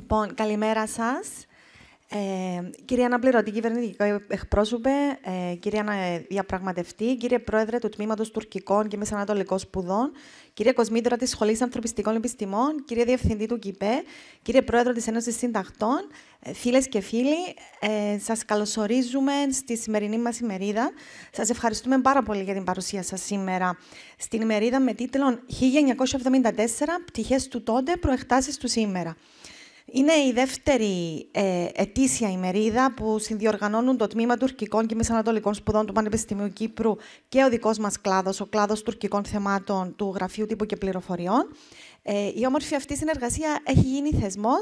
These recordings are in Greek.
Λοιπόν, καλημέρα σας. Ε, κυρία Αναπληρωτή, κυβερνητική εκπρόσωπε, ε, κυρία Διαπραγματευτή, κύριε Πρόεδρε του Τμήματος Τουρκικών και Μεσανατολικών Σπουδών, κυρία Κοσμήτρα της Σχολής Ανθρωπιστικών Επιστημών, κύριε Διευθυντή του ΚΙΠΕ, κύριε Πρόεδρο της Ένωσης Συντακτών, ε, φίλες και φίλοι, ε, σας καλωσορίζουμε στη σημερινή μας ημερίδα. Σας ευχαριστούμε πάρα πολύ για την παρουσία σας σήμερα στην ημερίδα με τίτλο 1974 Πτυχές του τότε, προεκτάσεις του σήμερα. Είναι η δεύτερη ε, ετήσια ημερίδα που συνδιοργανώνουν το Τμήμα Τουρκικών και Μεσανατολικών Σπουδών του Πανεπιστημίου Κύπρου και ο δικός μας κλάδος, ο κλάδος τουρκικών θεμάτων του Γραφείου Τύπου και Πληροφοριών. Ε, η όμορφη αυτή συνεργασία έχει γίνει θεσμός.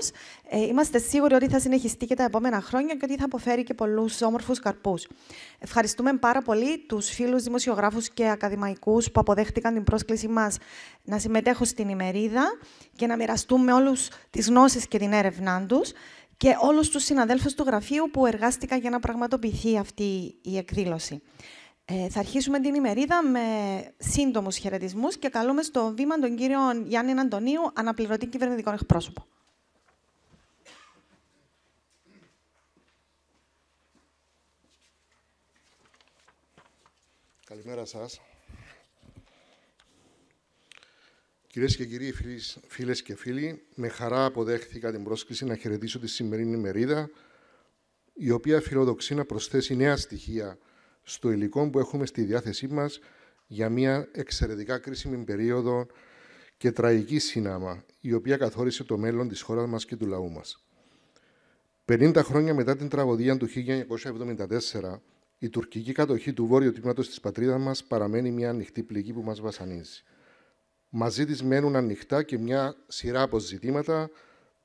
Ε, είμαστε σίγουροι ότι θα συνεχιστεί και τα επόμενα χρόνια και ότι θα αποφέρει και πολλούς όμορφους καρπούς. Ευχαριστούμε πάρα πολύ τους φίλους δημοσιογράφους και ακαδημαϊκούς που αποδέχτηκαν την πρόσκλησή μας να συμμετέχουν στην ημερίδα και να μοιραστούμε όλους τις γνώσεις και την έρευνά τους και όλους τους συναδέλφους του γραφείου που εργάστηκαν για να πραγματοποιηθεί αυτή η εκδήλωση. Ε, θα αρχίσουμε την ημερίδα με σύντομους χαιρετισμούς και καλούμε στο βήμα τον κύριο Γιάννη Αντωνίου, αναπληρωτή κυβερνητικών εκπρόσωπο. Καλημέρα σας. Κυρίες και κύριοι, φίλες και φίλοι, με χαρά αποδέχθηκα την πρόσκληση να χαιρετήσω τη σημερινή ημερίδα, η οποία φιλοδοξεί να προσθέσει νέα στοιχεία στο υλικό που έχουμε στη διάθεσή μας για μια εξαιρετικά κρίσιμη περίοδο και τραγική σύναμα, η οποία καθόρισε το μέλλον της χώρας μας και του λαού μας. 50 χρόνια μετά την τραγωδία του 1974, η τουρκική κατοχή του βόρειου τμήματος της πατρίδας μας παραμένει μια ανοιχτή πληγή που μας βασανίζει. Μαζί της μένουν ανοιχτά και μια σειρά από ζητήματα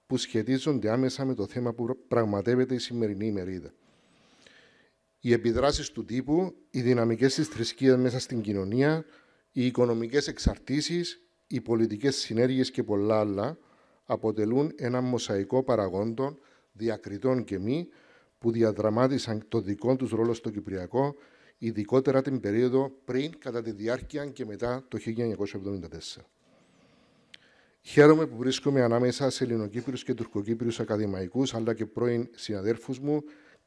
που σχετίζονται άμεσα με το θέμα που πραγματεύεται η σημερινή ημερίδα οι επιδράσεις του τύπου, οι δυναμικές της θρησκείας μέσα στην κοινωνία, οι οικονομικές εξαρτήσεις, οι πολιτικές συνέργειες και πολλά άλλα αποτελούν ένα μοσαϊκό παραγόντων διακριτών και μη που διαδραμάτισαν το δικό τους ρόλο στο Κυπριακό, ειδικότερα την περίοδο πριν, κατά τη διάρκεια και μετά το 1974. Χαίρομαι που βρίσκομαι ανάμεσα σε Ελληνοκύπριους και Τουρκοκύπριους ακαδημαϊκούς, αλλά και πρώην συναδέρφους μου,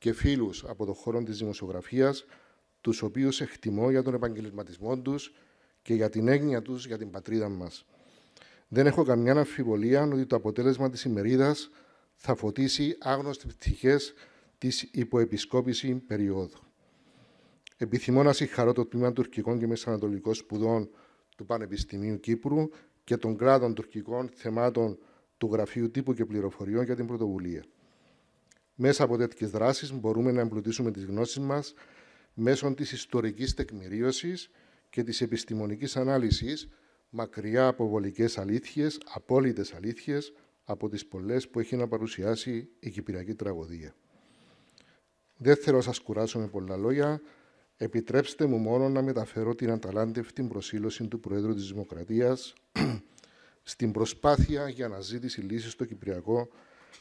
και φίλους από τον χώρο της δημοσιογραφίας, τους οποίους εκτιμώ για τον επαγγελματισμό τους και για την έγνοια τους για την πατρίδα μας. Δεν έχω καμιά αμφιβολία ότι το αποτέλεσμα της ημερίδας θα φωτίσει άγνωστες πτυχές της υποεπισκόπηση περίοδου. Επιθυμώ να συγχαρώ το Τμήμα Τουρκικών και Μεσανατολικών Σπουδών του Πανεπιστημίου Κύπρου και των κράτων τουρκικών θεμάτων του Γραφείου Τύπου και Πληροφοριών για την πρωτοβουλία. Μέσα από τέτοιες δράσεις μπορούμε να εμπλουτίσουμε τις γνώσεις μας μέσω της ιστορικής τεκμηρίωσης και της επιστημονικής ανάλυσης μακριά από βολικές αλήθειες, απόλυτες αλήθειες από τις πολλές που έχει να παρουσιάσει η Κυπριακή τραγωδία. Δεν θέλω να σας κουράσω με πολλά λόγια. Επιτρέψτε μου μόνο να μεταφέρω την αταλάντευτη προσήλωση του Προέδρου της Δημοκρατίας στην προσπάθεια για να λύσης στο Κυπριακό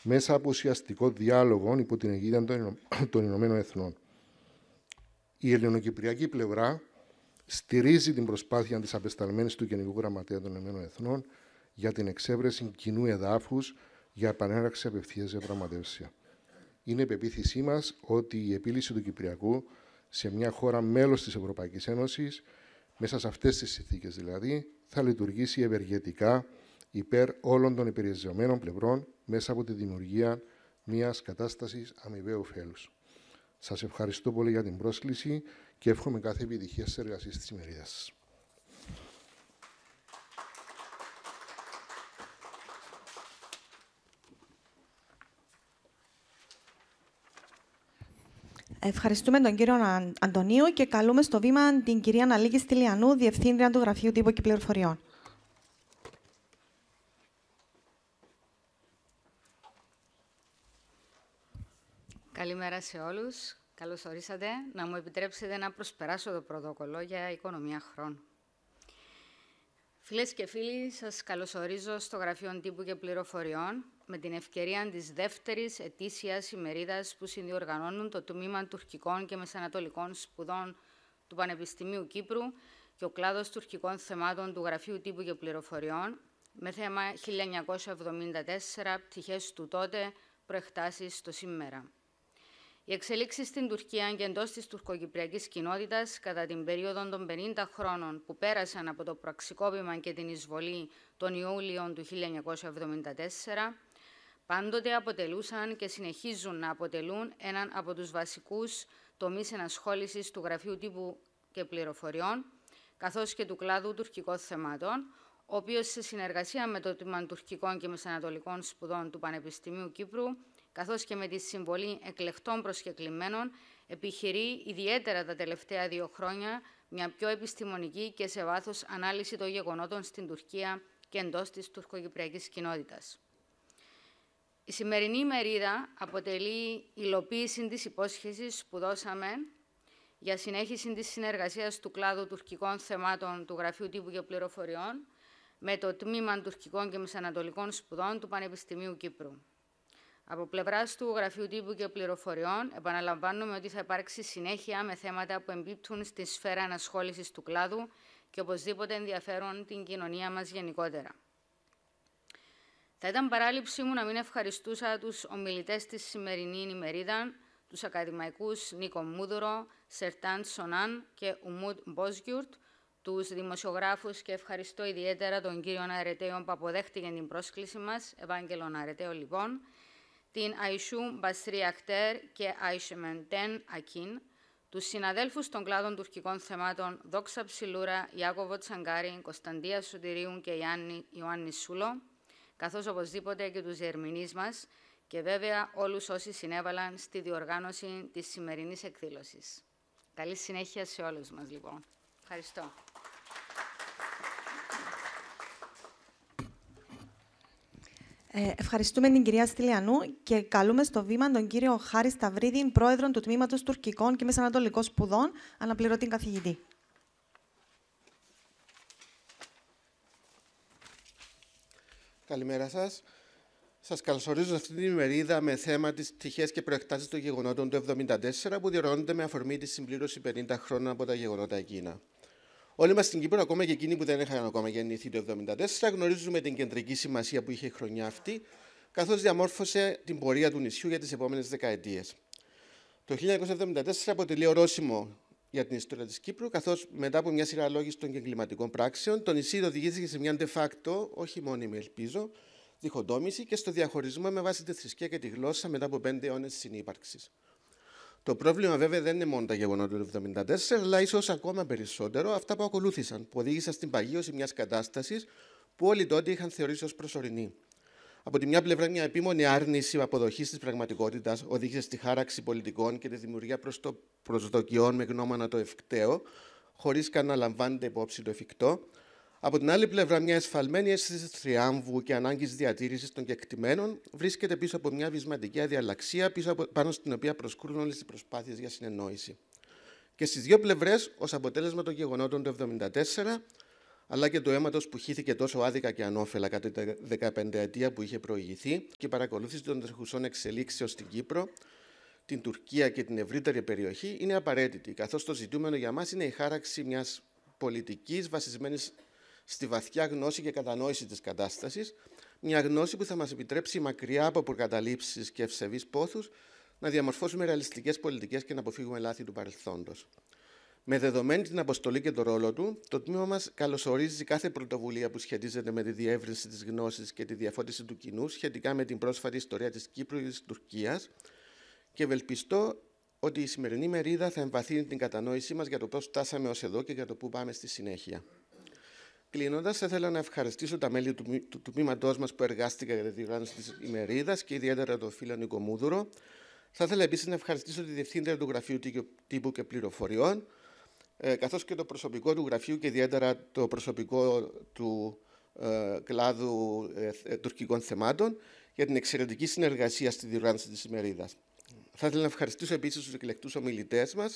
μέσα από ουσιαστικό διάλογο υπό την αιγύδα των Ηνωμένων Εθνών. Η ελληνοκυπριακή πλευρά στηρίζει την προσπάθεια της απεσταλμένης του Γενικού Γραμματέα των Ηνωμένων Εθνών για την εξέβρεση κοινού εδάφους για επανέναρξη απευθείας διαπραγματεύσεων. Είναι πεποίθησή μας ότι η επίλυση του Κυπριακού σε μια χώρα μέλος της Ευρωπαϊκής Ένωσης, μέσα σε αυτές τις συνθήκες δηλαδή, θα λειτουργήσει ευεργετικά υπέρ όλων των υπηρεζομένων πλευρών μέσα από τη δημιουργία μιας κατάστασης αμοιβαίου ωφέλους. Σας ευχαριστώ πολύ για την πρόσκληση και εύχομαι κάθε επιτυχία στις εργασίες της ημερίδας σας. Ευχαριστούμε τον κύριο Αντωνίου και καλούμε στο βήμα την κυρία Αναλίκη Στυλιανού, Διευθύντρια του Γραφείου Τύπου και Πληροφοριών. Καλημέρα σε όλους. Καλώς ορίσατε. Να μου επιτρέψετε να προσπεράσω το πρωτοκολλό για οικονομία χρόνου. Φίλες και φίλοι, σας καλωσορίζω στο Γραφείο Τύπου και Πληροφοριών με την ευκαιρία της δεύτερης ετήσιας ημερίδας που συνδιοργανώνουν το Τμήμα Τουρκικών και Μεσανατολικών Σπουδών του Πανεπιστημίου Κύπρου και ο κλάδος τουρκικών θεμάτων του Γραφείου Τύπου και Πληροφοριών με θέμα 1974, πτυχές του τότε, προεκτάσεις στο σήμερα. Οι εξελίξεις στην Τουρκία και εντός της τουρκοκυπριακής κοινότητας κατά την περίοδο των 50 χρόνων που πέρασαν από το πραξικόπημα και την εισβολή των Ιούλιων του 1974, πάντοτε αποτελούσαν και συνεχίζουν να αποτελούν έναν από τους βασικούς τομείς ενασχόλησης του Γραφείου Τύπου και Πληροφοριών, καθώς και του κλάδου τουρκικών θεμάτων, ο οποίος σε συνεργασία με το Τμήμα Τουρκικών και Μεσανατολικών Σπουδών του Πανεπιστημίου Κύπρου καθώς και με τη συμβολή εκλεκτών προσκεκλημένων, επιχειρεί ιδιαίτερα τα τελευταία δύο χρόνια μια πιο επιστημονική και σε βάθος ανάλυση των γεγονότων στην Τουρκία και εντός της τουρκοκυπριακής κοινότητας. Η σημερινή μερίδα αποτελεί υλοποίηση της υπόσχεσης που δώσαμε για συνέχιση της συνεργασίας του κλάδου τουρκικών θεμάτων του Γραφείου Τύπου και Πληροφοριών με το Τμήμα Τουρκικών και Μεσανατολικών Σπουδών του Πανεπιστημίου Κύπρου. Από πλευράς του Γραφείου Τύπου και Πληροφοριών, επαναλαμβάνουμε ότι θα υπάρξει συνέχεια με θέματα που εμπίπτουν στη σφαίρα ανασχόλησης του κλάδου και οπωσδήποτε ενδιαφέρουν την κοινωνία μας γενικότερα. Θα ήταν παράληψή μου να μην ευχαριστούσα τους ομιλητές της σημερινή ημερίδα, τους ακαδημαϊκούς Νίκο Μούδουρο, Σερτάν Σονάν και Ουμούτ Μπόσγιουρτ, τους δημοσιογράφους και ευχαριστώ ιδιαίτερα τον κύριο Αρετέο που αποδέχτηκε την πρόσκληση μας, Ευάγγελο Αρετέο λοιπόν, την Αϊσού Μπασρή Ακτέρ και Τεν Ακίν, τους συναδέλφους των κλάδων τουρκικών θεμάτων Δόξα Ψιλούρα, Ιάκωβο Τσαγκάρη, Κωνσταντία Σωτηρίου και Ιάννη, Ιωάννη Σούλο, καθώς οπωσδήποτε και τους διερμηνείς μας και βέβαια όλους όσοι συνέβαλαν στη διοργάνωση της σημερινής εκδήλωσης. Καλή συνέχεια σε όλους μας, λοιπόν. Ευχαριστώ. Ε, ευχαριστούμε την κυρία Στυλιανού και καλούμε στο βήμα τον κύριο Χάρη Σταυρίδη, πρόεδρο του Τμήματος Τουρκικών και Μεσανατολικών Σπουδών, αναπληρωτή καθηγητή. Καλημέρα σας. Σας καλωσορίζω σε αυτήν την ημερίδα με θέμα τις τυχές και προεκτάσεις των γεγονότων του 1974 που διορώνονται με αφορμή τη συμπλήρωση 50 χρόνων από τα γεγονότα εκείνα. Όλοι μας στην Κύπρο, ακόμα και εκείνοι που δεν είχαν ακόμα γεννηθεί το 1974, γνωρίζουμε την κεντρική σημασία που είχε η χρονιά αυτή, καθώς διαμόρφωσε την πορεία του νησιού για τις επόμενες δεκαετίες. Το 1974 αποτελεί ορόσημο για την ιστορία της Κύπρου, καθώς μετά από μια σειρά λόγιστων και εγκληματικών πράξεων, το νησί οδηγήθηκε σε μια de facto, όχι μόνιμη ελπίζω, διχοτόμηση και στο διαχωρισμό με βάση τη θρησκεία και τη γλώσσα μετά από πέντε αιώνες συνύπαρξης. Το πρόβλημα βέβαια δεν είναι μόνο τα γεγονότα του 1974, αλλά ίσως ακόμα περισσότερο αυτά που ακολούθησαν, που οδήγησαν στην παγίωση μιας κατάστασης που όλοι τότε είχαν θεωρήσει ως προσωρινή. Από τη μια πλευρά, μια επίμονη άρνηση αποδοχής της πραγματικότητας οδήγησε στη χάραξη πολιτικών και τη δημιουργία προσδοκιών με γνώμονα το ευκταίο, χωρίς καν να λαμβάνεται υπόψη το εφικτό, από την άλλη πλευρά, μια εσφαλμένη αίσθηση θριάμβου και ανάγκης διατήρησης των κεκτημένων βρίσκεται πίσω από μια βυσματική αδιαλαξία πίσω από, πάνω στην οποία προσκούρουν όλες οι προσπάθειες για συνεννόηση. Και στις δύο πλευρές, ως αποτέλεσμα των γεγονότων του 1974, αλλά και του αίματος που χύθηκε τόσο άδικα και ανώφελα κατά τη 15 ετία που είχε προηγηθεί και παρακολούθηση των τρεχουσών εξελίξεων στην Κύπρο, την Τουρκία και την ευρύτερη περιοχή, είναι απαραίτητη, καθώς το ζητούμενο για μας είναι η χάραξη μιας πολιτικής βασισμένης στη βαθιά γνώση και κατανόηση της κατάστασης, μια γνώση που θα μας επιτρέψει μακριά από προκαταλήψεις και ευσεβείς πόθους να διαμορφώσουμε ρεαλιστικές πολιτικές και να αποφύγουμε λάθη του παρελθόντος. Με δεδομένη την αποστολή και τον ρόλο του, το τμήμα μας καλωσορίζει κάθε πρωτοβουλία που σχετίζεται με τη διεύρυνση της γνώσης και τη διαφώτιση του κοινού σχετικά με την πρόσφατη ιστορία της Κύπρου και της Τουρκίας και ευελπιστώ ότι η σημερινή μερίδα θα εμβαθύνει την κατανόησή μας για το πώς φτάσαμε ως εδώ και για το πού πάμε στη συνέχεια. Κλείνοντας, θα ήθελα να ευχαριστήσω τα μέλη του, του, τμήματός μας που εργάστηκαν για τη διοργάνωση της ημερίδας και ιδιαίτερα τον φίλο Νικομούδουρο. Θα ήθελα επίσης να ευχαριστήσω τη διευθύντρια του Γραφείου Τύπου και Πληροφοριών, ε, καθώς και το προσωπικό του γραφείου και ιδιαίτερα το προσωπικό του ε, κλάδου ε, τουρκικών θεμάτων για την εξαιρετική συνεργασία στη διοργάνωση της ημερίδας. Θα ήθελα να ευχαριστήσω επίσης τους εκλεκτούς ομιλητές μας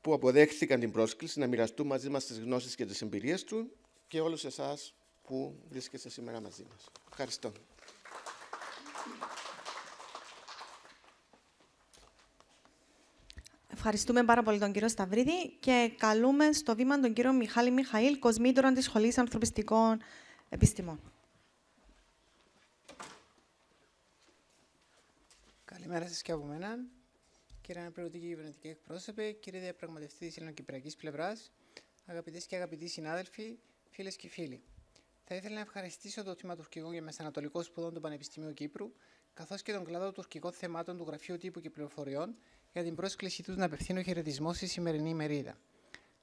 που αποδέχθηκαν την πρόσκληση να μοιραστούν μαζί μας τις γνώσεις και τις εμπειρίες τους και όλους εσάς που βρίσκεστε σήμερα μαζί μας. Ευχαριστώ. Ευχαριστούμε πάρα πολύ τον κύριο Σταυρίδη και καλούμε στο βήμα τον κύριο Μιχάλη Μιχαήλ, κοσμήτωρα της Σχολής Ανθρωπιστικών Επιστημών. Καλημέρα σας και από μένα. Κύριε Αναπληρωτή και κυβερνητική εκπρόσωπε, κύριε Διαπραγματευτή της ελληνοκυπριακής πλευράς, αγαπητές και αγαπητοί συνάδελφοι, Φίλες και φίλοι, θα ήθελα να ευχαριστήσω το Τμήμα Τουρκικών και Μεσανατολικών Σπουδών του Πανεπιστημίου Κύπρου, καθώς και τον κλάδο τουρκικών θεμάτων του Γραφείου Τύπου και Πληροφοριών για την πρόσκλησή τους να απευθύνω χαιρετισμό στη σημερινή ημερίδα.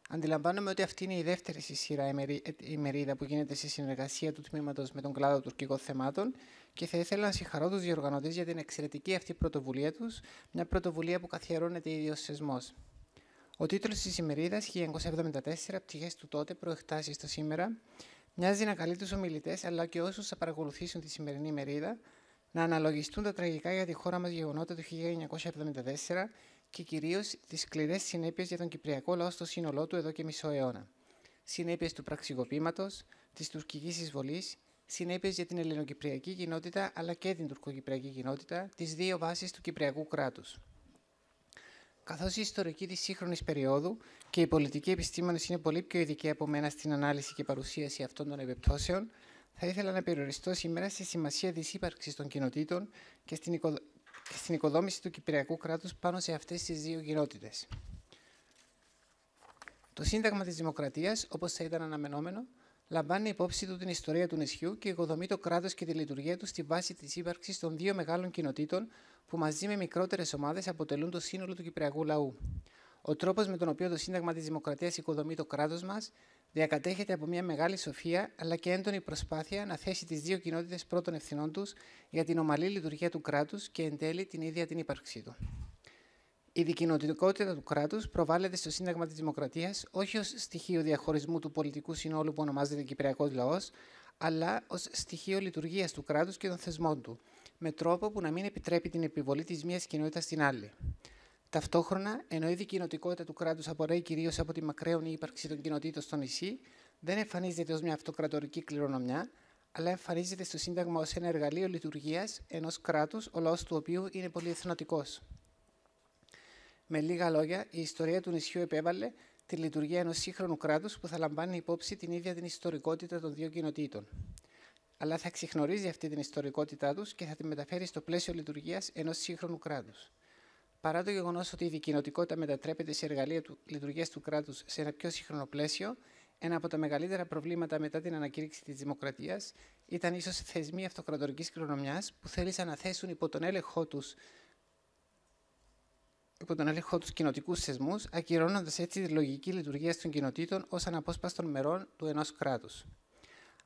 Αντιλαμβάνομαι ότι αυτή είναι η δεύτερη στη σειρά ε, ημερίδα που γίνεται στη συνεργασία του τμήματος με τον κλάδο τουρκικών θεμάτων και θα ήθελα να συγχαρώ τους διοργανωτές για την εξαιρετική αυτή πρωτοβουλία τους, μια πρωτοβουλία που καθιερώνεται ιδίως σεσμό. Ο τίτλος της ημερίδας 1974 Πτυχές του τότε, προεκτάσει στο σήμερα, μοιάζει να καλεί τους ομιλητές αλλά και όσους θα παρακολουθήσουν τη σημερινή ημερίδα να αναλογιστούν τα τραγικά για τη χώρα μας γεγονότα του 1974 και κυρίως τις σκληρές συνέπειες για τον Κυπριακό λαό στο σύνολό του εδώ και μισό αιώνα. Συνέπειες του πραξικοπήματος, της τουρκικής εισβολής, συνέπειες για την ελληνοκυπριακή κοινότητα αλλά και την τουρκοκυπριακή κοινότητα, τις δύο βάσεις του Κυπριακού κράτους καθώς η ιστορική της σύγχρονης περίοδου και οι πολιτικοί επιστήμονες είναι πολύ πιο ειδικοί από μένα στην ανάλυση και παρουσίαση αυτών των επιπτώσεων, θα ήθελα να περιοριστώ σήμερα στη σημασία της ύπαρξης των κοινοτήτων και στην, οικοδόμηση του Κυπριακού κράτους πάνω σε αυτές τις δύο κοινότητες. Το Σύνταγμα της Δημοκρατίας, όπως θα ήταν αναμενόμενο, λαμβάνει υπόψη του την ιστορία του νησιού και οικοδομεί το κράτος και τη λειτουργία του στη βάση της ύπαρξης των δύο μεγάλων κοινοτήτων που μαζί με μικρότερες ομάδες αποτελούν το σύνολο του Κυπριακού λαού. Ο τρόπος με τον οποίο το Σύνταγμα της Δημοκρατίας οικοδομεί το κράτος μας διακατέχεται από μια μεγάλη σοφία αλλά και έντονη προσπάθεια να θέσει τις δύο κοινότητες πρώτων ευθυνών τους για την ομαλή λειτουργία του κράτους και εν τέλει την ίδια την ύπαρξή του. Η δικοινοτικότητα του κράτους προβάλλεται στο Σύνταγμα της Δημοκρατίας όχι ως στοιχείο διαχωρισμού του πολιτικού συνόλου που ονομάζεται Κυπριακός Λαός, αλλά ως στοιχείο λειτουργίας του κράτους και των θεσμών του, με τρόπο που να μην επιτρέπει την επιβολή της μία κοινότητας στην άλλη. Ταυτόχρονα, ενώ η δικοινοτικότητα του κράτους απορρέει κυρίως από τη μακραίωνη ύπαρξη των κοινοτήτων στο νησί, δεν εμφανίζεται ως μια αυτοκρατορική κληρονομιά, αλλά εμφανίζεται στο Σύνταγμα ως ένα εργαλείο λειτουργίας ενός κράτους, ο λαός του οποίου είναι πολυεθνοτικό. Με λίγα λόγια, η ιστορία του νησιού επέβαλε τη λειτουργία ενός σύγχρονου κράτους που θα λαμβάνει υπόψη την ίδια την ιστορικότητα των δύο κοινοτήτων. Αλλά θα ξεχνωρίζει αυτή την ιστορικότητά τους και θα τη μεταφέρει στο πλαίσιο λειτουργίας ενός σύγχρονου κράτους. Παρά το γεγονός ότι η δικοινοτικότητα μετατρέπεται σε εργαλεία του, λειτουργίας του κράτους σε ένα πιο σύγχρονο πλαίσιο, ένα από τα μεγαλύτερα προβλήματα μετά την ανακήρυξη της Δημοκρατίας ήταν ίσως θεσμοί αυτοκρατορικής κληρονομιάς που θέλησαν να θέσουν υπό τον έλεγχό τους υπό τον έλεγχο τους κοινοτικούς θεσμού, ακυρώνοντας έτσι τη λογική λειτουργίας των κοινοτήτων ως αναπόσπαστων μερών του ενός κράτους.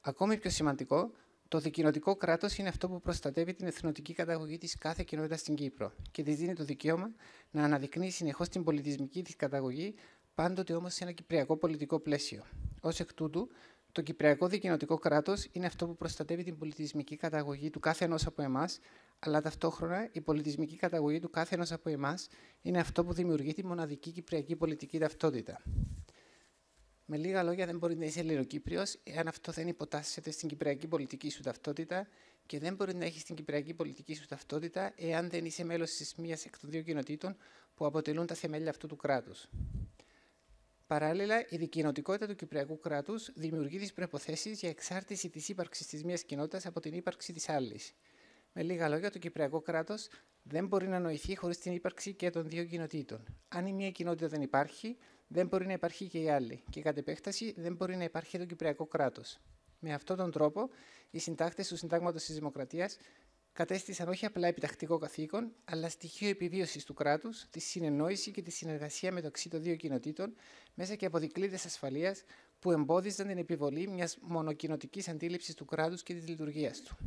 Ακόμη πιο σημαντικό, το δικοινοτικό κράτος είναι αυτό που προστατεύει την εθνοτική καταγωγή της κάθε κοινότητα στην Κύπρο και της δίνει το δικαίωμα να αναδεικνύει συνεχώς την πολιτισμική της καταγωγή, πάντοτε όμως σε ένα κυπριακό πολιτικό πλαίσιο. Ως εκ τούτου, το Κυπριακό Δικαιωτικό Κράτος είναι αυτό που προστατεύει την πολιτισμική καταγωγή του κάθε ενός από εμάς, αλλά ταυτόχρονα η πολιτισμική καταγωγή του κάθε ενός από εμάς είναι αυτό που δημιουργεί τη μοναδική κυπριακή πολιτική ταυτότητα. Με λίγα λόγια, δεν μπορεί να είσαι Ελληνοκύπριος εάν αυτό δεν υποτάσσεται στην κυπριακή πολιτική σου ταυτότητα και δεν μπορεί να έχεις την κυπριακή πολιτική σου ταυτότητα εάν δεν είσαι μέλος της μίας εκ των δύο κοινοτήτων που αποτελούν τα θεμέλια αυτού του κράτους. Παράλληλα, η δικοινοτικότητα του Κυπριακού κράτους δημιουργεί τι προποθέσει για εξάρτηση της ύπαρξης της μιας κοινότητας από την ύπαρξη της άλλης. Με λίγα λόγια, το Κυπριακό κράτος δεν μπορεί να νοηθεί χωρίς την ύπαρξη και των δύο κοινοτήτων. Αν η μία κοινότητα δεν υπάρχει, δεν μπορεί να υπάρχει και η άλλη, και κατ' επέκταση δεν μπορεί να υπάρχει το Κυπριακό κράτος. Με αυτόν τον τρόπο, οι συντάκτες του Συντάγματος της Δημοκρατίας κατέστησαν όχι απλά επιτακτικό καθήκον, αλλά στοιχείο επιβίωσης του κράτους, τη συνεννόηση και τη συνεργασία μεταξύ των δύο κοινοτήτων μέσα και από ασφαλείας που εμπόδιζαν την επιβολή μιας μονοκοινοτικής αντίληψης του κράτους και της λειτουργίας του.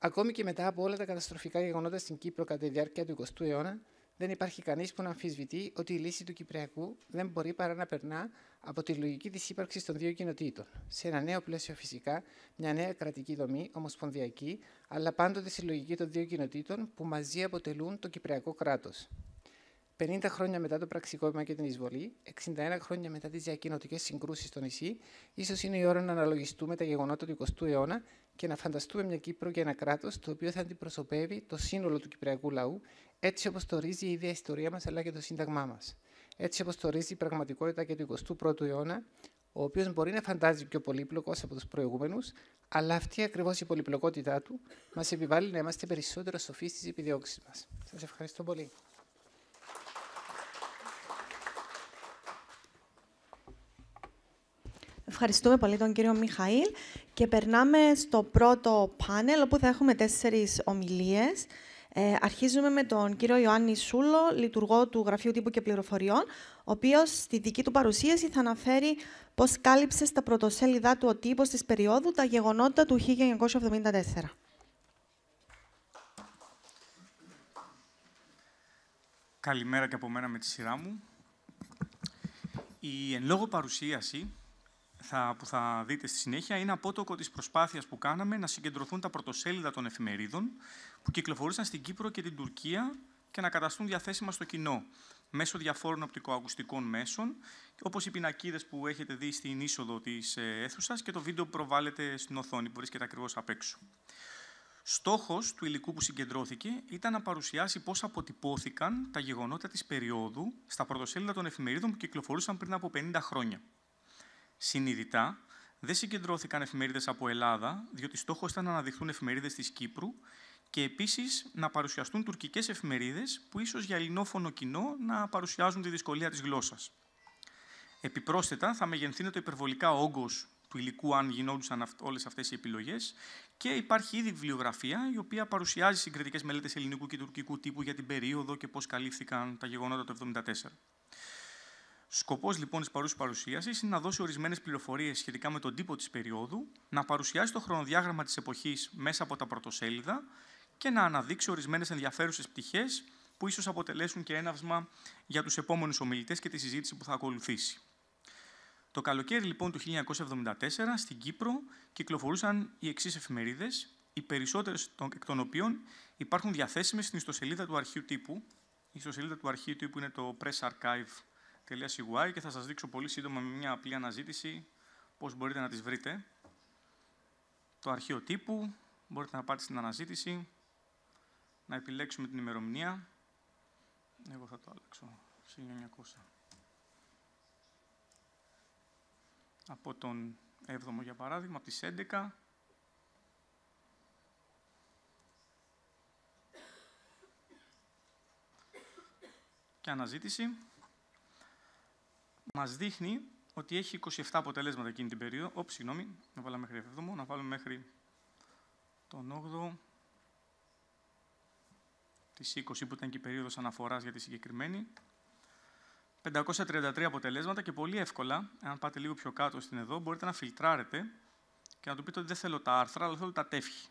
Ακόμη και μετά από όλα τα καταστροφικά γεγονότα στην Κύπρο κατά τη διάρκεια του 20ου αιώνα, δεν υπάρχει κανείς που να αμφισβητεί ότι η λύση του Κυπριακού δεν μπορεί παρά να περνά από τη λογική της ύπαρξης των δύο κοινοτήτων. Σε ένα νέο πλαίσιο, φυσικά, μια νέα κρατική δομή, ομοσπονδιακή, αλλά πάντοτε στη λογική των δύο κοινοτήτων που μαζί αποτελούν το Κυπριακό κράτος. 50 χρόνια μετά το πραξικόπημα και την εισβολή, 61 χρόνια μετά τις διακοινωτικές συγκρούσεις στο νησί, ίσως είναι η ώρα να αναλογιστούμε τα γεγονότα του 20ου αιώνα και να φανταστούμε μια Κύπρο και ένα κράτος το οποίο θα αντιπροσωπεύει το σύνολο του κυπριακού λαού έτσι όπως το ορίζει η ίδια ιστορία μας αλλά και το Σύνταγμά μας. Έτσι όπως το ορίζει η πραγματικότητα και του 21ου αιώνα, ο οποίος μπορεί να φαντάζει πιο πολύπλοκος από τους προηγούμενους, αλλά αυτή ακριβώς η πολυπλοκότητά του μας επιβάλλει να είμαστε περισσότερο σοφοί στις επιδιώξεις μας. Σας ευχαριστώ πολύ. Ευχαριστούμε πολύ τον κύριο Μιχαήλ και περνάμε στο πρώτο πάνελ όπου θα έχουμε τέσσερις ομιλίες. Ε, αρχίζουμε με τον κύριο Ιωάννη Σούλο, λειτουργό του Γραφείου Τύπου και Πληροφοριών, ο οποίος στη δική του παρουσίαση θα αναφέρει πώς κάλυψε στα πρωτοσέλιδά του ο τύπος της περίοδου τα γεγονότα του 1974. Καλημέρα και από μένα με τη σειρά μου. Η εν λόγω παρουσίαση θα, που θα δείτε στη συνέχεια είναι απότοκο της προσπάθειας που κάναμε να συγκεντρωθούν τα πρωτοσέλιδα των εφημερίδων που κυκλοφορούσαν στην Κύπρο και την Τουρκία και να καταστούν διαθέσιμα στο κοινό μέσω διαφόρων οπτικοακουστικών μέσων, όπως οι πινακίδες που έχετε δει στην είσοδο της ε, αίθουσας και το βίντεο που προβάλλεται στην οθόνη, που βρίσκεται ακριβώς απ' έξω. Στόχος του υλικού που συγκεντρώθηκε ήταν να παρουσιάσει πώς αποτυπώθηκαν τα γεγονότα της περίοδου στα πρωτοσέλιδα των εφημερίδων που κυκλοφορούσαν πριν από 50 χρόνια συνειδητά, δεν συγκεντρώθηκαν εφημερίδες από Ελλάδα, διότι στόχος ήταν να αναδειχθούν εφημερίδες της Κύπρου και επίσης να παρουσιαστούν τουρκικές εφημερίδες που ίσως για ελληνόφωνο κοινό να παρουσιάζουν τη δυσκολία της γλώσσας. Επιπρόσθετα, θα το υπερβολικά όγκος του υλικού αν γινόντουσαν όλες αυτές οι επιλογές και υπάρχει ήδη βιβλιογραφία η οποία παρουσιάζει συγκριτικές μελέτες ελληνικού και τουρκικού τύπου για την περίοδο και πώς καλύφθηκαν τα γεγονότα του 1974. Σκοπός λοιπόν της παρούσης παρουσίασης είναι να δώσει ορισμένες πληροφορίες σχετικά με τον τύπο της περίοδου, να παρουσιάσει το χρονοδιάγραμμα της εποχής μέσα από τα πρωτοσέλιδα και να αναδείξει ορισμένες ενδιαφέρουσες πτυχές που ίσως αποτελέσουν και έναυσμα για τους επόμενους ομιλητές και τη συζήτηση που θα ακολουθήσει. Το καλοκαίρι λοιπόν του 1974 στην Κύπρο κυκλοφορούσαν οι εξής εφημερίδες, οι περισσότερες εκ των οποίων υπάρχουν διαθέσιμες στην ιστοσελίδα του αρχείου τύπου. Η ιστοσελίδα του αρχείου τύπου είναι το Press Archive και θα σας δείξω πολύ σύντομα με μια απλή αναζήτηση πώς μπορείτε να τις βρείτε. Το αρχείο τύπου, μπορείτε να πάτε στην αναζήτηση, να επιλέξουμε την ημερομηνία. Εγώ θα το άλλαξω, 1900. Από τον 7ο για παράδειγμα, από τις 11. Και αναζήτηση μας δείχνει ότι έχει 27 αποτελέσματα εκείνη την περίοδο. Ωπ, συγγνώμη, να βάλω μέχρι 7ο, να βάλουμε μέχρι τον 8ο της 20 που ήταν και η περίοδος αναφοράς για τη συγκεκριμένη. 533 αποτελέσματα και πολύ εύκολα, αν πάτε λίγο πιο κάτω στην εδώ, μπορείτε να φιλτράρετε και να του πείτε ότι δεν θέλω τα άρθρα, αλλά θέλω τα τεύχη.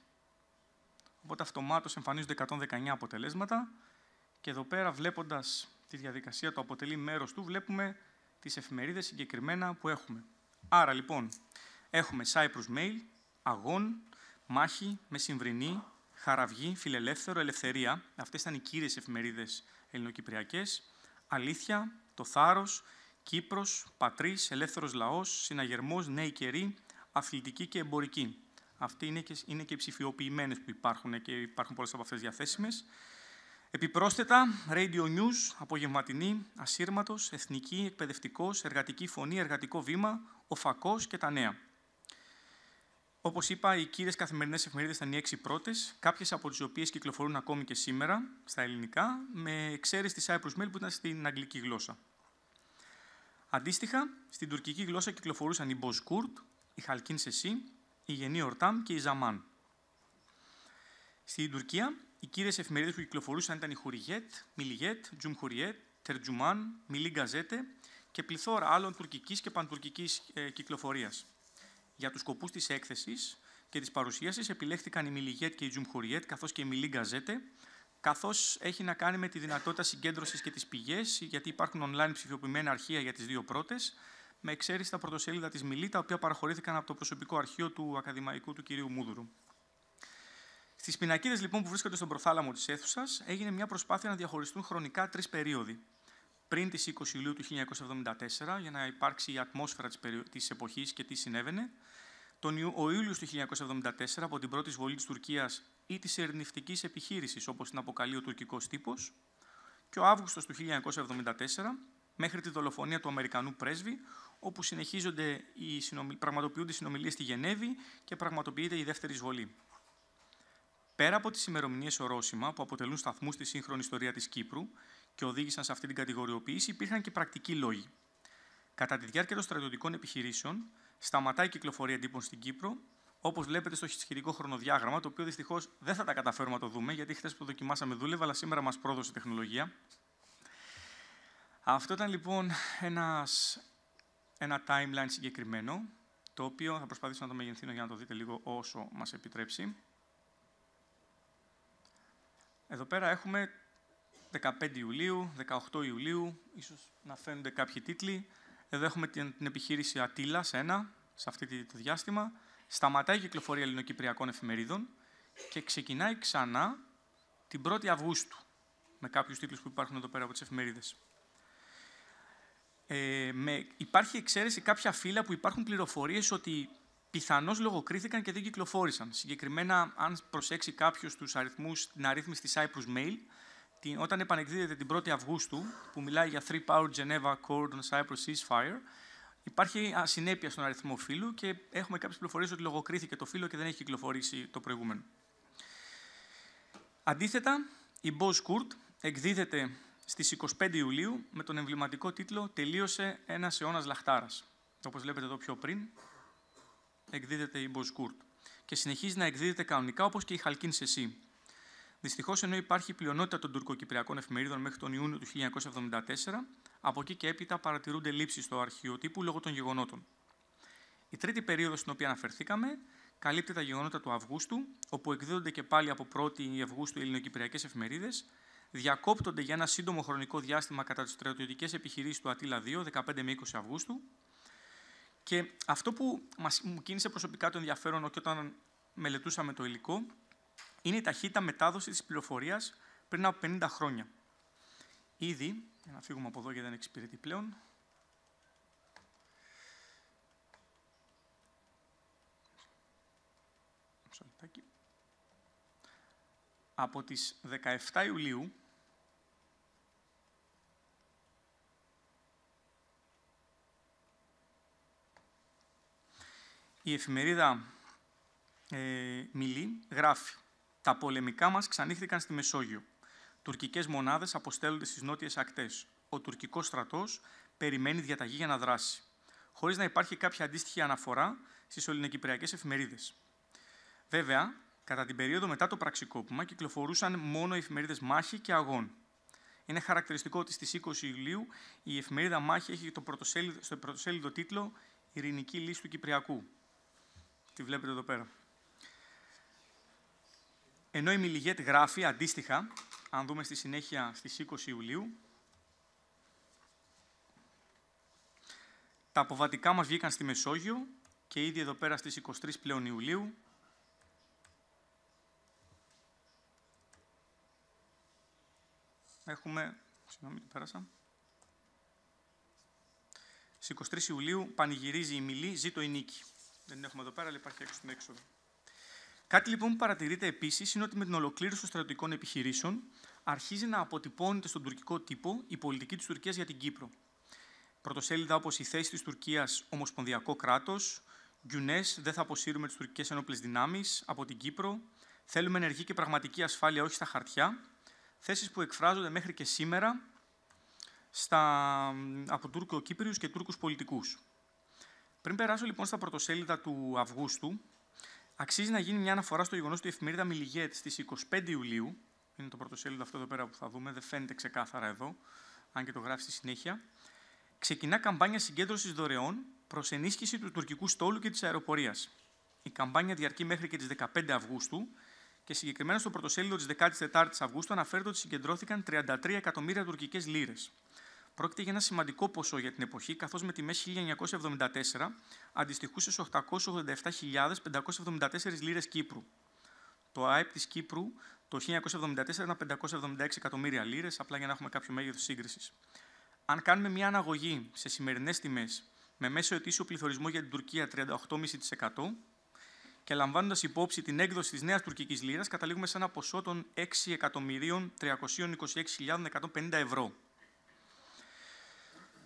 Οπότε αυτομάτως εμφανίζονται 119 αποτελέσματα και εδώ πέρα βλέποντας τη διαδικασία, το αποτελεί μέρος του, βλέπουμε τις εφημερίδες συγκεκριμένα που έχουμε. Άρα λοιπόν, έχουμε Cyprus Mail, Αγών, Μάχη, Μεσημβρινή, Χαραυγή, Φιλελεύθερο, Ελευθερία. Αυτές ήταν οι κύριες εφημερίδες ελληνοκυπριακές. Αλήθεια, Το Θάρρος, Κύπρος, Πατρίς, Ελεύθερος Λαός, Συναγερμός, Νέοι Καιροί, Αθλητική και Εμπορική. Αυτοί είναι και, είναι οι ψηφιοποιημένες που υπάρχουν και υπάρχουν πολλές από αυτές διαθέσιμες. Επιπρόσθετα, Radio News, Απογευματινή, Ασύρματος, Εθνική, Εκπαιδευτικός, Εργατική Φωνή, Εργατικό Βήμα, Ο Φακός και τα Νέα. Όπως είπα, οι κύριες καθημερινές εφημερίδες ήταν οι έξι πρώτες, κάποιες από τις οποίες κυκλοφορούν ακόμη και σήμερα στα ελληνικά, με εξαίρεση της Cyprus Mail που ήταν στην αγγλική γλώσσα. Αντίστοιχα, στην τουρκική γλώσσα κυκλοφορούσαν η Μποσκούρτ, η Χαλκίν Σεσί, η Γενή Ορτάμ και η Ζαμάν. Στην Τουρκία, οι κύριες εφημερίδες που κυκλοφορούσαν ήταν η Χουριγέτ, Μιλιγέτ, Τζουμχουριέτ, Τερτζουμάν, Μιλή Γκαζέτε και πληθώρα άλλων τουρκικής και παντουρκικής ε, κυκλοφορίας. Για τους σκοπούς της έκθεσης και της παρουσίασης επιλέχθηκαν η Μιλιγέτ και η Τζουμχουριέτ, καθώς και η Μιλή Γκαζέτε, καθώς έχει να κάνει με τη δυνατότητα συγκέντρωσης και τις πηγές, γιατί υπάρχουν online ψηφιοποιημένα αρχεία για τις δύο πρώτες, με εξαίρεση τα πρωτοσέλιδα της Μιλή, τα οποία παραχωρήθηκαν από το προσωπικό αρχείο του ακαδημαϊκού του κυρίου Μούδουρου. Στις πινακίδες λοιπόν που βρίσκονται στον προθάλαμο της αίθουσας έγινε μια προσπάθεια να διαχωριστούν χρονικά τρεις περίοδοι. Πριν τις 20 Ιουλίου του 1974, για να υπάρξει η ατμόσφαιρα της εποχής και τι συνέβαινε, τον Ιου, Ιούλιος του 1974, από την πρώτη εισβολή της Τουρκίας ή της ερνηφτικής επιχείρησης, όπως την αποκαλεί ο τουρκικός τύπος, και ο Αύγουστος του 1974, μέχρι τη δολοφονία του Αμερικανού πρέσβη, όπου συνεχίζονται οι συνομι... πραγματοποιούνται οι συνομιλίες στη Γενέβη και πραγματοποιείται η δεύτερη εισβολή. Πέρα από τις ημερομηνίες ορόσημα που αποτελούν σταθμούς στη σύγχρονη ιστορία της Κύπρου και οδήγησαν σε αυτή την κατηγοριοποίηση, υπήρχαν και πρακτικοί λόγοι. Κατά τη διάρκεια των στρατιωτικών επιχειρήσεων, σταματάει η κυκλοφορία εντύπων στην Κύπρο, όπως βλέπετε στο σχετικό χρονοδιάγραμμα, το οποίο δυστυχώς δεν θα τα καταφέρουμε να το δούμε, γιατί χθες που δοκιμάσαμε δούλευα, αλλά σήμερα μας πρόδωσε τεχνολογία. Αυτό ήταν λοιπόν ένας, ένα timeline συγκεκριμένο, το οποίο θα προσπαθήσω να το μεγενθύνω για να το δείτε λίγο όσο μας επιτρέψει. Εδώ πέρα έχουμε 15 Ιουλίου, 18 Ιουλίου, ίσως να φαίνονται κάποιοι τίτλοι. Εδώ έχουμε την, επιχείρηση Ατήλα, σε ένα, σε αυτή το διάστημα. Σταματάει η κυκλοφορία ελληνοκυπριακών εφημερίδων και ξεκινάει ξανά την 1η Αυγούστου, με κάποιους τίτλους που υπάρχουν εδώ πέρα από τις εφημερίδες. Ε, με, υπάρχει εξαίρεση κάποια φύλλα που υπάρχουν πληροφορίες ότι πιθανώς λογοκρίθηκαν και δεν κυκλοφόρησαν. Συγκεκριμένα, αν προσέξει κάποιος τους αριθμούς στην αρρύθμιση της Cyprus Mail, την, όταν επανεκδίδεται την 1η Αυγούστου, που μιλάει για Three Power Geneva Accord on Cyprus Ceasefire, υπάρχει ασυνέπεια στον αριθμό φύλου και έχουμε κάποιες πληροφορίες ότι λογοκρίθηκε το φύλο και δεν έχει κυκλοφορήσει το προηγούμενο. Αντίθετα, η Boz Kurt εκδίδεται στις 25 Ιουλίου με τον εμβληματικό τίτλο «Τελείωσε ένας αιώνας λαχτάρας. Όπως βλέπετε εδώ πιο πριν, εκδίδεται η Μποσκούρτ και συνεχίζει να εκδίδεται κανονικά όπως και η Χαλκίν Σεσί. Δυστυχώς, ενώ υπάρχει πλειονότητα των τουρκοκυπριακών εφημερίδων μέχρι τον Ιούνιο του 1974, από εκεί και έπειτα παρατηρούνται λήψεις στο αρχείο τύπου λόγω των γεγονότων. Η τρίτη περίοδος στην οποία αναφερθήκαμε καλύπτει τα γεγονότα του Αυγούστου, όπου εκδίδονται και πάλι από 1η Αυγούστου ελληνοκυπριακές εφημερίδες, διακόπτονται για ένα σύντομο χρονικό διάστημα κατά τις στρατιωτικές επιχειρήσεις του Ατήλα 2, 15 με 20 Αυγούστου, και αυτό που μας, μου κίνησε προσωπικά το ενδιαφέρον και όταν μελετούσαμε το υλικό, είναι η ταχύτητα μετάδοσης της πληροφορίας πριν από 50 χρόνια. Ήδη, για να φύγουμε από εδώ γιατί δεν εξυπηρετεί πλέον, από τις 17 Ιουλίου η εφημερίδα ε, Μιλή γράφει «Τα πολεμικά μας ξανήχθηκαν στη Μεσόγειο. Τουρκικές μονάδες αποστέλλονται στις νότιες ακτές. Ο τουρκικός στρατός περιμένει διαταγή για να δράσει, χωρίς να υπάρχει κάποια αντίστοιχη αναφορά στις ελληνοκυπριακές εφημερίδες. Βέβαια, κατά την περίοδο μετά το πραξικόπημα κυκλοφορούσαν μόνο οι εφημερίδες Μάχη και Αγών. Είναι χαρακτηριστικό ότι στις 20 Ιουλίου η εφημερίδα Μάχη έχει το πρωτοσέλιδο, στο πρωτοσέλιδο τίτλο «Ειρηνική λύση του Κυπριακού», Τη βλέπετε εδώ πέρα. Ενώ η Μιλιγέτ γράφει αντίστοιχα, αν δούμε στη συνέχεια στις 20 Ιουλίου, τα αποβατικά μας βγήκαν στη Μεσόγειο και ήδη εδώ πέρα στις 23 πλέον Ιουλίου έχουμε... Συγγνώμη, πέρασα. Στις 23 Ιουλίου πανηγυρίζει η Μιλή, ζήτω η νίκη. Δεν έχουμε εδώ πέρα, αλλά υπάρχει έξω στην έξοδο. Κάτι λοιπόν που παρατηρείται επίσης είναι ότι με την ολοκλήρωση των στρατιωτικών επιχειρήσεων αρχίζει να αποτυπώνεται στον τουρκικό τύπο η πολιτική της Τουρκίας για την Κύπρο. Πρωτοσέλιδα όπως η θέση της Τουρκίας Ομοσπονδιακό κράτος, Γκιουνέ, δεν θα αποσύρουμε τις τουρκικές ένοπλε δυνάμεις από την Κύπρο, θέλουμε ενεργή και πραγματική ασφάλεια, όχι στα χαρτιά. Θέσεις που εκφράζονται μέχρι και σήμερα στα, από Τούρκο-Κύπριου και Τούρκους πολιτικούς. Πριν περάσω λοιπόν στα πρωτοσέλιδα του Αυγούστου, αξίζει να γίνει μια αναφορά στο γεγονός ότι η εφημερίδα Μιλιγέτ στι 25 Ιουλίου, είναι το πρωτοσέλιδο αυτό εδώ πέρα που θα δούμε, δεν φαίνεται ξεκάθαρα εδώ, αν και το γράφει στη συνέχεια, ξεκινά καμπάνια συγκέντρωσης δωρεών προς ενίσχυση του τουρκικού στόλου και της αεροπορίας. Η καμπάνια διαρκεί μέχρι και τις 15 Αυγούστου και συγκεκριμένα στο πρωτοσέλιδο της 14η Αυγούστου αναφέρεται ότι συγκεντρώθηκαν 33 εκατομμύρια τουρκικές λίρες. Πρόκειται για ένα σημαντικό ποσό για την εποχή, καθώς με τιμές 1974 αντιστοιχούσε στους 887.574 λίρες Κύπρου. Το ΑΕΠ της Κύπρου το 1974 ήταν 576 εκατομμύρια λίρες, απλά για να έχουμε κάποιο μέγεθος σύγκρισης. Αν κάνουμε μια αναγωγή σε σημερινές τιμές, με μέσο ετήσιο πληθωρισμό για την Τουρκία 38,5%, και λαμβάνοντας υπόψη την έκδοση της νέας τουρκικής λίρας, καταλήγουμε σε ένα ποσό των 6.326.150 ευρώ.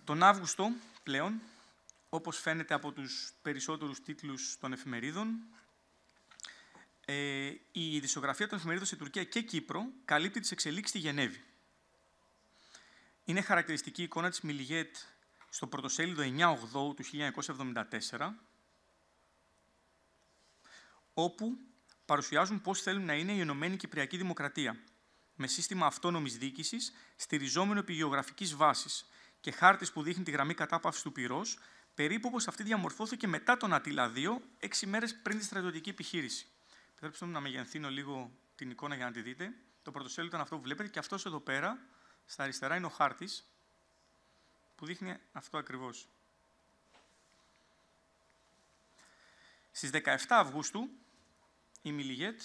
Τον Αύγουστο πλέον, όπως φαίνεται από τους περισσότερους τίτλους των εφημερίδων, ε, η ειδησιογραφία των εφημερίδων σε Τουρκία και Κύπρο καλύπτει τις εξελίξεις στη Γενέβη. Είναι χαρακτηριστική η εικόνα της Μιλιγέτ στο πρωτοσέλιδο 9-8 του 1974, όπου παρουσιάζουν πώς θέλουν να είναι η Ενωμένη Κυπριακή Δημοκρατία, με σύστημα αυτόνομης δίκησης, στηριζόμενο επί γεωγραφικής βάσης, και χάρτης που δείχνει τη γραμμή κατάπαυσης του πυρός, περίπου όπως αυτή διαμορφώθηκε μετά τον Ατήλα 2, έξι μέρες πριν τη στρατιωτική επιχείρηση. Επιτρέψτε μου να μεγενθύνω λίγο την εικόνα για να τη δείτε. Το πρωτοσέλιδο ήταν αυτό που βλέπετε και αυτός εδώ πέρα, στα αριστερά, είναι ο χάρτης που δείχνει αυτό ακριβώς. Στις 17 Αυγούστου, η Μιλιγέτ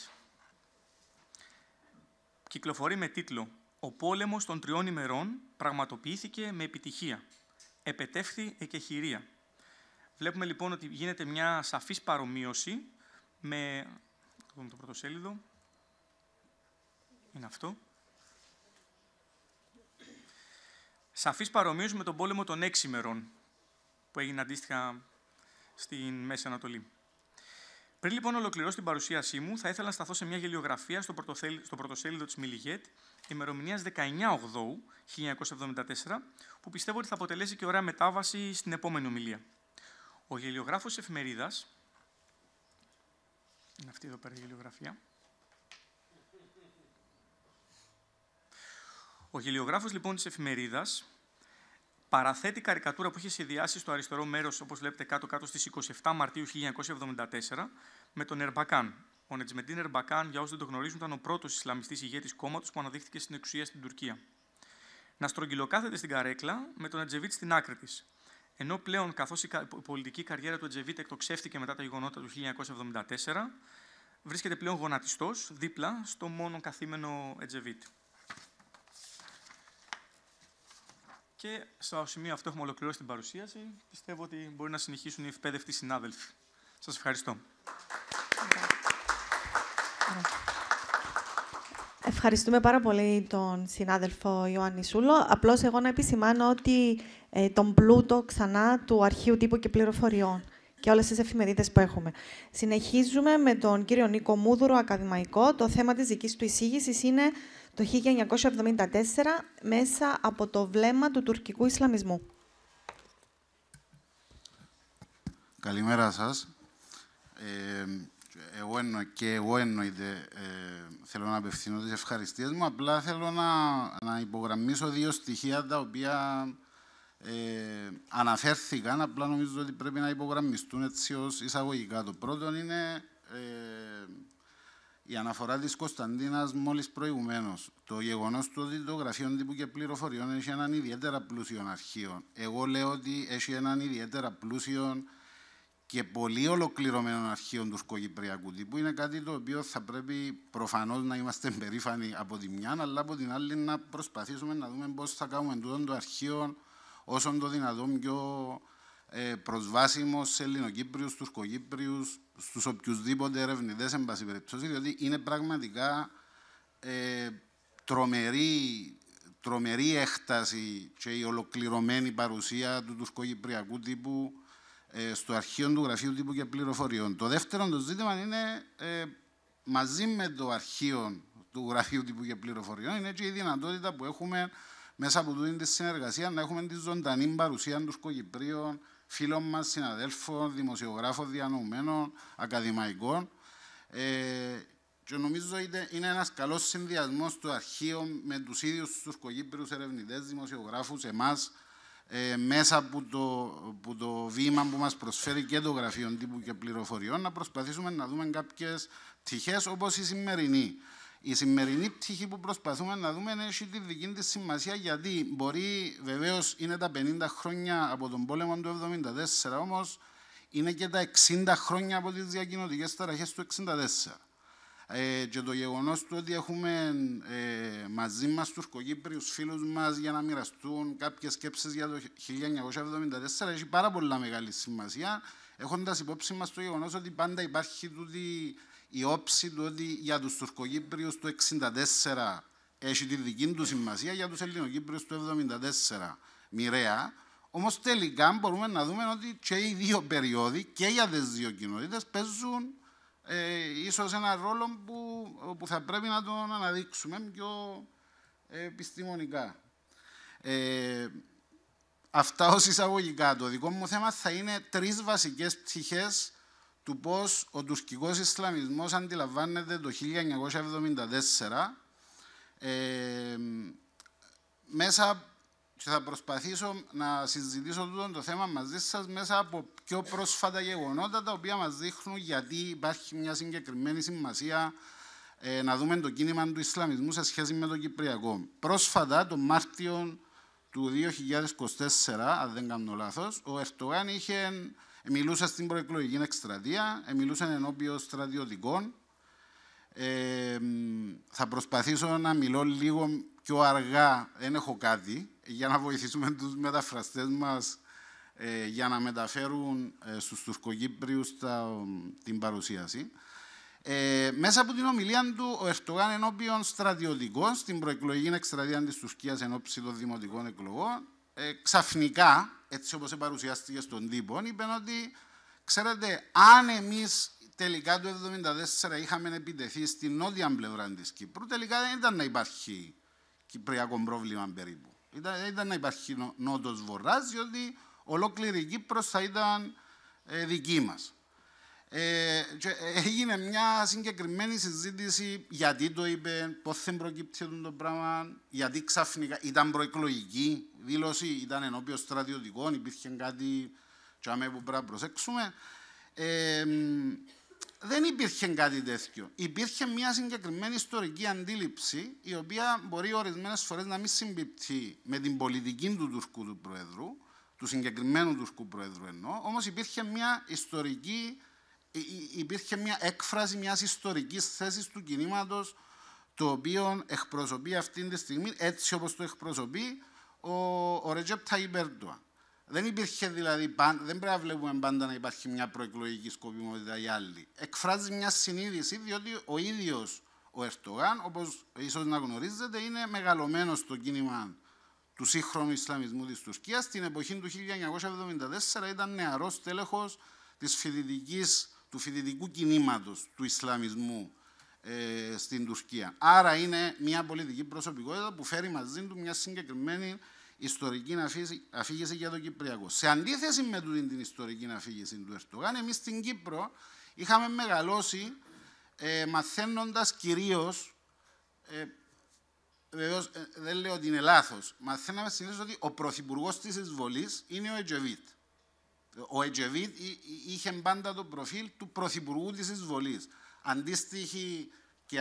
κυκλοφορεί με τίτλο ο πόλεμος των τριών ημερών πραγματοποιήθηκε με επιτυχία. Επετεύχθη εκεχηρία. Βλέπουμε λοιπόν ότι γίνεται μια σαφής παρομοίωση με... Θα το το σελίδο. Είναι αυτό. Σαφής παρομοίωση με τον πόλεμο των έξι ημερών που έγινε αντίστοιχα στην Μέση Ανατολή. Πριν λοιπόν ολοκληρώσω την παρουσίασή μου, θα ήθελα να σταθώ σε μια γελιογραφία στο, στο πρωτοσέλιδο της Μιλιγέτ, ημερομηνίας 19 Ογδόου 1974, που πιστεύω ότι θα αποτελέσει και ωραία μετάβαση στην επόμενη ομιλία. Ο γελιογράφος εφημερίδας. Είναι αυτή εδώ πέρα η γελιογραφία. Ο γελιογράφος λοιπόν της εφημερίδας παραθέτει καρικατούρα που είχε σχεδιάσει στο αριστερό μέρος, όπως βλέπετε κάτω-κάτω στι 27 Μαρτίου 1974, με τον Ερμπακάν. Ο Νετζμεντίν Ερμπακάν, για όσους δεν το γνωρίζουν, ήταν ο πρώτος Ισλαμιστής ηγέτης κόμματος που αναδείχθηκε στην εξουσία στην Τουρκία. Να στρογγυλοκάθεται στην καρέκλα με τον Ετζεβίτ στην άκρη της. Ενώ πλέον, καθώς η πολιτική καριέρα του Ετζεβίτ εκτοξεύτηκε μετά τα γεγονότα του 1974, βρίσκεται πλέον γονατιστός δίπλα στο μόνο καθήμενο Ετζεβίτ. Και στο σημείο αυτό έχουμε ολοκληρώσει την παρουσίαση. Πιστεύω ότι μπορεί να συνεχίσουν οι εκπαίδευτοι συνάδελφοι. Σας ευχαριστώ. Ευχαριστούμε πάρα πολύ τον συνάδελφο Ιωάννη Σούλο. Απλώς εγώ να επισημάνω ότι ε, τον πλούτο ξανά του αρχείου τύπου και πληροφοριών και όλες τις εφημερίδες που έχουμε. Συνεχίζουμε με τον κύριο Νίκο Μούδουρο, ακαδημαϊκό. Το θέμα της δικής του εισήγησης είναι το 1974 μέσα από το βλέμμα του τουρκικού Ισλαμισμού. Καλημέρα σας. Ε, εγώ εννο, και εγώ εννοείται ε, θέλω να απευθύνω τις ευχαριστίες μου. Απλά θέλω να, να υπογραμμίσω δύο στοιχεία τα οποία ε, αναφέρθηκαν. Απλά νομίζω ότι πρέπει να υπογραμμιστούν έτσι ως εισαγωγικά. Το πρώτο είναι ε, η αναφορά της Κωνσταντίνας μόλις προηγουμένως. Το γεγονός ότι το Γραφείο Τύπου και Πληροφοριών έχει έναν ιδιαίτερα πλούσιο αρχείο. Εγώ λέω ότι έχει έναν ιδιαίτερα πλούσιο και πολύ ολοκληρωμένο αρχείο τουρκοκυπριακού τύπου. Είναι κάτι το οποίο θα πρέπει προφανώς να είμαστε περήφανοι από τη μια, αλλά από την άλλη να προσπαθήσουμε να δούμε πώς θα κάνουμε τούτο το αρχείο όσο το δυνατόν πιο ε, προσβάσιμος σε Ελληνοκύπριους, Τουρκοκύπριους, στους οποιουσδήποτε ερευνητές, εν πάση περιπτώσει, διότι είναι πραγματικά ε, τρομερή, τρομερή έκταση και η ολοκληρωμένη παρουσία του τουρκοκυπριακού τύπου ε, στο αρχείο του Γραφείου Τύπου και Πληροφοριών. Το δεύτερο το ζήτημα είναι ε, μαζί με το αρχείο του Γραφείου Τύπου και Πληροφοριών είναι και η δυνατότητα που έχουμε μέσα από την τη συνεργασία να έχουμε τη ζωντανή παρουσία του τουρκοκυπρίων φίλων μας, συναδέλφων, δημοσιογράφων, διανοημένων, ακαδημαϊκών. Ε, και νομίζω ότι είναι ένας καλός συνδυασμός του αρχείου με τους ίδιους τους τουρκοκύπριους ερευνητές, δημοσιογράφους εμάς, ε, μέσα από το, το βήμα που μας προσφέρει και το γραφείο τύπου και πληροφοριών, να προσπαθήσουμε να δούμε κάποιες τυχές όπως η σημερινή η σημερινή πτυχή που προσπαθούμε να δούμε έχει τη δική της σημασία γιατί μπορεί, βεβαίως είναι τα 50 χρόνια από τον πόλεμο του 1974, όμως είναι και τα 60 χρόνια από τις διακοινωτικές ταραχές του 1964. Ε, και το γεγονός του ότι έχουμε ε, μαζί μας τουρκοκύπριου φίλους μας για να μοιραστούν κάποιες σκέψεις για το 1974 έχει πάρα πολύ μεγάλη σημασία, έχοντας υπόψη μας το γεγονός ότι πάντα υπάρχει τούτη η όψη του ότι για τους Τουρκοκύπριους του 1964 έχει τη δική του σημασία, για τους Ελληνοκύπριους του 1974 μοιραία. Όμως τελικά μπορούμε να δούμε ότι και οι δύο περιόδοι και για τις δύο κοινότητες παίζουν ε, ίσως ένα ρόλο που, που θα πρέπει να τον αναδείξουμε πιο επιστημονικά. Ε, αυτά ως εισαγωγικά. Το δικό μου θέμα θα είναι τρεις βασικές πτυχές του πώς ο τουρκικός Ισλαμισμός αντιλαμβάνεται το 1974 ε, μέσα και θα προσπαθήσω να συζητήσω το θέμα μαζί σας μέσα από πιο πρόσφατα γεγονότα τα οποία μας δείχνουν γιατί υπάρχει μια συγκεκριμένη σημασία ε, να δούμε το κίνημα του Ισλαμισμού σε σχέση με το Κυπριακό. Πρόσφατα, τον Μάρτιο του 2024, αν δεν κάνω λάθος, ο Ερτογάν είχε Μιλούσα στην προεκλογική εκστρατεία, ε, μιλούσα ενώπιον στρατιωτικών. Ε, θα προσπαθήσω να μιλώ λίγο πιο αργά, δεν έχω κάτι, για να βοηθήσουμε τους μεταφραστές μας ε, για να μεταφέρουν ε, στους Τουρκοκύπριους τα, την παρουσίαση. Ε, μέσα από την ομιλία του, ο Ερτογάν ενώπιον στρατιωτικών στην προεκλογική εκστρατεία της Τουρκίας ενώψη των δημοτικών εκλογών ε, ξαφνικά, έτσι όπως παρουσιάστηκε στον τύπο, είπε ότι, ξέρετε, αν εμείς τελικά το 1974 είχαμε επιτεθεί στην νότια πλευρά της Κύπρου, τελικά δεν ήταν να υπάρχει κυπριακό πρόβλημα περίπου. Ήταν, δεν ήταν να υπάρχει νότος βορράς, διότι ολόκληρη η Κύπρος θα ήταν ε, δική μας. Ε, ε, έγινε μια συγκεκριμένη συζήτηση γιατί το είπε, πώς δεν προκύπτει το πράγμα, γιατί ξαφνικά ήταν προεκλογική δήλωση, ήταν ενώπιον στρατιωτικών, υπήρχε κάτι τσάμε που πρέπει να προσέξουμε. Ε, δεν υπήρχε κάτι τέτοιο. Υπήρχε μια συγκεκριμένη ιστορική αντίληψη, η οποία μπορεί ορισμένες φορές να μην συμπιπτεί με την πολιτική του Τουρκού του Προέδρου, του συγκεκριμένου Τουρκού Προέδρου εννοώ, όμως υπήρχε μια ιστορική ε, ε, υπήρχε μια έκφραση μιας ιστορικής θέσης του κινήματος, το οποίο εκπροσωπεί αυτή τη στιγμή, έτσι όπως το εκπροσωπεί, ο, ο Ρετζέπ Ταϊμπερντουά. Δεν υπήρχε δηλαδή, δεν πρέπει να βλέπουμε πάντα να υπάρχει μια προεκλογική σκοπιμότητα ή άλλη. Εκφράζει μια συνείδηση, διότι ο ίδιος ο Ερτογάν, όπως ίσως να γνωρίζετε, είναι μεγαλωμένος στο κίνημα του σύγχρονου Ισλαμισμού της Τουρκίας. Την εποχή του 1974 ήταν νεαρός τέλεχο της φοιτητικής του φοιτητικού κινήματος του Ισλαμισμού ε, στην Τουρκία. Άρα είναι μια πολιτική προσωπικότητα που φέρει μαζί του μια συγκεκριμένη ιστορική αφήγηση για τον Κυπριακό. Σε αντίθεση με την ιστορική αφήγηση του Ερτογάν, εμείς στην Κύπρο είχαμε μεγαλώσει ε, μαθαίνοντας κυρίως. Ε, Βεβαίως ε, δεν λέω ότι είναι λάθος. Μαθαίναμε συνήθως ότι ο πρωθυπουργός της εισβολής είναι ο Ετζεβίτ. Ο Ετζεβίτ είχε πάντα το προφίλ του πρωθυπουργού της εισβολής. Αντίστοιχη και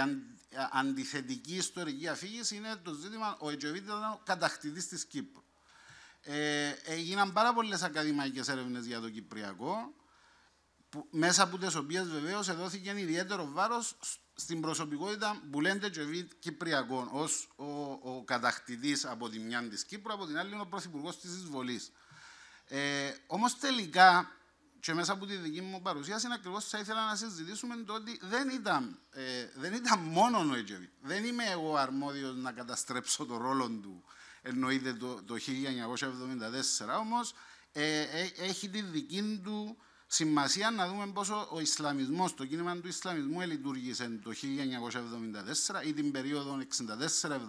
αντιθετική ιστορική αφήγηση είναι το ζήτημα ο Ετζεβίτ ήταν ο κατακτητής της Κύπρου. Ε, έγιναν πάρα πολλές ακαδημαϊκές έρευνες για το Κυπριακό, που, μέσα από τις οποίες βεβαίως δόθηκε ιδιαίτερο βάρος στην προσωπικότητα που λένε Τζεβίτ Κυπριακών Ως ο, ο κατακτητής από τη μια της Κύπρου, από την άλλη είναι ο πρωθυπουργός της εισβολής. Ε, όμως τελικά και μέσα από τη δική μου παρουσίαση ακριβώς θα ήθελα να συζητήσουμε το ότι δεν ήταν, ε, δεν ήταν μόνο ο Δεν είμαι εγώ αρμόδιος να καταστρέψω το ρόλο του, εννοείται το, το 1974, Όμως, ε, ε, έχει τη δική του σημασία να δούμε πόσο ο Ισλαμισμός, το κίνημα του Ισλαμισμού λειτουργήσε το 1974 ή την περίοδο 64-74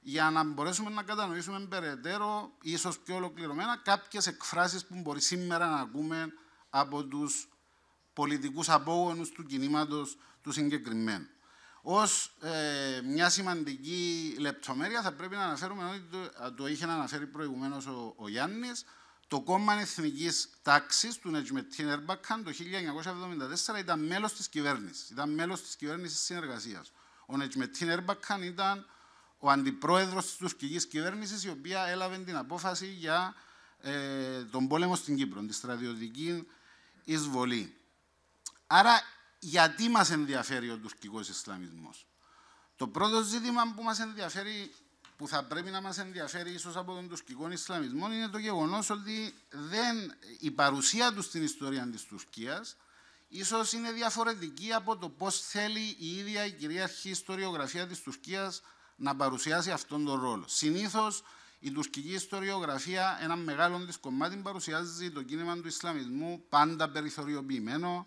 για να μπορέσουμε να κατανοήσουμε περαιτέρω, ίσως πιο ολοκληρωμένα, κάποιες εκφράσεις που μπορεί σήμερα να ακούμε από τους πολιτικούς απόγονους του κινήματος του συγκεκριμένου. Ως ε, μια σημαντική λεπτομέρεια θα πρέπει να αναφέρουμε ότι το, το είχε αναφέρει προηγουμένως ο, ο Γιάννης, το κόμμα εθνικής τάξης του Νετζμετίν Ερμπακάν το 1974 ήταν μέλος της κυβέρνησης. Ήταν μέλος της κυβέρνησης συνεργασίας. Ο Νετζμετίν Ερμπακάν ήταν ο αντιπρόεδρος της τουρκικής κυβέρνησης, η οποία έλαβε την απόφαση για ε, τον πόλεμο στην Κύπρο, τη στρατιωτική εισβολή. Άρα, γιατί μας ενδιαφέρει ο τουρκικός Ισλαμισμός. Το πρώτο ζήτημα που μας ενδιαφέρει που θα πρέπει να μας ενδιαφέρει ίσως από τον τουρκικό Ισλαμισμό είναι το γεγονός ότι δεν, η παρουσία του στην ιστορία της Τουρκίας ίσως είναι διαφορετική από το πώς θέλει η ίδια η κυρίαρχη ιστοριογραφία της Τουρκίας να παρουσιάσει αυτόν τον ρόλο. Συνήθως η τουρκική ιστοριογραφία, ένα μεγάλο τη κομμάτι, παρουσιάζει το κίνημα του Ισλαμισμού πάντα περιθωριοποιημένο.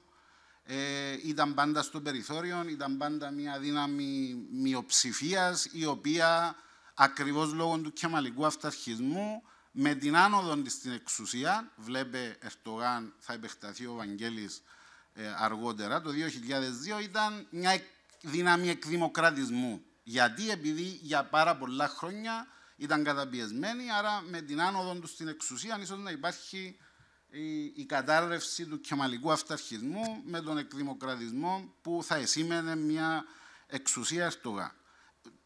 Ε, ήταν πάντα στο περιθώριο, ήταν πάντα μια δύναμη μειοψηφίας η οποία ακριβώς λόγω του κεμαλικού αυταρχισμού με την άνοδο της στην εξουσία, βλέπε Ερτογάν, θα επεκταθεί ο Βαγγέλης ε, αργότερα, το 2002 ήταν μια δύναμη εκδημοκρατισμού γιατί, επειδή για πάρα πολλά χρόνια ήταν καταπιεσμένοι, άρα με την άνοδο τους στην εξουσία, ίσως να υπάρχει η, η κατάρρευση του κεμαλικού αυταρχισμού με τον εκδημοκρατισμό που θα εσήμενε μια εξουσία ερτογά.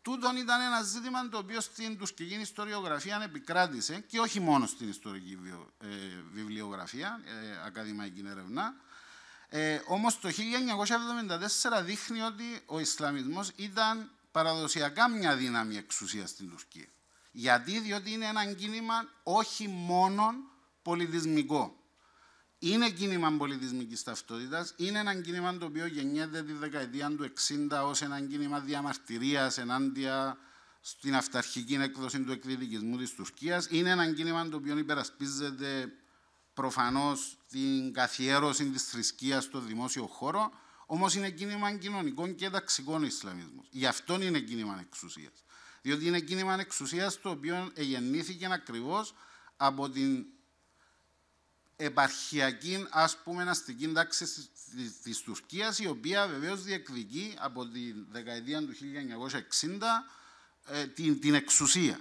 Τούτον ήταν ένα ζήτημα το οποίο στην τουρκική ιστοριογραφία επικράτησε και όχι μόνο στην ιστορική ε, βιβλιογραφία, ε, ακαδημαϊκή ερευνά. Ε, Όμως το 1974 δείχνει ότι ο Ισλαμισμός ήταν παραδοσιακά μια δύναμη εξουσίας στην Τουρκία. Γιατί, διότι είναι ένα κίνημα όχι μόνο πολιτισμικό. Είναι κίνημα πολιτισμικής ταυτότητας, είναι ένα κίνημα το οποίο γεννιέται τη δεκαετία του 60 ως ένα κίνημα διαμαρτυρίας ενάντια στην αυταρχική έκδοση του εκδικισμού της Τουρκίας. Είναι ένα κίνημα το οποίο υπερασπίζεται προφανώς την καθιέρωση της θρησκείας στο δημόσιο χώρο Όμως είναι κίνημα κοινωνικών και ταξικών Ισλαμισμός. Γι' αυτό είναι κίνημα εξουσίας. Διότι είναι κίνημα εξουσίας το οποίο εγεννήθηκε ακριβώς από την επαρχιακή ας πούμε αστική τάξη της Τουρκίας η οποία βεβαίως διεκδικεί από τη δεκαετία του 1960 ε, την εξουσία.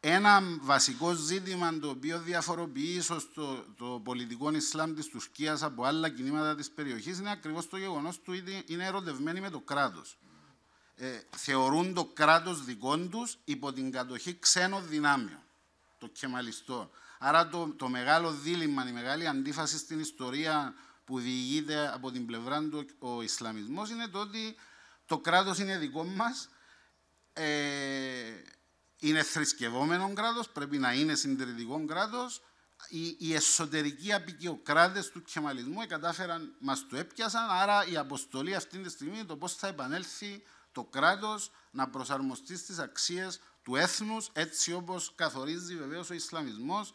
Ένα βασικό ζήτημα το οποίο διαφοροποιεί ίσως το, το πολιτικό Ισλάμ της Τουρκίας από άλλα κινήματα της περιοχής είναι ακριβώς το γεγονός του ότι είναι ερωτευμένοι με το κράτος. Ε, θεωρούν το κράτος δικών τους υπό την κατοχή ξένων δυνάμεων, το κεμαλιστό. Άρα το, το μεγάλο δίλημα, η μεγάλη αντίφαση στην ιστορία που διηγείται από την πλευρά του ο Ισλαμισμός είναι το ότι το κράτος είναι δικό μας, ε, είναι θρησκευόμενο κράτος, πρέπει να είναι συντηρητικός κράτος. Οι, οι εσωτερικοί απεικιοκράτες του κεμαλισμού κατάφεραν, μας το έπιασαν. Άρα η αποστολή αυτή τη στιγμή είναι το πώς θα επανέλθει το κράτος να προσαρμοστεί στις αξίες του έθνους, έτσι όπως καθορίζει βεβαίως ο Ισλαμισμός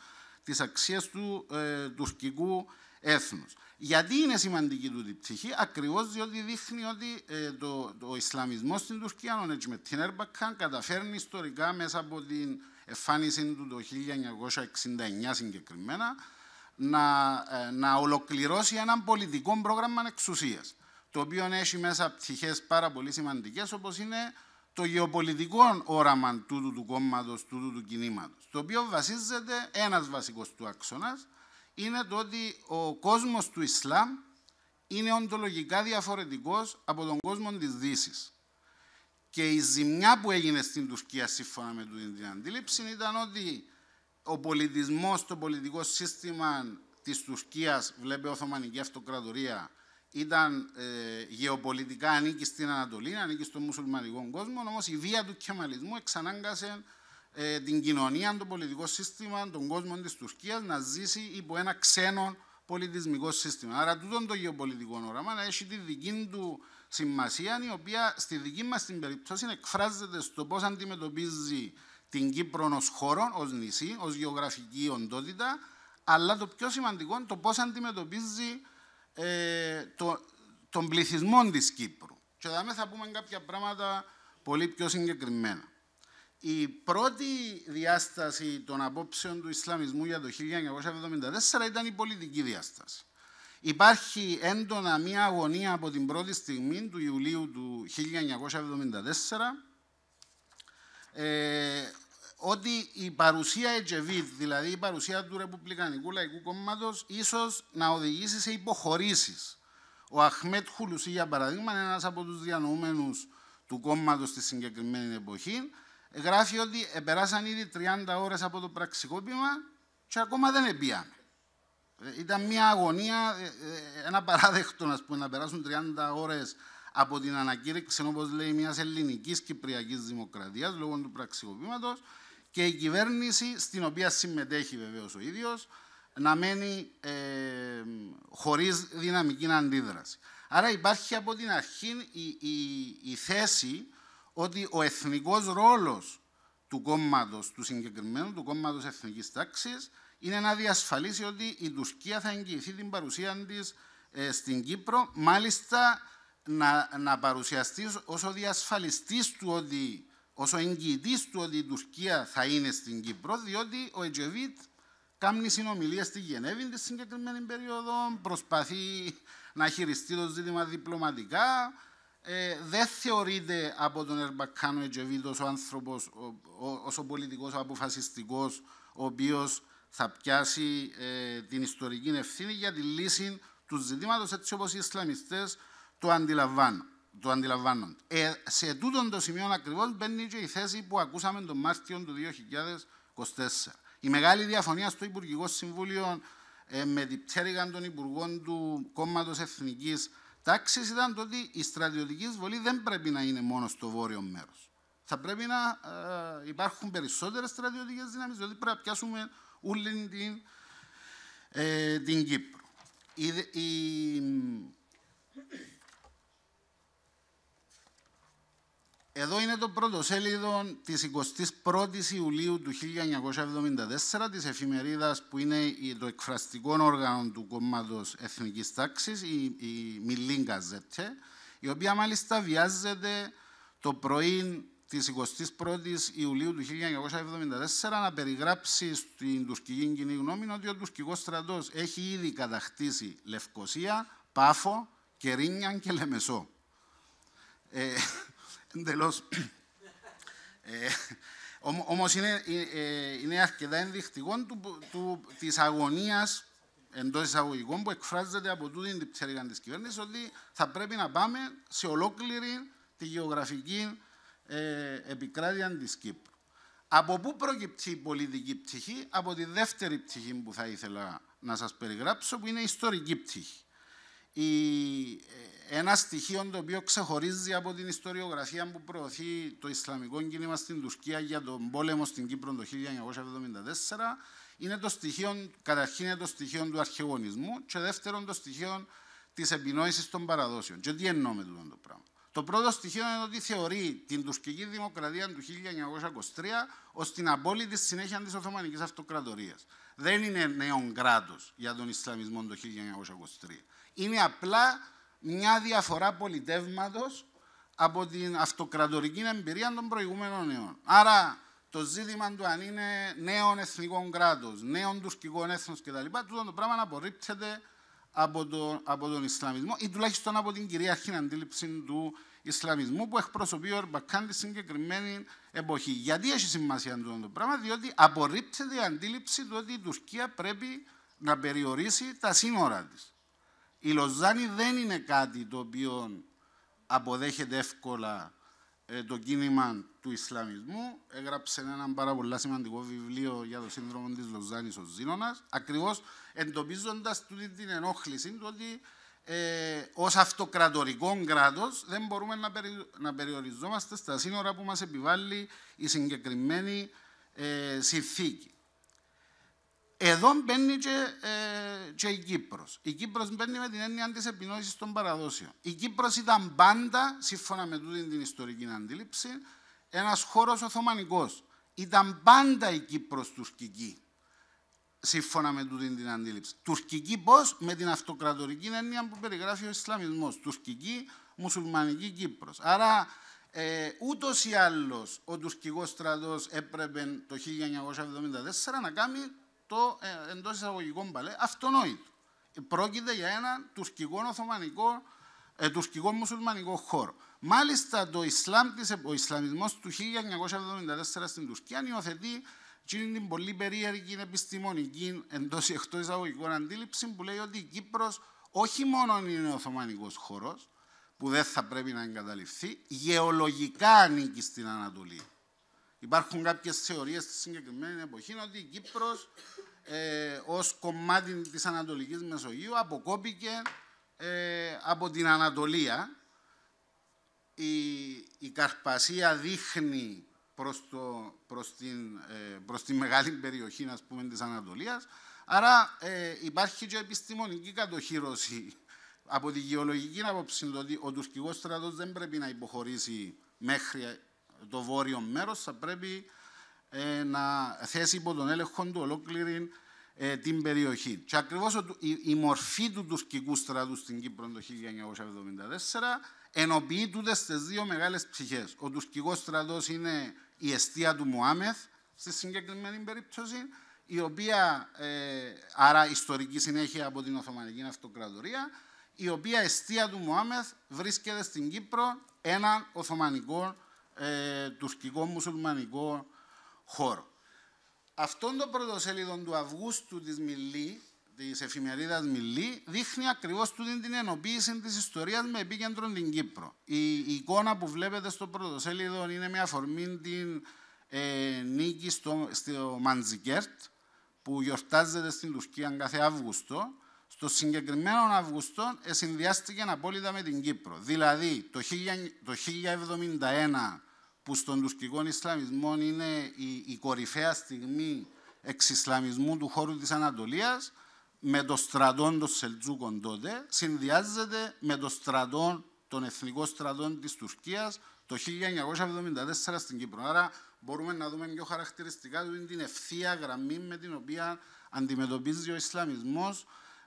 τις αξίες του ε, τουρκικού έθνους. Γιατί είναι σημαντική του την ψυχή, ακριβώς διότι δείχνει ότι ε, το, το Ισλαμισμός στην Τουρκία, ο την Ερμπακάν, καταφέρνει ιστορικά μέσα από την εμφάνιση του το 1969 συγκεκριμένα να, ε, να ολοκληρώσει έναν πολιτικό πρόγραμμα εξουσίας. Το οποίο έχει μέσα ψυχές πάρα πολύ σημαντικές, όπως είναι το γεωπολιτικό όραμα τούτου του κόμματος, τούτου του κινήματος. Το οποίο βασίζεται ένας βασικός του άξονας είναι το ότι ο κόσμος του Ισλάμ είναι οντολογικά διαφορετικός από τον κόσμο της Δύσης. Και η ζημιά που έγινε στην Τουρκία, σύμφωνα με την αντίληψη, ήταν ότι ο πολιτισμός, το πολιτικό σύστημα της Τουρκίας, βλέπει Οθωμανική Αυτοκρατορία, ήταν ε, γεωπολιτικά ανήκει στην Ανατολή, ανήκει στον μουσουλμανικό κόσμο, όμως η βία του κεμαλισμού εξανάγκασε ε, την κοινωνία, το πολιτικό σύστημα, τον κόσμο της Τουρκίας να ζήσει υπό ένα ξένο πολιτισμικό σύστημα. Άρα τούτο το γεωπολιτικό όραμα να έχει τη δική του σημασία, η οποία στη δική μας την περίπτωση εκφράζεται στο πώς αντιμετωπίζει την Κύπρο ως χώρο, ως νησί, ως γεωγραφική οντότητα, αλλά το πιο σημαντικό είναι το πώς αντιμετωπίζει ε, το, τον πληθυσμό της Κύπρου. Και θα πούμε κάποια πράγματα πολύ πιο συγκεκριμένα. Η πρώτη διάσταση των απόψεων του Ισλαμισμού για το 1974 ήταν η πολιτική διάσταση. Υπάρχει έντονα μία αγωνία από την πρώτη στιγμή του Ιουλίου του 1974 ε, ότι η παρουσία Ετζεβίτ, δηλαδή η παρουσία του Ρεπουμπλικανικού Λαϊκού Κόμματος, ίσως να οδηγήσει σε υποχωρήσεις. Ο Αχμέτ Χουλουσί, για παράδειγμα, είναι ένας από τους διανοούμενους του κόμματος στη συγκεκριμένη εποχή, γράφει ότι περάσαν ήδη 30 ώρες από το πραξικόπημα και ακόμα δεν εμπίαμε. Ε, ήταν μια αγωνία, ε, ε, ένα παράδεκτο να περάσουν 30 ώρες από την ανακήρυξη, όπως λέει, μιας ελληνικής κυπριακής δημοκρατίας λόγω του πραξικοπήματος και η κυβέρνηση, στην οποία συμμετέχει βεβαίως ο ίδιος, να μένει ε, χωρίς δυναμική αντίδραση. Άρα υπάρχει από την αρχή η θέση ότι ο εθνικός ρόλος του κόμματος, του συγκεκριμένου, του κόμματος εθνικής τάξης, είναι να διασφαλίσει ότι η Τουρκία θα εγγυηθεί την παρουσία της ε, στην Κύπρο, μάλιστα να, να παρουσιαστεί ως ο διασφαλιστής του ότι, ως ο του ότι η Τουρκία θα είναι στην Κύπρο, διότι ο Ετζεβίτ κάνει συνομιλίες στη Γενέβη τη συγκεκριμένη περίοδο, προσπαθεί να χειριστεί το ζήτημα διπλωματικά, ε, δεν θεωρείται από τον Ερμπακάνο Ετζεβίδο ο άνθρωπος, ο, ο, ως ο πολιτικός, ο αποφασιστικός, ο οποίος θα πιάσει ε, την ιστορική ευθύνη για τη λύση του ζητήματος έτσι όπως οι ισλαμιστές, το αντιλαμβάνουν. Το αντιλαμβάνονται. Ε, σε τούτο το σημείο ακριβώς μπαίνει και η θέση που ακούσαμε τον Μάρτιο του 2024. Η μεγάλη διαφωνία στο Υπουργικό Συμβούλιο ε, με την πτέρυγα των Υπουργών του κόμματος Εθνικής τάξη ήταν το ότι η στρατιωτική εισβολή δεν πρέπει να είναι μόνο στο βόρειο μέρος. Θα πρέπει να ε, υπάρχουν περισσότερες στρατιωτικές δύναμει, διότι πρέπει να πιάσουμε όλη την, ε, Κύπρο. Εδώ είναι το πρώτο σέλιδο της 21ης Ιουλίου του 1974 της εφημερίδας που είναι το εκφραστικό όργανο του κόμματος Εθνικής Τάξης, η, η Μιλίν η οποία μάλιστα βιάζεται το πρωί της 21ης Ιουλίου του 1974 να περιγράψει στην τουρκική κοινή γνώμη ότι ο τουρκικός στρατός έχει ήδη κατακτήσει Λευκοσία, Πάφο, Κερίνια και Λεμεσό. Ε, Εντελώς, όμως είναι, ε, είναι αρκετά ενδεικτικό του, του, της αγωνίας εντό εισαγωγικών που εκφράζεται από τούτη την ψέρικα τη κυβέρνηση ότι θα πρέπει να πάμε σε ολόκληρη τη γεωγραφική ε, επικράτεια τη Κύπρου. Από πού προκύπτει η πολιτική πτυχή, από τη δεύτερη πτυχή που θα ήθελα να σας περιγράψω, που είναι η ιστορική πτυχή ένα στοιχείο το οποίο ξεχωρίζει από την ιστοριογραφία που προωθεί το Ισλαμικό κίνημα στην Τουρκία για τον πόλεμο στην Κύπρο το 1974 είναι το στοιχείο, καταρχήν είναι το στοιχείο του αρχαιογονισμού και δεύτερον το στοιχείο της επινόησης των παραδόσεων. Και τι εννοώ με το πράγμα. Το πρώτο στοιχείο είναι ότι θεωρεί την τουρκική δημοκρατία του 1923 ως την απόλυτη συνέχεια της Οθωμανικής Αυτοκρατορίας. Δεν είναι νέο κράτο για τον Ισλαμισμό το 1923. Είναι απλά μια διαφορά πολιτεύματος από την αυτοκρατορική εμπειρία των προηγούμενων αιών. Άρα το ζήτημα του αν είναι νέων εθνικών κράτος, νέων τουρκικών έθνων κτλ. Τούτο το πράγμα απορρίπτεται από, από τον Ισλαμισμό ή τουλάχιστον από την κυρίαρχη αντίληψη του Ισλαμισμού που εκπροσωπεί ο Ερμπακάν τη συγκεκριμένη εποχή. Γιατί έχει σημασία αυτό το πράγμα, διότι απορρίπτεται η αντίληψη του ότι η Τουρκία πρέπει να περιορίσει τα σύνορα της. Η Λοζάνη δεν είναι κάτι το οποίο αποδέχεται εύκολα ε, το κίνημα του Ισλαμισμού. Έγραψε ένα πάρα πολύ σημαντικό βιβλίο για το σύνδρομο της Λοζάνης ο Ζήνωνας, ακριβώς εντοπίζοντας την ενόχληση του ότι ε, ως αυτοκρατορικό κράτος δεν μπορούμε να, περι, περιοριζόμαστε στα σύνορα που μας επιβάλλει η συγκεκριμένη ε, συνθήκη. Εδώ μπαίνει και, ε, και η κύπρος. Η κύπρος μπαίνει με την έννοια της επινόησης των παραδόσεων. Η κύπρος ήταν πάντα, σύμφωνα με τούτη την ιστορική αντίληψη, ένας χώρος Οθωμανικός. Ήταν πάντα η κύπρος τουρκική, σύμφωνα με τούτη την αντίληψη. Τουρκική πώς με την αυτοκρατορική έννοια που περιγράφει ο Ισλαμισμός. Τουρκική, μουσουλμανική κύπρος. Άρα ε, Ούτως ή άλλως ο τουρκικός στρατός έπρεπε το 1974 να κάνει αυτό ε, εντός εισαγωγικών παλέ, αυτονόητο. Πρόκειται για έναν τουρκικό οθωμανικό, ε, τουρκικό μουσουλμανικό χώρο. Μάλιστα, το Ισλάμ ο Ισλαμισμός του 1974 στην Τουρκία υιοθετεί την πολύ περίεργη επιστημονική εντός ή εκτός εισαγωγικών αντίληψη που λέει ότι η Κύπρος όχι μόνο είναι Οθωμανικός χώρος, που δεν θα πρέπει να εγκαταλειφθεί, γεωλογικά ανήκει στην Ανατολή. Υπάρχουν κάποιες θεωρίες στη συγκεκριμένη εποχή ότι η κύπρος ε, ως κομμάτι της ανατολικής Μεσογείου αποκόπηκε ε, από την Ανατολία. Η, Καρπασία δείχνει προς, την, ε, τη μεγάλη περιοχή ας Ανατολία. της Ανατολίας. Άρα ε, υπάρχει και επιστημονική κατοχήρωση από τη γεωλογική άποψη ότι ο τουρκικός στρατός δεν πρέπει να υποχωρήσει μέχρι το βόρειο μέρος θα πρέπει ε, να θέσει υπό τον έλεγχο του ολόκληρη ε, την περιοχή. Και ακριβώς η, η μορφή του τουρκικού στρατού στην Κύπρο το 1974 ενοποιεί τούτες τις δύο μεγάλες ψυχές. Ο τουρκικός στρατός είναι η αιστεία του Μωάμεθ στη συγκεκριμένη περίπτωση, η οποία, ε, άρα ιστορική συνέχεια από την Οθωμανική Αυτοκρατορία, η οποία αιστεία του Μωάμεθ βρίσκεται στην Κύπρο έναν Οθωμανικό ε, τουρκικό-μουσουλμανικό χώρο. Αυτό το πρωτοσέλιδο του Αυγούστου της Μιλή, της εφημερίδας Μιλή, δείχνει ακριβώς τούτη την ενοποίηση της ιστορίας με επίκεντρο την Κύπρο. Η, εικόνα που βλέπετε στο πρωτοσέλιδο είναι μια αφορμή την ε, νίκη στο, στο Μαντζικέρτ, που γιορτάζεται στην Τουρκία κάθε Αύγουστο, το συγκεκριμένο Αυγουστό συνδυάστηκε απόλυτα με την Κύπρο. Δηλαδή, το 1071, που στον τουρκικό Ισλαμισμό είναι η, η κορυφαία στιγμή εξισλαμισμού του χώρου της Ανατολίας, με το στρατόν των Σελτζούκων τότε, συνδυάζεται με το στρατό των εθνικών στρατών της Τουρκίας το 1974 στην Κύπρο. Άρα μπορούμε να δούμε πιο χαρακτηριστικά την ευθεία γραμμή με την οποία αντιμετωπίζει ο Ισλαμισμός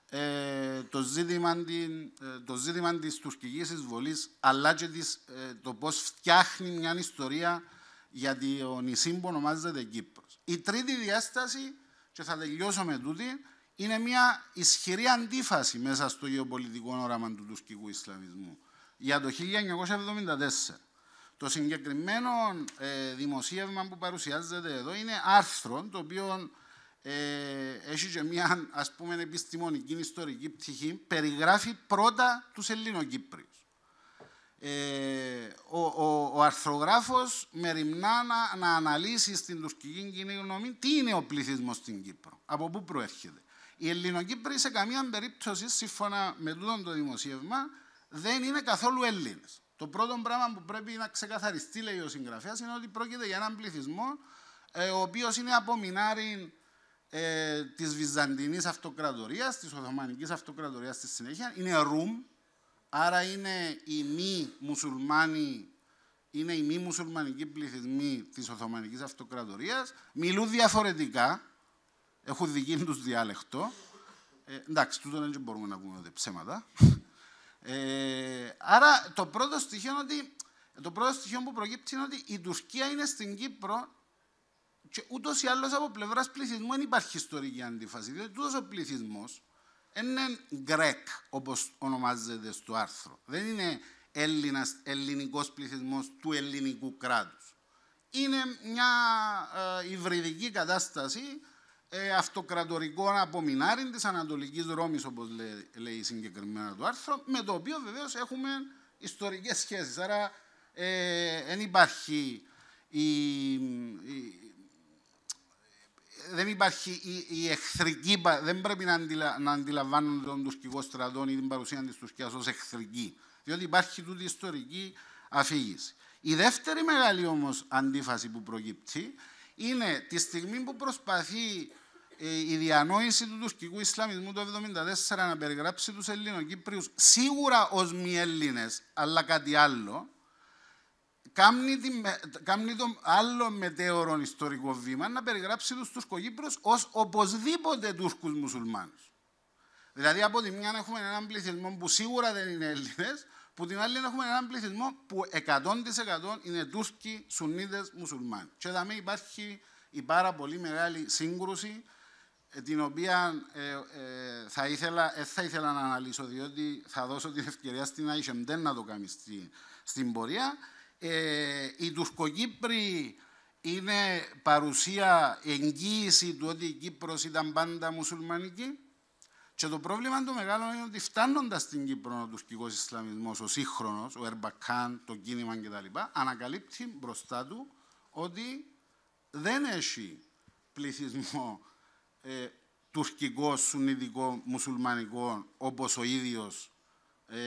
ε, το, ζήτημα, ε, το ζήτημα της τουρκικής εισβολής αλλά και ε, το πώς φτιάχνει μια ιστορία για ο νησί που ονομάζεται Κύπρος. Η τρίτη διάσταση, και θα τελειώσω με τούτη, είναι μια ισχυρή αντίφαση μέσα στο γεωπολιτικό όραμα του τουρκικού Ισλαμισμού. Για το 1974, το συγκεκριμένο ε, δημοσίευμα που παρουσιάζεται εδώ είναι άρθρο, το οποίο ε, έχει και μια ας πούμε επιστημονική ιστορική πτυχή, περιγράφει πρώτα τους Ελληνοκύπριους. Ε, ο, ο, ο αρθρογράφος μεριμνά να, να αναλύσει στην τουρκική κοινή γνώμη τι είναι ο πληθυσμός στην Κύπρο, από πού προέρχεται. Οι Ελληνοκύπροι σε καμία περίπτωση, σύμφωνα με τούτο το δημοσίευμα, δεν είναι καθόλου Έλληνες. Το πρώτο πράγμα που πρέπει να ξεκαθαριστεί, λέει ο συγγραφέας, είναι ότι πρόκειται για έναν πληθυσμό ε, ο οποίος είναι από μινάρι ε, της Βυζαντινής Αυτοκρατορίας, της Οθωμανικής Αυτοκρατορίας στη συνέχεια, είναι Ρουμ, άρα είναι η μη μουσουλμάνη, είναι η μη μουσουλμανική πληθυσμοί της Οθωμανικής Αυτοκρατορίας, μιλούν διαφορετικά, έχουν δική τους διάλεκτο, ε, εντάξει, τούτο δεν μπορούμε να πούμε ψέματα. Ε, άρα το πρώτο στοιχείο το πρώτο στοιχείο που προκύπτει είναι ότι η Τουρκία είναι στην Κύπρο και ούτως ή άλλως από πλευράς πληθυσμού δεν υπάρχει ιστορική αντίφαση, διότι ο πληθυσμός είναι Γκρέκ, όπως ονομάζεται στο άρθρο. Δεν είναι Έλληνας, ελληνικός του ελληνικού κράτους. Είναι μια ε, υβριδική κατάσταση ε, αυτοκρατορικών απομεινάριν της Ανατολικής Ρώμης, όπως λέει, συγκεκριμένα το άρθρο, με το οποίο βεβαίως έχουμε ιστορικές σχέσεις. Άρα δεν ε, υπάρχει η δεν υπάρχει η, η εχθρική, δεν πρέπει να, αντιλα, να αντιλαμβάνονται τον τουρκικό στρατό ή την παρουσία της Τουρκίας ως εχθρική, διότι υπάρχει τούτη ιστορική αφήγηση. Η δεύτερη μεγάλη όμως αντίφαση που προκύπτει είναι τη στιγμή που προσπαθεί ε, η διανόηση του τουρκικού Ισλαμισμού το 1974 να περιγράψει τους Ελληνοκύπριους σίγουρα ως μη Έλληνες, αλλά κάτι άλλο, κάνει το άλλο μετέωρο ιστορικό βήμα να περιγράψει τους Τουρκοκύπρους ως οπωσδήποτε Τούρκους μουσουλμάνους. Δηλαδή από τη μια έχουμε έναν πληθυσμό που σίγουρα δεν είναι Έλληνες, που την άλλη έχουμε έναν πληθυσμό που 100% είναι Τούρκοι, Σουνίδες, Μουσουλμάνοι. Και εδώ υπάρχει η πάρα πολύ μεγάλη σύγκρουση ε, την οποία ε, ε, θα ήθελα, ε, θα ήθελα να αναλύσω, διότι θα δώσω την ευκαιρία στην Άισεμ, να το κάνει στην πορεία ε, οι Τουρκοκύπροι είναι παρουσία, εγγύηση του ότι η Κύπρος ήταν πάντα μουσουλμανική. Και το πρόβλημα το μεγάλο είναι ότι φτάνοντας στην Κύπρο ο τουρκικός Ισλαμισμός, ο σύγχρονος, ο Ερμπακάν, το κίνημα κτλ. ανακαλύπτει μπροστά του ότι δεν έχει πληθυσμό ε, τουρκικό, σουνιδικό, μουσουλμανικό όπως ο ίδιος ε,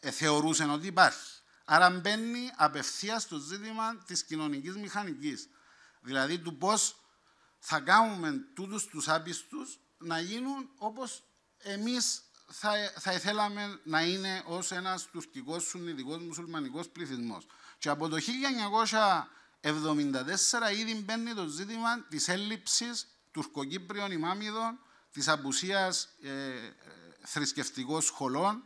ε, θεωρούσε ότι υπάρχει. Άρα μπαίνει απευθείας στο ζήτημα της κοινωνικής μηχανικής. Δηλαδή του πώς θα κάνουμε τούτους τους άπιστους να γίνουν όπως εμείς θα, θα ήθελαμε να είναι ως ένας τουρκικό σουνιδικός μουσουλμανικό πληθυσμός. Και από το 1974 ήδη μπαίνει το ζήτημα της έλλειψης τουρκοκύπριων ημάμιδων, της απουσίας ε, ε, θρησκευτικών σχολών,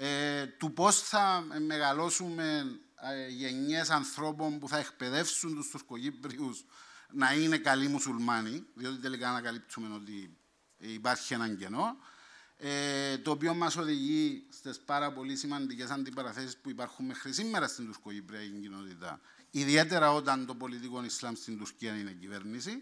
ε, του πώς θα μεγαλώσουμε ε, γενιές ανθρώπων που θα εκπαιδεύσουν τους Τουρκοκύπριους να είναι καλοί μουσουλμάνοι, διότι τελικά ανακαλύπτουμε ότι υπάρχει έναν κενό, ε, το οποίο μας οδηγεί στις πάρα πολύ σημαντικές αντιπαραθέσεις που υπάρχουν μέχρι σήμερα στην τουρκοκυπριακή κοινότητα. Ιδιαίτερα όταν το πολιτικό Ισλάμ στην Τουρκία είναι κυβέρνηση,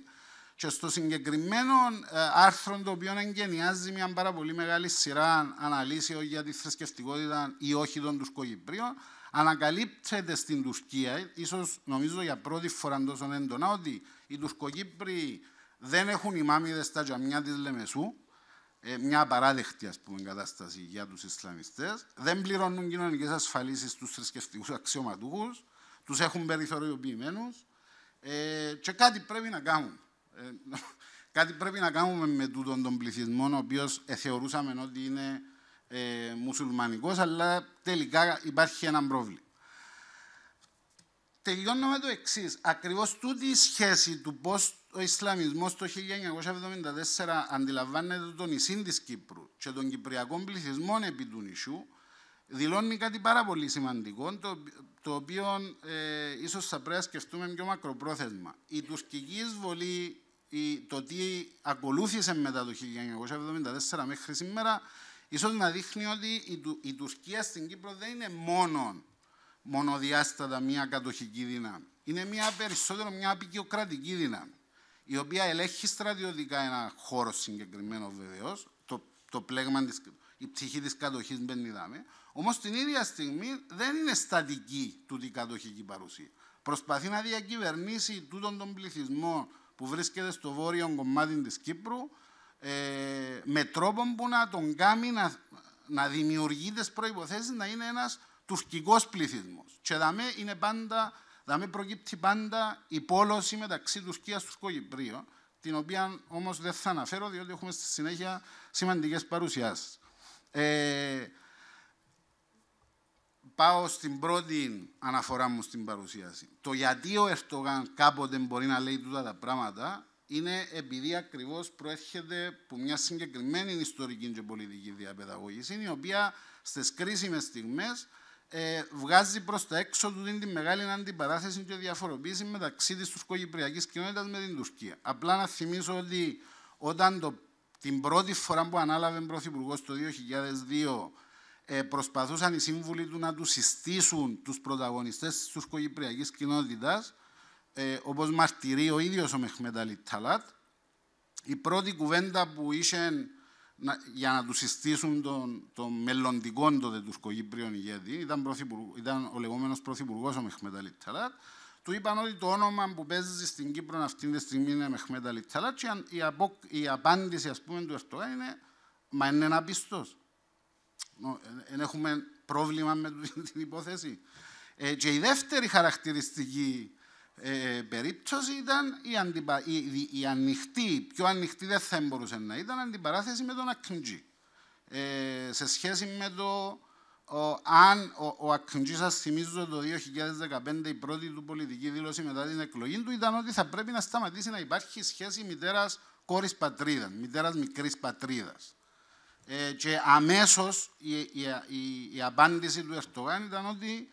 και στο συγκεκριμένο ε, άρθρο το οποίο εγγενιάζει μια πάρα πολύ μεγάλη σειρά αναλύσεων για τη θρησκευτικότητα ή όχι των Τουρκοκυπρίων, ανακαλύπτεται στην Τουρκία, ίσως νομίζω για πρώτη φορά τόσο έντονα, ότι οι Τουρκοκύπροι δεν έχουν ημάμιδες στα τζαμιά της Λεμεσού, ε, μια απαράδεκτη ας πούμε, κατάσταση για τους Ισλαμιστές, δεν πληρώνουν κοινωνικές ασφαλίσεις στους θρησκευτικούς αξιωματούχους, τους έχουν περιθωριοποιημένους ε, και κάτι πρέπει να κάνουν. Ε, κάτι πρέπει να κάνουμε με τούτον τον πληθυσμό, ο οποίος ε, θεωρούσαμε ότι είναι ε, μουσουλμανικός, αλλά τελικά υπάρχει ένα πρόβλημα. Τελειώνω με το εξής. Ακριβώς τούτη η σχέση του πώς ο Ισλαμισμός το 1974 αντιλαμβάνεται το νησί της Κύπρου και των Κυπριακών πληθυσμών επί του νησιού, δηλώνει κάτι πάρα πολύ σημαντικό, το, οποίο ε, ίσως θα πρέπει να σκεφτούμε πιο μακροπρόθεσμα. Η τουρκική εισβολή το τι ακολούθησε μετά το 1974 μέχρι σήμερα, ίσως να δείχνει ότι η, Του, η Τουρκία στην Κύπρο δεν είναι μόνο μονοδιάστατα μια κατοχική δύναμη. Είναι μια περισσότερο μια απεικιοκρατική δύναμη, η οποία ελέγχει στρατιωτικά ένα χώρο συγκεκριμένο βεβαίως, το, το πλέγμα της, η ψυχή της κατοχής δεν είδαμε, όμως την ίδια στιγμή δεν είναι στατική τούτη κατοχική παρουσία. Προσπαθεί να διακυβερνήσει τούτον τον πληθυσμό που βρίσκεται στο βόρειο κομμάτι της Κύπρου ε, με τρόπο που να τον κάνει να, να δημιουργεί τις προποθέσει, να είναι ένας τουρκικός πληθυσμός. Και δαμέ είναι πάντα, δαμέ προκύπτει πάντα η πόλωση μεταξύ Τουρκίας και Τουρκοκυπρίου, την οποία όμως δεν θα αναφέρω διότι έχουμε στη συνέχεια σημαντικές παρουσιάσεις. Ε, πάω στην πρώτη αναφορά μου στην παρουσίαση. Το γιατί ο Ερτογάν κάποτε μπορεί να λέει τούτα τα πράγματα είναι επειδή ακριβώς προέρχεται από μια συγκεκριμένη ιστορική και πολιτική διαπαιδαγώγηση, η οποία στις κρίσιμες στιγμές ε, βγάζει προς τα έξω του την μεγάλη αντιπαράθεση και διαφοροποίηση μεταξύ της τουρκοκυπριακής κοινότητας με την Τουρκία. Απλά να θυμίσω ότι όταν το, την πρώτη φορά που ανάλαβε πρωθυπουργός το 2002 ε, προσπαθούσαν οι σύμβουλοι του να τους συστήσουν τους πρωταγωνιστές της τουρκοκυπριακή κοινότητας, ε, όπως μαρτυρεί ο ίδιος ο Μεχμεταλίτ Ταλάτ, η πρώτη κουβέντα που είχε για να τους συστήσουν τον, τον μελλοντικό τότε τουρκοκύπριο ηγέτη, ήταν, ήταν ο λεγόμενος πρωθυπουργός ο Μεχμεταλίτ Ταλάτ, του είπαν ότι το όνομα που παίζει στην Κύπρο αυτή τη στιγμή είναι Μεχμεταλίτ Ταλάτ και η, απο, η απάντηση ας πούμε, του Ερτογάν είναι «Μα είναι ένα πιστός». Εν έχουμε πρόβλημα με την υπόθεση. Ε, και η δεύτερη χαρακτηριστική ε, περίπτωση ήταν η, αντιπα... η, η, πιο ανοιχτή δεν θα μπορούσε να ήταν, αντιπαράθεση με τον Ακντζή. Ε, σε σχέση με το αν ο, ο Ακντζή, σας θυμίζω το 2015 η πρώτη του πολιτική δήλωση μετά την εκλογή του ήταν ότι θα πρέπει να σταματήσει να υπάρχει σχέση μητέρας κόρης πατρίδας, μητέρας μικρής πατρίδας. Ε, και αμέσως η, απάντηση του Ερτογάν ήταν ότι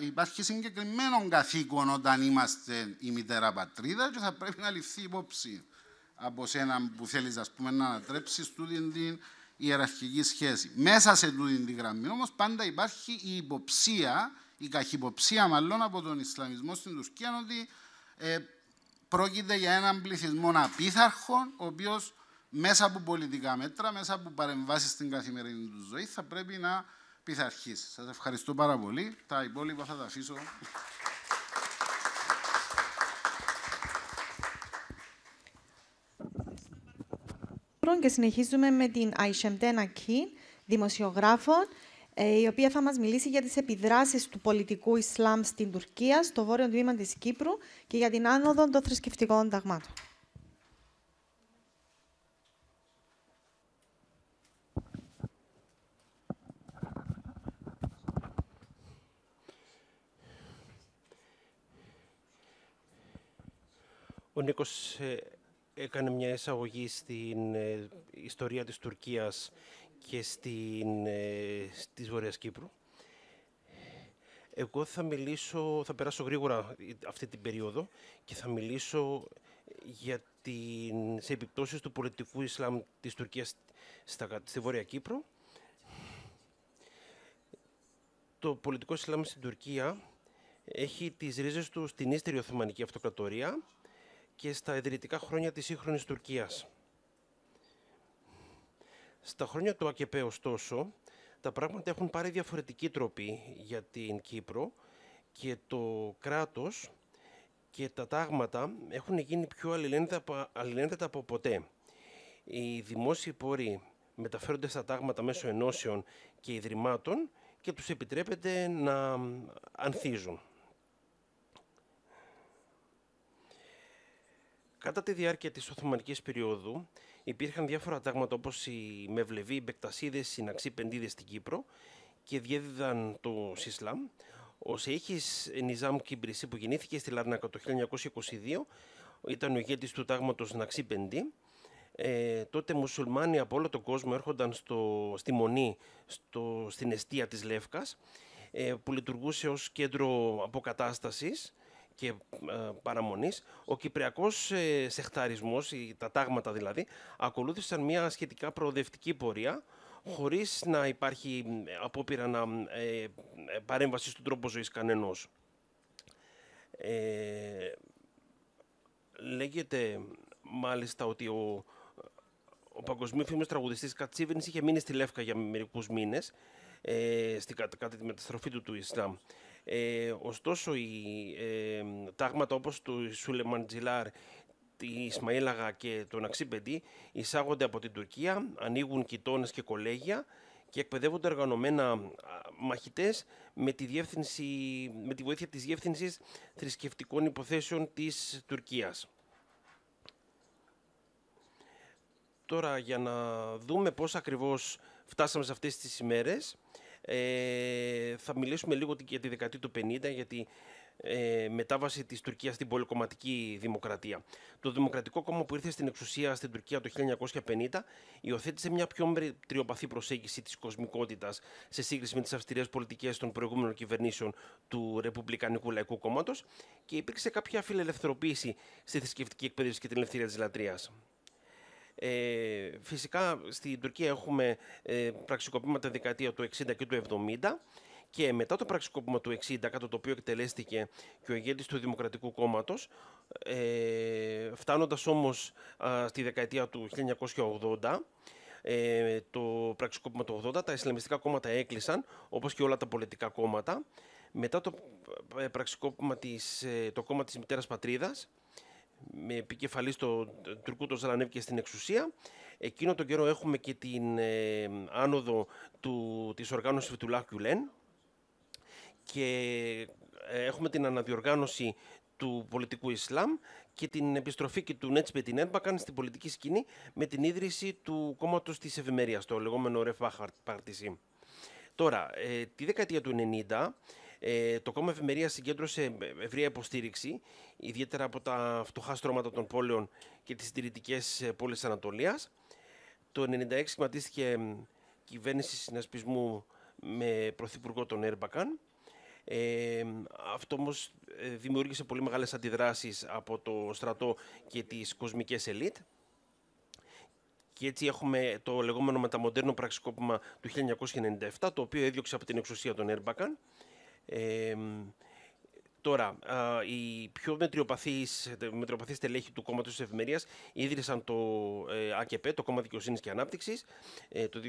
υπάρχει συγκεκριμένο καθήκον όταν είμαστε η μητέρα πατρίδα και θα πρέπει να ληφθεί υπόψη από σένα που θέλεις να ανατρέψεις την ιεραρχική σχέση. Μέσα σε τούτη την γραμμή όμως, πάντα υπάρχει η υποψία, η καχυποψία μάλλον από τον Ισλαμισμό στην Τουρκία ότι ε, πρόκειται για έναν πληθυσμό απίθαρχων, ο οποίος μέσα από πολιτικά μέτρα, μέσα από παρεμβάσεις στην καθημερινή του ζωή, θα πρέπει να πειθαρχήσει. Σας ευχαριστώ πάρα πολύ. Τα υπόλοιπα θα τα αφήσω. Και συνεχίζουμε με την Αϊσεμτένα Τένακη, δημοσιογράφο, ε, η οποία θα μας μιλήσει για τις επιδράσεις του πολιτικού Ισλάμ στην Τουρκία, στο βόρειο τμήμα της Κύπρου και για την άνοδο των θρησκευτικών ταγμάτων. Ο Νίκος ε, έκανε μια εισαγωγή στην ε, ιστορία της Τουρκίας και στην, ε, της Βορειάς Κύπρου. Εγώ θα μιλήσω, θα περάσω γρήγορα αυτή την περίοδο και θα μιλήσω για τις επιπτώσεις του πολιτικού Ισλάμ της Τουρκίας στα, στη Βόρεια Κύπρο. Το πολιτικό Ισλάμ στην Τουρκία έχει τις ρίζες του στην ύστερη Οθωμανική Αυτοκρατορία, και στα ιδρυτικά χρόνια της σύγχρονης Τουρκίας. Στα χρόνια του ΑΚΕΠΕ, ωστόσο, τα πράγματα έχουν πάρει διαφορετική τροπή για την Κύπρο και το κράτος και τα τάγματα έχουν γίνει πιο αλληλένδετα από ποτέ. Οι δημόσιοι πόροι μεταφέρονται στα τάγματα μέσω ενώσεων και ιδρυμάτων και τους επιτρέπεται να ανθίζουν. Κατά τη διάρκεια της Οθωμανικής περίοδου υπήρχαν διάφορα τάγματα όπως οι Μευλεβοί, οι Μπεκτασίδες, οι Ναξί Πεντίδες στην Κύπρο και διέδιδαν το Σισλάμ. Ο Σεήχης Νιζάμ κυπρισί που γεννήθηκε στη Λάρνακα το 1922 ήταν ο ηγέτης του τάγματος Ναξί Πεντί. Ε, τότε μουσουλμάνοι από όλο τον κόσμο έρχονταν στο, στη Μονή, στο, στην εστία της Λεύκας, ε, που λειτουργούσε ως κέντρο αποκατάστασης και ε, παραμονής, ο Κυπριακός ε, σεχταρισμός, τα τάγματα δηλαδή, ακολούθησαν μια σχετικά προοδευτική πορεία, χωρίς να υπάρχει απόπειρα να, ε, παρέμβασης στον τρόπο ζωής κανένα. λέγεται μάλιστα ότι ο, ο παγκοσμίου φήμος τραγουδιστής είχε μείνει στη Λεύκα για μερικούς μήνες κατά, τη μεταστροφή του του Ισλάμ. Ε, ωστόσο, οι τάγματα όπως του Σουλεμαν τη Ισμαήλαγα και τον Αξίπεντη εισάγονται από την Τουρκία, ανοίγουν κοιτώνες και κολέγια και εκπαιδεύονται οργανωμένα μαχητές με τη, διεύθυνση, με τη βοήθεια της Διεύθυνσης Θρησκευτικών Υποθέσεων της Τουρκίας. Τώρα για να δούμε πώς ακριβώς φτάσαμε σε αυτές τις ημέρες ε, θα μιλήσουμε λίγο για τη δεκαετία του 50, για τη ε, μετάβαση της Τουρκίας στην πολυκομματική δημοκρατία. Το Δημοκρατικό Κόμμα που ήρθε στην εξουσία στην Τουρκία το 1950 υιοθέτησε μια πιο τριοπαθή προσέγγιση της κοσμικότητας σε σύγκριση με τις αυστηρές πολιτικές των προηγούμενων κυβερνήσεων του Ρεπουμπλικανικού Λαϊκού Κόμματος και υπήρξε κάποια φιλελευθερωποίηση στη θρησκευτική εκπαίδευση και την ελευθερία της λατρείας. Ε, φυσικά στην Τουρκία έχουμε ε, πραξικοπήματα δεκαετία του 60 και του 70 και μετά το πραξικόπημα του 60, κατά το οποίο εκτελέστηκε και ο ηγέτης του Δημοκρατικού Κόμματος, ε, φτάνοντας όμως στη δεκαετία του 1980, ε, το πραξικόπημα του 80, τα Ισλαμιστικά κόμματα έκλεισαν, όπως και όλα τα πολιτικά κόμματα. Μετά το ε, πραξικόπημα της, ε, το κόμμα της Μητέρας Πατρίδας, με επικεφαλής στο Τουρκού το και στην εξουσία. Εκείνο τον καιρό έχουμε και την ε, άνοδο του, της οργάνωσης του Κιουλέν και ε, έχουμε την αναδιοργάνωση του πολιτικού Ισλάμ και την επιστροφή και του την Έρμπακαν στην πολιτική σκηνή με την ίδρυση του κόμματος της ευημερίας, το λεγόμενο Ρεφ Παρτισή. Τώρα, ε, τη δεκαετία του 90 ε, το κόμμα Ευημερία συγκέντρωσε ευρεία υποστήριξη, ιδιαίτερα από τα φτωχά στρώματα των πόλεων και τις συντηρητικές ε, πόλεις Ανατολίας. Το 1996 σχηματίστηκε κυβέρνηση συνασπισμού με πρωθυπουργό τον Έρμπακαν. Ε, αυτό όμως ε, δημιούργησε πολύ μεγάλες αντιδράσεις από το στρατό και τις κοσμικές ελίτ. Και έτσι έχουμε το λεγόμενο μεταμοντέρνο πραξικόπημα του 1997, το οποίο έδιωξε από την εξουσία τον Έρμπακαν. Τώρα, οι πιο μετριοπαθείς, μετριοπαθείς τελέχοι του κόμματος της Ευημερίας ίδρυσαν το ε, ΑΚΕΠ, το Κόμμα Δικαιοσύνης και Ανάπτυξης, ε, το 2001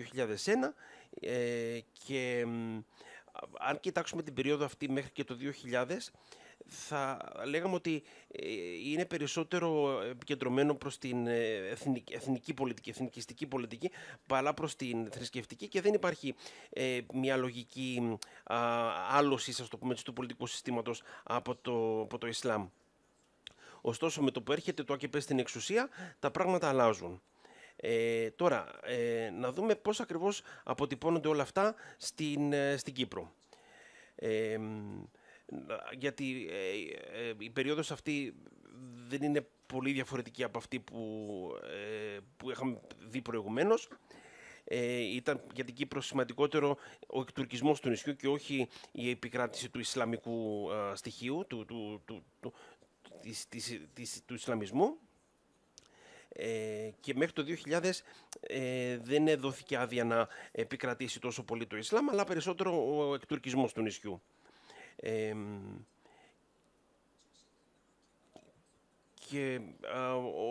ε, και αν κοιτάξουμε την περίοδο αυτή μέχρι και το 2000, θα λέγαμε ότι ε, είναι περισσότερο επικεντρωμένο προς την ε, εθνική, εθνική πολιτική, εθνικιστική πολιτική παρά προς την θρησκευτική και δεν υπάρχει ε, μια λογική α, άλωση, ας το πούμε, του πολιτικού συστήματος από το, από το Ισλάμ. Ωστόσο με το που έρχεται το ΑΚΠ στην εξουσία τα πράγματα αλλάζουν. τώρα, να δούμε πώς ακριβώς αποτυπώνονται όλα αυτά στην, στην Κύπρο γιατί ε, ε, η περίοδος αυτή δεν είναι πολύ διαφορετική από αυτή που, ε, που είχαμε δει προηγουμένως. ήταν για την Κύπρο σημαντικότερο ο εκτουρκισμός του νησιού και όχι η επικράτηση του Ισλαμικού στοιχείου, του, του, του, του, του Ισλαμισμού. και μέχρι το 2000 δεν δόθηκε άδεια να επικρατήσει τόσο πολύ το Ισλάμ, αλλά περισσότερο ο εκτουρκισμός του νησιού και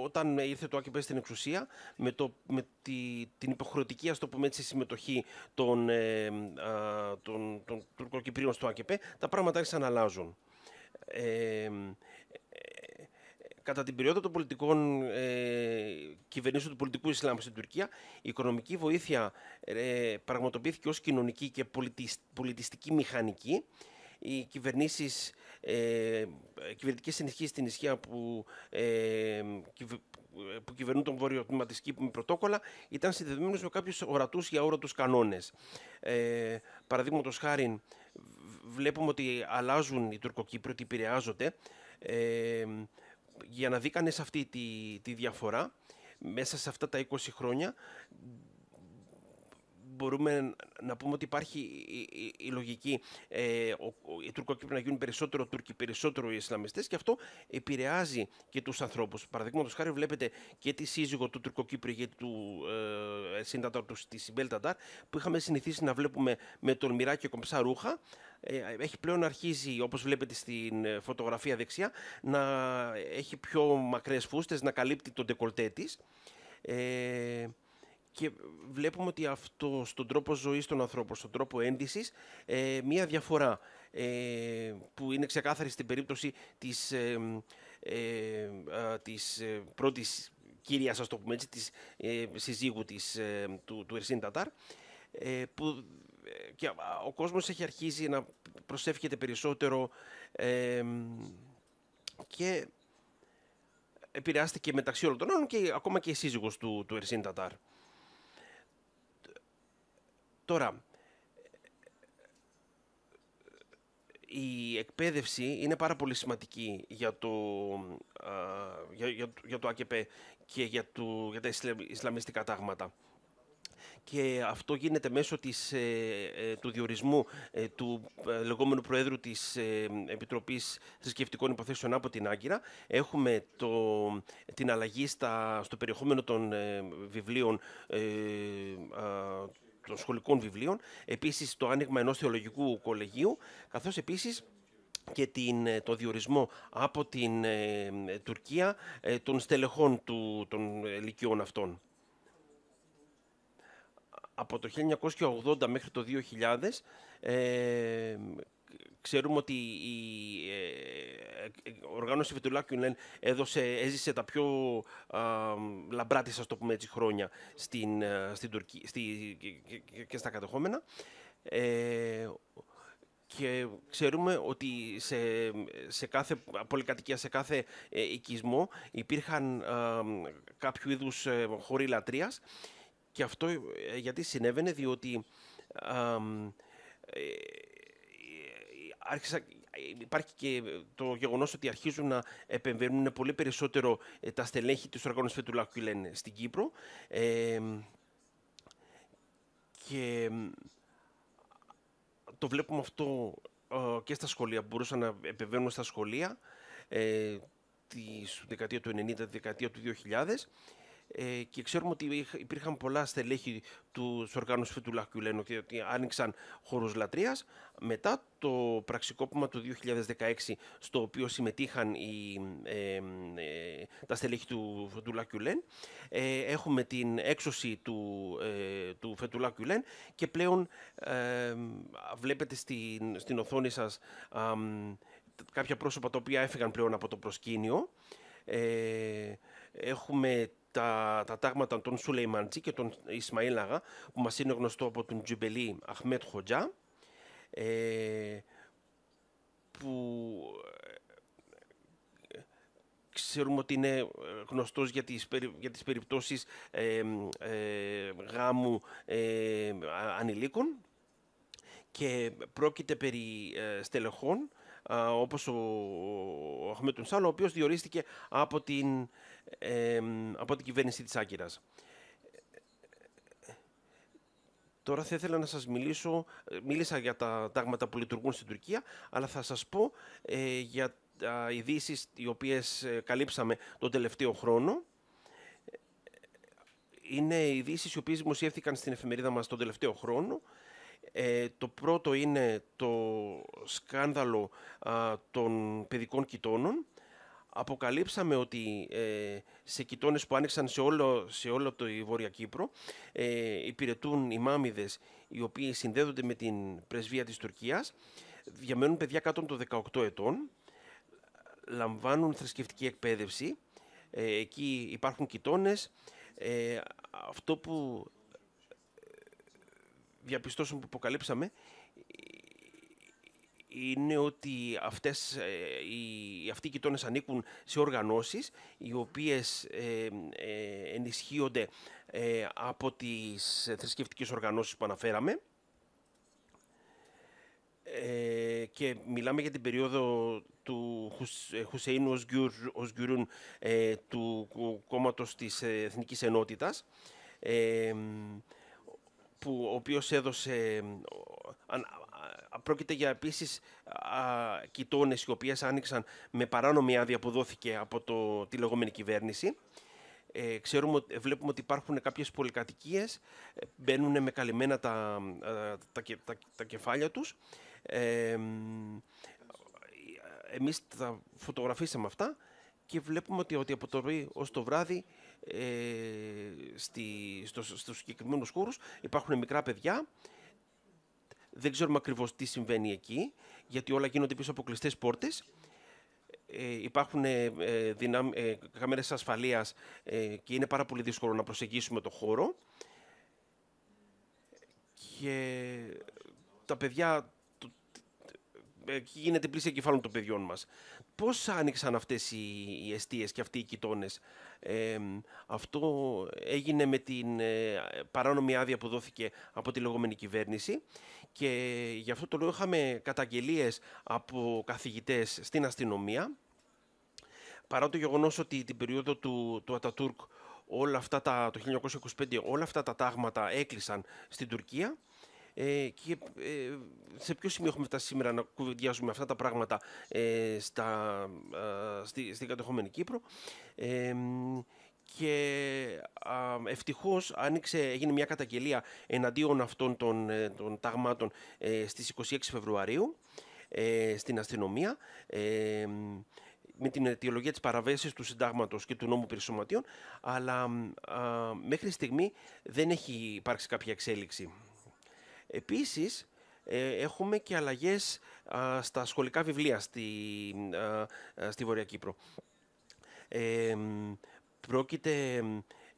όταν ήρθε το ΑΚΠ στην εξουσία με, το, με τη, την υποχρεωτική ας το πούμε έτσι, συμμετοχή των, ε, α, των, των τουρκοκυπρίων στο ΑΚΠ τα πράγματα άρχισαν να αλλάζουν. κατά την περίοδο των πολιτικών ε, κυβερνήσεων του πολιτικού Ισλάμ στην Τουρκία, η οικονομική βοήθεια ε, πραγματοποιήθηκε ως κοινωνική και πολιτιστική μηχανική οι κυβερνήσεις, ε, κυβερνητικές ενισχύσεις στην Ισχύα που, ε, που κυβερνούν τον βόρειο τμήμα της Κύπρου με πρωτόκολλα ήταν συνδεδεμένες με κάποιους ορατούς για αόρατου κανόνες. Ε, Παραδείγματος χάρη βλέπουμε ότι αλλάζουν οι Τουρκοκύπροι, ότι επηρεάζονται ε, για να δει κανείς αυτή τη, τη διαφορά μέσα σε αυτά τα 20 χρόνια μπορούμε να πούμε ότι υπάρχει η, λογική ε, ο, οι Τουρκοκύπροι να γίνουν περισσότερο Τούρκοι, περισσότερο οι Ισλαμιστές και αυτό επηρεάζει και τους ανθρώπους. Παραδείγματος χάρη, βλέπετε και τη σύζυγο του Τουρκοκύπρου ηγέτη του ε, τη του στη Σιμπέλ που είχαμε συνηθίσει να βλέπουμε με τολμηρά και κομψά ρούχα. Ε, έχει πλέον αρχίσει, όπως βλέπετε στην ε, φωτογραφία δεξιά, να έχει πιο μακρές φούστες, να καλύπτει τον ντεκολτέ της. Ε, και βλέπουμε ότι αυτό στον τρόπο ζωής των ανθρώπων, στον τρόπο ένδυσης, ε, μία διαφορά ε, που είναι ξεκάθαρη στην περίπτωση της, ε, ε της πρώτης κύριας, ας το πούμε έτσι, της συζύγου της, του, του Ερσίν Τατάρ, που και ο κόσμος έχει αρχίσει να προσεύχεται περισσότερο και επηρεάστηκε μεταξύ όλων των άλλων και ακόμα και η σύζυγος του, του Ερσίν Τατάρ. Τώρα, η εκπαίδευση είναι πάρα πολύ σημαντική για το, ε, για, το ΑΚΕΠΕ και για, το, για τα Ισλαμιστικά τάγματα. Και αυτό γίνεται μέσω της, ε, ε, του διορισμού του λεγόμενου Προέδρου της Επιτροπής Θρησκευτικών Υποθέσεων από την Άγκυρα. Έχουμε το, την αλλαγή στα, στο περιεχόμενο των βιβλίων των σχολικών βιβλίων, επίσης το άνοιγμα ενός θεολογικού κολεγίου, καθώς επίσης και την, ε, το διορισμό από την ε, ε, Τουρκία των στελεχών του, των ηλικιών αυτών. Από το 1980 μέχρι το 2000 Ξέρουμε ότι η ε, ε, οργάνωση Φετουλάκιου έδωσε, έζησε τα πιο α, το πούμε έτσι, χρόνια στην, ε, στην Τουρκία στη, και, στα κατεχόμενα. και ξέρουμε ότι σε, σε κάθε πολυκατοικία, σε κάθε οικισμό υπήρχαν κάποιο είδους χώροι χωρί λατρείας και αυτό γιατί συνέβαινε διότι άρχισα, ε, υπάρχει και το γεγονός ότι αρχίζουν να επεμβαίνουν πολύ περισσότερο ε, τα στελέχη της οργάνωσης Φετουλάκου και λένε στην Κύπρο. και το βλέπουμε αυτό ε, και στα σχολεία, μπορούσαν να επεμβαίνουν στα σχολεία ε, της δεκαετία του 90, τη δεκαετία του 2000 ε, και ξέρουμε ότι υπήρχαν πολλά στελέχη του οργάνωση Φετουλάκου Λέν ότι άνοιξαν χώρους λατρείας. Μετά το πραξικόπημα του 2016 στο οποίο συμμετείχαν οι, ε, τα στελέχη του Φετουλά ε, έχουμε την έξωση του, ε, του και πλέον βλέπετε στην, στην οθόνη σας κάποια πρόσωπα τα οποία έφυγαν πλέον από το προσκήνιο. Ε, έχουμε τα, τα τάγματα των Σουλεϊμαντζή και των Ισμαήλ που μας είναι γνωστό από τον Τζιμπελή Αχμέτ Χοντζά, ε, που ε, ξέρουμε ότι είναι γνωστός για τις, περι, για τις περιπτώσεις ε, ε, γάμου ε, ανηλίκων και πρόκειται περί ε, στελεχών, όπως ο Αχμέτ Σάλο, ο οποίος διορίστηκε από την από την κυβέρνηση της Άκυρας. Τώρα θα ήθελα να σας μιλήσω, ε, μίλησα για τα τάγματα που λειτουργούν στην Τουρκία, αλλά θα σας πω ε, για τα ειδήσεις οι οποίες ε, καλύψαμε τον τελευταίο χρόνο. Είναι ειδήσεις οι οποίες δημοσιεύθηκαν στην εφημερίδα μας τον τελευταίο χρόνο. το πρώτο είναι το σκάνδαλο των παιδικών κοιτώνων, αποκαλύψαμε ότι ε, σε κοιτώνες που άνοιξαν σε όλο, σε όλο το Βόρεια Κύπρο ε, υπηρετούν οι μάμιδες οι οποίοι συνδέονται με την πρεσβεία της Τουρκίας, διαμένουν παιδιά κάτω των 18 ετών, λαμβάνουν θρησκευτική εκπαίδευση, ε, εκεί υπάρχουν κοιτώνες. Ε, αυτό που διαπιστώσαμε που αποκαλύψαμε είναι ότι αυτές, ε, οι, αυτοί οι κοιτώνες ανήκουν σε οργανώσεις οι οποίες ε, ε, ενισχύονται από τις θρησκευτικές οργανώσεις που αναφέραμε και μιλάμε για την περίοδο του Χουσέιν Οσγκιουρούν του κόμματος της Εθνικής Ενότητας που ο οποίος έδωσε Πρόκειται για επίσης κοιτώνε οι οποίες άνοιξαν με παράνομη άδεια που δόθηκε από το, τη λεγόμενη κυβέρνηση. Ε, ξέρουμε, βλέπουμε ότι υπάρχουν κάποιες πολυκατοικίες, ε, μπαίνουν με καλυμμένα ε, τα, τα, κεφάλια τους. Ε, εμείς τα φωτογραφίσαμε αυτά και βλέπουμε ότι, ότι από το πρωί ως το βράδυ ε, στο, στους συγκεκριμένους χώρους υπάρχουν μικρά παιδιά δεν ξέρουμε ακριβώς τι συμβαίνει εκεί, γιατί όλα γίνονται πίσω από κλειστές πόρτες. Ε, υπάρχουν ε, ε δυνάμ, ε, κάμερες ασφαλείας ε, και είναι πάρα πολύ δύσκολο να προσεγγίσουμε το χώρο. Και τα παιδιά, το, εκεί γίνεται πλήση εγκεφάλων των παιδιών μας. Πώς άνοιξαν αυτές οι, οι και αυτοί οι κοιτώνες. Ε, αυτό έγινε με την παράνομη άδεια που δόθηκε από τη λεγόμενη κυβέρνηση και γι' αυτό το λόγο είχαμε καταγγελίες από καθηγητές στην αστυνομία παρά το γεγονός ότι την περίοδο του, του Ατατούρκ όλα αυτά τα, το 1925 όλα αυτά τα τάγματα έκλεισαν στην Τουρκία ε, και ε, σε ποιο σημείο έχουμε φτάσει σήμερα να κουβεντιάζουμε αυτά τα πράγματα ε, στα, ε, στη, στην κατεχόμενη Κύπρο ε, και ευτυχώς άνοιξε, έγινε μια καταγγελία εναντίον αυτών των, ταγμάτων ε, ε, στις 26 Φεβρουαρίου ε, στην αστυνομία ε, με την αιτιολογία της παραβέσης του συντάγματος και του νόμου περισωματίων αλλά μέχρι στιγμή δεν έχει υπάρξει κάποια εξέλιξη. Επίσης, ε, έχουμε και αλλαγές στα σχολικά βιβλία στη, στη Βορεια Κύπρο. Πρόκειται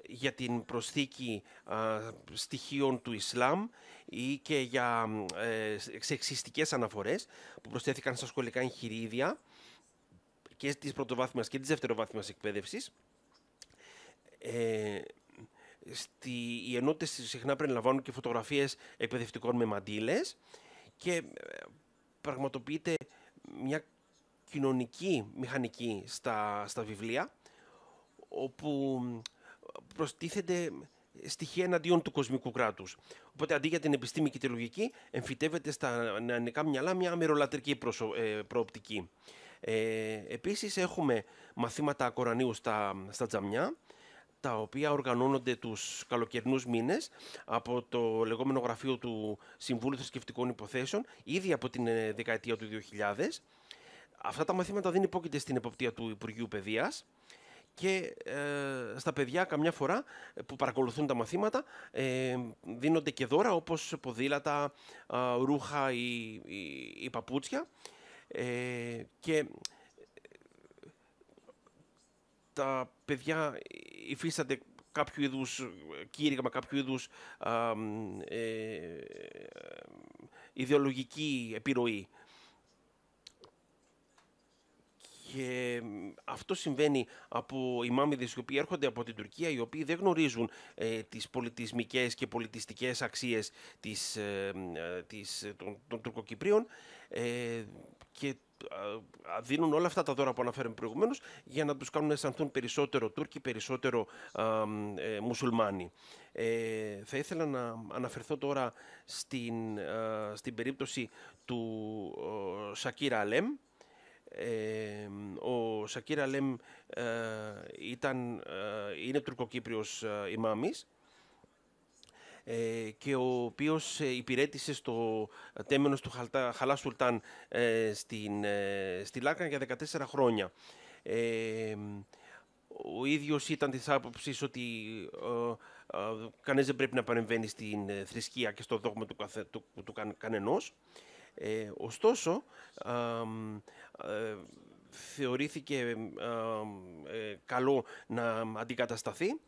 για την προσθήκη στοιχείων του Ισλάμ ή και για ε, σεξιστικές αναφορές που προσθέθηκαν στα σχολικά εγχειρίδια και της πρωτοβάθμιας και της δευτεροβάθμιας εκπαίδευσης. Ε, στη, οι ενότητες συχνά περιλαμβάνουν και φωτογραφίες εκπαιδευτικών με μαντήλες και ε, πραγματοποιείται μια κοινωνική μηχανική στα, στα βιβλία όπου προστίθενται στοιχεία εναντίον του κοσμικού κράτους. Οπότε αντί για την επιστήμη και τη λογική, εμφυτεύεται στα νεανικά μυαλά μια μερολατρική ε, προοπτική. Ε, επίσης έχουμε μαθήματα κορανίου στα, στα τζαμιά, τα οποία οργανώνονται τους καλοκαιρινούς μήνες από το λεγόμενο γραφείο του Συμβούλου Θρησκευτικών Υποθέσεων, ήδη από την ε, δεκαετία του 2000. Αυτά τα μαθήματα δεν υπόκειται στην εποπτεία του Υπουργείου Παιδείας, και ε, στα παιδιά καμιά φορά ε, που παρακολουθούν τα μαθήματα ε, δίνονται και δώρα όπως ποδήλατα, ρούχα ή, ή παπούτσια και τα παιδιά υφίστανται κάποιο είδους κήρυγμα, κάποιο είδους ιδεολογική επιρροή Και αυτό συμβαίνει από οι μάμιδε οι οποίοι έρχονται από την Τουρκία, οι οποίοι δεν γνωρίζουν ε, τις πολιτισμικές και πολιτιστικές αξίες της, ε, ε, ε, των, Τουρκοκυπρίων και δίνουν όλα αυτά τα δώρα που αναφέραμε προηγουμένως για να τους κάνουν να αισθανθούν περισσότερο Τούρκοι, περισσότερο ε, μουσουλμάνοι. θα ήθελα να αναφερθώ τώρα στην, στην περίπτωση του Σακύρα Αλέμ, ο Σακίρα Λέμ ε, ήταν, ε, είναι τουρκοκύπριος ε, ε, και ο οποίος υπηρέτησε στο τέμενος του Χαλά Σουλτάν στην, στη Λάκα για 14 χρόνια. ο ίδιος ήταν της άποψης ότι κανένας δεν πρέπει να παρεμβαίνει στην θρησκεία και στο δόγμα του, καθε, του, κανενός. Ε, ωστόσο, ε, θεωρήθηκε ε, καλό να αντικατασταθεί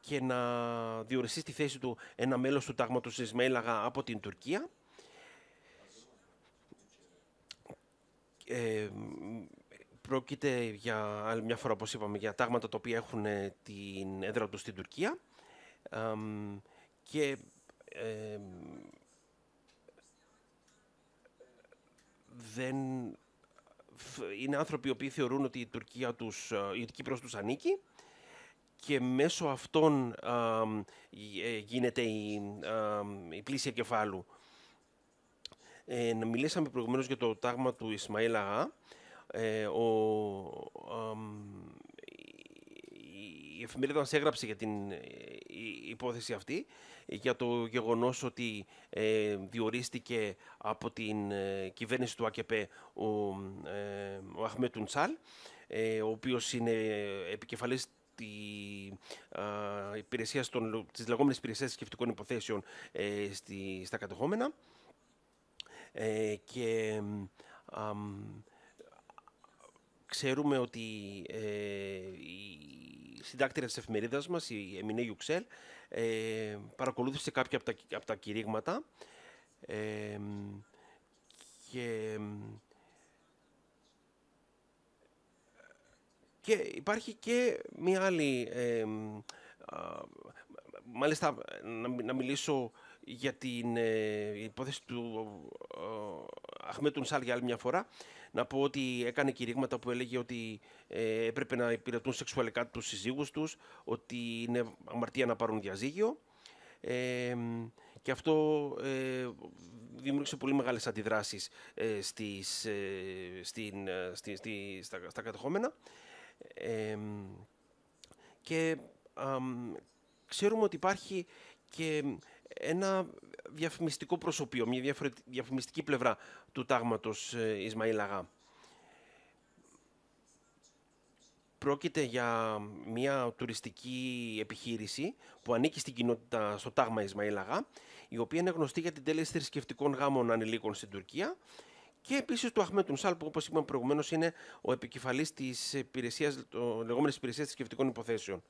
και να διοριστεί στη θέση του ένα μέλος του τάγματος Ισμέλαγα από την Τουρκία. Ε, πρόκειται για άλλη μια φορά, όπως είπαμε, για τάγματα τα οποία έχουν ε, την έδρα τους στην Τουρκία και δεν είναι άνθρωποι οι οποίοι θεωρούν ότι η Τουρκία τους, ε, η Κύπρος τους ανήκει και μέσω αυτών ε, ε, γίνεται η, α, η πλήση κεφάλου. Ε, μιλήσαμε προηγουμένως για το τάγμα του Ισμαήλ Αγά η εφημερίδα μας έγραψε για την ε, υπόθεση αυτή, για το γεγονός ότι ε, διορίστηκε από την ε, κυβέρνηση του ΑΚΕΠΕ ο, ε, ο ο οποίος είναι επικεφαλής τη ε, υπηρεσία των, της λεγόμενης υπηρεσίας σκεφτικών υποθέσεων στα κατεχόμενα. και ξέρουμε ότι η, συντάκτηρα της εφημερίδας μας, η Εμινέ Ιουξέλ, ε, παρακολούθησε κάποια από τα, από τα κηρύγματα ε, και, και υπάρχει και μία άλλη... μάλιστα, να μιλήσω για την ε, υπόθεση του ε, Αχμέτου Νσάλ για άλλη μια φορά. Να πω ότι έκανε κηρύγματα που έλεγε ότι ε, έπρεπε να υπηρετούν σεξουαλικά τους συζύγους τους, ότι είναι αμαρτία να πάρουν διαζύγιο. και αυτό ε, δημιούργησε πολύ μεγάλες αντιδράσεις ε, στις, ε, στα, στα κατεχόμενα. και ξέρουμε ότι υπάρχει και ένα διαφημιστικό προσωπείο, μια διαφημιστική πλευρά του τάγματος ε, Ισμαήλ Αγά. Πρόκειται για μια τουριστική επιχείρηση που ανήκει στην κοινότητα στο τάγμα Ισμαήλ Αγά, η οποία είναι γνωστή για την τέλεση θρησκευτικών γάμων ανηλίκων στην Τουρκία και επίσης του Αχμέτουν Σάλ, που όπως είπαμε προηγουμένως είναι ο επικεφαλής της υπηρεσίας, λεγόμενης υπηρεσίας θρησκευτικών υποθέσεων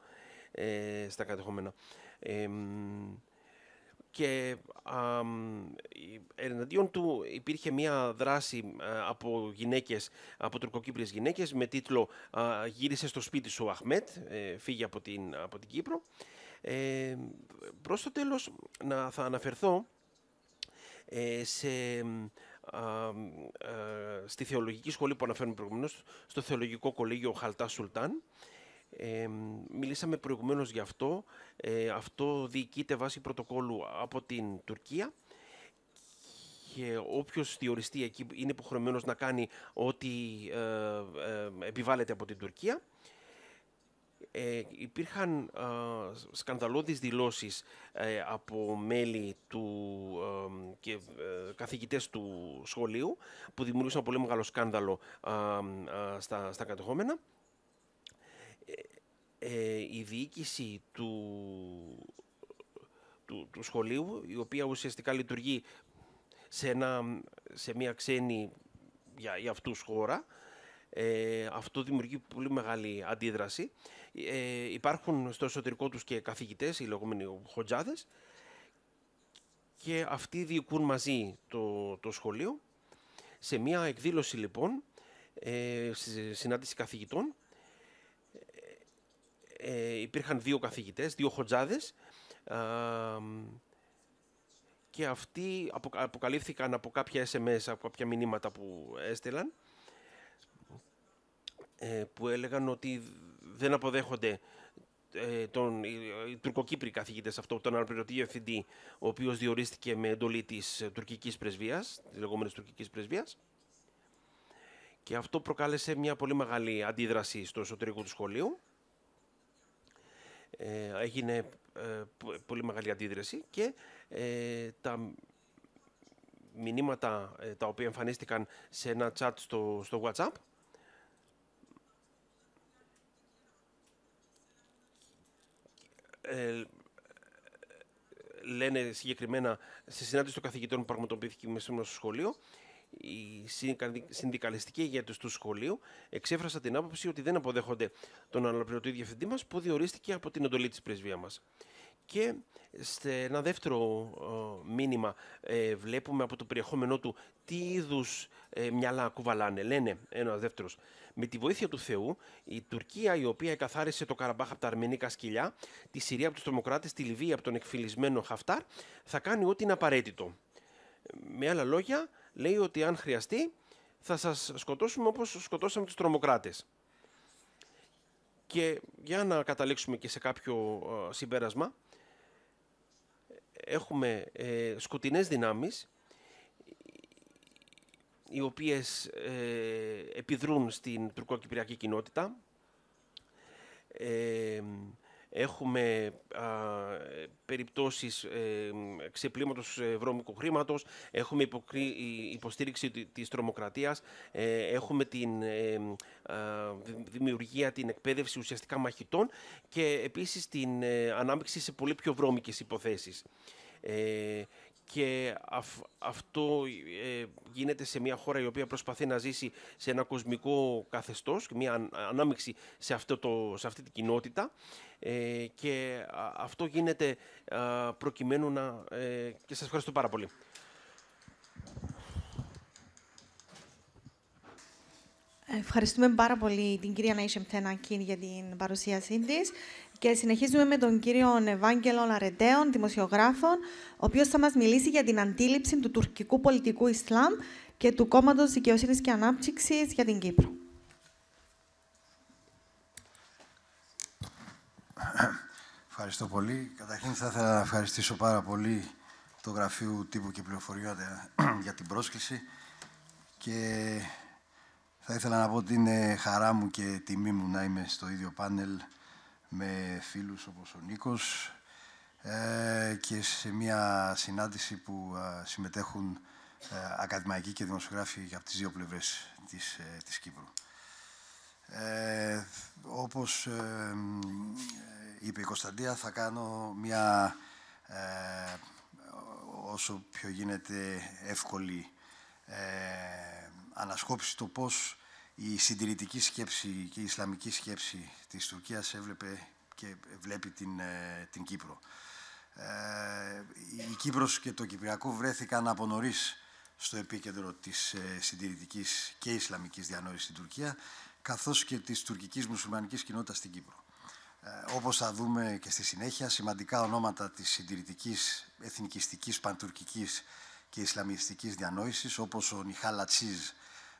ε, στα κατεχόμενα. Ε, και εναντίον του υπήρχε μια δράση ε, από γυναίκες, από τουρκοκύπριες γυναίκες με τίτλο «Γύρισε στο σπίτι σου ο Αχμέτ», ε, φύγει από την, από την Κύπρο. Ε, προς το τέλος να, θα αναφερθώ ε, σε ε, στη θεολογική σχολή που αναφέρουμε προηγουμένως, στο θεολογικό κολέγιο Χαλτάς Σουλτάν, μιλήσαμε προηγουμένως γι' αυτό. Ε, αυτό διοικείται βάσει πρωτοκόλλου από την Τουρκία και όποιος διοριστεί εκεί είναι υποχρεωμένος να κάνει ό,τι ε, ε επιβάλλεται από την Τουρκία. Ε, υπήρχαν ε, σκανδαλώδεις δηλώσεις ε, από μέλη του, και καθηγητές του σχολείου που δημιούργησαν πολύ μεγάλο σκάνδαλο στα, στα κατεχόμενα. Ε, η διοίκηση του, του, του σχολείου, η οποία ουσιαστικά λειτουργεί σε, ένα, σε μια ξένη για, για αυτούς χώρα. Ε, αυτό δημιουργεί πολύ μεγάλη αντίδραση. Ε, υπάρχουν στο εσωτερικό τους και καθηγητές, οι λεγόμενοι χοντζάδες, και αυτοί διοικούν μαζί το, το σχολείο. Σε μια εκδήλωση λοιπόν, ε, συνάντηση καθηγητών, ε, υπήρχαν δύο καθηγητές, δύο χοντζάδες και αυτοί αποκαλύφθηκαν από κάποια SMS, από κάποια μηνύματα που έστελαν ε, που έλεγαν ότι δεν αποδέχονται ε, τον, οι τουρκοκύπριοι καθηγητές αυτό, τον αναπληρωτή διευθυντή ο οποίος διορίστηκε με εντολή της τουρκικής πρεσβείας, της λεγόμενης τουρκικής πρεσβείας και αυτό προκάλεσε μια πολύ μεγάλη αντίδραση στο εσωτερικό του σχολείου ε, έγινε ε, πολύ μεγάλη αντίδραση και ε, τα μηνύματα ε, τα οποία εμφανίστηκαν σε ένα chat στο, στο WhatsApp λένε συγκεκριμένα «Σε συνάντηση των καθηγητών που πραγματοποιήθηκε μέσα στο σχολείο οι συνδικαλιστικοί ηγέτε του σχολείου εξέφρασαν την άποψη ότι δεν αποδέχονται τον αναπληρωτή διευθυντή μας που διορίστηκε από την εντολή της πρεσβείας μας. Και σε ένα δεύτερο ε, μήνυμα ε, βλέπουμε από το περιεχόμενό του τι είδους ε, μυαλά κουβαλάνε. Λένε ένα δεύτερος. Με τη βοήθεια του Θεού, η Τουρκία η οποία εκαθάρισε το Καραμπάχ από τα αρμενικά σκυλιά, τη Συρία από τους τρομοκράτες, τη Λιβύη από τον εκφυλισμένο Χαφτάρ, θα κάνει ό,τι είναι απαραίτητο. Ε, με άλλα λόγια, λέει ότι αν χρειαστεί θα σας σκοτώσουμε όπως σκοτώσαμε τους τρομοκράτες. Και για να καταλήξουμε και σε κάποιο ε, συμπέρασμα, έχουμε ε, σκοτεινές δυνάμεις οι οποίες ε, επιδρούν στην τουρκοκυπριακή κοινότητα. Ε, Έχουμε περιπτώσεις ε, ξεπλήματος ε, βρώμικου χρήματος, έχουμε υποκρι... υποστήριξη της τρομοκρατίας, ε, έχουμε την ε, δημιουργία, την εκπαίδευση ουσιαστικά μαχητών και επίσης την ανάμειξη σε πολύ πιο βρώμικες υποθέσεις και αυτό ε, γίνεται σε μια χώρα η οποία προσπαθεί να ζήσει σε ένα κοσμικό καθεστώς και μια ανάμειξη σε, αυτό το, σε αυτή την κοινότητα ε, και αυτό γίνεται προκειμένου να... Ε, και σας ευχαριστώ πάρα πολύ. Ευχαριστούμε πάρα πολύ την κυρία Ναϊσεμ Κίν για την παρουσίασή της. Και συνεχίζουμε με τον κύριο Ευάγγελο Αρεντέων, δημοσιογράφων, ο οποίος θα μας μιλήσει για την αντίληψη του τουρκικού πολιτικού Ισλάμ και του κόμματος Δικαιοσύνης και Ανάπτυξης για την Κύπρο. Ευχαριστώ πολύ. Καταρχήν θα ήθελα να ευχαριστήσω πάρα πολύ το Γραφείο Τύπου και Πληροφοριών για την πρόσκληση και θα ήθελα να πω ότι είναι χαρά μου και τιμή μου να είμαι στο ίδιο πάνελ με φίλους όπως ο Νίκος ε, και σε μια συνάντηση που ε, συμμετέχουν ε, ακαδημαϊκοί και δημοσιογράφοι από τις δύο πλευρές της, της Κύπρου. Ε, όπως είπε η Κωνσταντία, θα κάνω μια όσο πιο γίνεται εύκολη ανασκόπηση το πώς η συντηρητική σκέψη και η Ισλαμική σκέψη της Τουρκίας έβλεπε και βλέπει την, ε, την Κύπρο. Ε, η Κύπρος και το Κυπριακό βρέθηκαν από νωρίς στο επίκεντρο της ε, συντηρητικής και Ισλαμικής διανόησης στην Τουρκία, καθώς και της τουρκικής μουσουλμανικής κοινότητας στην Κύπρο. Ε, όπως θα δούμε και στη συνέχεια, σημαντικά ονόματα της συντηρητικής, εθνικιστικής, παντουρκικής και ισλαμιστικής διανόησης, όπως ο Νιχάλα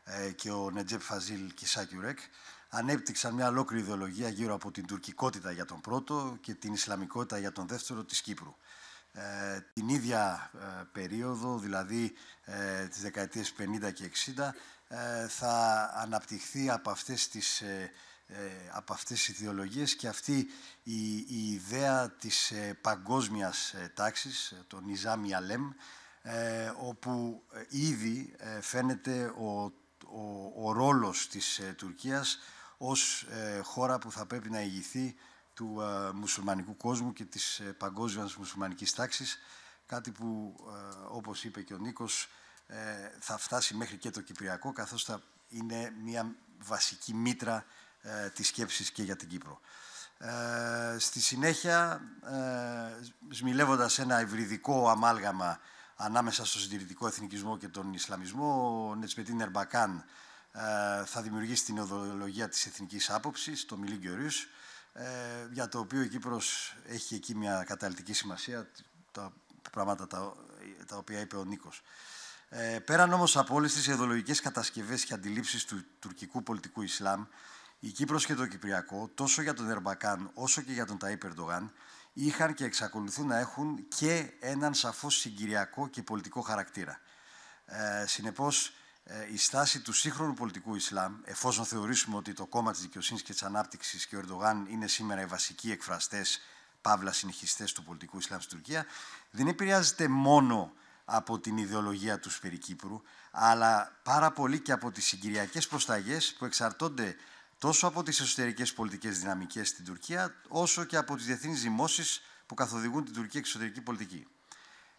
ε, και ο Νετζέπ Φαζίλ Κισάκιουρεκ ανέπτυξαν μια ολόκληρη ιδεολογία γύρω από την τουρκικότητα για τον πρώτο και την Ισλαμικότητα για τον δεύτερο της Κύπρου. Ε, την ίδια ε, περίοδο, δηλαδή ε, τις δεκαετίες 50 και 60, ε, θα αναπτυχθεί από αυτές τις, από αυτές τις ιδεολογίες και αυτή η, ιδέα της παγκόσμιας τάξης, τον Ιζάμι Αλέμ, όπου ήδη φαίνεται ο ο, ο ρόλος της ε, Τουρκίας ως ε, χώρα που θα πρέπει να ηγηθεί του ε, μουσουλμανικού κόσμου και της παγκόσμιας μουσουλμανικής τάξης, κάτι που, όπως είπε και ο Νίκος, θα φτάσει μέχρι και το Κυπριακό, καθώς θα είναι μια βασική μήτρα της σκέψης και για την Κύπρο. Στη συνέχεια, σμιλεύοντας ένα ευρυδικό αμάλγαμα ανάμεσα στο συντηρητικό εθνικισμό και τον Ισλαμισμό. Ο Νετσπετίν Ερμπακάν ε, θα δημιουργήσει την οδολογία της εθνικής άποψης, το Μιλίγκιο ριους, ε, για το οποίο η Κύπρος έχει εκεί μια καταλητική σημασία, τα πράγματα τα, τα οποία είπε ο Νίκος. Ε, πέραν όμως από όλες τις ιδεολογικές κατασκευές και αντιλήψεις του τουρκικού πολιτικού Ισλάμ, η Κύπρος και το Κυπριακό, τόσο για τον Ερμπακάν όσο και για τον Ταϊ Ερντογάν, είχαν και εξακολουθούν να έχουν και έναν σαφώς συγκυριακό και πολιτικό χαρακτήρα. Ε, συνεπώς, ε, η στάση του σύγχρονου πολιτικού Ισλάμ, εφόσον θεωρήσουμε ότι το κόμμα της δικαιοσύνης και της ανάπτυξης και ο Ερντογάν είναι σήμερα οι βασικοί εκφραστές, παύλα συνεχιστές του πολιτικού Ισλάμ στην Τουρκία, δεν επηρεάζεται μόνο από την ιδεολογία τους Κύπρου, αλλά πάρα πολύ και από τις συγκυριακές προσταγές που εξαρτώνται τόσο από τις εσωτερικές πολιτικές δυναμικές στην Τουρκία, όσο και από τις διεθνείς δημόσεις που καθοδηγούν την τουρκική εξωτερική πολιτική.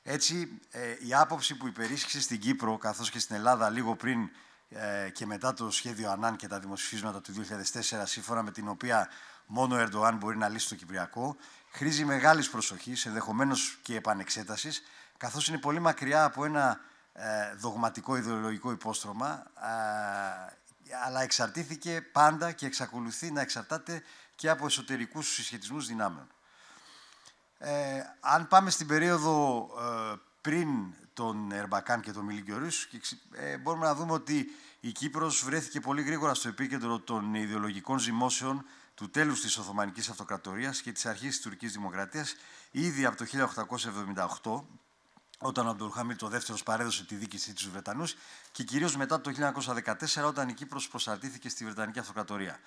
Έτσι, ε, η άποψη που υπερίσχυσε στην Κύπρο, καθώς και στην Ελλάδα λίγο πριν ε, και μετά το σχέδιο Ανάν και τα δημοψηφίσματα του 2004, σύμφωνα με την οποία μόνο ο Ερντοάν μπορεί να λύσει το Κυπριακό, χρήζει μεγάλης προσοχής, ενδεχομένως και επανεξέτασης, καθώς είναι πολύ μακριά από ένα ε, δογματικό ιδεολογικό υπόστρωμα αλλά εξαρτήθηκε πάντα και εξακολουθεί να εξαρτάται και από εσωτερικούς συσχετισμούς δυνάμεων. Ε, αν πάμε στην περίοδο ε, πριν τον Ερμπακάν και τον Μιλικιορίσου, ε, μπορούμε να δούμε ότι η Κύπρος βρέθηκε πολύ γρήγορα στο επίκεντρο των ιδεολογικών ζυμώσεων του τέλους της Οθωμανικής Αυτοκρατορίας και της αρχής της τουρκικής δημοκρατίας ήδη από το 1878, όταν ο Αμπτουρχάμι το δεύτερος παρέδωσε τη δίκησή στους Βρετανούς και κυρίως μετά το 1914 όταν η Κύπρος προσαρτήθηκε στη Βρετανική Αυτοκρατορία.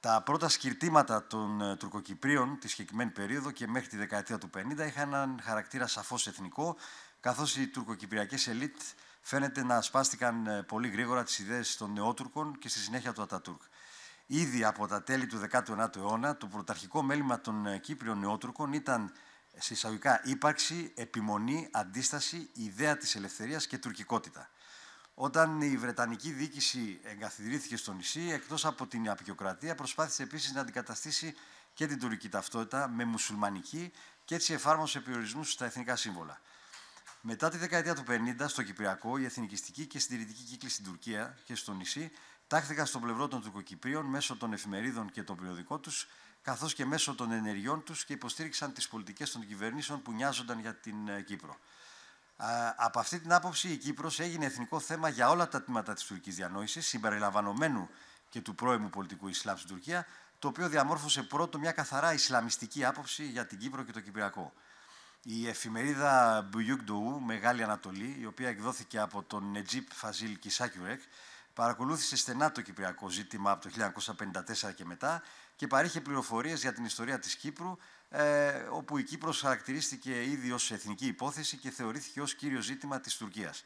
Τα πρώτα σκυρτήματα των ε, Τουρκοκυπρίων τη συγκεκριμένη περίοδο και μέχρι τη δεκαετία του 1950 είχαν έναν χαρακτήρα σαφώς εθνικό, καθώς οι τουρκοκυπριακές ελίτ φαίνεται να σπάστηκαν ε, πολύ γρήγορα τις ιδέες των νεότουρκων και στη συνέχεια του Ατατούρκ. Ήδη από τα τέλη του 19ου αιώνα, το πρωταρχικό μέλημα των ε, Κύπριων νεότουρκων ήταν σε εισαγωγικά ύπαρξη, επιμονή, αντίσταση, ιδέα της ελευθερίας και τουρκικότητα. Όταν η Βρετανική διοίκηση εγκαθιδρύθηκε στο νησί, εκτός από την απεικιοκρατία, προσπάθησε επίσης να αντικαταστήσει και την τουρκική ταυτότητα με μουσουλμανική και έτσι εφάρμοσε περιορισμούς στα εθνικά σύμβολα. Μετά τη δεκαετία του 50, στο Κυπριακό, η εθνικιστική και συντηρητική κύκλη στην Τουρκία και στο νησί τάχθηκαν στο πλευρό των Τουρκοκυπρίων μέσω των εφημερίδων και των περιοδικών τους, καθώς και μέσω των ενεργειών τους και υποστήριξαν τις πολιτικές των κυβερνήσεων που νοιάζονταν για την ε, Κύπρο. Από αυτή την άποψη η Κύπρος έγινε εθνικό θέμα για όλα τα τμήματα της τουρκικής διανόησης, συμπεριλαμβανομένου και του πρώιμου πολιτικού Ισλάμ στην Τουρκία, το οποίο διαμόρφωσε πρώτο μια καθαρά Ισλαμιστική άποψη για την Κύπρο και το Κυπριακό. Η εφημερίδα Μπουγιούκ Ντοού, Μεγάλη Ανατολή, η οποία εκδόθηκε από τον Νετζίπ Φαζίλ Κισάκιουρεκ, παρακολούθησε στενά το κυπριακό ζήτημα από το 1954 και μετά και παρήχε πληροφορίες για την ιστορία της Κύπρου, ε, όπου η Κύπρος χαρακτηρίστηκε ήδη ως εθνική υπόθεση και θεωρήθηκε ως κύριο ζήτημα της Τουρκίας.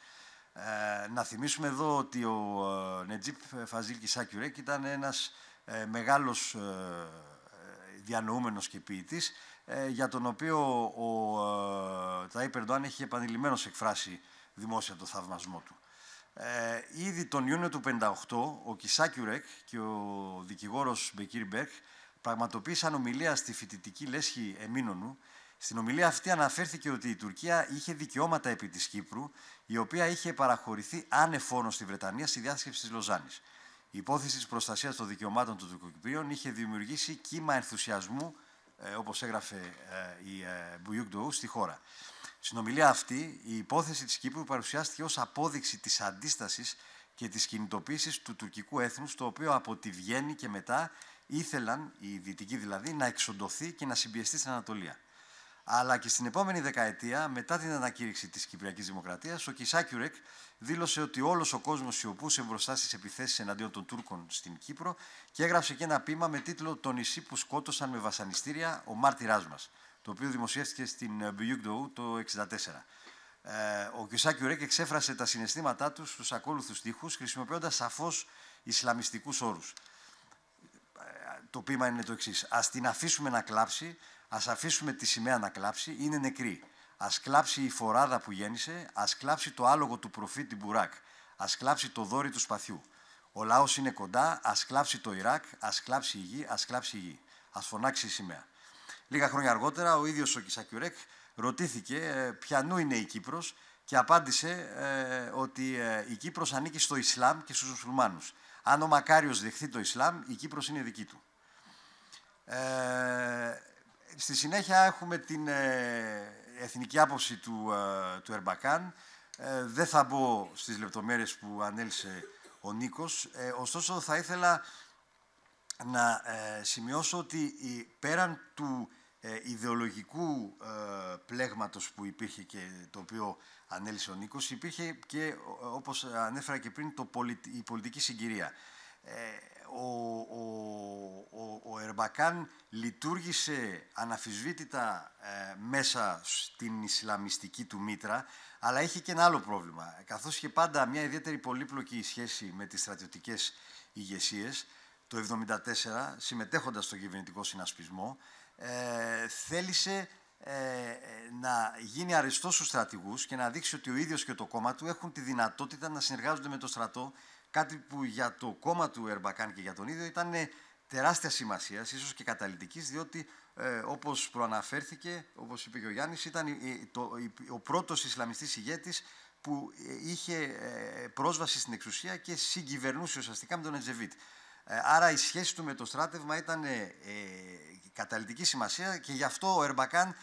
Ε, να θυμίσουμε εδώ ότι ο ε, Νετζίπ Φαζίλ Κισάκιουρέκ ήταν ένας ε, μεγάλος ε, διανοούμενος και ποιητής, για τον οποίο ο Τάι Περντοάν έχει επανειλημμένως εκφράσει δημόσια το θαυμασμό του. ήδη τον Ιούνιο του 1958, ο Κισάκιουρέκ και ο δικηγόρος Μπεκίρ Μπέρκ πραγματοποίησαν ομιλία στη φοιτητική λέσχη Εμίνονου, στην ομιλία αυτή αναφέρθηκε ότι η Τουρκία είχε δικαιώματα επί της Κύπρου, η οποία είχε παραχωρηθεί άνεφόνο στη Βρετανία στη διάσκεψη της Λοζάνης. Η υπόθεση της προστασίας των δικαιωμάτων των Τουρκοκυπρίων είχε δημιουργήσει κύμα ενθουσιασμού, ε, όπως όπω έγραφε ε, η ε, στη χώρα. Στην ομιλία αυτή, η υπόθεση της Κύπρου παρουσιάστηκε ως απόδειξη της αντίστασης και της κινητοποίησης του τουρκικού έθνους, το οποίο από τη Βιέννη και μετά ήθελαν, οι δυτικοί δηλαδή, να εξοντωθεί και να συμπιεστεί στην Ανατολία. Αλλά και στην επόμενη δεκαετία, μετά την ανακήρυξη της Κυπριακής Δημοκρατίας, ο Κισάκιουρεκ δήλωσε ότι όλος ο κόσμος σιωπούσε μπροστά στις επιθέσεις εναντίον των Τούρκων στην Κύπρο και έγραψε και ένα πείμα με τίτλο Το νησί που σκότωσαν με βασανιστήρια, ο μάρτυράς μας, το οποίο δημοσιεύτηκε στην Μπιούγκντοου το 1964. Ε, ο Κισάκιουρεκ εξέφρασε τα συναισθήματά του στους ακόλουθους τείχου, χρησιμοποιώντας σαφώς Ισλαμιστικούς όρους το πείμα είναι το εξής. Ας την αφήσουμε να κλάψει, ας αφήσουμε τη σημαία να κλάψει, είναι νεκρή. Ας κλάψει η φοράδα που γέννησε, ας κλάψει το άλογο του προφήτη Μπουράκ, ας κλάψει το δόρυ του σπαθιού. Ο λαός είναι κοντά, ας κλάψει το Ιράκ, ας κλάψει η γη, ας κλάψει η γη. Ας φωνάξει η σημαία. Λίγα χρόνια αργότερα ο ίδιος ο Κισακιουρέκ ρωτήθηκε ε, ποιανού είναι η Κύπρος και απάντησε ε, ότι ε, η Κύπρος ανήκει στο Ισλάμ και στους μουσουλμάνους. Αν ο Μακάριος δεχθεί το Ισλάμ, η Κύπρος είναι δική του. Ε, στη συνέχεια έχουμε την ε, εθνική άποψη του ε, Ερμπακάν Δεν θα μπω στις λεπτομέρειες που ανέλησε ο Νίκος Ωστόσο θα ήθελα να σημειώσω ότι πέραν του ιδεολογικού πλέγματος που υπήρχε και το οποίο ανέλησε ο Νίκος υπήρχε και όπως ανέφερα και πριν η πολιτική συγκυρία ο, ο, ο, Ερμπακάν λειτουργήσε αναφυσβήτητα ε, μέσα στην Ισλαμιστική του μήτρα, αλλά είχε και ένα άλλο πρόβλημα. Καθώς είχε πάντα μια ιδιαίτερη πολύπλοκη σχέση με τις στρατιωτικές ηγεσίες, το 1974, συμμετέχοντας στο κυβερνητικό συνασπισμό, ε, θέλησε ε, να γίνει αριστός στους στρατηγούς και να δείξει ότι ο ίδιος και το κόμμα του έχουν τη δυνατότητα να συνεργάζονται με το στρατό Κάτι που για το κόμμα του Ερμπακάν και για τον ίδιο ήταν ε, τεράστια σημασία, ίσως και καταλητικής, διότι ε, όπως προαναφέρθηκε, όπως είπε και ο Γιάννης, ήταν ε, το, ο πρώτος Ισλαμιστής ηγέτης που ε, είχε πρόσβαση στην εξουσία και συγκυβερνούσε ουσιαστικά με τον Ετζεβίτ. άρα η σχέση του με το στράτευμα ήταν ε, καταλητική σημασία και γι' αυτό ο Ερμπακάν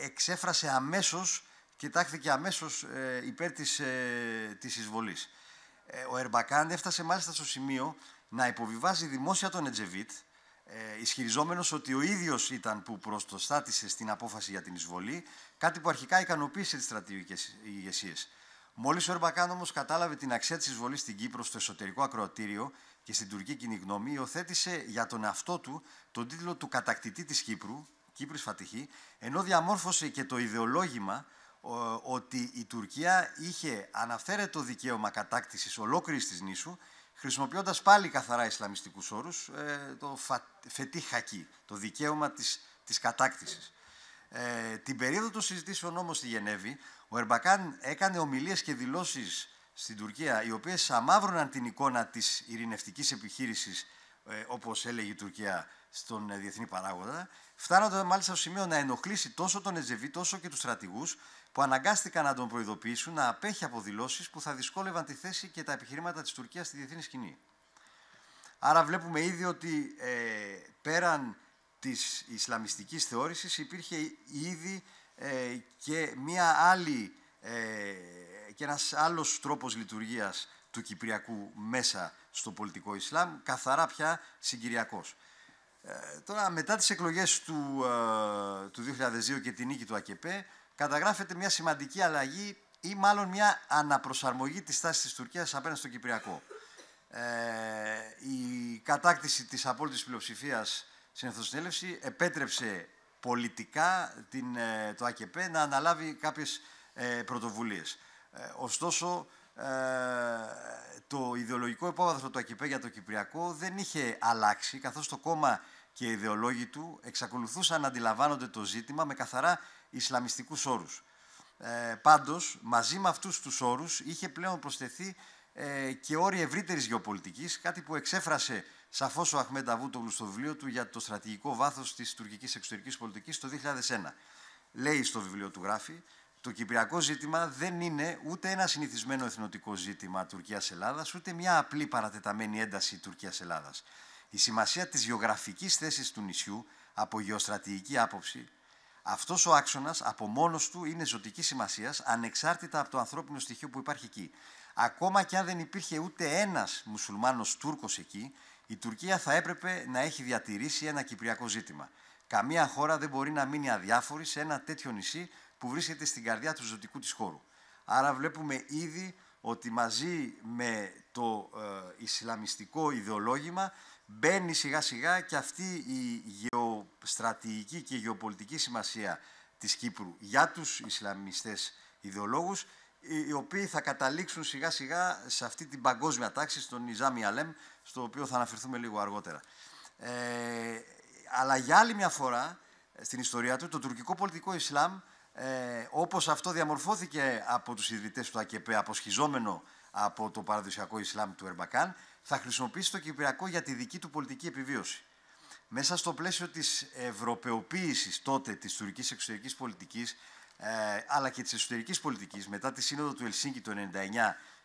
εξέφρασε αμέσως, τάχθηκε αμέσως υπέρ της, της εισβολής. Ε, ο Ερμπακάν έφτασε μάλιστα στο σημείο να υποβιβάζει δημόσια τον Ετζεβίτ, ε, ισχυριζόμενος ότι ο ίδιος ήταν που προστοστάτησε στην απόφαση για την εισβολή, κάτι που αρχικά ικανοποίησε τις στρατιωτικές ηγεσίες. Μόλις ο Ερμπακάν όμως κατάλαβε την αξία της εισβολής στην Κύπρο στο εσωτερικό ακροατήριο και στην τουρκική κοινή γνώμη, υιοθέτησε για τον εαυτό του τον τίτλο του κατακτητή της Κύπρου, Κύπρης Φατυχή ενώ διαμόρφωσε και το ιδεολόγημα ότι η Τουρκία είχε το δικαίωμα κατάκτησης ολόκληρης της νήσου, χρησιμοποιώντας πάλι καθαρά ισλαμιστικούς όρους, ε, το φετίχακι, το δικαίωμα της, της κατάκτησης. Ε, την περίοδο των συζητήσεων όμως στη Γενέβη, ο Ερμπακάν έκανε ομιλίες και δηλώσεις στην Τουρκία, οι οποίες αμάβρωναν την εικόνα της ειρηνευτικής επιχείρησης, ε, όπως έλεγε η Τουρκία στον ε, διεθνή παράγοντα, φτάνοντας μάλιστα στο σημείο να ενοχλήσει τόσο τον Ετζεβί τόσο και τους στρατηγούς που αναγκάστηκαν να τον προειδοποιήσουν να απέχει από δηλώσεις που θα δυσκόλευαν τη θέση και τα επιχειρήματα της Τουρκίας στη διεθνή σκηνή. Άρα βλέπουμε ήδη ότι ε, πέραν της Ισλαμιστικής θεώρησης υπήρχε ήδη ε, και μία άλλη ε, και ένας άλλος τρόπος λειτουργίας του Κυπριακού μέσα στο πολιτικό Ισλάμ, καθαρά πια συγκυριακός. Ε, τώρα, μετά τις εκλογές του, του 2002 και την νίκη του ΑΚΕΠΕ, καταγράφεται μια σημαντική αλλαγή ή μάλλον μια αναπροσαρμογή της τάσης της Τουρκίας απέναντι στο Κυπριακό. Ε, η κατάκτηση της απόλυτης πλειοψηφίας στην Εθνοσυνέλευση επέτρεψε πολιτικά την, ε, το ΑΚΕΠΕ να αναλάβει κάποιες ε, πρωτοβουλίες. Ε, ωστόσο, ε, το ιδεολογικό υπόβαθρο του ΑΚΕΠΕ για το Κυπριακό δεν είχε αλλάξει, καθώς το κόμμα και οι ιδεολόγοι του εξακολουθούσαν να αντιλαμβάνονται το ζήτημα με καθαρά ισλαμιστικούς όρους. Ε, πάντως, μαζί με αυτούς τους όρους, είχε πλέον προσθεθεί ε, και όροι ευρύτερης γεωπολιτικής κάτι που εξέφρασε σαφώς ο Αχμέντα Βούτογλου στο βιβλίο του για το στρατηγικό βάθος της Τουρκικής εξωτερικής πολιτικής το 2001. Λέει στο βιβλίο του γράφει, το κυπριακό ζήτημα δεν είναι ούτε ένα συνηθισμένο εθνοτικό Τουρκία Ελλάδα, ούτε μια απλή παρατεταμένη Τουρκία Ελλάδα η σημασία της γεωγραφικής θέσης του νησιού από γεωστρατηγική άποψη, αυτός ο άξονας από μόνος του είναι ζωτική σημασίας ανεξάρτητα από το ανθρώπινο στοιχείο που υπάρχει εκεί. Ακόμα και αν δεν υπήρχε ούτε ένας μουσουλμάνος Τούρκος εκεί, η Τουρκία θα έπρεπε να έχει διατηρήσει ένα κυπριακό ζήτημα. Καμία χώρα δεν μπορεί να μείνει αδιάφορη σε ένα τέτοιο νησί που βρίσκεται στην καρδιά του ζωτικού της χώρου. Άρα βλέπουμε ήδη ότι μαζί με το ε, ισλαμιστικό ιδεολόγημα μπαίνει σιγά σιγά και αυτή η γεωστρατηγική και γεωπολιτική σημασία της Κύπρου για τους Ισλαμιστές ιδεολόγους οι οποίοι θα καταλήξουν σιγά σιγά σε αυτή την παγκόσμια τάξη στον Ιζάμι Αλέμ στο οποίο θα αναφερθούμε λίγο αργότερα. Ε, αλλά για άλλη μια φορά στην ιστορία του το τουρκικό πολιτικό Ισλάμ ε, όπως αυτό διαμορφώθηκε από τους ιδρυτές του ΑΚΕΠΕ, αποσχιζόμενο από το παραδοσιακό Ισλάμ του Ερμπακάν θα χρησιμοποιήσει το Κυπριακό για τη δική του πολιτική επιβίωση. Μέσα στο πλαίσιο της ευρωπαιοποίησης τότε της τουρκικής εξωτερικής πολιτικής ε, αλλά και της εσωτερικής πολιτικής μετά τη σύνοδο του Ελσίνκη το 1999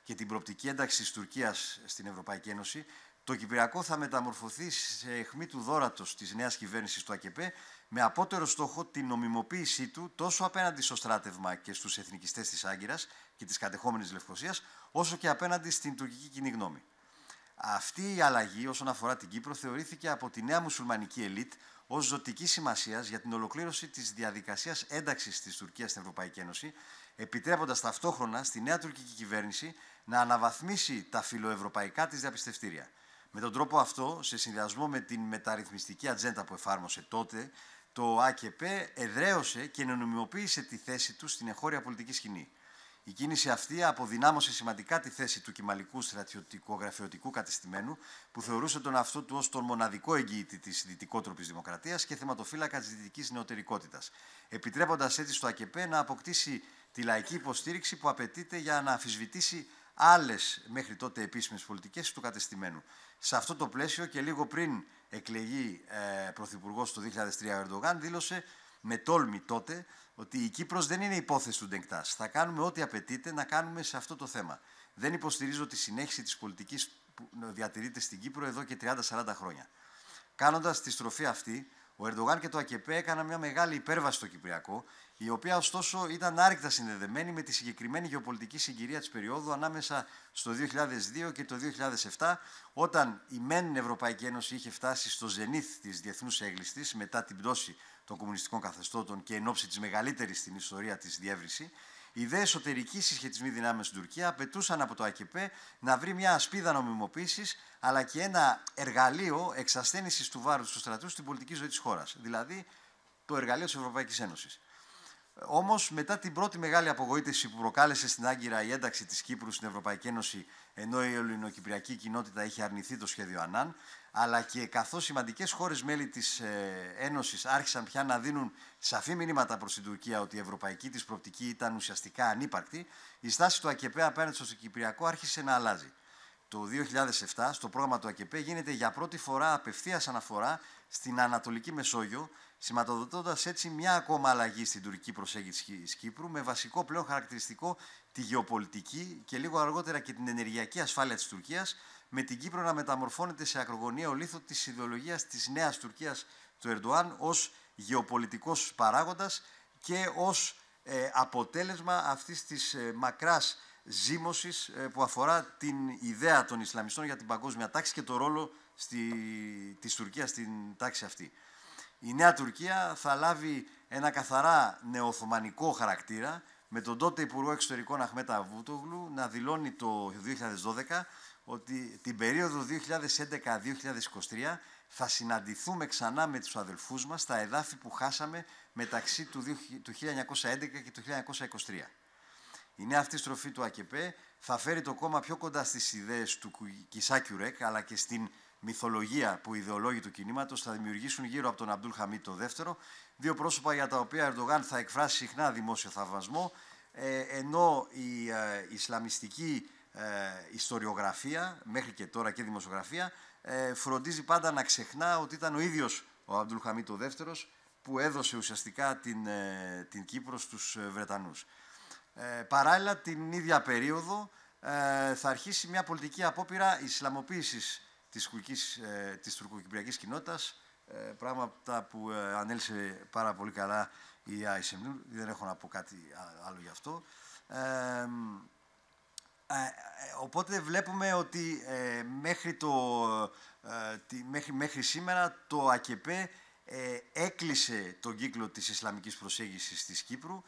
και την προοπτική ένταξη της Τουρκίας στην Ευρωπαϊκή Ένωση το Κυπριακό θα μεταμορφωθεί σε αιχμή του δόρατος της νέας κυβέρνησης του ΑΚΕΠΕ με απότερο στόχο την νομιμοποίησή του τόσο απέναντι στο στράτευμα και στους εθνικιστές της Άγκυρας και της κατεχόμενης Λευκοσίας όσο και απέναντι στην τουρκική κοινή γνώμη. Αυτή η αλλαγή όσον αφορά την Κύπρο θεωρήθηκε από τη νέα μουσουλμανική ελίτ ως ζωτική σημασίας για την ολοκλήρωση της διαδικασίας ένταξης της Τουρκίας στην Ευρωπαϊκή Ένωση, επιτρέποντας ταυτόχρονα στη νέα τουρκική κυβέρνηση να αναβαθμίσει τα φιλοευρωπαϊκά της διαπιστευτήρια. Με τον τρόπο αυτό, σε συνδυασμό με την μεταρρυθμιστική ατζέντα που εφάρμοσε τότε, το ΑΚΕΠ εδραίωσε και νομιμοποίησε τη θέση τους στην εγχώρια πολιτική σκηνή. Η κίνηση αυτή αποδυνάμωσε σημαντικά τη θέση του κυμαλικού γραφειοτικού κατεστημένου, που θεωρούσε τον αυτό του ως τον μοναδικό εγγυητή της δυτικότροπης δημοκρατίας και θεματοφύλακας της δυτικής νεωτερικότητας, επιτρέποντας έτσι στο ΑΚΕΠΕ να αποκτήσει τη λαϊκή υποστήριξη που απαιτείται για να αφισβητήσει άλλες μέχρι τότε επίσημες πολιτικές του κατεστημένου. Σε αυτό το πλαίσιο και λίγο πριν εκλεγεί ε, πρωθυπουργός το 2003 ο Ερντογάν, δήλωσε με τόλμη τότε ότι η Κύπρος δεν είναι υπόθεση του Ντεγκτάς. Θα κάνουμε ό,τι απαιτείται να κάνουμε σε αυτό το θέμα. Δεν υποστηρίζω τη συνέχιση της πολιτικής που διατηρείται στην Κύπρο εδώ και 30-40 χρόνια. Κάνοντας τη στροφή αυτή, ο Ερντογάν και το ΑΚΕΠΕ έκαναν μια μεγάλη υπέρβαση στο Κυπριακό, η οποία ωστόσο ήταν άρρηκτα συνδεδεμένη με τη συγκεκριμένη γεωπολιτική συγκυρία της περίοδου ανάμεσα στο 2002 και το 2007, όταν η μεν Ευρωπαϊκή Ένωση είχε φτάσει στο ζενήθ της διεθνούς έγκληση μετά την πτώση των κομμουνιστικών καθεστώτων και εν ώψη της μεγαλύτερης στην ιστορία της διεύρυνση, οι δε εσωτερικοί συσχετισμοί δυνάμεων στην Τουρκία απαιτούσαν από το ΑΚΠ να βρει μια ασπίδα νομιμοποίησης αλλά και ένα εργαλείο εξασθένισή του βάρους του στρατού στην πολιτική ζωή της χώρας. Δηλαδή το εργαλείο της Ευρωπαϊκής Ένωσης. Όμως, μετά την πρώτη μεγάλη απογοήτευση που προκάλεσε στην Άγκυρα η ένταξη της Κύπρου στην Ευρωπαϊκή Ένωση, ενώ η ελληνοκυπριακή κοινότητα είχε αρνηθεί το σχέδιο Ανάν, αλλά και καθώς σημαντικές χώρες μέλη της ε, Ένωσης άρχισαν πια να δίνουν σαφή μηνύματα προς την Τουρκία ότι η ευρωπαϊκή της προοπτική ήταν ουσιαστικά ανύπαρκτη, η στάση του ΑΚΕΠΕ απέναντι στο Κυπριακό άρχισε να αλλάζει. Το 2007 στο πρόγραμμα του ΑΚΕΠΕ γίνεται για πρώτη φορά απευθείας αναφορά στην Ανατολική Μεσόγειο, σηματοδοτώντας έτσι μια ακόμα αλλαγή στην τουρκική προσέγγιση της Κύπρου, με βασικό πλέον χαρακτηριστικό τη γεωπολιτική και λίγο αργότερα και την ενεργειακή ασφάλεια της Τουρκίας, με την Κύπρο να μεταμορφώνεται σε ακρογωνία ολίθο της ιδεολογίας της νέας Τουρκίας του Ερντοάν ως γεωπολιτικός παράγοντας και ως ε, αποτέλεσμα αυτής της ε, μακράς ζήμωσης ε, που αφορά την ιδέα των Ισλαμιστών για την παγκόσμια τάξη και το ρόλο στη, της Τουρκίας στην τάξη αυτή. Η νέα Τουρκία θα λάβει ένα καθαρά νεοοθωμανικό χαρακτήρα με τον τότε Υπουργό Εξωτερικών Αχμέτα Βούτογλου να δηλώνει το 2012 ότι την περίοδο 2011-2023 θα συναντηθούμε ξανά με τους αδελφούς μας στα εδάφη που χάσαμε μεταξύ του 1911 και του 1923. Η νέα αυτή στροφή του ΑΚΕΠΕ θα φέρει το κόμμα πιο κοντά στις ιδέες του Κισάκιου Ρεκ αλλά και στην μυθολογία που οι ιδεολόγοι του κινήματος θα δημιουργήσουν γύρω από τον Αμπτούλ Χαμίτ το δεύτερο, δύο πρόσωπα για τα οποία Ερντογάν θα εκφράσει συχνά δημόσιο θαυμασμό, ε, ενώ η ε, Ισλαμιστική ε, ιστοριογραφία, μέχρι και τώρα και δημοσιογραφία, ε, φροντίζει πάντα να ξεχνά ότι ήταν ο ίδιος ο Αμπτουλχαμίτ ο δεύτερος που έδωσε ουσιαστικά την, ε, την Κύπρο στους ε, Βρετανούς. παράλληλα, την ίδια περίοδο θα αρχίσει μια πολιτική απόπειρα ισλαμοποίησης της, τουρκικής, της τουρκοκυπριακής κοινότητας, πράγματα που ανέλησε πάρα πολύ καλά η ISM. Δεν έχω να πω κάτι άλλο γι' αυτό. Ε, οπότε βλέπουμε ότι ε, μέχρι, το, ε, μέχρι, σήμερα το ΑΚΕΠΕ ε, έκλεισε τον κύκλο της Ισλαμικής προσέγγισης της Κύπρου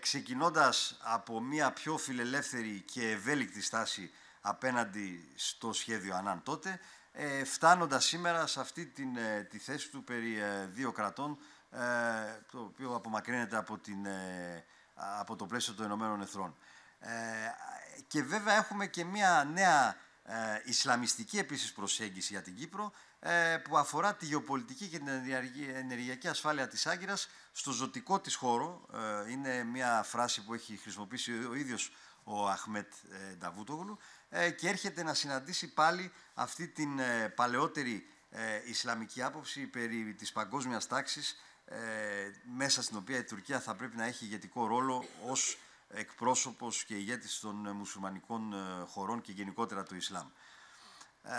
ξεκινώντας από μια πιο φιλελεύθερη και ευέλικτη στάση απέναντι στο σχέδιο Ανάν τότε φτάνοντας σήμερα σε αυτή την, τη θέση του περί δύο κρατών το οποίο απομακρύνεται από, την, από το πλαίσιο των Ηνωμένων Εθνών και βέβαια έχουμε και μια νέα ε, ισλαμιστική επίσης προσέγγιση για την Κύπρο ε, που αφορά τη γεωπολιτική και την ενεργειακή ασφάλεια της Άγκυρας στο ζωτικό της χώρο. Ε, είναι μια φράση που έχει χρησιμοποιήσει ο ίδιος ο Αχμέτ ε, Νταβούτογλου και έρχεται να συναντήσει πάλι αυτή την παλαιότερη ισλαμική άποψη περί της παγκόσμιας τάξης μέσα στην οποία η Τουρκία θα πρέπει να έχει ηγετικό ρόλο ως εκπρόσωπος και ηγέτης των ε, μουσουλμανικών ε, χωρών και γενικότερα του Ισλάμ. Ε,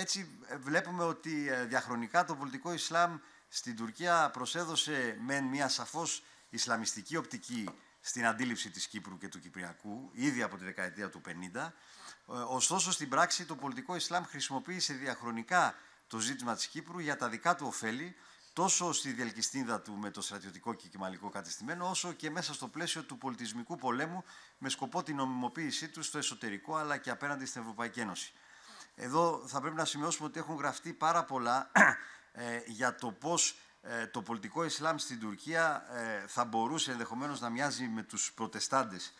έτσι βλέπουμε ότι διαχρονικά το πολιτικό Ισλάμ στην Τουρκία προσέδωσε μεν μια σαφώς ισλαμιστική οπτική στην αντίληψη της Κύπρου και του Κυπριακού, ήδη από τη δεκαετία του 50. Ωστόσο, στην πράξη, το πολιτικό Ισλάμ χρησιμοποίησε διαχρονικά το ζήτημα της Κύπρου για τα δικά του ωφέλη, τόσο στη διελκυστίνδα του με το στρατιωτικό και κυμαλικό κατεστημένο, όσο και μέσα στο πλαίσιο του πολιτισμικού πολέμου με σκοπό την νομιμοποίησή τους στο εσωτερικό αλλά και απέναντι στην Ευρωπαϊκή Ένωση. Εδώ θα πρέπει να σημειώσουμε ότι έχουν γραφτεί πάρα πολλά ε, για το πώς ε, το πολιτικό Ισλάμ στην Τουρκία ε, θα μπορούσε ενδεχομένως να μοιάζει με τους προτεστάντες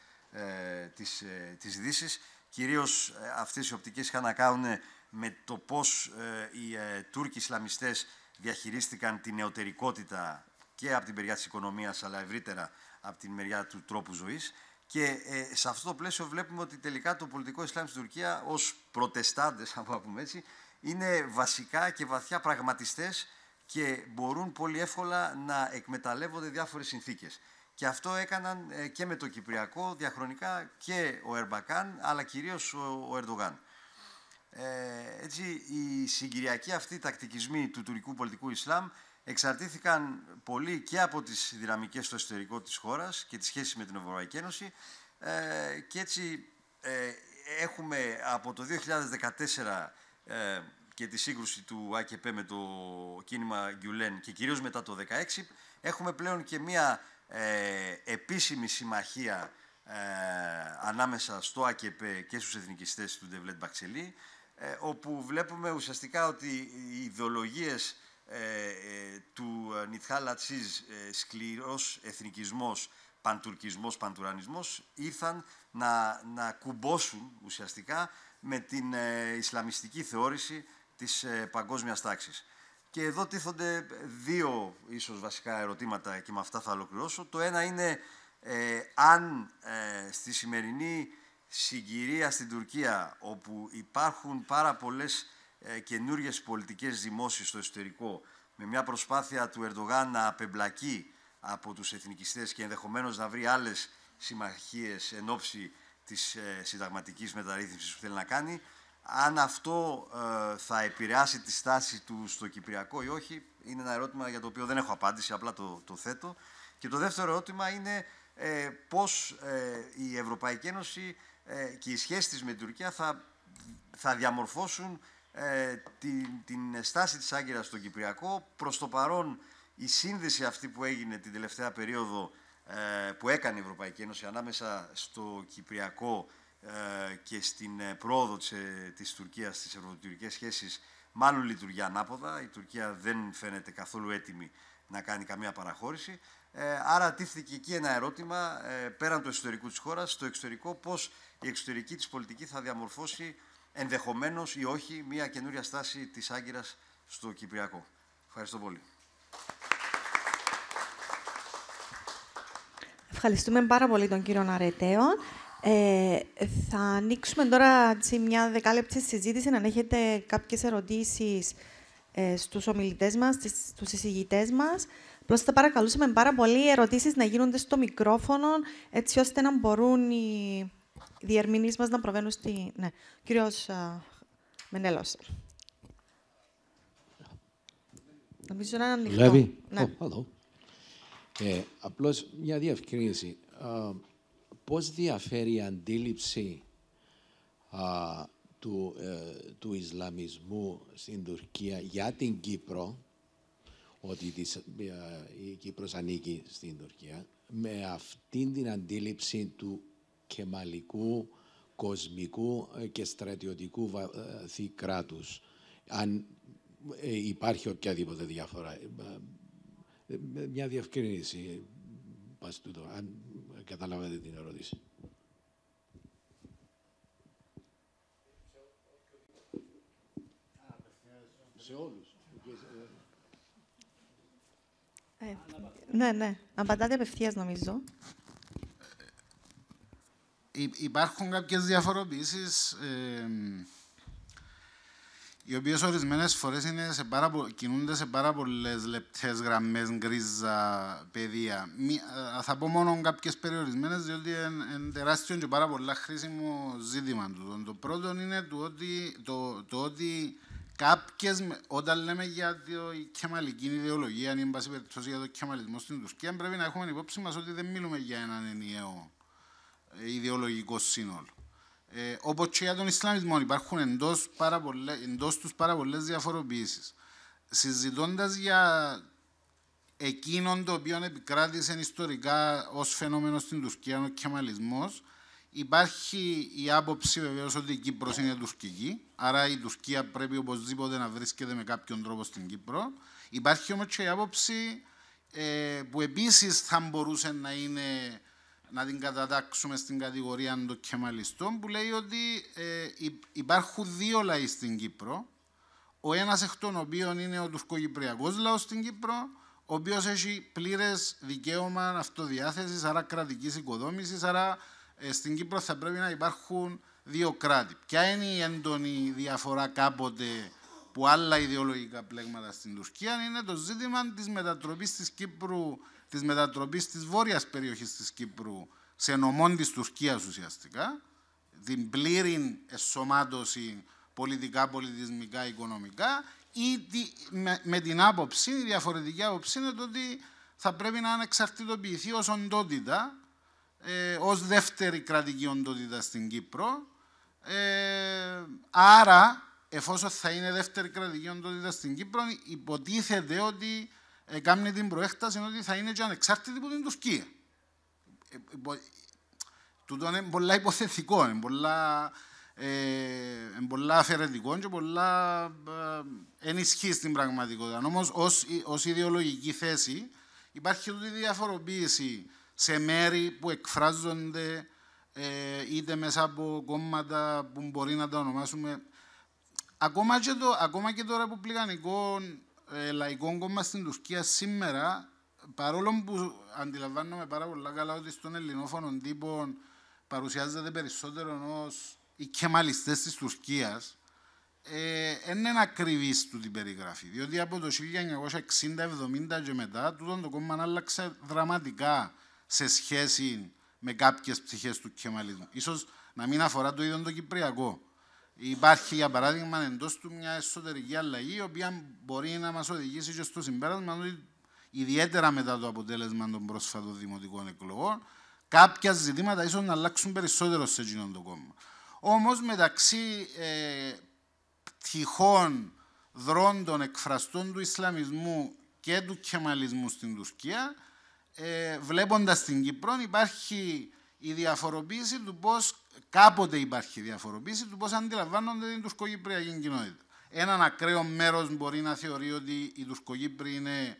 της, Δύσης. Κυρίως Κυρίως αυτές οι οπτικές είχαν να κάνουν με το πώς οι Τούρκοι Ισλαμιστές διαχειρίστηκαν την νεωτερικότητα και από την μεριά της οικονομίας, αλλά ευρύτερα από την μεριά του τρόπου ζωής. Και ε, σε αυτό το πλαίσιο βλέπουμε ότι τελικά το πολιτικό Ισλάμ στην Τουρκία ως προτεστάντες, αν πούμε έτσι, είναι βασικά και βαθιά πραγματιστές και μπορούν πολύ εύκολα να εκμεταλλεύονται διάφορες συνθήκες. Και αυτό έκαναν ε, και με το Κυπριακό διαχρονικά και ο Ερμπακάν, αλλά κυρίως ο Ερντογάν. Ε, έτσι, οι συγκυριακοί αυτοί τακτικισμοί του τουρκικού πολιτικού Ισλάμ εξαρτήθηκαν πολύ και από τις δυναμικές στο εσωτερικό της χώρας και τη σχέση με την Ευρωπαϊκή Ένωση ε, και έτσι ε, έχουμε από το 2014 ε, και τη σύγκρουση του ΑΚΠ με το κίνημα Γκιουλέν και κυρίως μετά το 2016 έχουμε πλέον και μία ε, επίσημη συμμαχία ανάμεσα στο ΑΚΠ και στους εθνικιστές του Ντεβλέτ Μπαξελή ε, όπου βλέπουμε ουσιαστικά ότι οι ιδεολογίες ε, ε, του Νιτχά ε, σκληρός εθνικισμός, παντουρκισμός, παντουρανισμός, ήρθαν να, να κουμπώσουν ουσιαστικά με την Ισλαμιστική θεώρηση της παγκόσμιας τάξης. Και εδώ τίθονται δύο ίσως βασικά ερωτήματα και με αυτά θα ολοκληρώσω. Το ένα είναι αν στη σημερινή συγκυρία στην Τουρκία, όπου υπάρχουν πάρα πολλές ε, καινούριε πολιτικέ πολιτικές στο εσωτερικό, με μια προσπάθεια του Ερντογάν να απεμπλακεί από τους εθνικιστές και ενδεχομένως να βρει άλλες συμμαχίες εν ώψη της ε, συνταγματικής μεταρρύθμισης που θέλει να κάνει, αν αυτό ε, θα επηρεάσει τη στάση του στο Κυπριακό ή όχι, είναι ένα ερώτημα για το οποίο δεν έχω απάντηση, απλά το, το θέτω. Και το δεύτερο ερώτημα είναι ε, πώς ε, η Ευρωπαϊκή Ένωση ε, και οι σχέσεις της με την Τουρκία θα, θα διαμορφώσουν ε, την, την στάση της Άγκυρας στον Κυπριακό. Προς το παρόν η σύνδεση αυτή που έγινε την τελευταία περίοδο ε, που έκανε η Ευρωπαϊκή Ένωση ανάμεσα στο Κυπριακό ε, και στην ε, πρόοδο της, ε, της Τουρκίας στις ευρωτουρκικές σχέσεις μάλλον λειτουργεί ανάποδα. Η Τουρκία δεν φαίνεται καθόλου έτοιμη να κάνει καμία παραχώρηση. άρα τύφθηκε εκεί ένα ερώτημα πέραν του εσωτερικού της χώρας, στο εξωτερικό πώς η εξωτερική της πολιτική θα διαμορφώσει ενδεχομένως ή όχι μια καινούρια στάση της Άγκυρας στο Κυπριακό. Ευχαριστώ πολύ. Ευχαριστούμε πάρα πολύ τον κύριο Ναρετέο. Ε, θα ανοίξουμε τώρα τσι, μια δεκάλεπτη συζήτηση, αν έχετε κάποιες ερωτήσεις ε, στους ομιλητές μας, στους εισηγητές μας. Απλώς θα παρακαλούσαμε πάρα πολύ ερωτήσεις να γίνονται στο μικρόφωνο, έτσι ώστε να μπορούν οι διερμηνείς μας να προβαίνουν στη... Ναι. Κύριος Μενέλος. Νομίζω να είναι ανοιχτό. Λέβη. Ναι. Oh, ε, απλώς μια διευκρίνηση. Πώ πώς διαφέρει η αντίληψη του, ε, του Ισλαμισμού στην Τουρκία για την Κύπρο, ότι ε, η Κύπρος ανήκει στην Τουρκία, με αυτήν την αντίληψη του κεμαλικού, κοσμικού ε, και στρατιωτικού βαθύ ε, κράτους. Αν ε, υπάρχει οποιαδήποτε διαφορά. Μια διευκρίνηση, τούτο, αν καταλάβατε την ερώτηση. Σε όλους. Ε, ναι, ναι. Απαντάτε απευθείας, νομίζω υπάρχουν κάποιες διαφοροποιήσει. ε, οι οποίες ορισμένες φορές κινούνται σε πάρα πολλές λεπτές γραμμές γκρίζα παιδεία. α, θα πω μόνο κάποιες περιορισμένες, διότι είναι τεράστιο και πάρα πολλά χρήσιμο ζήτημα του. Το πρώτο είναι το ότι, το, το ότι κάποιες, όταν λέμε για την κεμαλική ιδεολογία, αν είναι πάση περιπτώσει για το κεμαλισμό στην Τουρκία, πρέπει να έχουμε υπόψη μας ότι δεν μιλούμε για έναν ενιαίο ε, ιδεολογικό σύνολο. Ε, Όπως και για τον Ισλαμισμό, υπάρχουν εντός τους πάρα πολλές διαφοροποιήσεις. Συζητώντας για εκείνον το οποίο επικράτησε ιστορικά ως φαινόμενο στην Τουρκία, ο κεμαλισμός, υπάρχει η άποψη βεβαίως ότι η Κύπρος είναι τουρκική, άρα η Τουρκία πρέπει οπωσδήποτε να βρίσκεται με κάποιον τρόπο στην Κύπρο. Υπάρχει όμως και η άποψη ε, που επίσης θα μπορούσε να είναι να την κατατάξουμε στην κατηγορία των κεμαλιστών που λέει ότι ε, υπάρχουν δύο λαοί στην Κύπρο. Ο ένας εκ των οποίων είναι ο τουρκοκυπριακός λαός στην Κύπρο, ο οποίος έχει πλήρες δικαίωμα αυτοδιάθεσης, άρα κρατική οικοδόμηση. Άρα ε, στην Κύπρο θα πρέπει να υπάρχουν δύο κράτη. Ποια είναι η έντονη διαφορά κάποτε που άλλα ιδεολογικά πλέγματα στην Τουρκία είναι το ζήτημα της μετατροπής της Κύπρου Της μετατροπής της βόρειας περιοχής της Κύπρου σε νομών της Τουρκίας ουσιαστικά, την πλήρη εσωμάτωση πολιτικά, πολιτισμικά, οικονομικά ή με, την άποψη, η διαφορετική άποψη είναι ότι θα πρέπει να ανεξαρτητοποιηθεί ως οντότητα, ε, ως δεύτερη κρατική οντότητα στην Κύπρο. Ε, άρα, εφόσον θα είναι δεύτερη κρατική οντότητα στην Κύπρο, υποτίθεται ότι έκανε την προέκταση ότι θα είναι και ανεξάρτητη από την Τουρκία. Ε, τούτο είναι πολλά υποθετικό, ε, είναι πολλά, αφαιρετικό και πολλά ε, στην πραγματικότητα. Όμως, ως ιδεολογική θέση, υπάρχει ούτε διαφοροποίηση σε μέρη που εκφράζονται ε, είτε μέσα από κόμματα που μπορεί να τα ονομάσουμε. Ακόμα και το, ακόμα και το ρεπουμπλικανικό ε, λαϊκό κόμμα στην Τουρκία σήμερα, παρόλο που αντιλαμβάνομαι πάρα πολύ καλά ότι στον ελληνόφωνο τύπο παρουσιάζεται περισσότερο ως οι κεμαλιστές της Τουρκίας, δεν ε, είναι ακριβή του την περιγραφή. Διότι από το 1960-70 και μετά, τούτο το κόμμα άλλαξε δραματικά σε σχέση με κάποιες ψυχές του κεμαλισμού. Σω να μην αφορά το ίδιο το Κυπριακό. Υπάρχει, για παράδειγμα, εντός του μια εσωτερική αλλαγή, η οποία μπορεί να μας οδηγήσει και στο συμπέρασμα ότι ιδιαίτερα μετά το αποτέλεσμα των πρόσφατων δημοτικών εκλογών, κάποια ζητήματα ίσως να αλλάξουν περισσότερο σε εκείνον το κόμμα. Όμως μεταξύ ε, τυχών δρόντων εκφραστών του Ισλαμισμού και του Κεμαλισμού στην Τουρκία, ε, βλέποντας την Κύπρο υπάρχει η διαφοροποίηση του πώς. Κάποτε υπάρχει διαφοροποίηση του πώς αντιλαμβάνονται την τουρκοκυπριακή κοινότητα. ένα ακραίο μέρος μπορεί να θεωρεί ότι η Τουρκοκύπροι είναι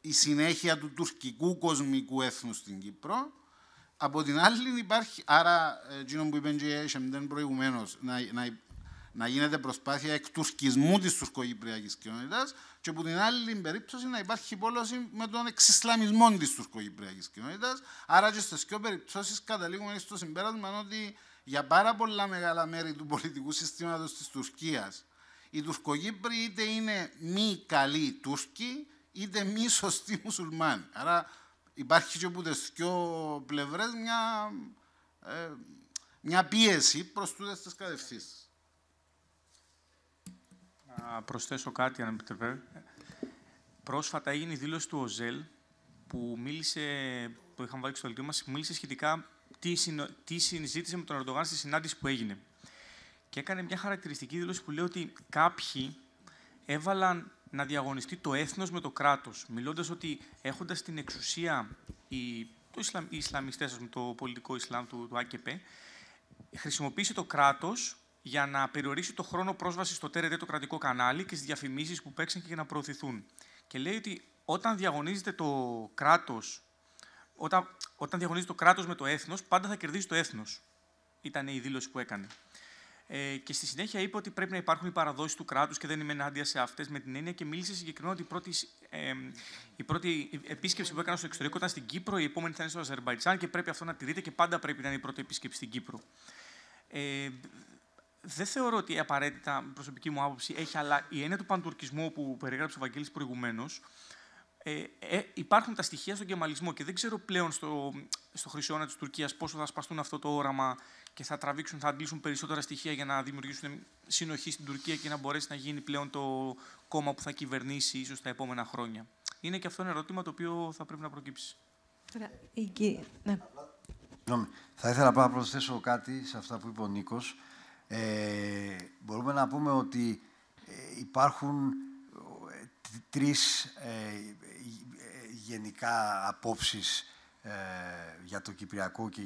η συνέχεια του τουρκικού κοσμικού έθνου στην Κύπρο. Από την άλλη υπάρχει, άρα, ε, εκείνο που είπε δεν προηγουμένως, να, να, να γίνεται προσπάθεια εκτουρκισμού της τουρκοκυπριακή κοινότητας και από την άλλη περίπτωση να υπάρχει υπόλωση με τον εξισλαμισμό της τουρκοκυπριακή κοινότητας. Άρα και στις δύο περιπτώσεις καταλήγουμε στο συμπέρασμα ότι για πάρα πολλά μεγάλα μέρη του πολιτικού συστήματος της Τουρκίας οι Τουρκοκύπροι είτε είναι μη καλοί Τούρκοι είτε μη σωστοί Μουσουλμάνοι. Άρα υπάρχει και από τις δύο πλευρές μια, ε, μια πίεση προς τούτες τις κατευθύνσεις να προσθέσω κάτι, αν επιτρέπετε. Πρόσφατα έγινε η δήλωση του ΟΖΕΛ που μίλησε, που είχαμε βάλει στο δελτίο μας, μίλησε σχετικά τι, συνο, τι συζήτησε με τον Ερντογάν στη συνάντηση που έγινε. Και έκανε μια χαρακτηριστική δήλωση που λέει ότι κάποιοι έβαλαν να διαγωνιστεί το έθνος με το κράτος. Μιλώντας ότι έχοντας την εξουσία οι, το Ισλαμ, οι το πολιτικό Ισλάμ του, του χρησιμοποίησε το κράτος για να περιορίσει το χρόνο πρόσβασης στο TRT το κρατικό κανάλι και στις διαφημίσεις που παίξαν και για να προωθηθούν. Και λέει ότι όταν διαγωνίζεται το κράτος, όταν, όταν διαγωνίζεται το κράτος με το έθνος, πάντα θα κερδίσει το έθνος. Ήταν η δήλωση που έκανε. Ε, και στη συνέχεια είπε ότι πρέπει να υπάρχουν οι παραδόσεις του κράτους και δεν είμαι ενάντια σε αυτές, με την έννοια και μίλησε συγκεκριμένα ότι η πρώτη, ε, η πρώτη επίσκεψη που έκανε στο εξωτερικό ήταν στην Κύπρο, η επόμενη θα είναι στο Αζερβαϊτζάν και πρέπει αυτό να τηρείται και πάντα πρέπει να είναι η πρώτη επίσκεψη στην Κύπρο. Ε, δεν θεωρώ ότι απαραίτητα, προσωπική μου άποψη, έχει, αλλά η έννοια του παντουρκισμού που περιγράψε ο Βαγγέλης προηγουμένως. Ε, ε, υπάρχουν τα στοιχεία στον κεμαλισμό και δεν ξέρω πλέον στο, στο χρυσό της Τουρκίας πόσο θα σπαστούν αυτό το όραμα και θα τραβήξουν, θα αντλήσουν περισσότερα στοιχεία για να δημιουργήσουν συνοχή στην Τουρκία και να μπορέσει να γίνει πλέον το κόμμα που θα κυβερνήσει ίσως τα επόμενα χρόνια. Είναι και αυτό ένα ερώτημα το οποίο θα πρέπει να προκύψει. Ναι. Θα ήθελα απλά να προσθέσω κάτι σε αυτά που είπε ο Νίκος ε, μπορούμε να πούμε ότι ε, υπάρχουν ε, τρεις ε, γενικά απόψεις για το Κυπριακό και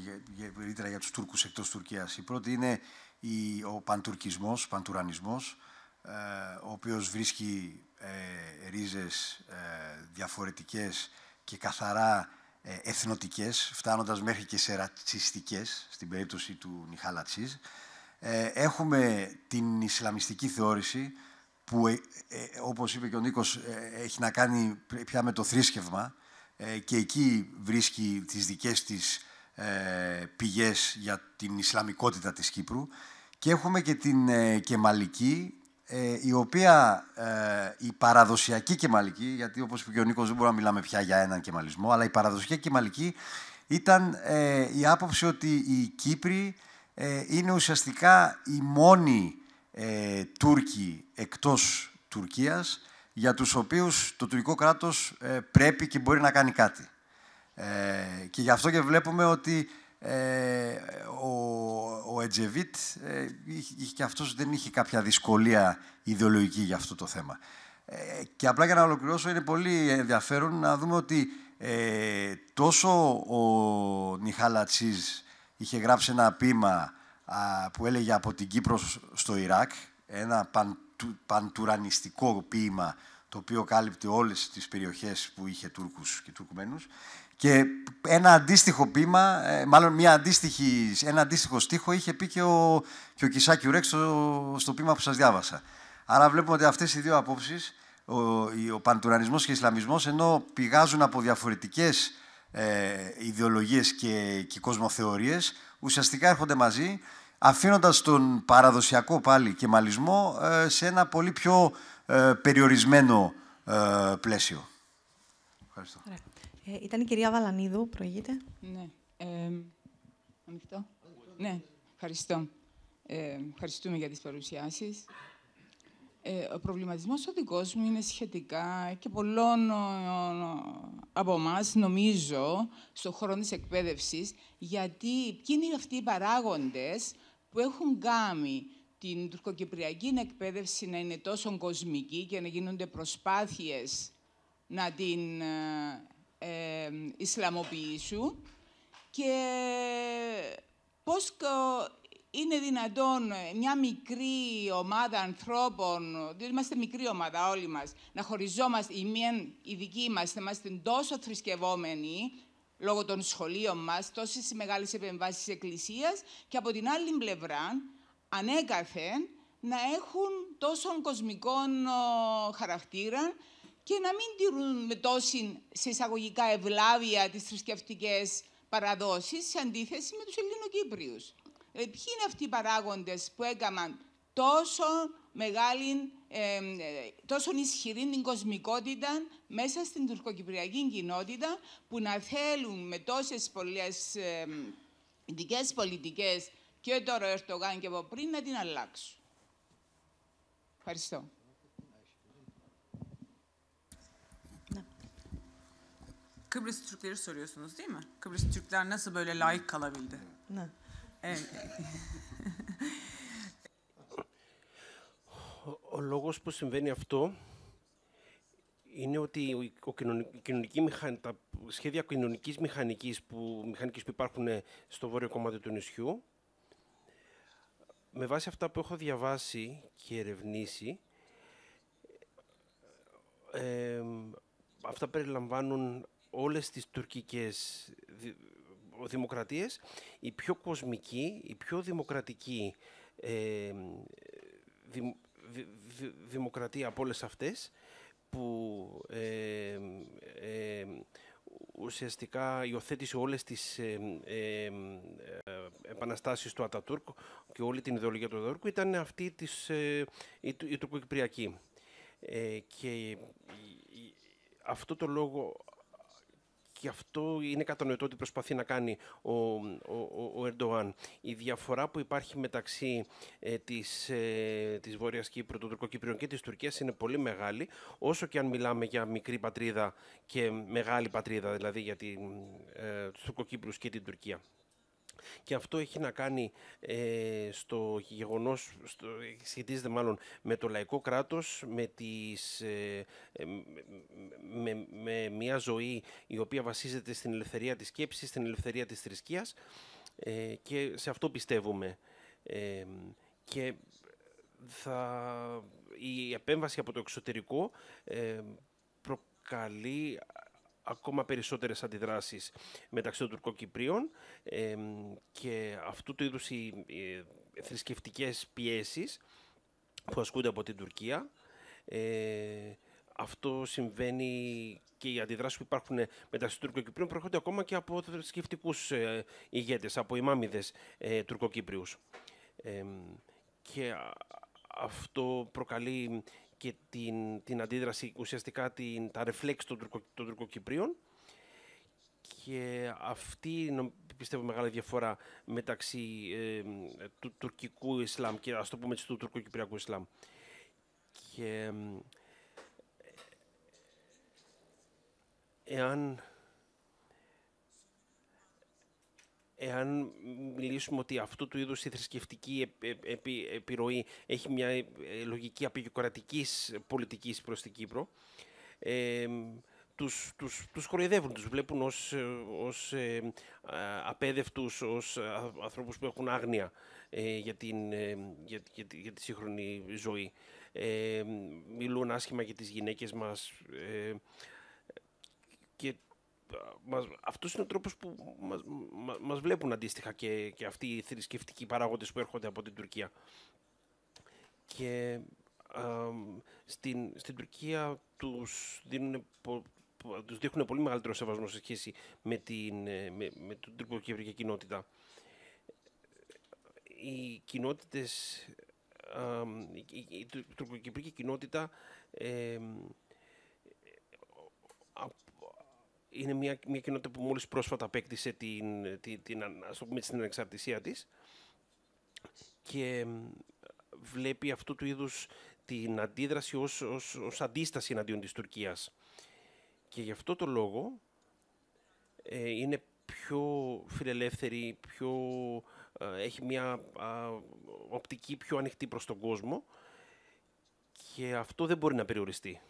ευρύτερα για τους Τούρκους εκτός Τουρκίας. Η πρώτη είναι ο παντουρκισμός, παντουρανισμός, ο οποίος βρίσκει ρίζες διαφορετικές και καθαρά εθνοτικές, φτάνοντας μέχρι και σε ρατσιστικές, στην περίπτωση του Νιχάλατσίζ. Ε, έχουμε την Ισλαμιστική θεώρηση που, ε, ε, όπως είπε και ο Νίκος, έχει να κάνει πια με το θρήσκευμα και εκεί βρίσκει τις δικές της πηγές για την Ισλαμικότητα της Κύπρου. Και έχουμε και την Κεμαλική, η οποία, η παραδοσιακή Κεμαλική, γιατί όπως είπε και ο Νίκος δεν μπορούμε να μιλάμε πια για έναν Κεμαλισμό, αλλά η παραδοσιακή Κεμαλική ήταν η άποψη ότι οι Κύπροι ε, είναι ουσιαστικά οι μόνοι ε, Τούρκοι εκτός Τουρκίας για τους οποίους το τουρκικό κράτος ε, πρέπει και μπορεί να κάνει κάτι. Ε, και γι' αυτό και βλέπουμε ότι ο, ο Ετζεβίτ και αυτός δεν είχε κάποια δυσκολία ιδεολογική για αυτό το θέμα. Και απλά για να ολοκληρώσω είναι πολύ ενδιαφέρον να δούμε ότι τόσο ο Νιχάλατσίζ είχε γράψει ένα ποίημα που έλεγε από την Κύπρος στο Ιράκ, ένα παντουρανιστικό ποίημα το οποίο κάλυπτε όλες τις περιοχές που είχε Τούρκους και Τουρκουμένους και ένα αντίστοιχο ποίημα, ε, μάλλον μια αντίστοιχη, ένα αντίστοιχο στίχο είχε πει και ο, και ο Ουρέξ στο, στο ποίημα που σας διάβασα. Άρα βλέπουμε ότι αυτές οι δύο απόψεις, ο, ο παντουρανισμός και ο Ισλαμισμός, ενώ πηγάζουν από διαφορετικές ε, ιδεολογίες και, και κοσμοθεωρίες ουσιαστικά έρχονται μαζί αφήνοντας τον παραδοσιακό πάλι και ε, σε ένα πολύ πιο ε, περιορισμένο ε, πλαίσιο. Ευχαριστώ. ήταν η κυρία Βαλανίδου, προηγείται. Ναι. ανοιχτό. Ναι, ευχαριστώ. ευχαριστούμε για τις παρουσιάσεις. Ε, ο προβληματισμός ο δικός μου είναι σχετικά και πολλών ε, ε, από εμάς νομίζω, στον χρόνο της εκπαίδευσης, γιατί ποιοι είναι αυτοί οι παράγοντες που έχουν κάνει την τουρκοκυπριακή εκπαίδευση να είναι τόσο κοσμική και να γίνονται προσπάθειες να την ε, ισλαμοποιήσουν και πώς είναι δυνατόν ε, μια μικρή ομάδα ανθρώπων, διότι είμαστε μικρή ομάδα όλοι μας, να χωριζόμαστε, ή μία οι μα μας, είμαστε τόσο θρησκευόμενοι, λόγω των σχολείων μας, τόσες μεγάλες επεμβάσεις της Εκκλησίας και από την άλλη πλευρά, ανέκαθεν, να έχουν τόσον κοσμικό χαρακτήρα και να μην τηρούν με τόση σε εισαγωγικά ευλάβεια τις θρησκευτικές παραδόσεις, σε αντίθεση με τους Ελληνοκύπριους. Ε, ποιοι είναι αυτοί οι παράγοντες που έκαναν τόσο μεγάλη, ε, τόσο ισχυρή την κοσμικότητα μέσα στην τουρκοκυπριακή κοινότητα που να θέλουν με τόσες πολλές ε, ειδικές πολιτικές και τώρα ο Ερτογάν και από πριν να την αλλάξουν. Ευχαριστώ. Ναι. Kıbrıs Türkleri soruyorsunuz değil mi? Kıbrıs Türkler nasıl böyle layık kalabildi? Ναι. Ο λόγος που συμβαίνει αυτό είναι ότι ο κοινωνική τα σχέδια κοινωνικής μηχανικής που, μηχανικής που υπάρχουν στο βόρειο κομμάτι του νησιού, με βάση αυτά που έχω διαβάσει και ερευνήσει, ε, αυτά περιλαμβάνουν όλες τις τουρκικές δημοκρατίες, η πιο κοσμική, η πιο δημοκρατική ε, δημοκρατία από όλες αυτές, που ε, ε, ουσιαστικά υιοθέτησε όλες τις ε, ε, ε επαναστάσεις του Ατατούρκ και όλη την ιδεολογία του Ατατούρκου ήταν αυτή της, ε, η, η τουρκοκυπριακή. Ε, και αυτό το λόγο, και αυτό είναι κατανοητό ότι προσπαθεί να κάνει ο, ο, Ερντοάν. Η διαφορά που υπάρχει μεταξύ ε, της, ε, της Βόρειας Κύπρου, των Τουρκοκύπριων και της Τουρκίας είναι πολύ μεγάλη, όσο και αν μιλάμε για μικρή πατρίδα και μεγάλη πατρίδα, δηλαδή για την, ε, τους Τουρκοκύπρους και την Τουρκία και αυτό έχει να κάνει ε, στο γεγονός, στο, σχετίζεται μάλλον με το λαϊκό κράτος, με, τις, με, ε, με μια ζωή η οποία βασίζεται στην ελευθερία της σκέψης, στην ελευθερία της θρησκείας ε, και σε αυτό πιστεύουμε. και θα, η επέμβαση από το εξωτερικό προκαλεί ακόμα περισσότερες αντιδράσεις μεταξύ των Τουρκοκυπρίων ε, και αυτού του είδους οι θρησκευτικές πιέσεις που ασκούνται από την Τουρκία. Ε, αυτό συμβαίνει και οι αντιδράσεις που υπάρχουν μεταξύ Τουρκοκυπρίων προέρχονται ακόμα και από θρησκευτικούς ε, από ημάμιδες ε, Τουρκοκύπριους. Ε, και αυτό προκαλεί και την, την αντίδραση, ουσιαστικά την, τα ρεφλέξ των, Τουρκο, των Τουρκοκυπρίων. Και αυτή πιστεύω μεγάλη διαφορά μεταξύ του τουρκικού Ισλάμ και ας το πούμε του τουρκοκυπριακού Ισλάμ. Και εάν εάν μιλήσουμε ότι αυτού του είδους η θρησκευτική επιρροή έχει μια ε, λογική απεικιοκρατικής πολιτικής προς την Κύπρο, ε, τους, τους, τους τους βλέπουν ως, ως ε, απέδευτους, ως ανθρώπους που έχουν άγνοια ε, για, την, ε, για, για, τη σύγχρονη ζωή. μιλούν άσχημα για τις γυναίκες μας, αυτός είναι ο τρόπος που μας μας, βλέπουν αντίστοιχα και, και αυτοί οι θρησκευτικοί παράγοντες που έρχονται από την Τουρκία. Και στην, στην Τουρκία τους δίνουν τους δείχνουν πολύ μεγαλύτερο σεβασμό σε σχέση με την, ε, με, με την τουρκοκυπριακή κοινότητα. Οι κοινότητες, α, η, η, η τουρκοκυπριακή κοινότητα είναι μια, μια κοινότητα που μόλις πρόσφατα απέκτησε την, την, ας την ανεξαρτησία της και βλέπει αυτού του είδους την αντίδραση ως, ως, αντίσταση εναντίον της Τουρκίας. Και γι' αυτό το λόγο ε, είναι πιο φιλελεύθερη, πιο, ε, έχει μια οπτική πιο ανοιχτή προς τον κόσμο και αυτό δεν μπορεί να περιοριστεί.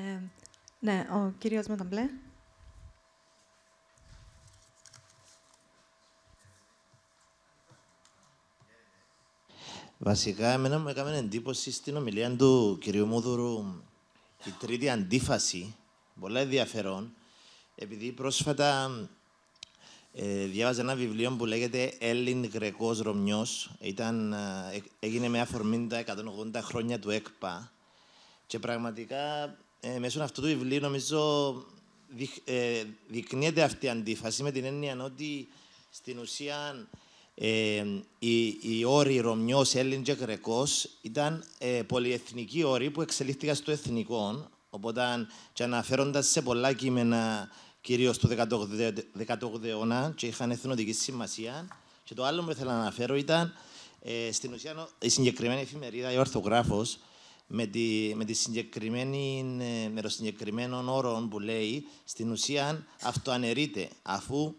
Ε, ναι, ο κύριος Μεταμπλέ. Βασικά, εμένα μου έκανε εντύπωση στην ομιλία του κυρίου Μούδουρου η τρίτη αντίφαση, πολλά ενδιαφέρον, επειδή πρόσφατα ε, διάβαζα ένα βιβλίο που λέγεται «Έλλην Γρεκός Ρωμιός». Ήταν, ε, ε, έγινε με αφορμή τα 180 χρόνια του ΕΚΠΑ και πραγματικά ε, μέσω αυτού του βιβλίου νομίζω δει, ε, δεικνύεται αυτή η αντίφαση με την έννοια ότι στην ουσία ε, οι, οι όροι Ρωμιός, Έλλην και Γκρεκό ήταν ε, πολυεθνικοί όροι που εξελίχθηκαν στο εθνικό, οπότε και αναφέροντας σε πολλά κείμενα κυρίως του 18ου αιώνα και είχαν εθνοτική σημασία. Και το άλλο που ήθελα να αναφέρω ήταν ε, στην ουσία η συγκεκριμένη εφημερίδα, η με, τη, με, τη συγκεκριμένη, ε, με το συγκεκριμένο όρο που λέει, στην ουσία αυτοαναιρείται, αφού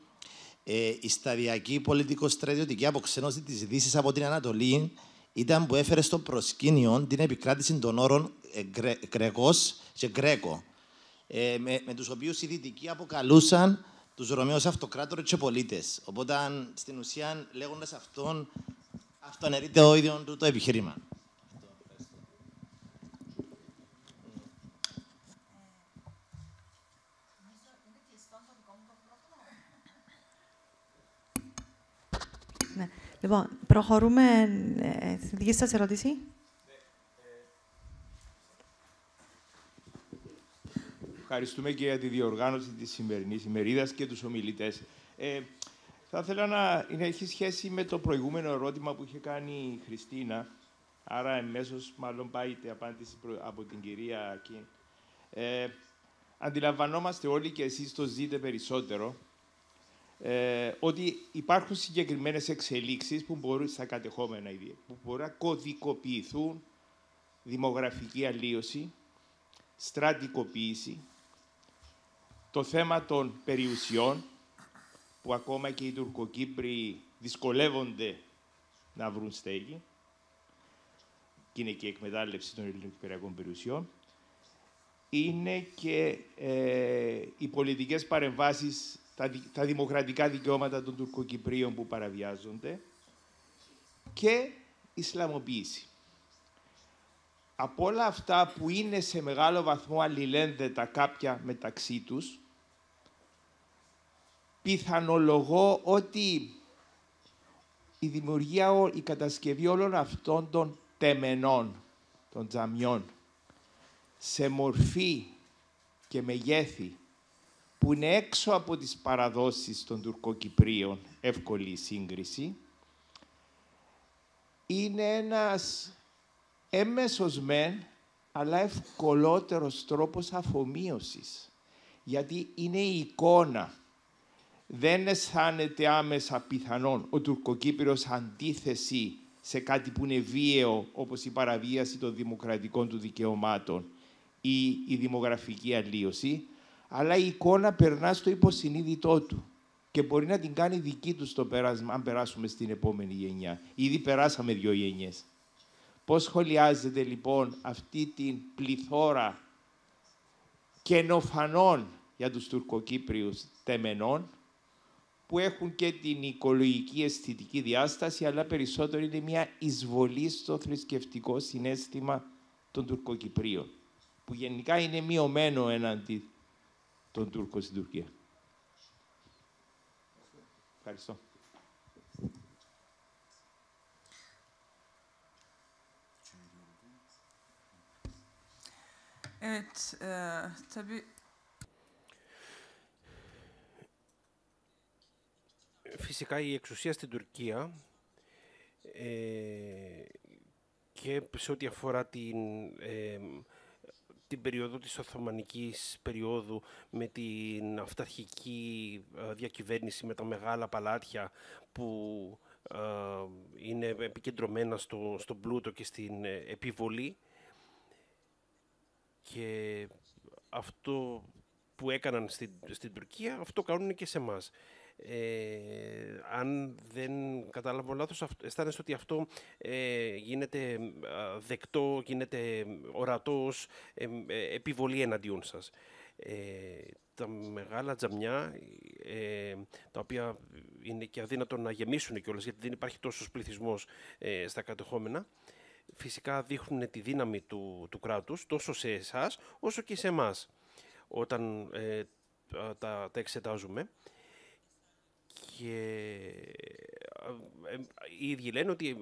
ε, η σταδιακή πολιτικο-στρατιωτική αποξένωση της Δύσης από την Ανατολή ήταν που έφερε στο προσκήνιο την επικράτηση των όρων ε, και Γκρέκο, ε, με, με τους οποίους οι Δυτικοί αποκαλούσαν τους Ρωμαίους αυτοκράτορες και πολίτες. Οπότε στην ουσία λέγοντας αυτόν, αυτοαναιρείται ο ίδιο το επιχείρημα. Λοιπόν, προχωρούμε ε, ε, στη δική σας ερώτηση. Ευχαριστούμε και για τη διοργάνωση της σημερινής ημερίδας και τους ομιλητές. Ε, θα ήθελα να, έχει σχέση με το προηγούμενο ερώτημα που είχε κάνει η Χριστίνα. Άρα εμέσως μάλλον πάει η απάντηση από την κυρία Κιν. Ε, αντιλαμβανόμαστε όλοι και εσείς το ζείτε περισσότερο ε, ότι υπάρχουν συγκεκριμένες εξελίξεις που μπορούν στα κατεχόμενα ήδη, που μπορούν να κωδικοποιηθούν δημογραφική αλλίωση, στρατικοποίηση, το θέμα των περιουσιών, που ακόμα και οι Τουρκοκύπροι δυσκολεύονται να βρουν στέγη, και είναι και η εκμετάλλευση των ελληνικών περιουσιών, είναι και ε, οι πολιτικές παρεμβάσεις τα, δημοκρατικά δικαιώματα των Τουρκοκυπρίων που παραβιάζονται και Ισλαμοποίηση. Από όλα αυτά που είναι σε μεγάλο βαθμό αλληλένδετα κάποια μεταξύ τους, πιθανολογώ ότι η δημιουργία, η κατασκευή όλων αυτών των τεμενών, των τζαμιών, σε μορφή και μεγέθη που είναι έξω από τις παραδόσεις των Τουρκοκυπρίων, εύκολη σύγκριση, είναι ένας έμεσος μεν, αλλά ευκολότερος τρόπος αφομοίωσης. Γιατί είναι η εικόνα. Δεν αισθάνεται άμεσα πιθανόν ο Τουρκοκύπριος αντίθεση σε κάτι που είναι βίαιο, όπως η παραβίαση των δημοκρατικών του δικαιωμάτων ή η δημογραφική αλλίωση, αλλά η εικόνα περνά στο υποσυνείδητό του και μπορεί να την κάνει δική του στο πέρασμα, αν περάσουμε στην επόμενη γενιά. Ήδη περάσαμε δύο γενιές. Πώς σχολιάζεται λοιπόν αυτή την πληθώρα καινοφανών για τους τουρκοκύπριους τεμενών, που έχουν και την οικολογική αισθητική διάσταση, αλλά περισσότερο είναι μια εισβολή στο θρησκευτικό συνέστημα των Τουρκοκυπρίων, που γενικά είναι μειωμένο έναντι τον Τούρκο στην Τουρκία. Ευχαριστώ. Evet, e, Φυσικά η εξουσία στην Τουρκία ε, και σε ό,τι αφορά την ε, την περίοδο της Οθωμανικής περίοδου με την αυταρχική ε, διακυβέρνηση με τα μεγάλα παλάτια που ε, είναι επικεντρωμένα στο, στον πλούτο και στην ε, επιβολή και αυτό που έκαναν στην, στην Τουρκία αυτό κάνουν και σε μας. Ε, αν δεν κατάλαβα λάθο, αισθάνεσαι ότι αυτό ε, γίνεται ε, δεκτό, γίνεται ορατός επιβολή εναντίον σας. τα μεγάλα τζαμιά, τα οποία είναι και αδύνατο να γεμίσουν κιόλας, γιατί δεν υπάρχει τόσος πληθυσμός στα κατεχόμενα, φυσικά δείχνουν τη δύναμη του, του κράτους, τόσο σε εσάς όσο και σε εμάς, όταν τα, τα εξετάζουμε και ε, ε, ε, οι ίδιοι λένε ότι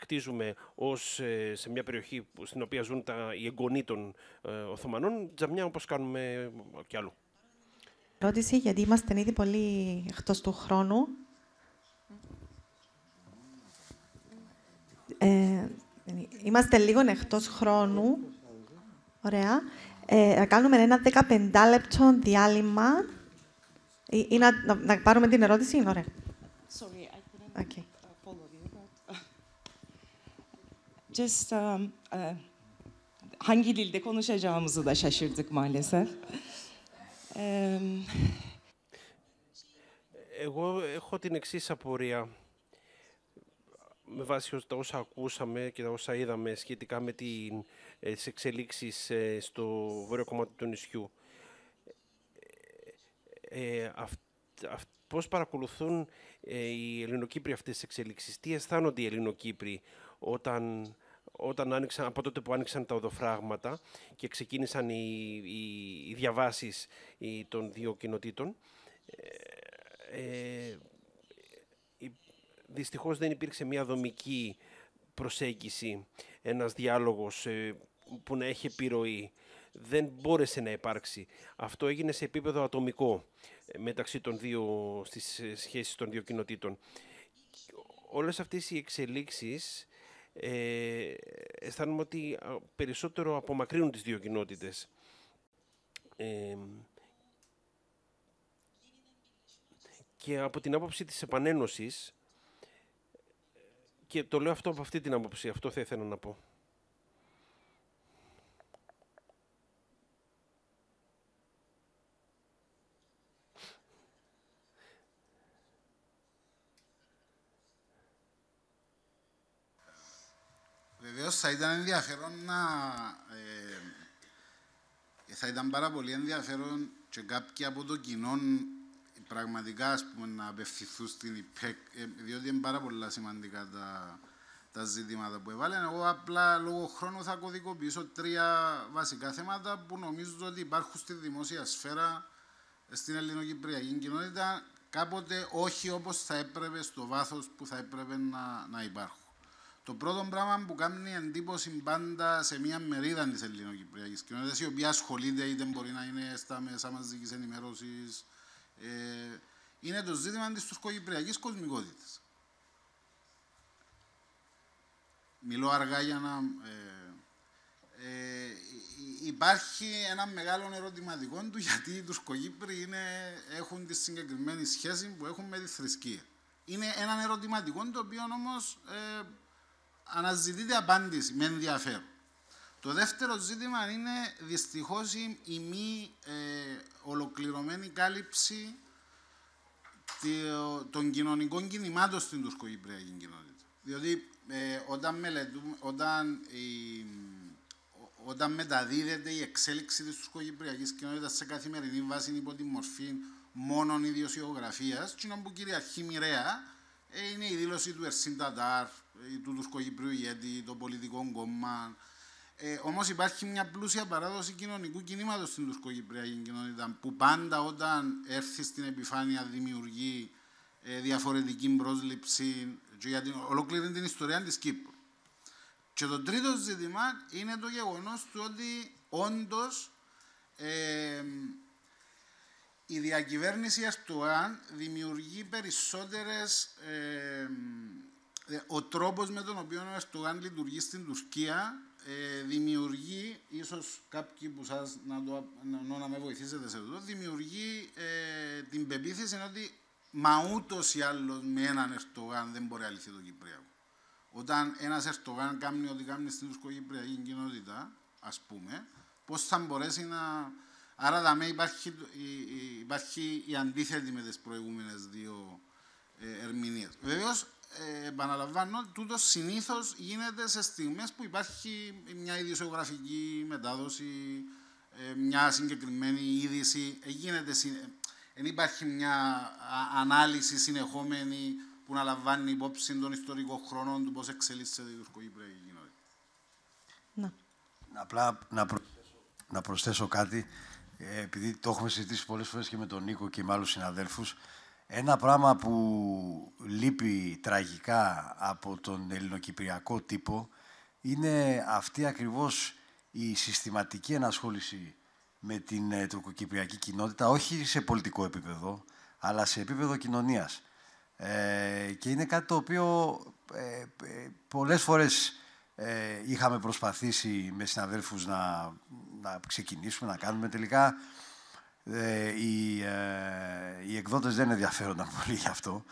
χτίζουμε ως σε μια περιοχή στην οποία ζουν τα, οι εγγονοί των Οθωμανών τζαμιά όπως κάνουμε κι άλλο. Ερώτηση, γιατί είμαστε ήδη πολύ εκτός του χρόνου. Ε, είμαστε λίγο εκτός χρόνου. Ωραία. Ε, κάνουμε ένα 15 λεπτό διάλειμμα ή, να, να, να, πάρουμε την ερώτηση, είναι ωραία. Sorry, I couldn't okay. Uh, follow you. But... Uh, just, um, uh, hangi dilde konuşacağımızı da şaşırdık maalesef. Um... Εγώ έχω την εξής απορία με βάση τα όσα ακούσαμε και τα όσα είδαμε σχετικά με ε, τις εξελίξεις ε, στο βόρειο κομμάτι του νησιού ε, πώς παρακολουθούν ε, οι Ελληνοκύπροι αυτές τις εξελίξεις, τι αισθάνονται οι Ελληνοκύπροι όταν, όταν άνοιξαν, από τότε που άνοιξαν τα οδοφράγματα και ξεκίνησαν οι, οι, διαβάσεις των δύο κοινοτήτων. Ε, ε δυστυχώς δεν υπήρξε μια δομική προσέγγιση, ένας διάλογος ε, που να έχει επιρροή δεν μπόρεσε να υπάρξει. Αυτό έγινε σε επίπεδο ατομικό ε, μεταξύ των δύο, στις ε, σχέσεις των δύο κοινοτήτων. Όλες αυτές οι εξελίξεις ε, αισθάνομαι ότι περισσότερο απομακρύνουν τις δύο κοινότητες. Ε, και από την άποψη της επανένωσης, και το λέω αυτό από αυτή την άποψη, αυτό θα ήθελα να πω. θα ήταν ενδιαφέρον να... Ε, θα ήταν πάρα πολύ ενδιαφέρον και κάποιοι από το κοινό πραγματικά να απευθυνθούν στην ΙΠΕΚ, ε, διότι είναι πάρα πολλά σημαντικά τα, τα ζητήματα που έβαλε. Εγώ απλά λόγω χρόνου θα κωδικοποιήσω τρία βασικά θέματα που νομίζω ότι υπάρχουν στη δημόσια σφαίρα στην ελληνοκυπριακή κοινότητα κάποτε όχι όπως θα έπρεπε στο βάθος που θα έπρεπε να υπάρχουν. Το πρώτο πράγμα που κάνει εντύπωση πάντα σε μια μερίδα τη ελληνοκυπριακή κοινότητας, η οποία ασχολείται είτε μπορεί να είναι στα μέσα μαζικής ενημέρωση, ε, είναι το ζήτημα της τουρκοκυπριακής κοσμικότητας. Μιλώ αργά για να. Ε, ε, υπάρχει ένα μεγάλο ερωτηματικό του γιατί οι Τουρκοκύπροι είναι, έχουν τη συγκεκριμένη σχέση που έχουν με τη θρησκεία. Είναι ένα ερωτηματικό το οποίο όμως. ε, αναζητείται απάντηση με ενδιαφέρον. Το δεύτερο ζήτημα είναι δυστυχώς η μη ε, ολοκληρωμένη κάλυψη των κοινωνικών κινημάτων στην τουρκοκυπριακή κοινότητα. Διότι ε, όταν, μεταδίδεται η εξέλιξη της τουρκοκυπριακής κοινότητας σε καθημερινή βάση υπό τη μορφή μόνον ιδιοσιογραφίας, κοινων που κυριαρχεί μοιραία, ε, είναι η δήλωση του Ερσίν Τατάρ, ε, του τουρκοκυπρίου ηγέτη, των πολιτικών κομμάτων. Ε, Όμως υπάρχει μια πλούσια παράδοση κοινωνικού κινήματος στην τουρκοκυπριακή κοινότητα που πάντα όταν έρθει στην επιφάνεια δημιουργεί ε, διαφορετική πρόσληψη για την ολόκληρη την ιστορία της Κύπρου. Και το τρίτο ζήτημα είναι το γεγονός του ότι όντως ε, η διακυβέρνηση αστουάν δημιουργεί περισσότερες ε, ε, ο τρόπος με τον οποίο ο Ερτογάν λειτουργεί στην Τουρκία ε, δημιουργεί, ίσως κάποιοι που σας να, να, να με βοηθήσετε σε αυτό, δημιουργεί ε, την πεποίθηση ότι μα ούτως ή άλλως με έναν Ερντογάν δεν μπορεί να λυθεί το Κυπριακό. Όταν ένας Ερντογάν κάνει ό,τι κάνει στην τουρκοκυπριακή κοινότητα, ας πούμε, πώς θα μπορέσει να. Άρα, δαμέ, υπάρχει, υπάρχει η αλλω με εναν ερτογαν δεν μπορει να λυθει το κυπριακο οταν ενα ερτογαν κανει οτι κανει στην τουρκοκυπριακη κοινοτητα α πουμε πω θα μπορεσει να αρα δαμε υπαρχει υπαρχει η αντιθετη με τις προηγούμενες δύο ε, ερμηνείες. Βεβαίως, ε, επαναλαμβάνω, τούτος συνήθως γίνεται σε στιγμές που υπάρχει μια ιδιοσιογραφική μετάδοση, ε, μια συγκεκριμένη είδηση. Ε, γίνεται, δεν υπάρχει μια ανάλυση συνεχόμενη που να λαμβάνει υπόψη τον ιστορικό χρόνο του πώς εξελίσσεται η τουρκοκυπριακή κοινότητα. Να. Απλά να, να προσθέσω κάτι, ε, επειδή το έχουμε συζητήσει πολλές φορές και με τον Νίκο και με άλλους συναδέλφους. Ένα πράγμα που λείπει τραγικά από τον ελληνοκυπριακό τύπο είναι αυτή ακριβώς η συστηματική ενασχόληση με την ε, τουρκοκυπριακή κοινότητα, όχι σε πολιτικό επίπεδο, αλλά σε επίπεδο κοινωνίας. Ε, και είναι κάτι το οποίο ε, πολλές φορές είχαμε προσπαθήσει με συναδέλφους να, να ξεκινήσουμε, να κάνουμε τελικά. Ε, οι, ε, οι εκδότες δεν ενδιαφέρονταν πολύ γι' αυτό,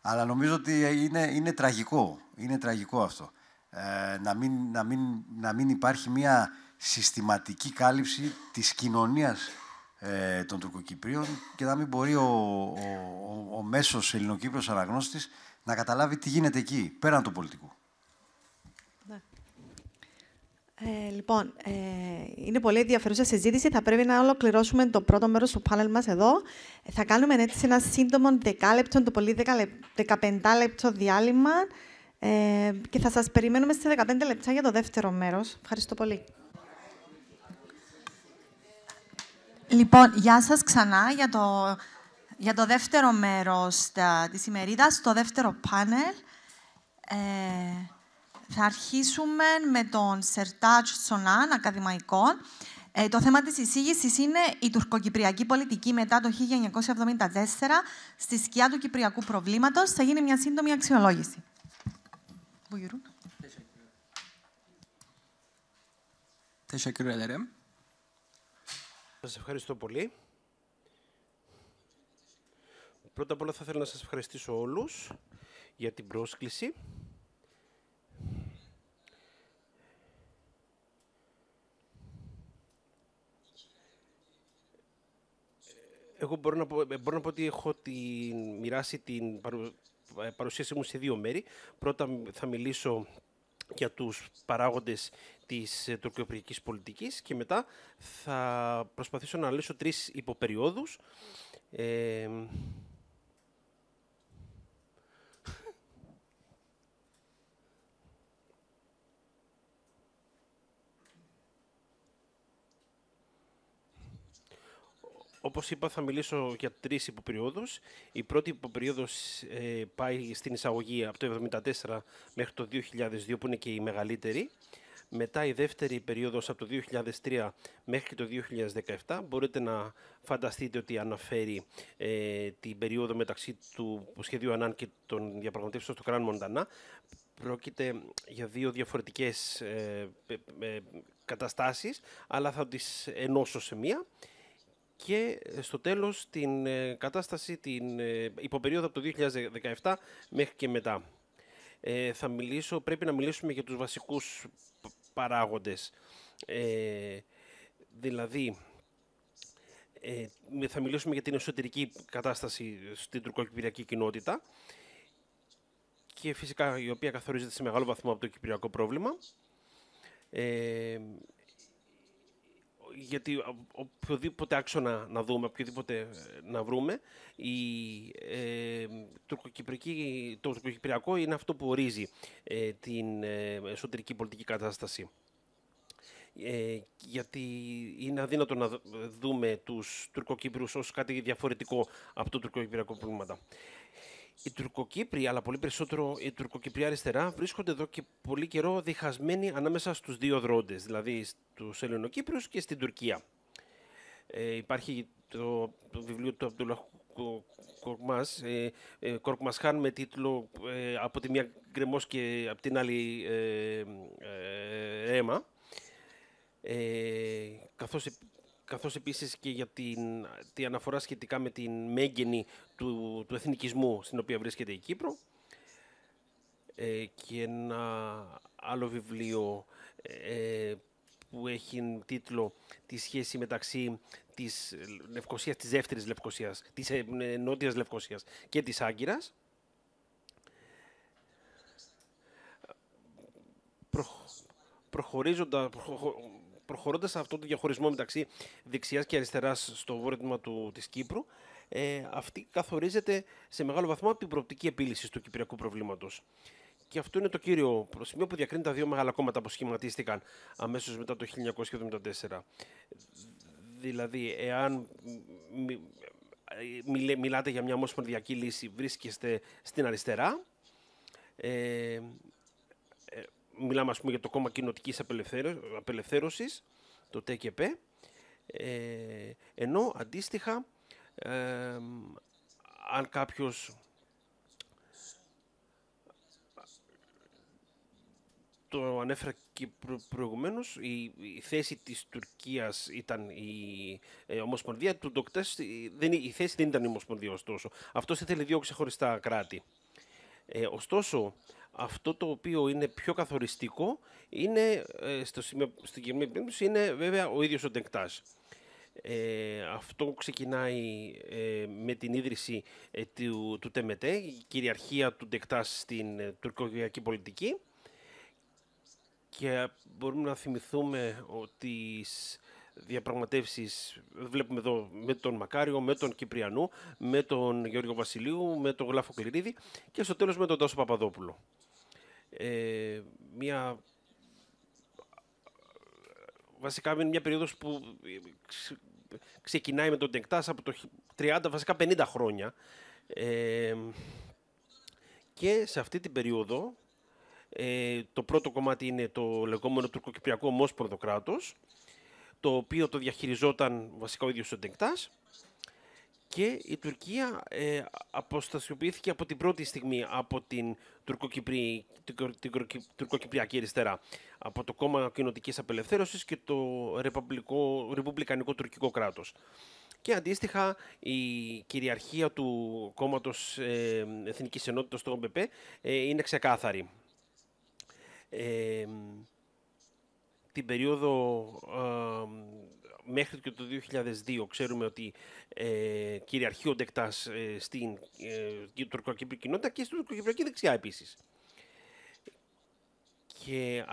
αλλά νομίζω ότι είναι, είναι τραγικό, είναι τραγικό αυτό. Ε, να, μην, να, μην, να μην υπάρχει μια συστηματική κάλυψη της κοινωνίας ε, των Τουρκοκυπρίων και να μην μπορεί ο, ο, ο, ο μέσος ελληνοκύπριος αναγνώστης να καταλάβει τι γίνεται εκεί, πέραν του πολιτικού. Ε, λοιπόν, ε, είναι πολύ ενδιαφέρουσα συζήτηση. Θα πρέπει να ολοκληρώσουμε το πρώτο μέρος του πάνελ μας εδώ. Θα κάνουμε έτσι ένα σύντομο δεκάλεπτο, το πολύ 15 λεπτό διάλειμμα ε, και θα σας περιμένουμε στις 15 λεπτά για το δεύτερο μέρος. Ευχαριστώ πολύ. Λοιπόν, γεια σας ξανά για το, για το δεύτερο μέρος της ημερίδας, το δεύτερο πάνελ. Ε, θα αρχίσουμε με τον Σερτάτζ Σονάν, ακαδημαϊκό. Ε, το θέμα της εισήγησης είναι η τουρκοκυπριακή πολιτική μετά το 1974 στη σκιά του κυπριακού προβλήματος. Θα γίνει μια σύντομη αξιολόγηση. Σας ευχαριστώ πολύ. Πρώτα απ' όλα θα ήθελα να σας ευχαριστήσω όλους για την πρόσκληση. Εγώ μπορώ να πω, ε, μπορώ να πω ότι έχω την, μοιράσει την ε, παρουσίαση μου σε δύο μέρη. Πρώτα θα μιλήσω για τους παράγοντες της ε, τουρκοκυπριακής πολιτικής και μετά θα προσπαθήσω να λύσω τρεις υποπεριόδους. Ε, Όπως είπα, θα μιλήσω για τρεις υποπεριόδους. Η πρώτη υποπερίοδο ε, πάει στην εισαγωγή από το 1974 μέχρι το 2002, που είναι και η μεγαλύτερη. Μετά η δεύτερη περίοδος από το 2003 μέχρι το 2017. Μπορείτε να φανταστείτε ότι αναφέρει ε, την περίοδο μεταξύ του σχεδίου Ανάν και των διαπραγματεύσεων στο Κράν Μοντανά. Πρόκειται για δύο διαφορετικές ε, ε, καταστάσεις, αλλά θα τις ενώσω σε μία και ε, στο τέλος την ε, κατάσταση την ε, υποπερίοδο από το 2017 μέχρι και μετά. Ε, θα μιλήσω, πρέπει να μιλήσουμε για τους βασικούς παράγοντες. Ε, δηλαδή, ε, θα μιλήσουμε για την εσωτερική κατάσταση στην τουρκοκυπριακή κοινότητα και φυσικά η οποία καθορίζεται σε μεγάλο βαθμό από το κυπριακό πρόβλημα. Ε, γιατί οποιοδήποτε άξονα να δούμε, οποιοδήποτε ε, να βρούμε, η, ε, το τουρκοκυπριακό είναι αυτό που ορίζει ε, την ε, εσωτερική πολιτική κατάσταση. Ε, γιατί είναι αδύνατο να δούμε τους Τουρκοκύπρους ως κάτι διαφορετικό από το τουρκοκυπριακό προβλήματα. Οι Τουρκοκύπροι, αλλά πολύ περισσότερο η Τουρκοκυπρία αριστερά, βρίσκονται εδώ και πολύ καιρό διχασμένοι ανάμεσα στους δύο δρόντες, δηλαδή στους Ελληνοκύπρους και στην Τουρκία. Ε, υπάρχει το, το βιβλίο του Αμπτουλαχού Κορκμάς, ε, ε Κορκμασχάν με τίτλο ε, «Από τη μία γκρεμός και από την άλλη ε, ε, αίμα». Ε, καθώς καθώς επίσης και για την, τη αναφορά σχετικά με την μέγενη του, του εθνικισμού στην οποία βρίσκεται η Κύπρο ε, και ένα άλλο βιβλίο ε, που έχει τίτλο «Τη σχέση μεταξύ της Λευκοσίας, της δεύτερης Λευκοσίας, της ε, νότιας Λευκοσίας και της Άγκυρας». Προχωρίζοντα, προχωρώντας σε αυτό το διαχωρισμό μεταξύ δεξιάς και αριστεράς στο βόρειο τμήμα της Κύπρου, ε, αυτή καθορίζεται σε μεγάλο βαθμό από την προοπτική επίλυσης του κυπριακού προβλήματος. Και αυτό είναι το κύριο σημείο που διακρίνει τα δύο μεγάλα κόμματα που σχηματίστηκαν αμέσως μετά το 1974. Δηλαδή, εάν ε, μιλάτε για μια ομοσπονδιακή λύση, βρίσκεστε στην αριστερά. Ε, μιλάμε ας πούμε για το κόμμα κοινοτικής απελευθέρωσης, το ΤΚΠ, ε, ενώ αντίστοιχα αν κάποιος το ανέφερα και προηγουμένως, η, θέση της Τουρκίας ήταν η ε, Ομοσπονδία, του Ντοκτές, η, δεν, η θέση δεν ήταν η Ομοσπονδία ωστόσο. Αυτός ήθελε δύο ξεχωριστά κράτη. Ε, ωστόσο, αυτό το οποίο είναι πιο καθοριστικό είναι, ε, στο, στην κοινωνική περίπτωση είναι βέβαια ο ίδιος ο Ντεκτάζ. Ε, αυτό ξεκινάει ε, με την ίδρυση ε, του, του ΤΕΜΕΤΕ, η κυριαρχία του ΤΕΚΤΑΣ στην τουρκοκυριακή πολιτική. Και μπορούμε να θυμηθούμε ότι διαπραγματεύσεις βλέπουμε εδώ με τον Μακάριο, με τον Κυπριανού, με τον Γεώργιο Βασιλείου, με τον Γλάφο και στο τέλος με τον Τάσο Παπαδόπουλο. Ε, μια... Βασικά είναι μια περίοδος που ε, ξεκινάει με τον Τεκτάς από το 30, βασικά 50 χρόνια. Ε, και σε αυτή την περίοδο ε, το πρώτο κομμάτι είναι το λεγόμενο τουρκοκυπριακό ομόσπονδο κράτος το οποίο το διαχειριζόταν βασικά ο ίδιος ο Ντεκτάς και η Τουρκία ε, αποστασιοποιήθηκε από την πρώτη στιγμή από την, τουρκοκυπριακή αριστερά, από το κόμμα κοινοτικής απελευθέρωσης και το ρεπουμπλικανικό τουρκικό κράτος. Και αντίστοιχα η κυριαρχία του κόμματος ε, Εθνικής Ενότητας, το ΟΜΠΕ, είναι ξεκάθαρη. Ε, την περίοδο μέχρι και το 2002 ξέρουμε ότι ε, κυριαρχεί ο Ντεκτάς ε, στην ε, τουρκοκυπριακή κοινότητα και στην τουρκοκυπριακή δεξιά επίσης. Και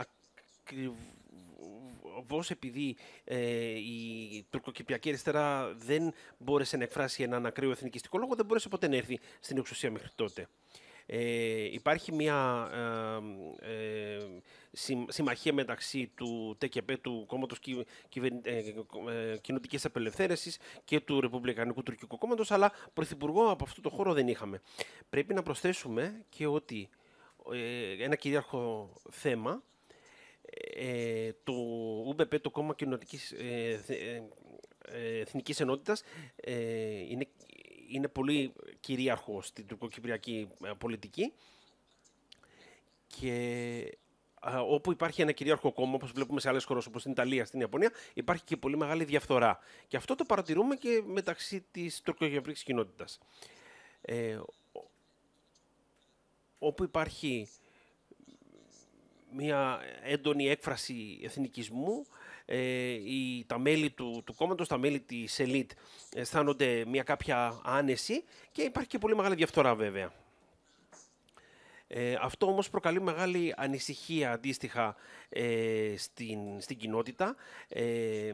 ακριβώς επειδή ε, η τουρκοκυπριακή αριστερά δεν μπόρεσε να εκφράσει έναν ακραίο εθνικιστικό λόγο, δεν μπόρεσε ποτέ να έρθει στην εξουσία μέχρι τότε. Ε, υπάρχει μια ε, ε συμμαχία μεταξύ του ΤΚΠ, του Κόμματος Κυ, Κυβερ, ε, ε, Απελευθέρωσης και του Ρεπουμπλικανικού Τουρκικού Κόμματος, αλλά πρωθυπουργό από αυτό το χώρο δεν είχαμε. Πρέπει να προσθέσουμε και ότι ένα κυρίαρχο θέμα ε, το ΟΥΜΠΕΠΕ, το Κόμμα ε, Εθνικής Ενότητας, ε, είναι είναι πολύ κυρίαρχο στην τουρκοκυπριακή ε, πολιτική και ε, όπου υπάρχει ένα κυρίαρχο κόμμα, όπως βλέπουμε σε άλλες χώρες όπως στην Ιταλία, στην Ιαπωνία, υπάρχει και πολύ μεγάλη διαφθορά. Και αυτό το παρατηρούμε και μεταξύ της τουρκοκυπριακή κοινότητας. Ε, όπου υπάρχει μια έντονη έκφραση εθνικισμού, ε, τα μέλη του, του κόμματος, τα μέλη της ΕΛΙΤ αισθάνονται μια κάποια άνεση και υπάρχει και πολύ μεγάλη διαφθορά βέβαια. Ε, αυτό όμως προκαλεί μεγάλη ανησυχία αντίστοιχα ε, στην, στην κοινότητα. Ε, ε,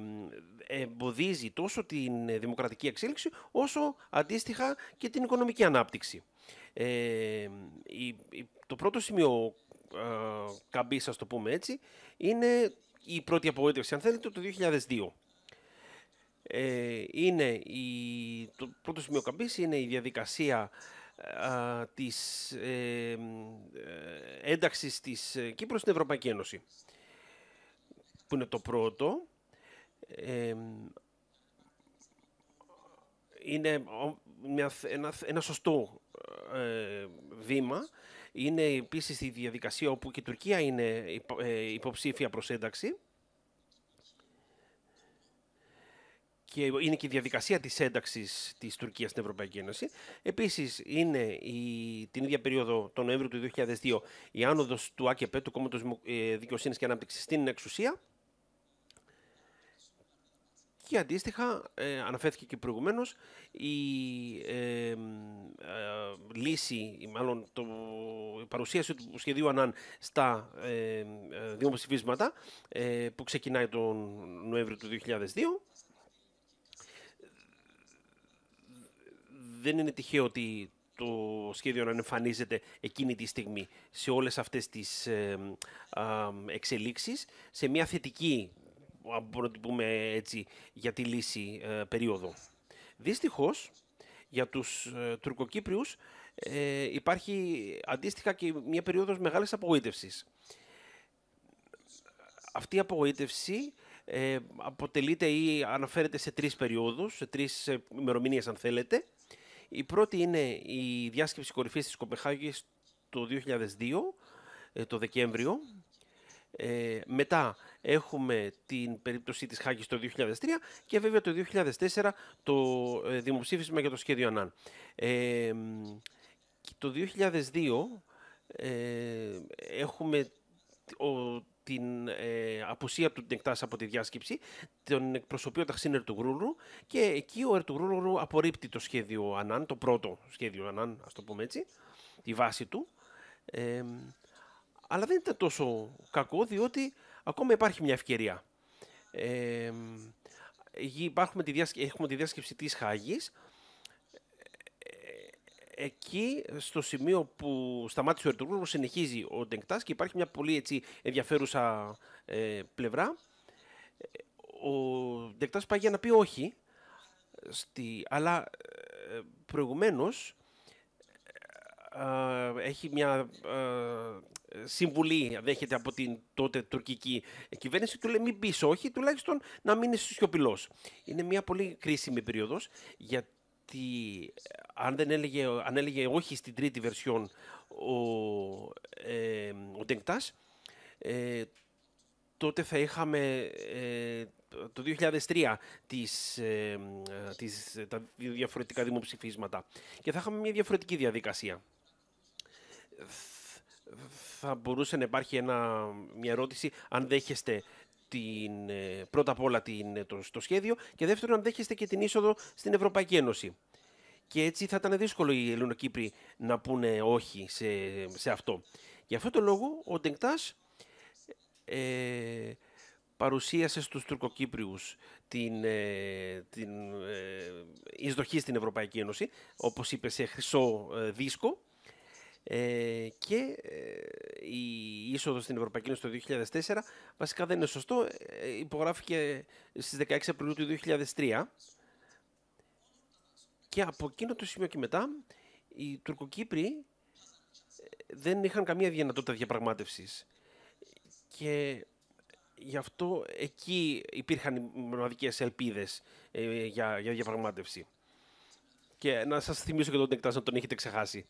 εμποδίζει τόσο την δημοκρατική εξέλιξη όσο αντίστοιχα και την οικονομική ανάπτυξη. Ε, η, η, το πρώτο σημείο καμπής, ας το πούμε έτσι, είναι η πρώτη απογοήτευση. Αν θέλετε, το 2002. Ε, είναι η, το πρώτο σημείο καμπής είναι η διαδικασία α, της ε, ε ένταξης της ε, Κύπρου στην Ευρωπαϊκή Ένωση που είναι το πρώτο ε, είναι μια, ένα σωστό ε, βήμα είναι επίσης η διαδικασία όπου και η Τουρκία είναι ε, υποψήφια προς ένταξη. Και είναι και η διαδικασία της ένταξης της Τουρκίας στην Ευρωπαϊκή Ένωση. Επίσης, είναι η, την ίδια περίοδο, τον Νοέμβριο του 2002, η άνοδος του ΑΚΕΠ, του Κόμματος ε, Δικαιοσύνης και Ανάπτυξης, στην εξουσία και αντίστοιχα, ε, αναφέρθηκε και προηγουμένως, η ε, ε, λύση, μάλλον το, παρουσίαση του σχεδίου ΑΝΑΝ στα ε, ε δημοψηφίσματα ε, που ξεκινάει τον Νοέμβριο του 2002. Δεν είναι τυχαίο ότι το σχέδιο να εμφανίζεται εκείνη τη στιγμή σε όλες αυτές τις ε, εξελίξεις, σε μια θετική μπορούμε να πούμε έτσι, για τη λύση ε, περίοδο. Δυστυχώς, για τους ε, Τουρκοκύπριους ε, υπάρχει αντίστοιχα και μια περίοδος μεγάλης απογοήτευσης. Αυτή η απογοήτευση ε, αποτελείται ή αναφέρεται σε τρεις περιόδους, σε τρεις ημερομηνίες αν θέλετε. Η πρώτη είναι η διάσκεψη κορυφής της Κοπεχάγης το 2002, το Δεκέμβριο, ε, μετά έχουμε την περίπτωση της Χάκης το 2003 και βέβαια το 2004 το ε, δημοψήφισμα για το σχέδιο ΑΝΑΝ. Ε, το 2002 ε, έχουμε ο, την ε, απουσία του Νεκτάς από τη διάσκεψη, τον εκπροσωπεί ο Ταξίν Ερτουγρούλου και εκεί ο Ερτουγρούλου απορρίπτει το σχέδιο Ανάν, το πρώτο σχέδιο Ανάν, ας το πούμε έτσι, τη βάση του. Ε, αλλά δεν ήταν τόσο κακό, διότι ακόμα υπάρχει μια ευκαιρία. Ε, τη διάσκεψη, έχουμε τη διάσκεψη της Χάγης. Ε, εκεί, στο σημείο που σταμάτησε ο Ερτούρκος, συνεχίζει ο Ντεγκτάς και υπάρχει μια πολύ έτσι, ενδιαφέρουσα ε, πλευρά. Ο Ντεγκτάς πάει για να πει όχι, στη, αλλά ε, προηγουμένως ε, έχει μια ε, συμβουλή, δέχεται από την τότε τουρκική κυβέρνηση, του λέει μην πεις όχι, τουλάχιστον να μείνει σιωπηλός. Είναι μια πολύ κρίσιμη περίοδος, γιατί ε, αν, δεν έλεγε, αν έλεγε όχι στην τρίτη βερσιόν ο, ε, ο τότε θα είχαμε το 2003 τις, ε, τις, τα διαφορετικά δημοψηφίσματα και θα είχαμε μια διαφορετική διαδικασία θα μπορούσε να υπάρχει ένα, μια ερώτηση αν δέχεστε την, ε, πρώτα απ' όλα την, ε, το, σχέδιο και δεύτερον αν δέχεστε και την είσοδο στην Ευρωπαϊκή Ένωση. Και έτσι θα ήταν δύσκολο οι Ελληνοκύπροι να πούνε όχι σε, αυτό. Γι' αυτό το λόγο ο Ντεγκτάς ε, παρουσίασε στους Τουρκοκύπριους την, ε, την ε, εισδοχή στην Ευρωπαϊκή Ένωση, όπως είπε σε χρυσό δίσκο, ε, και ε, η είσοδος στην Ευρωπαϊκή Ένωση το 2004 βασικά δεν είναι σωστό. Ε, υπογράφηκε στις 16 Απριλίου του 2003 και από εκείνο το σημείο και μετά οι Τουρκοκύπροι ε, δεν είχαν καμία δυνατότητα διαπραγμάτευσης και γι' αυτό εκεί υπήρχαν οι μοναδικές ελπίδες για, για διαπραγμάτευση. Και να σας θυμίσω και τον εκτάσιο να τον έχετε ξεχάσει.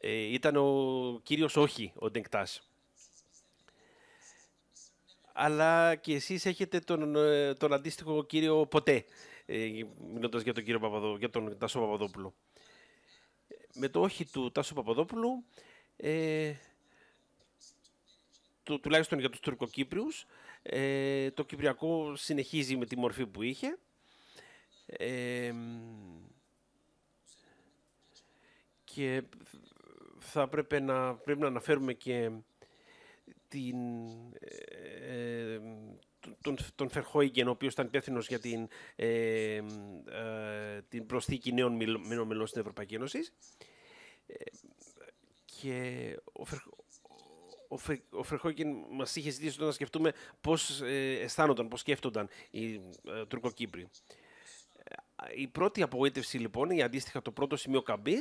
Ε, ήταν ο κύριος όχι, ο Ντεγκτάς. Αλλά και εσείς έχετε τον, ε, τον αντίστοιχο κύριο ποτέ, ε, μιλώντας για τον κύριο Παπαδό, για τον Τάσο Παπαδόπουλο. Με το όχι του Τάσο Παπαδόπουλου, του, τουλάχιστον για τους Τουρκοκύπριους, ε, το Κυπριακό συνεχίζει με τη μορφή που είχε. και θα πρέπει να, πρέπει να αναφέρουμε και την, ε, ε, τον, τον ο οποίος ήταν υπεύθυνος για την, ε, την προσθήκη νέων μελών στην Ευρωπαϊκή Ένωση. και ο, Φερ, ο, μας είχε ζητήσει να σκεφτούμε πώς αισθάνονταν, πώς σκέφτονταν οι Τουρκοκύπροι. Η πρώτη απογοήτευση λοιπόν, η αντίστοιχα το πρώτο σημείο καμπής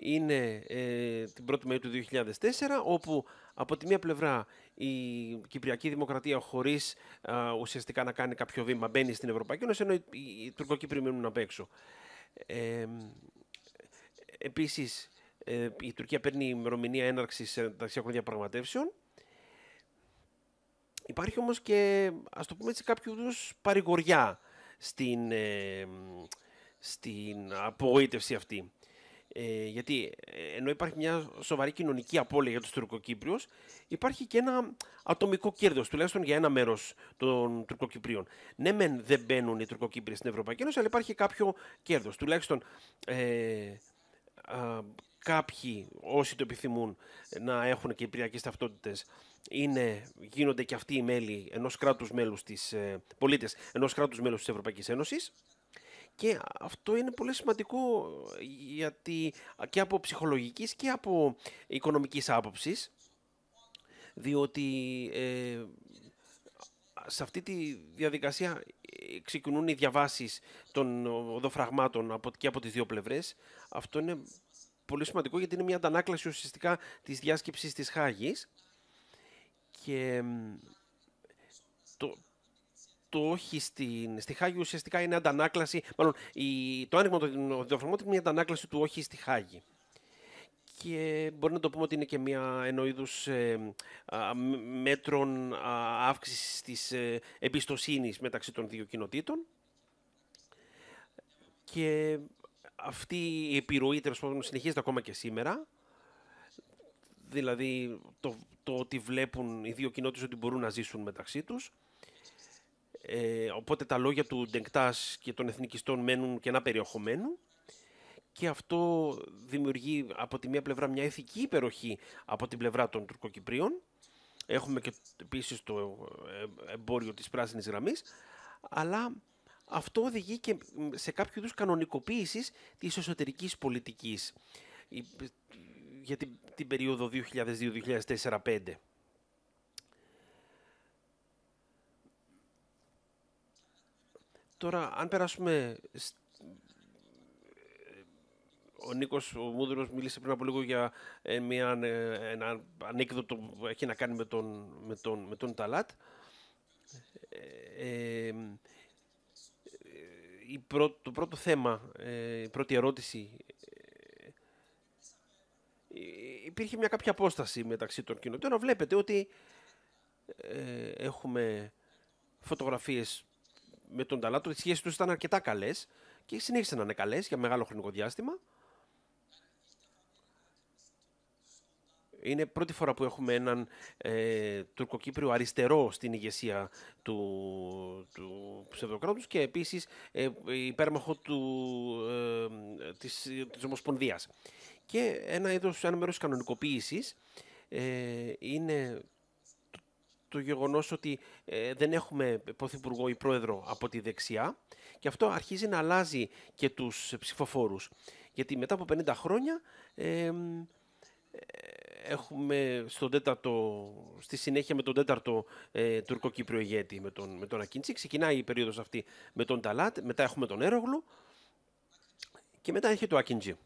είναι ε, την 1η Μαΐου του 2004, όπου από τη μία πλευρά η Κυπριακή Δημοκρατία χωρίς ουσιαστικά να κάνει κάποιο βήμα μπαίνει στην Ευρωπαϊκή Ένωση, ενώ οι, οι, οι Τουρκοκύπροι μένουν απ' έξω. Ε, επίσης, η Τουρκία παίρνει ημερομηνία έναρξης ενταξιακών διαπραγματεύσεων. Υπάρχει όμως και, ας το πούμε έτσι, κάποιο είδους παρηγοριά στην, ε, στην απογοήτευση αυτή. Ε, γιατί ε, ενώ υπάρχει μια σοβαρή κοινωνική απώλεια για τους Τουρκοκύπριους, υπάρχει και ένα ατομικό κέρδος, τουλάχιστον για ένα μέρος των Τουρκοκυπρίων. Ναι, μεν δεν μπαίνουν οι Τουρκοκύπριοι στην Ευρωπαϊκή Ένωση, αλλά υπάρχει κάποιο κέρδος. Τουλάχιστον ε, κάποιοι όσοι το επιθυμούν να έχουν κυπριακέ ταυτότητε γίνονται και αυτοί οι μέλη ενός κράτους μέλους της ε, πολίτες ενός κράτους μέλους της Ευρωπαϊκής Ένωσης. Και αυτό είναι πολύ σημαντικό ε, γιατί και από ψυχολογικής και από οικονομικής άποψης διότι ε, σε αυτή τη διαδικασία ε, ξεκινούν οι διαβάσεις των οδοφραγμάτων από, και από τις δύο πλευρές. Αυτό είναι πολύ σημαντικό γιατί είναι μια αντανάκλαση ουσιαστικά της διάσκεψης της Χάγης και το, το όχι στην, στη Χάγη ουσιαστικά είναι αντανάκλαση, μάλλον το άνοιγμα των οδεοφρομότων είναι μια αντανάκλαση του όχι στη Χάγη. Και μπορεί να το πούμε ότι είναι και μια ενό είδους ε, μέτρων αύξησης της ε, εμπιστοσύνης μεταξύ των δύο κοινοτήτων. Και αυτή η επιρροή τέλος πάντων συνεχίζεται ακόμα και σήμερα. Δηλαδή το, το ότι βλέπουν οι δύο κοινότητες ότι μπορούν να ζήσουν μεταξύ τους ε, οπότε τα λόγια του Ντεγκτάς και των εθνικιστών μένουν και ένα περιεχομένου και αυτό δημιουργεί από τη μία πλευρά μια ηθική υπεροχή από την πλευρά των Τουρκοκυπρίων. Έχουμε και επίσης το ε, εμπόριο της πράσινης γραμμής, αλλά αυτό οδηγεί και σε κάποιο είδους κανονικοποίησης της εσωτερικής πολιτικής για την, την περίοδο 2002-2004-2005. Τώρα, αν περάσουμε. Ε, ο Νίκος ο Μούδρο μίλησε πριν από λίγο για ε, μια, ε, ένα ανέκδοτο που έχει να κάνει με τον, με Ταλάτ. η το πρώτο θέμα, η πρώτη ερώτηση υπήρχε μια κάποια απόσταση μεταξύ των κοινοτήτων. Βλέπετε ότι έχουμε φωτογραφίες με τον Ταλάτο οι σχέσεις τους ήταν αρκετά καλές και συνέχισαν να είναι καλές για μεγάλο χρονικό διάστημα. Είναι πρώτη φορά που έχουμε έναν ε, τουρκοκύπριο αριστερό στην ηγεσία του, του ψευδοκράτους και επίσης ε, υπέρμαχο του, ε, της, της Ομοσπονδίας. Και ένα είδος, ένα μέρος κανονικοποίησης ε, είναι το γεγονός ότι ε, δεν έχουμε πρωθυπουργό ή πρόεδρο από τη δεξιά και αυτό αρχίζει να αλλάζει και τους ψηφοφόρους. Γιατί μετά από 50 χρόνια ε, έχουμε στον τέταρτο, στη συνέχεια με τον τέταρτο ε, τουρκοκύπριο ηγέτη, με τον, με τον Ακίντσι. Ξεκινάει η περίοδος αυτή με τον Ταλάτ, μετά έχουμε τον Έρογλου και μετά έχει το Ακίντσι.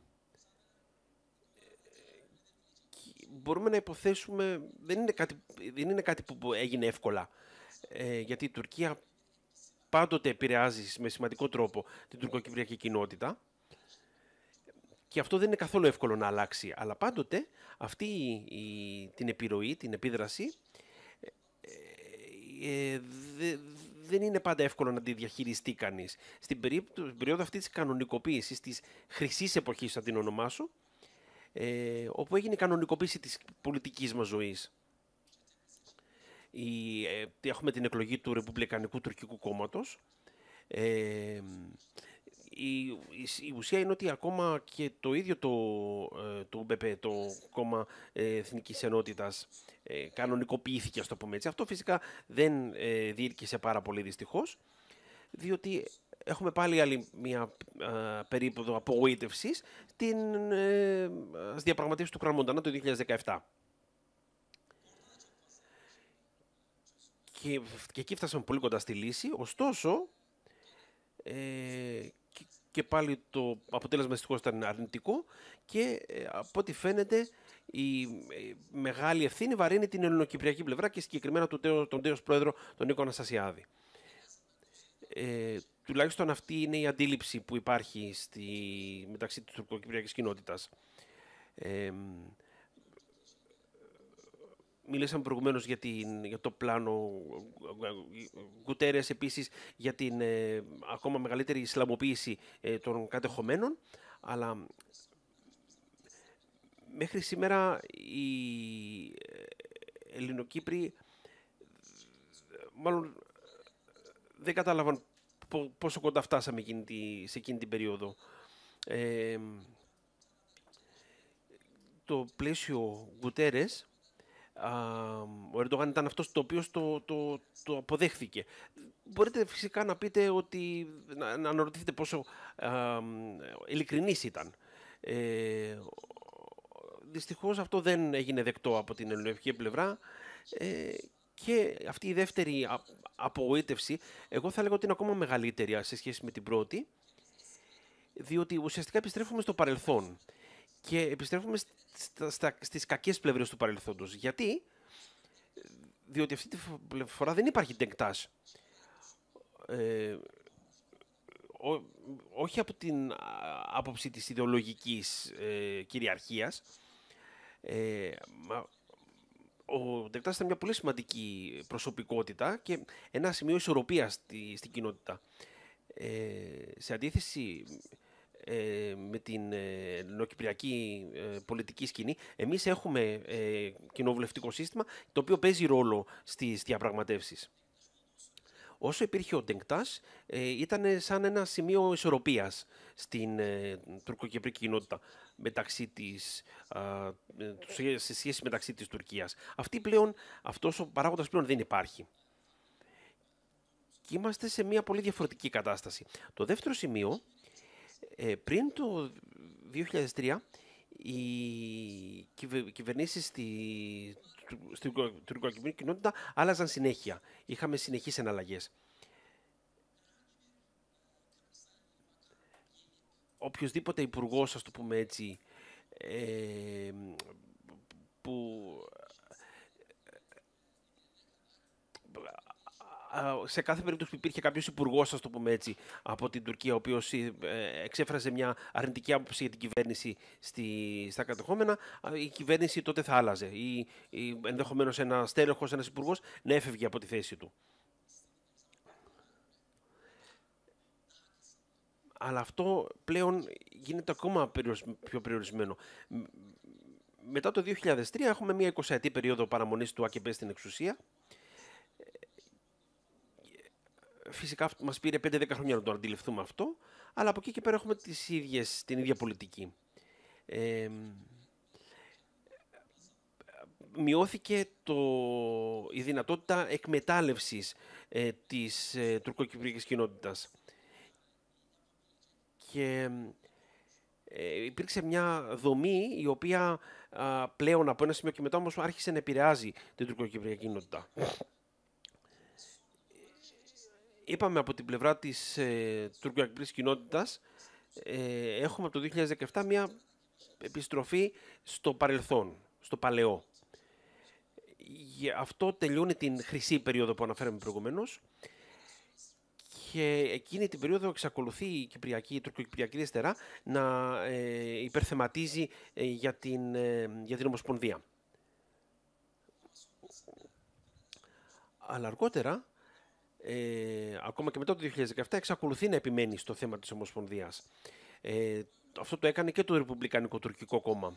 μπορούμε να υποθέσουμε, δεν είναι κάτι, δεν είναι κάτι που έγινε εύκολα. Ε, γιατί η Τουρκία πάντοτε επηρεάζει με σημαντικό τρόπο την τουρκοκυπριακή κοινότητα. Και αυτό δεν είναι καθόλου εύκολο να αλλάξει. Αλλά πάντοτε αυτή η, την επιρροή, την επίδραση, ε, ε, δεν είναι πάντα εύκολο να τη διαχειριστεί κανείς. Στην περίοδο αυτής της κανονικοποίησης, της χρυσής εποχής θα την ονομάσω, ε, όπου έγινε η κανονικοποίηση της πολιτικής μας ζωής. Η, ε, έχουμε την εκλογή του Ρεπουμπλικανικού Τουρκικού Κόμματος. Ε, η, ουσία είναι ότι ακόμα και το ίδιο το, ε, το το Κόμμα Εθνικής Ενότητας, κανονικοποιήθηκε, ας το πούμε έτσι. Αυτό φυσικά δεν διήρκησε πάρα πολύ δυστυχώς, διότι έχουμε πάλι άλλη μια α, περίποδο απογοήτευση τη ε, διαπραγματεύσει του Κραμοντανά το 2017. Και, και εκεί φτάσαμε πολύ κοντά στη λύση, ωστόσο ε, και, πάλι το αποτέλεσμα δυστυχώς ήταν αρνητικό και ε, από ό,τι φαίνεται η ε, μεγάλη ευθύνη βαρύνει την ελληνοκυπριακή πλευρά και συγκεκριμένα τον τέος πρόεδρο τον Νίκο Αναστασιάδη. Ε, τουλάχιστον αυτή είναι η αντίληψη που υπάρχει στη, μεταξύ της τουρκοκυπριακής κοινότητας. Ε, μιλήσαμε προηγουμένως για, την, για το πλάνο Γκουτέρες, επίσης για την ε, ακόμα μεγαλύτερη ισλαμοποίηση ε, των κατεχομένων, αλλά μέχρι σήμερα οι ε, Ελληνοκύπροι μάλλον δεν κατάλαβαν πόσο κοντά φτάσαμε σε εκείνη την περίοδο. Ε, το πλαίσιο Γκουτέρες, ο Ερντογάν ήταν αυτός το οποίος το, το, αποδέχθηκε. Μπορείτε φυσικά να πείτε ότι, να, να αναρωτηθείτε πόσο α, ειλικρινής ήταν. Ε, δυστυχώς αυτό δεν έγινε δεκτό από την ελληνική πλευρά ε, και αυτή η δεύτερη απογοήτευση, εγώ θα λέγω ότι είναι ακόμα μεγαλύτερη σε σχέση με την πρώτη, διότι ουσιαστικά επιστρέφουμε στο παρελθόν και επιστρέφουμε στα, στα, στις κακές πλευρές του παρελθόντος. Γιατί? Διότι αυτή τη φορά δεν υπάρχει τεκτάς. Ε, όχι από την άποψη της ιδεολογικής ε, κυριαρχίας, ε, ο Ντεκτά ήταν μια πολύ σημαντική προσωπικότητα και ένα σημείο ισορροπίας στη, στην κοινότητα. Ε, σε αντίθεση ε, με την ελληνοκυπριακή ε, πολιτική σκηνή, εμείς έχουμε ε, κοινοβουλευτικό σύστημα το οποίο παίζει ρόλο στις διαπραγματεύσεις όσο υπήρχε ο Ντεγκτάς, ε, ήταν σαν ένα σημείο ισορροπίας στην ε, τουρκοκυπρική κοινότητα μεταξύ της, ε, σε σχέση μεταξύ της Τουρκίας. Αυτή πλέον, αυτός ο παράγοντας πλέον δεν υπάρχει. Και είμαστε σε μια πολύ διαφορετική κατάσταση. Το δεύτερο σημείο, πριν το 2003, οι κυβερνήσεις στην τουρκοκυπριακή κοινότητα άλλαζαν συνέχεια. Είχαμε συνεχείς εναλλαγές. Οποιοδήποτε υπουργός, ας το πούμε έτσι, ε, που σε κάθε περίπτωση που υπήρχε κάποιος υπουργός, ας το πούμε έτσι, από την Τουρκία, ο οποίος ε, εξέφρασε μια αρνητική άποψη για την κυβέρνηση στη, στα κατεχόμενα, η κυβέρνηση τότε θα άλλαζε. Ή, ή ενδεχομένως ένα στέλεχος, ένας υπουργός να έφευγε από τη θέση του. Αλλά αυτό πλέον γίνεται ακόμα πιο περιορισμένο μετά το 2003 έχουμε μια 20 ετή περίοδο παραμονής του ΑΚΕΠΕ στην εξουσία φυσικά μας πήρε 5-10 χρόνια να το αντιληφθούμε αυτό, αλλά από εκεί και πέρα έχουμε τις ίδιες, την ίδια πολιτική. μειώθηκε το, η δυνατότητα εκμετάλλευσης ε, της ε, τουρκοκυπριακής κοινότητας. Και ε, υπήρξε μια δομή η οποία πλέον από ένα σημείο και μετά όμως άρχισε να επηρεάζει την τουρκοκυπριακή κοινότητα είπαμε από την πλευρά της ε, τουρκοαγγλικής ε, έχουμε από το 2017 μια επιστροφή στο παρελθόν, στο παλαιό. Αυτό τελειώνει την χρυσή περίοδο που αναφέραμε προηγουμένως και εκείνη την περίοδο εξακολουθεί η Κυπριακή, η τουρκοκυπριακή να ε, υπερθεματίζει ε, για, την, ε, για την Ομοσπονδία. Αλλά αργότερα ε, ακόμα και μετά το 2017 εξακολουθεί να επιμένει στο θέμα της Ομοσπονδίας. Ε, αυτό το έκανε και το Ρεπουμπλικανικό Τουρκικό Κόμμα.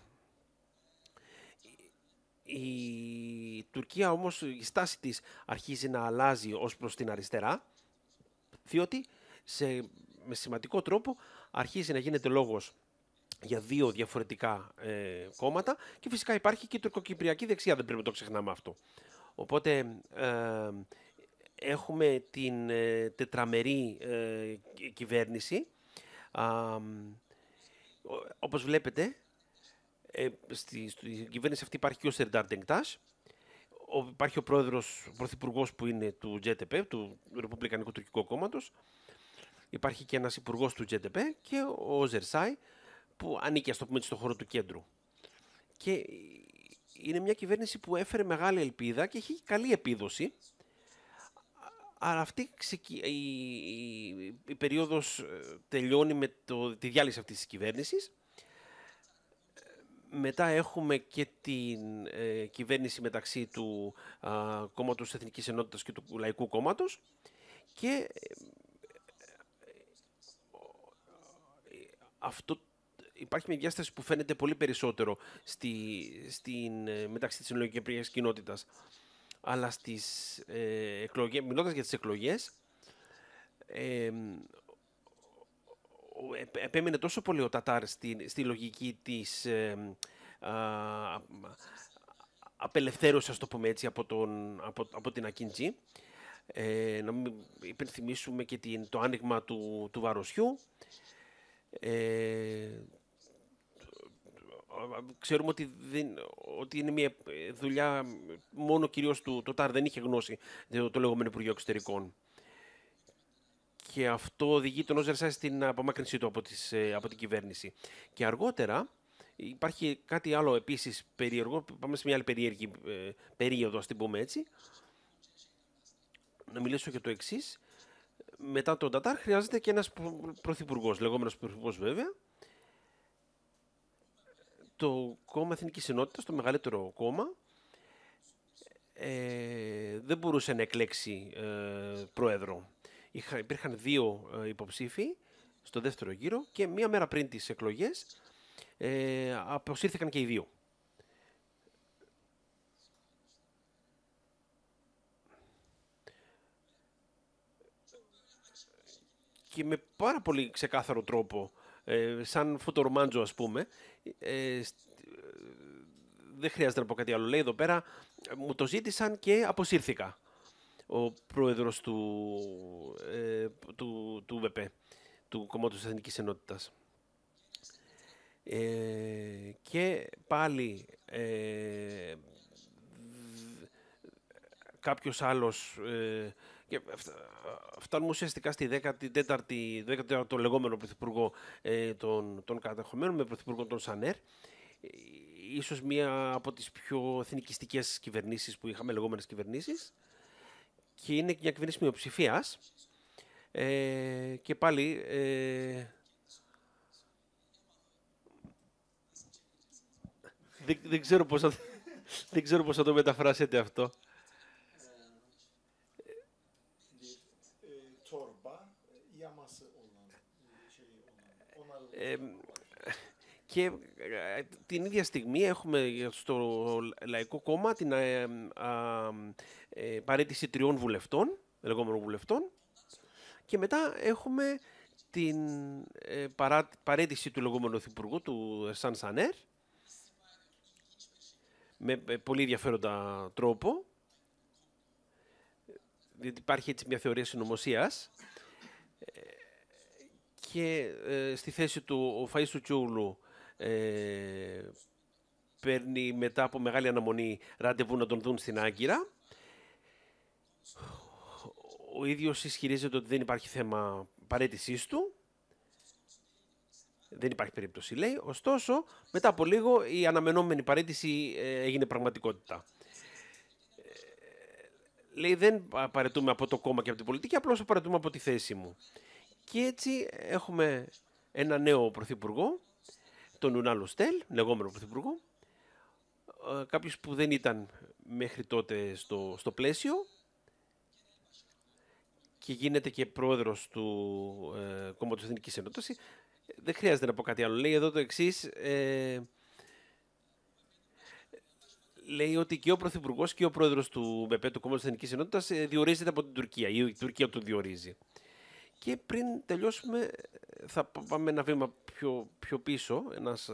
Η, Τουρκία όμως η στάση της αρχίζει να αλλάζει ως προς την αριστερά, διότι σε, με σημαντικό τρόπο αρχίζει να γίνεται λόγος για δύο διαφορετικά ε, κόμματα και φυσικά υπάρχει και η τουρκοκυπριακή δεξιά, δεν πρέπει να το ξεχνάμε αυτό. Οπότε ε, έχουμε την ε, τετραμερή ε, κυβέρνηση. Α, όπως βλέπετε, ε, στη, κυβέρνηση αυτή υπάρχει και ο Σερντάρ Ντεγκτάς, υπάρχει ο πρόεδρος, ο πρωθυπουργός που είναι του Τζέτεπε, του Ρεπουμπλικανικού Τουρκικού Κόμματος, υπάρχει και ένας υπουργός του Τζέτεπε και ο Ζερσάι, που ανήκει, ας πούμε, στο χώρο του κέντρου. Και ε, είναι μια κυβέρνηση που έφερε μεγάλη ελπίδα και έχει καλή επίδοση αλλά αυτή η, η, περίοδος ε, τελειώνει με το, τη διάλυση αυτής της κυβέρνησης. Μετά έχουμε και την ε, κυβέρνηση μεταξύ του ε, κόμματος Εθνικής Ενότητας και του Λαϊκού Κόμματος και ε, αυτό υπάρχει μια διάσταση που φαίνεται πολύ περισσότερο στη, στην, μεταξύ της συνολογικής κοινότητας αλλά στις ε, εκλογές, μιλώντας για τις εκλογές, ε, επέμεινε τόσο πολύ ο Τατάρ στη, στη λογική της ε, α, απελευθέρωσης, το πούμε έτσι, από, τον, από, την Ακίντζη. Ε, να μην υπενθυμίσουμε και το άνοιγμα του, του Βαροσιού. Ε, ξέρουμε ότι, ότι είναι μια δουλειά μόνο κυρίως του το ΤΑΡ, δεν είχε γνώση το, το λεγόμενο Υπουργείο Εξωτερικών. Και αυτό οδηγεί τον Όζερ στην απομάκρυνσή του από, τις, ε, από την κυβέρνηση. Και αργότερα υπάρχει κάτι άλλο επίσης περίεργο. Πάμε σε μια άλλη περίεργη ε, περίοδο, ας την πούμε έτσι. Να μιλήσω για το εξής. Μετά τον Τατάρ χρειάζεται και ένας πρωθυπουργός, λεγόμενος πρωθυπουργός βέβαια, το κόμμα εθνικής συνότητα το μεγαλύτερο κόμμα, ε, δεν μπορούσε να εκλέξει ε, πρόεδρο. υπήρχαν δύο ε, υποψήφοι στο δεύτερο γύρο και μία μέρα πριν τις εκλογές ε, αποσύρθηκαν και οι δύο. Και με πάρα πολύ ξεκάθαρο τρόπο ε, σαν φωτορμάντζο ας πούμε, ε, δεν χρειάζεται να πω κάτι άλλο. Λέει εδώ πέρα, μου το ζήτησαν και αποσύρθηκα. Ο πρόεδρος του, ε, του, του ΒΠ, του Κομμάτου Εθνικής Ενότητας. Ε, και πάλι ε, κάποιος άλλος ε, και φτάνουμε ουσιαστικά στη 14η, 14ο το λεγομενο πρωθυπουργό ε, των, των κατεχομένων, με πρωθυπουργό τον Σανέρ. Ε, ίσως μία από τις πιο εθνικιστικές κυβερνήσεις που είχαμε, λεγόμενες κυβερνήσεις. Και είναι μια κυβέρνηση μειοψηφίας. Ε, και πάλι ε, δεν, ξέρω πώς δεν ξέρω πώς θα το μεταφράσετε αυτό. και ε, την ίδια στιγμή έχουμε στο Λαϊκό Κόμμα την ε, ε, παρέτηση τριών βουλευτών, λεγόμενων βουλευτών, και μετά έχουμε την ε, παρά, παρέτηση του λεγόμενου υπουργού, του Σαν Σανέρ, με πολύ ενδιαφέροντα τρόπο, διότι υπάρχει έτσι μια θεωρία συνωμοσίας και ε, στη θέση του ο Φαΐσου Τσούλου ε, παίρνει μετά από μεγάλη αναμονή ραντεβού να τον δουν στην Άγκυρα. Ο ίδιος ισχυρίζεται ότι δεν υπάρχει θέμα παρέτησής του. Δεν υπάρχει περίπτωση, λέει. Ωστόσο, μετά από λίγο η αναμενόμενη παρέτηση ε, έγινε πραγματικότητα. Ε, λέει, δεν παρετούμε από το κόμμα και από την πολιτική, απλώς παρετούμε από τη θέση μου. Και έτσι έχουμε ένα νέο πρωθυπουργό, τον Ουνάλο Στέλ, λεγόμενο πρωθυπουργό, ε, κάποιος που δεν ήταν μέχρι τότε στο, στο πλαίσιο και γίνεται και πρόεδρος του ε, Κόμματος Εθνικής Ενότητας. Ε, δεν χρειάζεται να πω κάτι άλλο. Λέει εδώ το εξής. Ε, λέει ότι και ο Πρωθυπουργός και ο Πρόεδρος του ΜΠΕ, του Κόμματος Εθνικής Ενότητας, ε, διορίζεται από την Τουρκία ή η Τουρκία του διορίζει. Και πριν τελειώσουμε, θα πάμε ένα βήμα πιο, πιο πίσω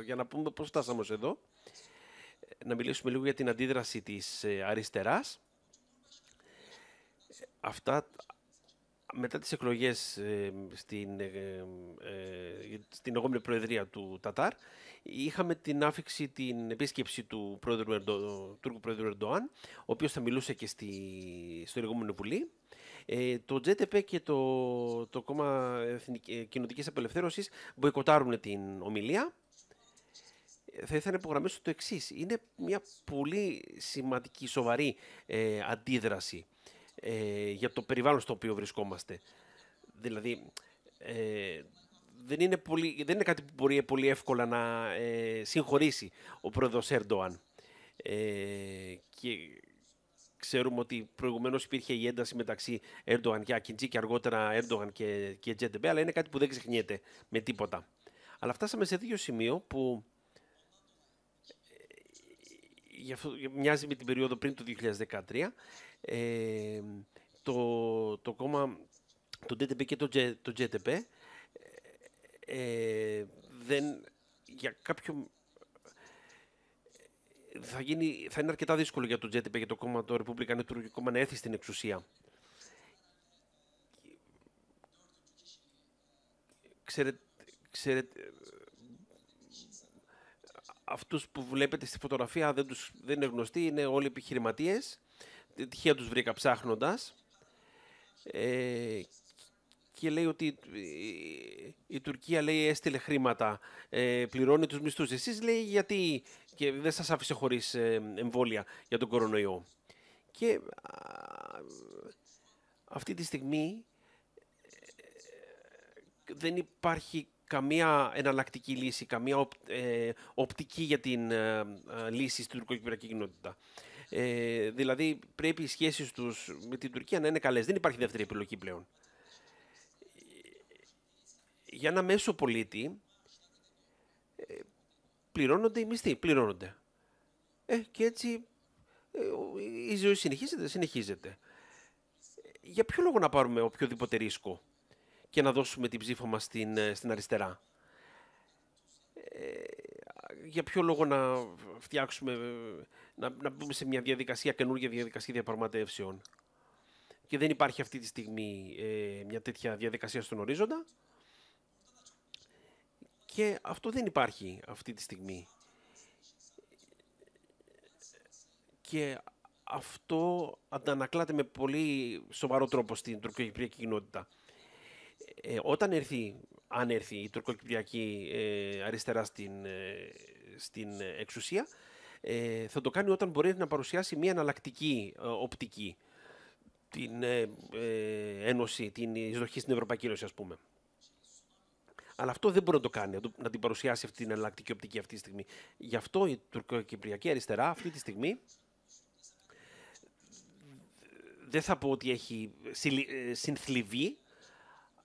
για να πούμε πώς φτάσαμε εδώ. Να μιλήσουμε λίγο για την αντίδραση της ε, αριστεράς. Αυτά μετά τις εκλογές ε, στην, ε, εγώμενη προεδρία του Τατάρ είχαμε την άφηξη, την επίσκεψη του, Τούρκου Πρόεδρου Ερντοάν ο οποίος θα μιλούσε και στη, στο εγώμενο Βουλή ε, το JTP και το, το κόμμα ε, κοινοτικής απελευθέρωσης μποϊκοτάρουν την ομιλία. Ε, θα ήθελα να υπογραμμίσω το εξής. Είναι μια πολύ σημαντική, σοβαρή αντίδραση για το περιβάλλον στο οποίο βρισκόμαστε. Δηλαδή, δεν, είναι πολύ, δεν είναι κάτι που μπορεί πολύ εύκολα να ε, συγχωρήσει ο πρόεδρος Ερντοάν. Ξέρουμε ότι προηγουμένως υπήρχε η ένταση μεταξύ Ερντογαν και Ακιντζή και αργότερα Ερντογαν και, και Τζέντεμπε, αλλά είναι κάτι που δεν ξεχνιέται με τίποτα. Αλλά φτάσαμε σε δύο σημείο που ε, αυτό ε, μοιάζει με την περίοδο πριν το 2013. Ε, το, το κόμμα, το DTP και το, το ε, ε, δεν, για κάποιο θα, γίνει, θα είναι αρκετά δύσκολο για το JTP και το κόμμα το Ρεπουμπλικανό Τουρκικό κόμμα να έρθει στην εξουσία. Ξέρετε, αυτούς που βλέπετε στη φωτογραφία δεν, τους, δεν είναι γνωστοί, είναι όλοι επιχειρηματίες. Τυχαία τους βρήκα ψάχνοντας. Ε, και λέει ότι ε, η Τουρκία λέει έστειλε χρήματα, ε, πληρώνει τους μισθούς. Εσείς λέει γιατί και δεν σας άφησε χωρίς ε, εμβόλια για τον κορονοϊό. Και αυτή τη στιγμή δεν υπάρχει καμία εναλλακτική λύση, καμία οπτική για την ε, λύση στην τουρκοκυπριακή κοινότητα. δηλαδή πρέπει οι σχέσεις τους με την Τουρκία να είναι καλές. Δεν υπάρχει δεύτερη επιλογή πλέον για ένα μέσο πολίτη ε, πληρώνονται οι μισθοί, πληρώνονται. Ε, και έτσι ε, η ζωή συνεχίζεται, συνεχίζεται. Για ποιο λόγο να πάρουμε οποιοδήποτε ρίσκο και να δώσουμε την ψήφο μας στην, ε, στην αριστερά. Ε, για ποιο λόγο να φτιάξουμε, να, να μπούμε σε μια διαδικασία, καινούργια διαδικασία διαπραγματεύσεων. Και δεν υπάρχει αυτή τη στιγμή μια τέτοια διαδικασία στον ορίζοντα. Και αυτό δεν υπάρχει αυτή τη στιγμή. Και αυτό αντανακλάται με πολύ σοβαρό τρόπο στην τουρκοκυπριακή κοινότητα. Ε, όταν έρθει, αν έρθει η τουρκοκυπριακή ε, αριστερά στην, ε, στην εξουσία, ε, θα το κάνει όταν μπορεί να παρουσιάσει μια εναλλακτική οπτική την ένωση, την εισδοχή στην Ευρωπαϊκή Ένωση, ας πούμε. Αλλά αυτό δεν μπορεί να το κάνει, να την παρουσιάσει αυτή την εναλλακτική οπτική αυτή τη στιγμή. Γι' αυτό η τουρκοκυπριακή αριστερά αυτή τη στιγμή δεν θα πω ότι έχει ε, συνθλιβεί,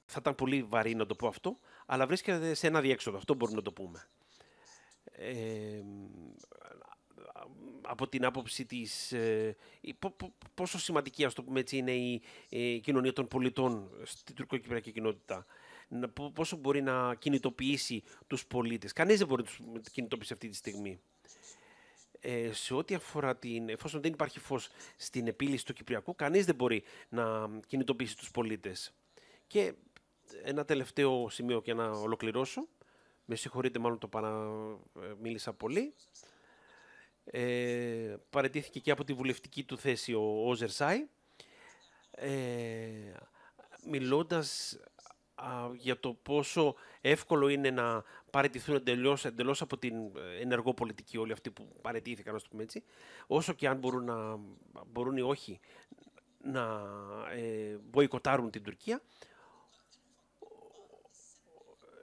θα ήταν πολύ βαρύ να το πω αυτό, αλλά βρίσκεται σε ένα διέξοδο, αυτό μπορούμε να το πούμε. Ε, από την άποψη της, ε, πόσο σημαντική ας το πούμε έτσι, είναι η, ε, κοινωνία των πολιτών στην τουρκοκυπριακή κοινότητα πόσο μπορεί να κινητοποιήσει τους πολίτες. Κανείς δεν μπορεί να τους κινητοποιήσει αυτή τη στιγμή. Ε, σε ό,τι αφορά την. εφόσον δεν υπάρχει φως στην επίλυση του Κυπριακού, κανείς δεν μπορεί να κινητοποιήσει τους πολίτες. Και ένα τελευταίο σημείο και να ολοκληρώσω. Με συγχωρείτε, μάλλον το ε, μίλησα πολύ. Ε, και από τη βουλευτική του θέση ο Όζερ ε, μιλώντας για το πόσο εύκολο είναι να παραιτηθούν εντελώς εντελώς από την ε, ενεργόπολιτική όλη όλοι αυτοί που παραιτήθηκαν, ας πούμε έτσι, όσο και αν μπορούν, να, μπορούν ή όχι να ε, μποϊκοτάρουν την Τουρκία,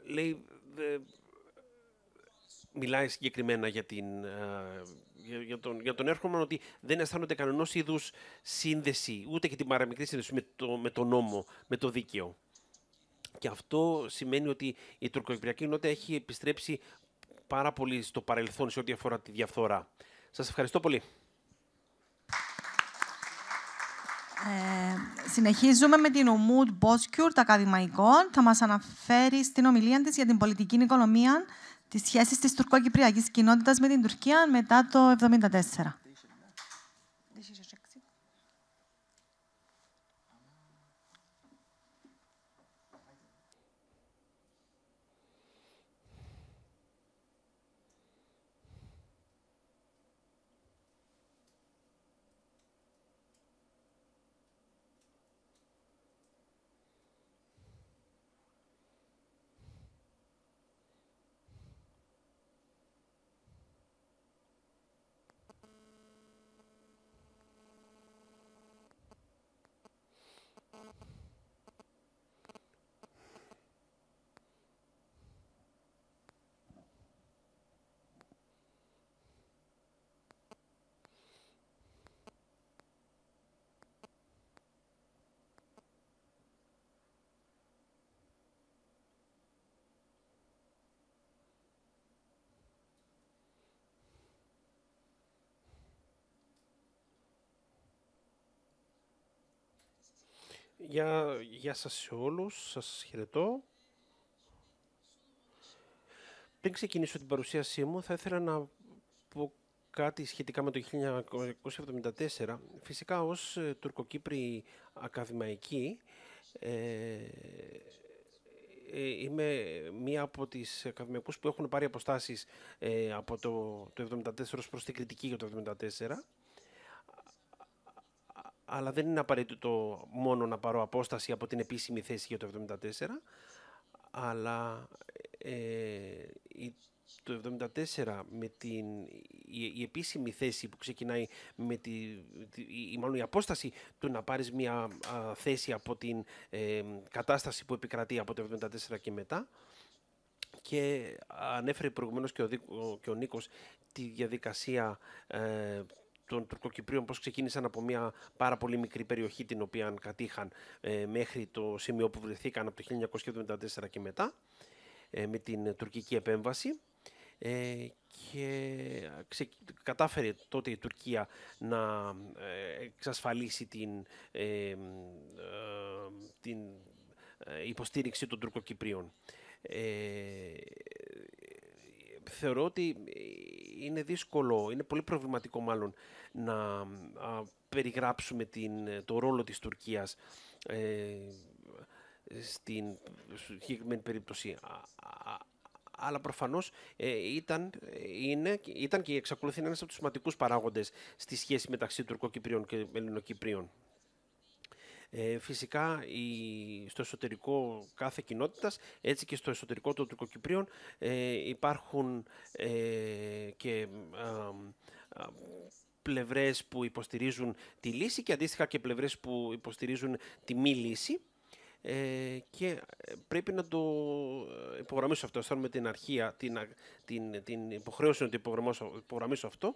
λέει, μιλάει συγκεκριμένα για, την, ε, για, τον, για τον έρχομαι ότι δεν αισθάνονται κανένας είδους σύνδεση, ούτε και την παραμικρή σύνδεση με με το νόμο, με το δίκαιο. Και αυτό σημαίνει ότι η τουρκοκυπριακή κοινότητα έχει επιστρέψει πάρα πολύ στο παρελθόν σε ό,τι αφορά τη διαφθορά. Σας ευχαριστώ πολύ. Ε, συνεχίζουμε με την Μπόσκιουρ, τα Ακαδημαϊκών. Θα μας αναφέρει στην ομιλία της για την πολιτική οικονομία τις σχέσεις της τουρκοκυπριακής κοινότητας με την Τουρκία μετά το 1974. Γεια, γεια σας σε όλους, σας χαιρετώ. Πριν ξεκινήσω την παρουσίασή μου, θα ήθελα να πω κάτι σχετικά με το 1974. Φυσικά, ως ε, τουρκοκύπρη ακαδημαϊκή, ε, ε, είμαι μία από τις ακαδημαϊκούς που έχουν πάρει αποστάσεις ε, από το, το 74 προς την κριτική για το 74 αλλά δεν είναι απαραίτητο μόνο να πάρω απόσταση από την επίσημη θέση για το 74, αλλά ε, ε το 74 με την, η, επίσημη θέση που ξεκινάει με τη, η, μάλλον η απόσταση του να πάρεις μια θέση από την ε, κατάσταση που επικρατεί από το 74 και μετά και ανέφερε προηγουμένως και ο, ο, και ο Νίκος τη διαδικασία ε, των Τουρκοκυπρίων πώς ξεκίνησαν από μια πάρα πολύ μικρή περιοχή την οποία κατήχαν ε, μέχρι το σημείο που βρεθήκαν από το 1974 και μετά ε, με την τουρκική επέμβαση ε, και κατάφερε τότε η Τουρκία να εξασφαλίσει την, την υποστήριξη των Τουρκοκυπρίων. Θεωρώ ότι είναι δύσκολο, είναι πολύ προβληματικό μάλλον να περιγράψουμε την, το ρόλο της Τουρκίας ε, στην συγκεκριμένη περίπτωση. αλλά προφανώς ε, ήταν, ήταν και εξακολουθεί να είναι ένας από τους σημαντικούς παράγοντες στη σχέση μεταξύ Τουρκοκυπρίων και Ελληνοκυπρίων. Ε, φυσικά η, στο εσωτερικό κάθε κοινότητας, έτσι και στο εσωτερικό των Τουρκοκυπρίων ε, υπάρχουν ε, και πλευρές που υποστηρίζουν τη λύση και αντίστοιχα και πλευρές που υποστηρίζουν τη μη λύση. και πρέπει να το υπογραμμίσω αυτό. με την αρχή, την, την, την υποχρέωση να το υπογραμμίσω αυτό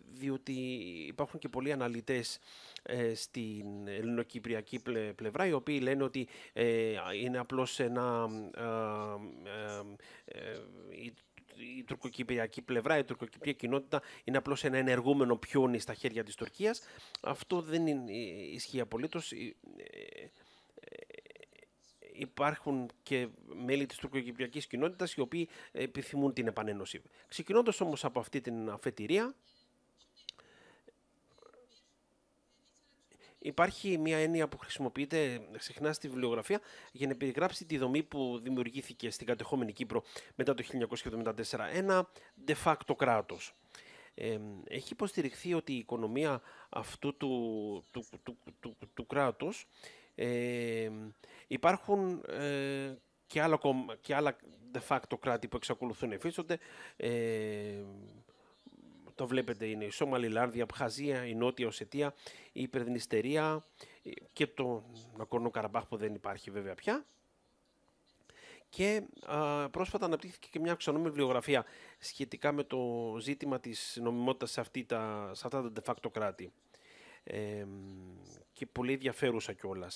διότι υπάρχουν και πολλοί αναλυτές ε, στην ελληνοκυπριακή πλευρά οι οποίοι λένε ότι ε, είναι απλώς ένα ε, η τουρκοκυπριακή πλευρά, η τουρκοκυπριακή κοινότητα είναι απλώς ένα ενεργούμενο πιόνι στα χέρια της Τουρκίας. Αυτό δεν είναι, ισχύει απολύτως. Υπάρχουν και μέλη της τουρκοκυπριακής κοινότητας οι οποίοι επιθυμούν την επανένωση. Ξεκινώντας όμως από αυτή την αφετηρία, Υπάρχει μια έννοια που χρησιμοποιείται συχνά στη βιβλιογραφία για να περιγράψει τη δομή που δημιουργήθηκε στην κατεχόμενη Κύπρο μετά το 1974. Ένα de facto κράτος. Ε, έχει υποστηριχθεί ότι η οικονομία αυτού του, του, του, του, του κράτους ε, υπάρχουν ε, και άλλα, και άλλα de facto κράτη που εξακολουθούν να υφίστονται. Ε, το βλέπετε είναι η Σομαλιλάρδια, η Απχαζία, η Νότια Οσετία, η Υπερδνηστερία ε, και το Νακορνό Καραμπάχ που δεν υπάρχει βέβαια πια. Και πρόσφατα αναπτύχθηκε και μια ξανόμη βιβλιογραφία σχετικά με το ζήτημα της νομιμότητας σε, αυτή τα, αυτά τα de facto κράτη. και πολύ ενδιαφέρουσα κιόλας.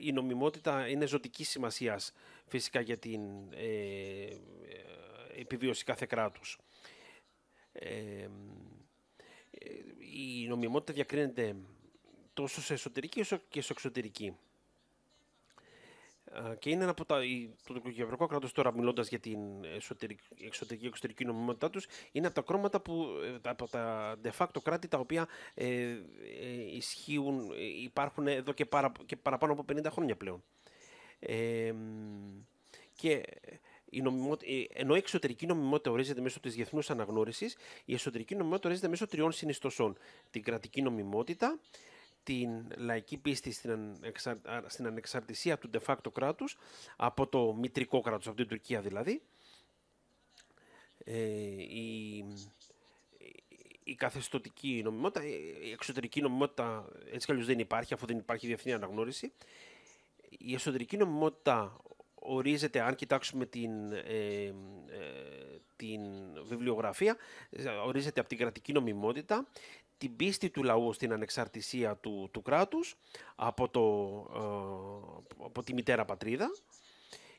η νομιμότητα είναι ζωτικής σημασίας φυσικά για την ε, ε, επιβίωση κάθε κράτους. Ε, ε, η νομιμότητα διακρίνεται τόσο σε εσωτερική όσο και σε εξωτερική. Και είναι ένα από τα. Το τουρκοκυπριακό κράτος, τώρα μιλώντας για την εσωτερική και εξωτερική, εξωτερική νομιμότητά τους, είναι από τα κρώματα που. από τα de facto κράτη τα οποία ισχύουν, υπάρχουν εδώ και, παρα, και παραπάνω από 50 χρόνια πλέον και η ε, ενώ η εξωτερική νομιμότητα ορίζεται μέσω της διεθνούς αναγνώρισης, η εσωτερική νομιμότητα ορίζεται μέσω τριών συνιστοσών. Την κρατική νομιμότητα, την λαϊκή πίστη στην, στην ανεξαρτησία του de facto κράτους από το μητρικό κράτος, από την Τουρκία δηλαδή. Ε, η, η καθεστωτική νομιμότητα, η εξωτερική νομιμότητα έτσι κι δεν υπάρχει αφού δεν υπάρχει διεθνή αναγνώριση η εσωτερική νομιμότητα ορίζεται, αν κοιτάξουμε την, ε, ε, την βιβλιογραφία, ορίζεται από την κρατική νομιμότητα, την πίστη του λαού στην ανεξαρτησία του, του κράτους από, το, ε, από τη μητέρα πατρίδα,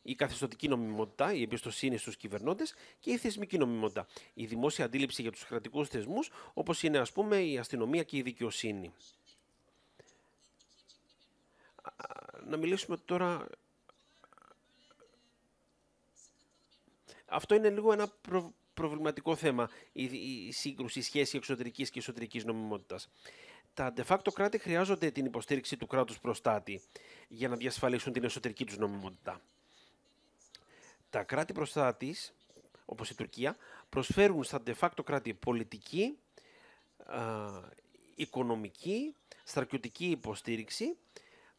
η καθεστωτική νομιμότητα, η εμπιστοσύνη στους κυβερνώντες και η θεσμική νομιμότητα, η δημόσια αντίληψη για τους κρατικούς θεσμούς, όπως είναι ας πούμε η αστυνομία και η δικαιοσύνη να μιλήσουμε τώρα... Αυτό είναι λίγο ένα προβληματικό θέμα, η, η σύγκρουση, η σχέση εξωτερικής και εσωτερικής νομιμότητας. Τα de facto κράτη χρειάζονται την υποστήριξη του κράτους προστάτη για να διασφαλίσουν την εσωτερική τους νομιμότητα. Τα κράτη προστάτης, όπως η Τουρκία, προσφέρουν στα de facto κράτη πολιτική, α, οικονομική, στρατιωτική υποστήριξη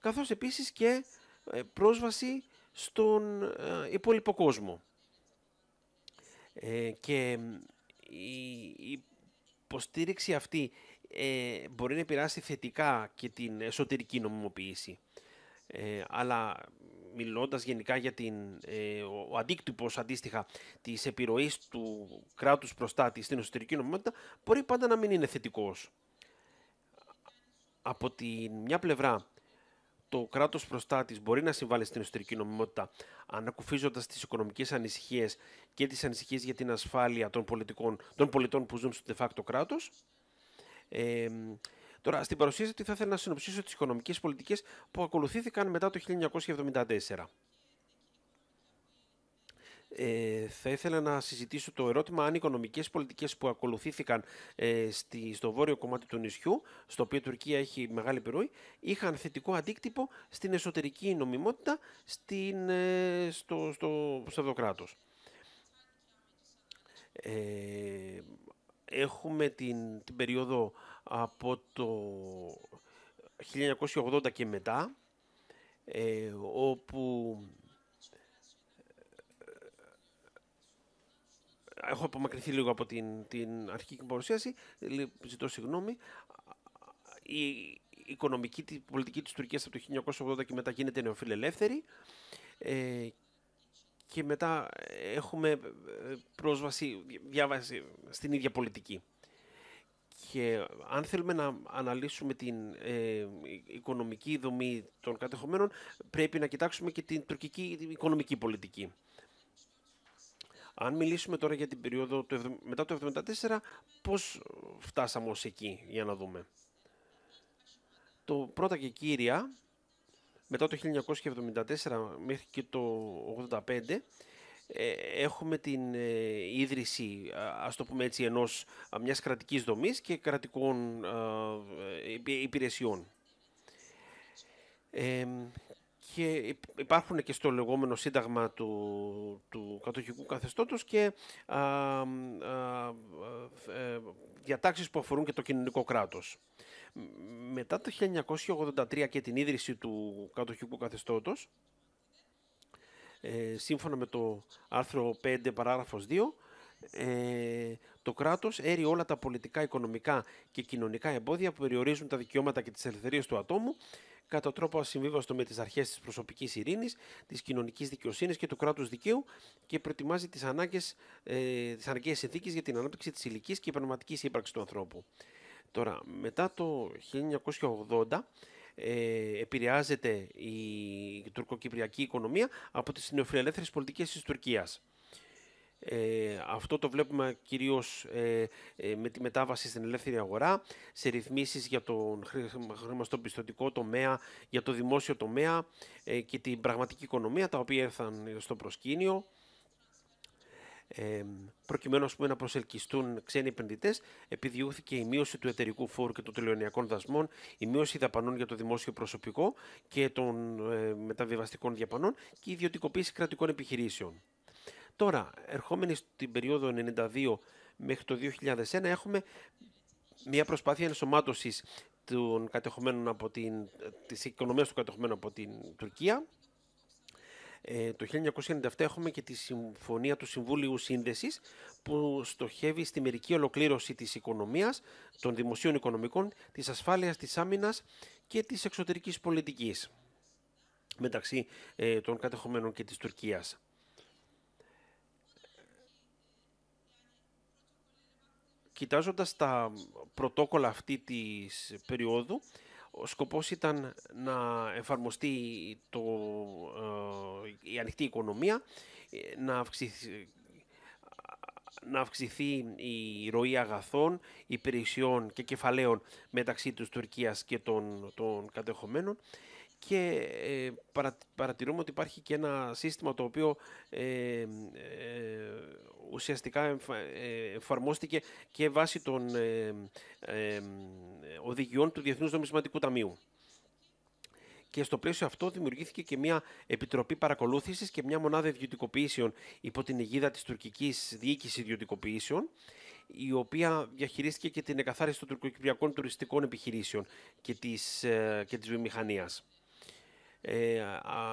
καθώς επίσης και ε, πρόσβαση στον ε, υπόλοιπο κόσμο. Ε, και η υποστήριξη αυτή μπορεί να επηρεάσει θετικά και την εσωτερική νομιμοποίηση. Ε, αλλά μιλώντας γενικά για την, ο αντίκτυπος αντίστοιχα της επιρροής του κράτους προστάτη στην εσωτερική νομιμότητα μπορεί πάντα να μην είναι θετικός. Από τη μια πλευρά το κράτος προστάτης μπορεί να συμβάλλει στην εσωτερική νομιμότητα, ανακουφίζοντας τις οικονομικές ανησυχίες και τις ανησυχίες για την ασφάλεια των, πολιτικών, των πολιτών που ζουν στο de facto κράτος. τώρα, στην παρουσίαση θα ήθελα να συνοψίσω τις οικονομικές πολιτικές που ακολουθήθηκαν μετά το 1974. Ε, θα ήθελα να συζητήσω το ερώτημα αν οι οικονομικές πολιτικές που ακολουθήθηκαν ε, στη, στο βόρειο κομμάτι του νησιού, στο οποίο η Τουρκία έχει μεγάλη επιρροή, είχαν θετικό αντίκτυπο στην εσωτερική νομιμότητα ε, στο, στο ε, έχουμε την περίοδο από το 1980 και μετά, όπου έχω απομακρυνθεί λίγο από την, την αρχική παρουσίαση, ζητώ συγγνώμη. Η οικονομική η πολιτική της Τουρκίας από το 1980 και μετά γίνεται νεοφιλελεύθερη ε, και μετά ε, έχουμε ε, πρόσβαση, διάβαση στην ίδια πολιτική. Και αν θέλουμε να αναλύσουμε την ε, οικονομική δομή των κατεχομένων, πρέπει να κοιτάξουμε και την τουρκική οικονομική πολιτική. Αν μιλήσουμε τώρα για την περίοδο μετά το 1974, πώς φτάσαμε ως εκεί, για να δούμε. Το πρώτα και κύρια, μετά το 1974 μέχρι και το 1985, ε, έχουμε την ε, ίδρυση, ας το πούμε έτσι, ενός μιας κρατικής δομής και κρατικών ε, υπηρεσιών και υπάρχουν και στο λεγόμενο σύνταγμα του, του κατοχικού καθεστώτος και α, ε, διατάξεις που αφορούν και το κοινωνικό κράτος. Μετά το 1983 και την ίδρυση του κατοχικού καθεστώτος, ε, σύμφωνα με το άρθρο 5 παράγραφος 2, ε, το κράτος έρει όλα τα πολιτικά, οικονομικά και κοινωνικά εμπόδια που περιορίζουν τα δικαιώματα και τις ελευθερίες του ατόμου, κατά τρόπο ασυμβίβαστο με τις αρχές της προσωπικής ειρήνης, της κοινωνικής δικαιοσύνης και του κράτους δικαίου και προετοιμάζει τις ε, αναγκαίες συνθήκες για την ανάπτυξη της ηλικής και πνευματικής ύπαρξης του ανθρώπου. Τώρα, μετά το 1980 ε, επηρεάζεται η τουρκοκυπριακή οικονομία από τις νεοφιλελεύθερες πολιτικές της Τουρκίας. Ε, αυτό το βλέπουμε κυρίως ε, ε, με τη μετάβαση στην ελεύθερη αγορά, σε ρυθμίσεις για τον χρηματοπιστωτικό τομέα, για το δημόσιο τομέα ε, και την πραγματική οικονομία, τα οποία έρθαν στο προσκήνιο, προκειμένου πούμε, να προσελκυστούν ξένοι επενδυτές, επιδιώθηκε η μείωση του εταιρικού φόρου και των τελειωνιακών δασμών, η μείωση δαπανών για το δημόσιο προσωπικό και των μεταβιβαστικών διαπανών και η ιδιωτικοποίηση κρατικών επιχειρήσεων. Τώρα, ερχόμενοι στην περίοδο 92 μέχρι το 2001, έχουμε μια προσπάθεια ενσωμάτωσης των κατεχομένων από την, της οικονομίας του κατεχομένου από την Τουρκία. Ε, το 1997 έχουμε και τη Συμφωνία του Συμβούλιου Σύνδεσης που στοχεύει στη μερική ολοκλήρωση της οικονομίας, των δημοσίων οικονομικών, της ασφάλειας, της άμυνας και της εξωτερικής πολιτικής μεταξύ ε, των κατεχομένων και της Τουρκίας. κοιτάζοντας τα πρωτόκολλα αυτή της περίοδου, ο σκοπός ήταν να εφαρμοστεί ε, η ανοιχτή οικονομία, ε, να αυξηθεί, να η ροή αγαθών, υπηρεσιών και κεφαλαίων μεταξύ τους Τουρκίας και των, των κατεχομένων και ε, παρατηρούμε ότι υπάρχει και ένα σύστημα το οποίο ε, ε ουσιαστικά ε, εφαρμόστηκε και βάσει των οδηγιών του Διεθνούς Νομισματικού Ταμείου. Και στο πλαίσιο αυτό δημιουργήθηκε και μια επιτροπή παρακολούθησης και μια μονάδα ιδιωτικοποιήσεων υπό την αιγίδα της τουρκικής διοίκησης ιδιωτικοποιήσεων η οποία διαχειρίστηκε και την εκαθάριση των τουρκοκυπριακών τουριστικών επιχειρήσεων και της, και της βιομηχανίας. Ε,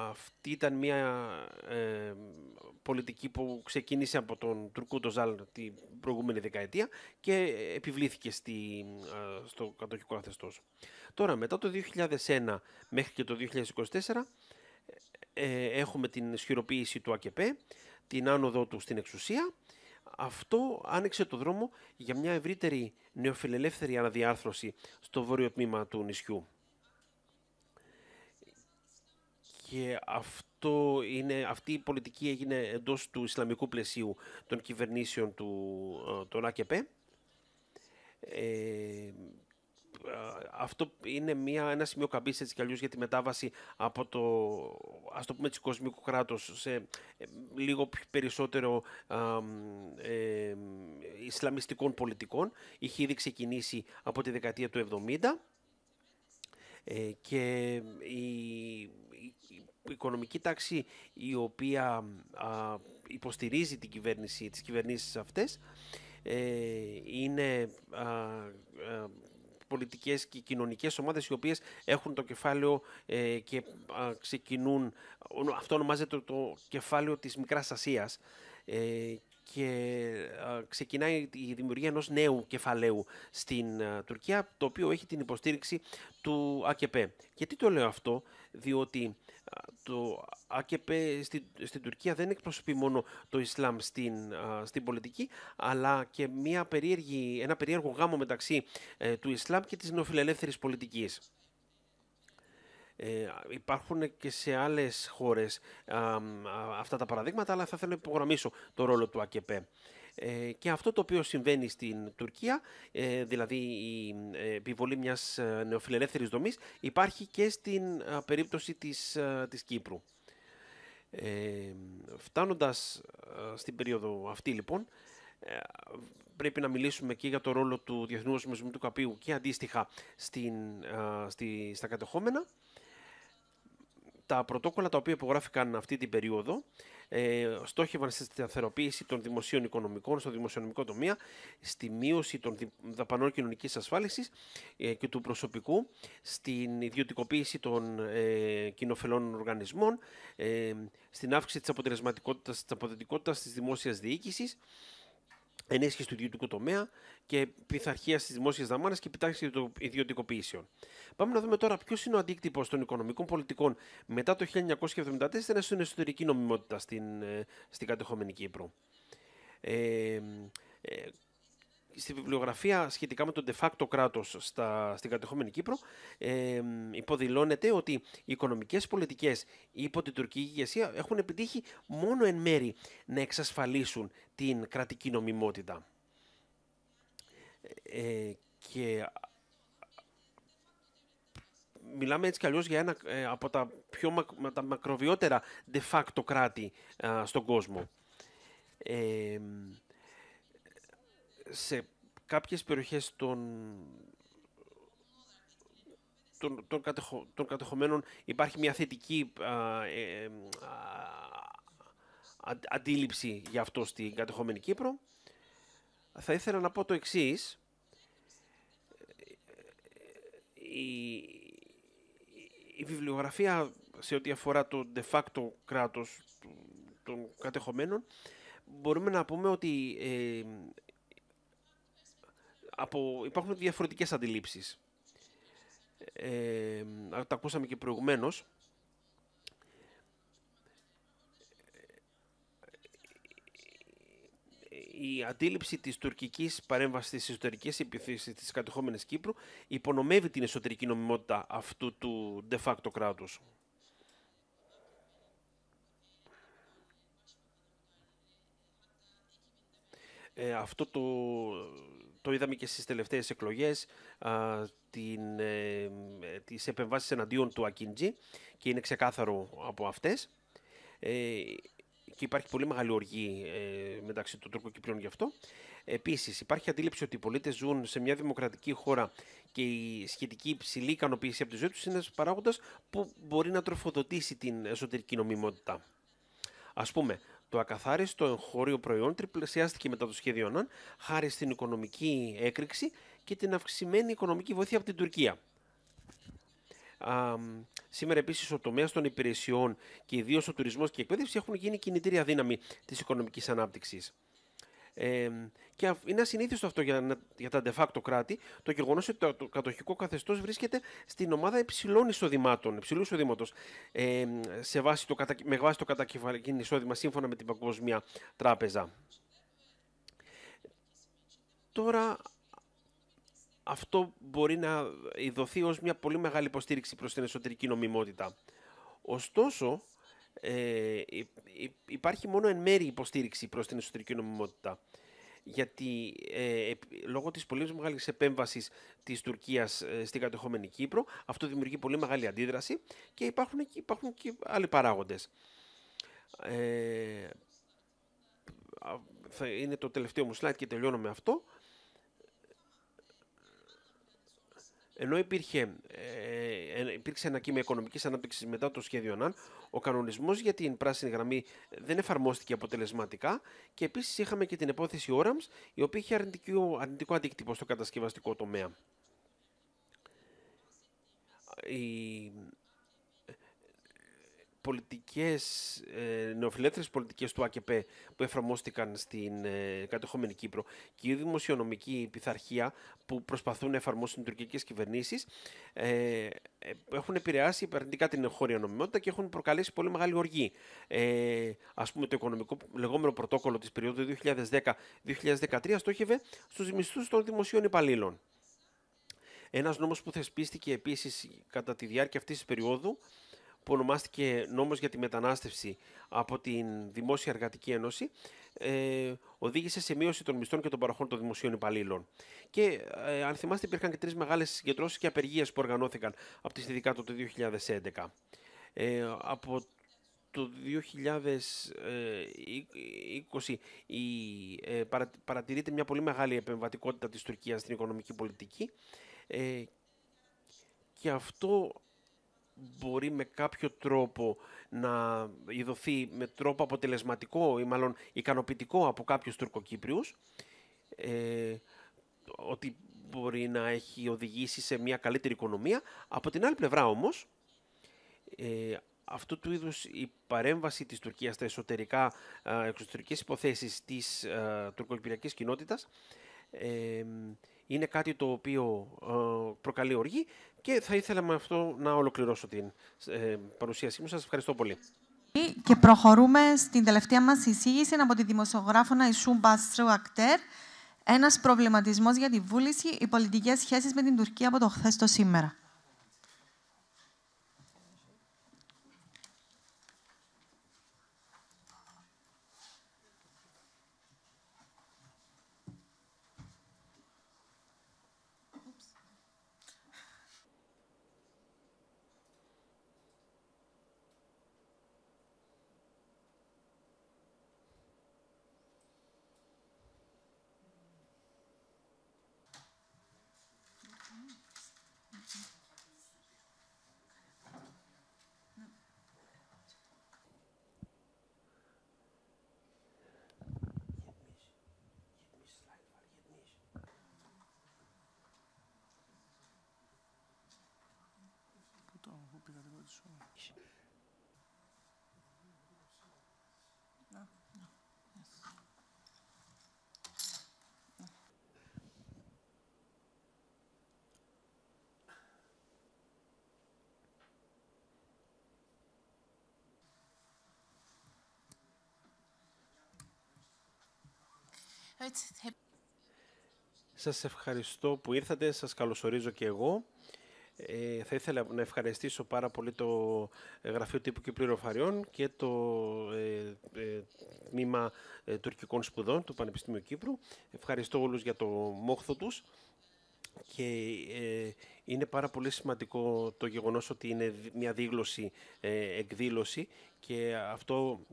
αυτή ήταν μια ε, πολιτική που ξεκίνησε από τον Τουρκού Ντοζάλ την προηγούμενη δεκαετία και επιβλήθηκε στη, ε, στο κατοχικό καθεστώς. Τώρα, μετά το 2001 μέχρι και το 2024, ε, ε, έχουμε την ισχυροποίηση του ΑΚΕΠΕ, την άνοδό του στην εξουσία. Αυτό άνοιξε το δρόμο για μια ευρύτερη νεοφιλελεύθερη αναδιάρθρωση στο βόρειο τμήμα του νησιού. και αυτό είναι, αυτή η πολιτική έγινε εντός του Ισλαμικού πλαισίου των κυβερνήσεων του, ε, των ΑΚΕΠ. Ε, αυτό είναι μια, ένα σημείο καμπής έτσι για τη μετάβαση από το, ας το πούμε, της κοσμικού κράτος σε ε, λίγο περισσότερο ε, ε, Ισλαμιστικών πολιτικών. Είχε ήδη ξεκινήσει από τη δεκαετία του 70 ε, και η, οικονομική τάξη η οποία υποστηρίζει την κυβέρνηση, τις κυβερνήσεις αυτές ε, είναι α, πολιτικές και κοινωνικές ομάδες οι οποίες έχουν το κεφάλαιο ε, και ξεκινούν, αυτό ονομάζεται το, το κεφάλαιο της Μικράς Ασίας ε, και ε, ξεκινάει η δημιουργία ενός νέου κεφαλαίου στην ε, Τουρκία, το οποίο έχει την υποστήριξη του ΑΚΕΠΕ. Γιατί το λέω αυτό, διότι ε, το ΑΚΕΠ στην, στην Τουρκία δεν εκπροσωπεί μόνο το Ισλάμ στην, στην πολιτική, αλλά και μια περίεργη, ένα περίεργο γάμο μεταξύ του Ισλάμ και της νοφιλελεύθερης πολιτικής. Ε, υπάρχουν και σε άλλες χώρες αυτά τα παραδείγματα, αλλά θα θέλω να υπογραμμίσω το ρόλο του ΑΚΕΠΕ. Ε, και αυτό το οποίο συμβαίνει στην Τουρκία, ε, δηλαδή η ε, επιβολή μιας νεοφιλελεύθερης δομής, υπάρχει και στην περίπτωση της, της Κύπρου. Ε, φτάνοντας στην περίοδο αυτή λοιπόν, πρέπει να μιλήσουμε και για το ρόλο του Διεθνούς του Καπίου και αντίστοιχα στην, στη, στα κατεχόμενα τα πρωτόκολλα τα οποία υπογράφηκαν αυτή την περίοδο ε, στόχευαν στη σταθεροποίηση των δημοσίων οικονομικών στο δημοσιονομικό τομέα, στη μείωση των δαπανών κοινωνικής ασφάλισης ε, και του προσωπικού, στην ιδιωτικοποίηση των ε, κοινοφελών οργανισμών, ε, στην αύξηση της αποτελεσματικότητας της αποδοτικότητας της δημόσιας διοίκησης, ενίσχυση του ιδιωτικού τομέα και πειθαρχία στις δημόσιες δαμάνες και επιτάχυνση των ιδιωτικοποιήσεων. Πάμε να δούμε τώρα ποιος είναι ο αντίκτυπος των οικονομικών πολιτικών μετά το 1974 στην εσωτερική νομιμότητα στην, ε, στην κατεχόμενη Κύπρο. Ε, ε, στη βιβλιογραφία σχετικά με τον de facto κράτος στα, στην κατεχόμενη Κύπρο ε, υποδηλώνεται ότι οι οικονομικές πολιτικές υπό την τουρκική ηγεσία έχουν επιτύχει μόνο εν μέρη να εξασφαλίσουν την κρατική νομιμότητα. Ε, ε, και μιλάμε έτσι κι για ένα ε, από τα πιο μακροβιότερα de facto κράτη στον κόσμο σε κάποιες περιοχές των, των, κατεχομένων υπάρχει μια θετική ε, α, αντίληψη για αυτό στην κατεχόμενη Κύπρο. Θα ήθελα να πω το εξής. Η, η βιβλιογραφία σε ό,τι αφορά το de facto κράτος των κατεχομένων μπορούμε να πούμε ότι ε, από, υπάρχουν διαφορετικές αντιλήψεις. Ε, τα ακούσαμε και προηγουμένως. η αντίληψη της τουρκικής παρέμβασης στις εσωτερικές επιθέσεις της κατεχόμενης Κύπρου υπονομεύει την εσωτερική νομιμότητα αυτού του de facto κράτους. Ε, αυτό το το είδαμε και στις τελευταίες εκλογές, α, την, ε, τις επεμβάσεις εναντίον του Ακίντζη και είναι ξεκάθαρο από αυτές. Ε, και υπάρχει πολύ μεγάλη οργή ε, μεταξύ των Τούρκων Κυπρίων γι' αυτό. Επίσης, υπάρχει αντίληψη ότι οι πολίτες ζουν σε μια δημοκρατική χώρα και η σχετική υψηλή ικανοποίηση από τη ζωή τους είναι ένας παράγοντας που μπορεί να τροφοδοτήσει την εσωτερική νομιμότητα. Ας πούμε, το ακαθάριστο εγχώριο προϊόν τριπλασιάστηκε μετά το σχέδιο ΝΑΝ χάρη στην οικονομική έκρηξη και την αυξημένη οικονομική βοήθεια από την Τουρκία. σήμερα επίσης ο τομέας των υπηρεσιών και ιδίως ο τουρισμός και η εκπαίδευση έχουν γίνει κινητήρια δύναμη της οικονομικής ανάπτυξης και είναι ασυνήθιστο αυτό για, για τα de facto κράτη, το γεγονός ότι το, κατοχικό καθεστώς βρίσκεται στην ομάδα υψηλών εισοδημάτων, υψηλού εισοδήματος, ε, σε βάση το, με βάση το κατακεφαλική εισόδημα σύμφωνα με την Παγκόσμια Τράπεζα. Τώρα, αυτό μπορεί να ειδωθεί ως μια πολύ μεγάλη υποστήριξη προς την εσωτερική νομιμότητα. Ωστόσο, ε, υπάρχει μόνο εν μέρη υποστήριξη προς την εσωτερική νομιμότητα. Γιατί ε, λόγω της πολύ μεγάλης επέμβασης της Τουρκίας ε, στην κατεχόμενη Κύπρο, αυτό δημιουργεί πολύ μεγάλη αντίδραση και υπάρχουν, υπάρχουν και άλλοι παράγοντες. θα είναι το τελευταίο μου slide και τελειώνω με αυτό. Ενώ υπήρχε, ε, ε, υπήρξε ένα κύμα οικονομικής ανάπτυξης μετά το σχέδιο ΝΑΝ, ο κανονισμός για την πράσινη γραμμή δεν εφαρμόστηκε αποτελεσματικά και επίσης είχαμε και την υπόθεση ORAMS, η οποία είχε αρνητικό, αρνητικό αντίκτυπο στο κατασκευαστικό τομέα πολιτικές, ε, πολιτικές του ΑΚΠ που εφαρμόστηκαν στην ε, κατεχόμενη Κύπρο και η δημοσιονομική πειθαρχία που προσπαθούν να εφαρμόσουν οι τουρκικές κυβερνήσεις ε, ε έχουν επηρεάσει υπερνητικά την εγχώρια νομιμότητα και έχουν προκαλέσει πολύ μεγάλη οργή. Ε, ας πούμε το οικονομικό λεγόμενο πρωτόκολλο της περίοδου 2010-2013 στόχευε στους μισθούς των δημοσίων υπαλλήλων. Ένας νόμος που θεσπίστηκε επίσης κατά τη διάρκεια αυτής της περίοδου που ονομάστηκε νόμος για τη μετανάστευση από την Δημόσια Εργατική Ένωση ε, οδήγησε σε μείωση των μισθών και των παροχών των δημοσίων υπαλλήλων. Και ε, αν θυμάστε υπήρχαν και τρεις μεγάλες συγκεντρώσεις και απεργίες που οργανώθηκαν από τη συνδικάτο το 2011. Ε, από το 2020 ε, παρατηρείται μια πολύ μεγάλη επεμβατικότητα της Τουρκίας στην οικονομική πολιτική ε, και αυτό μπορεί με κάποιο τρόπο να ειδωθεί με τρόπο αποτελεσματικό ή μάλλον ικανοποιητικό από κάποιους Τουρκοκύπριους, ε, ότι μπορεί να έχει οδηγήσει σε μια καλύτερη οικονομία. Από την άλλη πλευρά όμως, ε, αυτού του είδους η παρέμβαση της Τουρκίας στα εσωτερικά ε, εξωτερικές υποθέσεις της ε, τουρκοκυπριακής κοινότητας ε, είναι κάτι το οποίο ε, προκαλεί οργή και θα ήθελα με αυτό να ολοκληρώσω την ε, παρουσίασή μου. Σας ευχαριστώ πολύ. Και προχωρούμε στην τελευταία μας εισήγηση από τη δημοσιογράφωνα Ισού Μπάστρου Ακτέρ. Ένας προβληματισμός για τη βούληση, οι πολιτικές σχέσεις με την Τουρκία από το χθες το σήμερα. Σα ε. Σας ευχαριστώ που ήρθατε, σας καλωσορίζω και εγώ. Ε, θα ήθελα να ευχαριστήσω πάρα πολύ το ε, Γραφείο Τύπου και Πληροφοριών και το ε, ε, Τμήμα ε, Τουρκικών Σπουδών του Πανεπιστημίου Κύπρου. Ευχαριστώ όλους για το μόχθο τους και είναι πάρα πολύ σημαντικό το γεγονός ότι είναι μια δίγλωση εκδήλωση και αυτό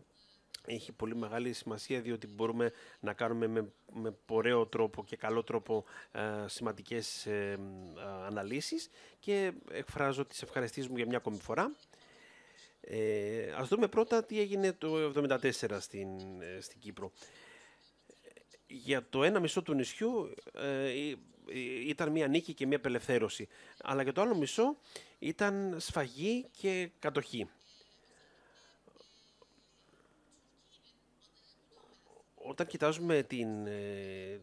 έχει πολύ μεγάλη σημασία διότι μπορούμε να κάνουμε με, με ωραίο τρόπο και καλό τρόπο ε, σημαντικές ε, ε, αναλύσεις και εκφράζω τις ευχαριστήσεις μου για μια ακόμη φορά. Ε, ας δούμε πρώτα τι έγινε το 1974 στην, ε, στην Κύπρο. Για το ένα μισό του νησιού ήταν μια νίκη και μια απελευθέρωση, αλλά για το άλλο μισό ήταν σφαγή και κατοχή. όταν κοιτάζουμε την, ε,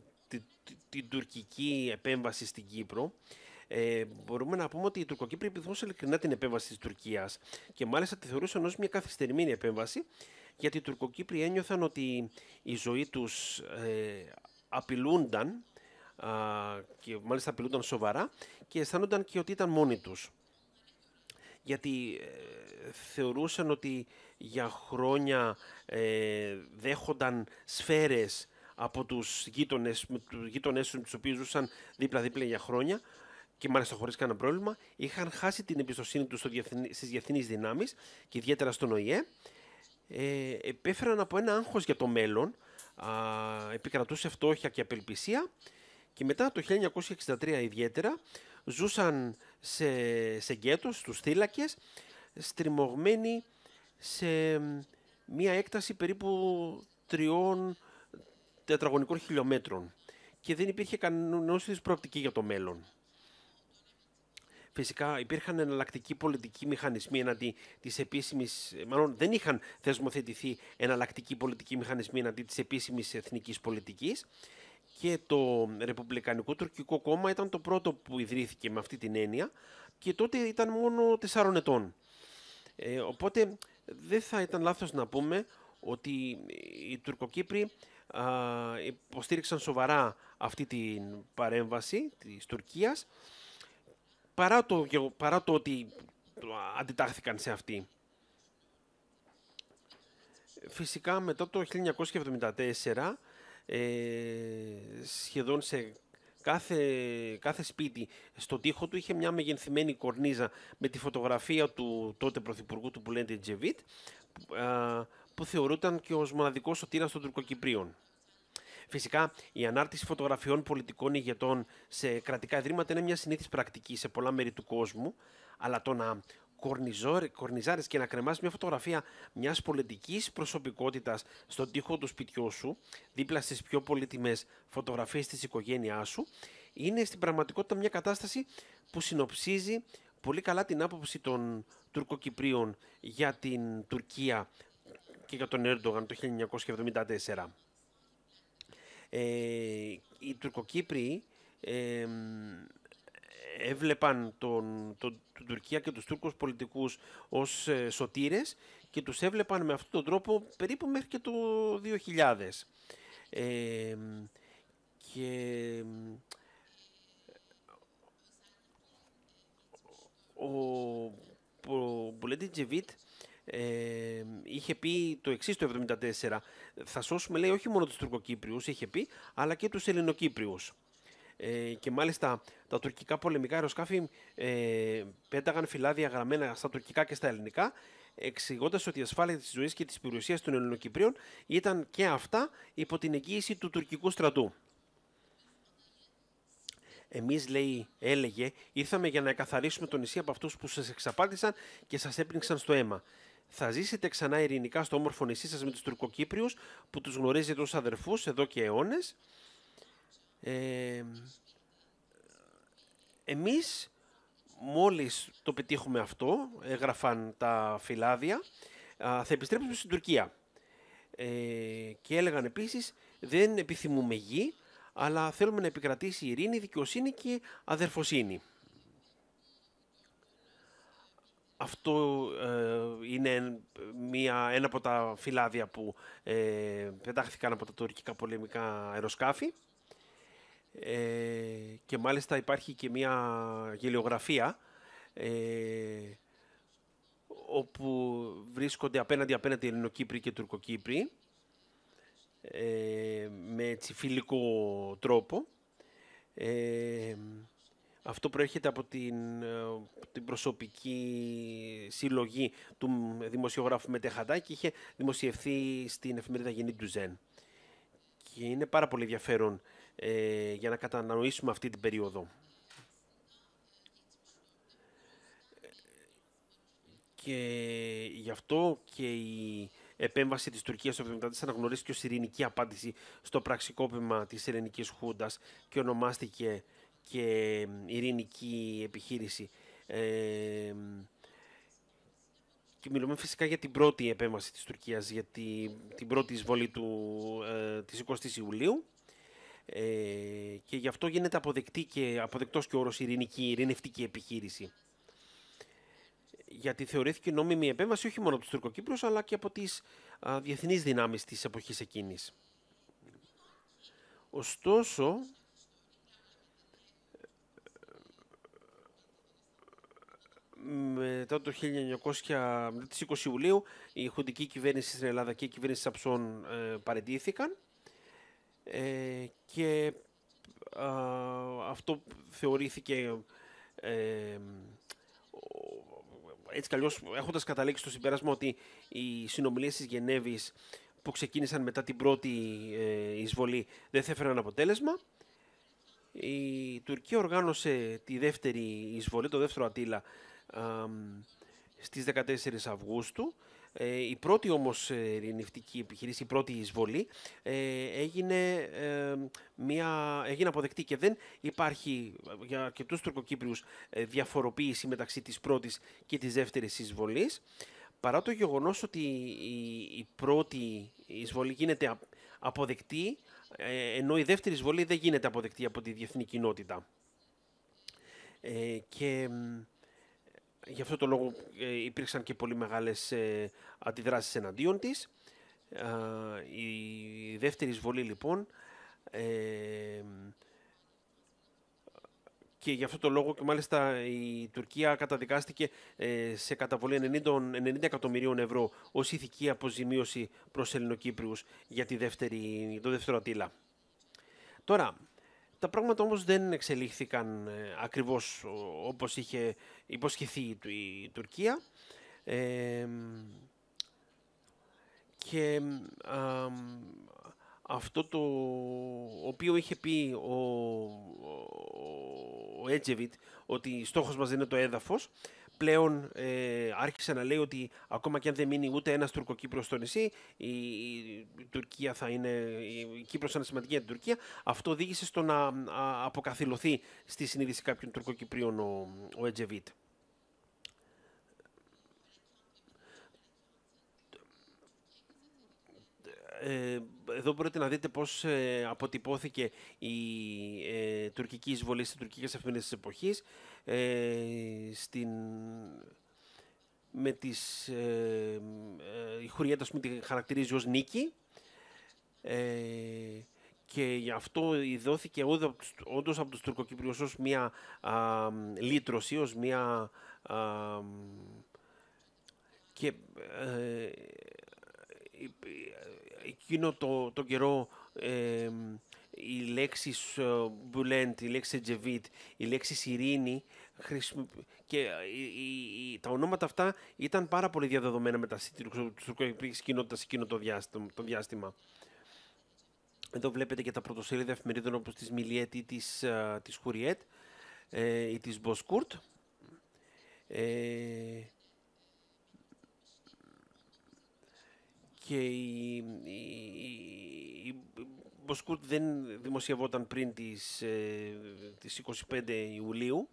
την, τουρκική επέμβαση στην Κύπρο, ε, μπορούμε να πούμε ότι η Τουρκοκύπροι επιθυμούσε ειλικρινά την επέμβαση της Τουρκίας και μάλιστα τη θεωρούσαν ως μια καθυστερημένη επέμβαση, γιατί οι Τουρκοκύπροι ένιωθαν ότι η ζωή τους ε, απειλούνταν α, και μάλιστα απειλούνταν σοβαρά και αισθάνονταν και ότι ήταν μόνοι τους. Γιατί ε, θεωρούσαν ότι για χρόνια ε, δέχονταν σφαίρες από τους γείτονες, με τους γείτονες τους οποίους ζούσαν δίπλα-δίπλα για χρόνια και μάλιστα χωρίς κανένα πρόβλημα, είχαν χάσει την εμπιστοσύνη τους στι στις δυνάμεις και ιδιαίτερα στον ΟΗΕ. Ε, επέφεραν από ένα άγχος για το μέλλον, α, επικρατούσε φτώχεια και απελπισία και μετά το 1963 ιδιαίτερα ζούσαν σε, σε γκέτος, στους θύλακες, στριμωγμένοι σε μία έκταση περίπου τριών τετραγωνικών χιλιόμετρων και δεν υπήρχε κανένας προοπτική για το μέλλον. Φυσικά υπήρχαν εναλλακτικοί πολιτικοί μηχανισμοί εναντί της επίσημης. Μάλλον δεν είχαν θεσμοθετηθεί εναλλακτικοί πολιτικοί μηχανισμοί εναντί της επίσημης εθνικής πολιτικής. Και το Ρεπουμπλικανικό Τουρκικό Κόμμα ήταν το πρώτο που ιδρύθηκε με αυτή την έννοια και τότε ήταν μόνο 4 ετών. Ε, οπότε δεν θα ήταν λάθος να πούμε ότι οι Τουρκοκύπροι α, υποστήριξαν σοβαρά αυτή την παρέμβαση της Τουρκίας παρά το, παρά ότι αντιτάχθηκαν σε αυτή. Φυσικά μετά το 1974 ε, σχεδόν σε Κάθε, κάθε σπίτι στον τοίχο του είχε μια μεγενθυμένη κορνίζα με τη φωτογραφία του τότε πρωθυπουργού του που λένε Τζεβίτ, που θεωρούταν και ως μοναδικός σωτήρας των Τουρκοκυπρίων. Φυσικά, η ανάρτηση φωτογραφιών πολιτικών ηγετών σε κρατικά ιδρύματα είναι μια συνήθις πρακτική σε πολλά μέρη του κόσμου, αλλά το να κορνιζάρε και να κρεμάσεις μια φωτογραφία μιας πολιτικής προσωπικότητας στον τοίχο του σπιτιού σου, δίπλα στις πιο πολύτιμες φωτογραφίες της οικογένειάς σου, είναι στην πραγματικότητα μια κατάσταση που συνοψίζει πολύ καλά την άποψη των Τουρκοκυπρίων για την Τουρκία και για τον Έρντογαν το 1974. Ε, οι Τουρκοκύπροι έβλεπαν τον, τον, Τουρκία και τους Τούρκους πολιτικούς ως ε, σωτήρες και τους έβλεπαν με αυτόν τον τρόπο περίπου μέχρι και το 2000. Ε, και ο, ο Μπουλέντι Τζεβίτ ε, είχε πει το εξής το 1974 θα σώσουμε λέει όχι μόνο τους Τουρκοκύπριους είχε πει αλλά και τους Ελληνοκύπριους ε, και μάλιστα τα τουρκικά πολεμικά αεροσκάφη ε, πέταγαν φυλάδια γραμμένα στα τουρκικά και στα ελληνικά εξηγώντας ότι η ασφάλεια της ζωής και της περιουσίας των Ελληνοκυπρίων ήταν και αυτά υπό την εγγύηση του τουρκικού στρατού. Εμείς, λέει, έλεγε, ήρθαμε για να εκαθαρίσουμε το νησί από αυτούς που σας εξαπάτησαν και σας έπνιξαν στο αίμα. Θα ζήσετε ξανά ειρηνικά στο όμορφο νησί σας με τους Τουρκοκύπριους που τους γνωρίζετε ως αδερφούς εδώ και αιώνες ε, εμείς μόλις το πετύχουμε αυτό, έγραφαν τα φυλάδια, θα επιστρέψουμε στην Τουρκία. Ε, και έλεγαν επίσης δεν επιθυμούμε γη, αλλά θέλουμε να επικρατήσει η ειρήνη, δικαιοσύνη και αδερφοσύνη. Αυτό ε, είναι μια, ένα από τα φυλάδια που ε, πετάχθηκαν από τα τουρκικά πολεμικά αεροσκάφη. Ε, και μάλιστα υπάρχει και μία γελιογραφία ε, όπου βρίσκονται απέναντι απέναντι Ελληνοκύπριοι και Τουρκοκύπριοι ε, με έτσι φιλικό τρόπο. Ε, αυτό προέρχεται από την, ε, την προσωπική συλλογή του δημοσιογράφου Μετεχαντά και είχε δημοσιευθεί στην εφημερίδα Γενή του Ζεν. Και είναι πάρα πολύ ενδιαφέρον ε, για να κατανοήσουμε αυτή την περίοδο. Και γι' αυτό και η επέμβαση της Τουρκίας στο 1974 αναγνωρίστηκε ως ειρηνική απάντηση στο πραξικόπημα της ελληνικής χούντας και ονομάστηκε και ειρηνική επιχείρηση. Ε, και μιλούμε φυσικά για την πρώτη επέμβαση της Τουρκίας, για την, πρώτη εισβολή του, ε, της 20ης Ιουλίου. Ε, και γι' αυτό γίνεται αποδεκτή και, αποδεκτός και ο όρος ειρηνική, ειρηνευτική επιχείρηση. Γιατί θεωρήθηκε νόμιμη επέμβαση όχι μόνο από τους Τουρκοκύπρους αλλά και από τις α, διεθνείς δυνάμεις της εποχής εκείνης. Ωστόσο, μετά το 1900, 20 Ιουλίου, η χοντική κυβέρνηση στην Ελλάδα και η κυβέρνηση Σαψών ε, παρεντήθηκαν ε, και αυτό θεωρήθηκε ε, έτσι καλώς έχοντας καταλήξει στο συμπέρασμα ότι οι συνομιλίες της Γενέβης που ξεκίνησαν μετά την πρώτη ε, εισβολή δεν θα έφεραν αποτέλεσμα. Η Τουρκία οργάνωσε τη δεύτερη εισβολή, το δεύτερο Ατήλα, στις 14 Αυγούστου ε, η πρώτη όμως ε, ειρηνευτική επιχειρήση, η πρώτη εισβολή, ε, έγινε, ε, μια, έγινε αποδεκτή και δεν υπάρχει για αρκετούς τουρκοκύπριους διαφοροποίηση μεταξύ της πρώτης και της δεύτερης εισβολής. Παρά το γεγονός ότι η, πρώτη εισβολή γίνεται αποδεκτή, ενώ η δεύτερη εισβολή δεν γίνεται αποδεκτή από τη διεθνή κοινότητα. και Γι' αυτό το λόγο ε, υπήρξαν και πολύ μεγάλες ε, αντιδράσεις εναντίον της. Η δεύτερη εισβολή λοιπόν ε, και για αυτό το λόγο και μάλιστα η Τουρκία καταδικάστηκε σε καταβολή 90, 90 εκατομμυρίων ευρώ ως ηθική αποζημίωση προς Ελληνοκύπριους για, τη δεύτερη, το δεύτερο ατύλα. Τώρα, τα πράγματα όμως δεν εξελίχθηκαν ε, ακριβώς όπως είχε υποσχεθεί η Τουρκία. και αυτό το οποίο είχε πει ο, ο, ο Έτζεβιτ ότι στόχος μας είναι το έδαφος πλέον ε, άρχισε να λέει ότι ακόμα και αν δεν μείνει ούτε ένας Τουρκοκύπρος στο νησί, η, Τουρκία θα είναι, η, Κύπρος θα είναι σημαντική για την Τουρκία. Αυτό οδήγησε στο να α, αποκαθιλωθεί στη συνείδηση κάποιων Τουρκοκυπρίων ο, ο Ετζεβίτ. Ε, εδώ μπορείτε να δείτε πώς ε, αποτυπώθηκε η ε, τουρκική εισβολή στις τουρκικές εφημερίδες της εποχής ε, στην, με τις, ε, ε, η Χουριέτα πούμε, τη χαρακτηρίζει ως νίκη ε, και γι' αυτό δόθηκε όντως από τους τουρκοκυπρίους ως μια α, λύτρωση, ως μια... και εκείνο το, τον καιρό ε, η λέξη Μπουλέντ, η λέξη Τζεβίτ, η λέξη Ειρήνη και τα ονόματα αυτά ήταν πάρα πολύ διαδεδομένα μεταξύ τη τουρκική κοινότητας εκείνο το διάστημα. Το διάστημα. Εδώ βλέπετε και τα πρωτοσέλιδα εφημερίδων όπως της Μιλιέτ ή της, ε, της Χουριέτ ε, ή της Μποσκούρτ. Ε, και η, η, Μποσκούρτ δεν δημοσιευόταν πριν τις, ε, τις 25 Ιουλίου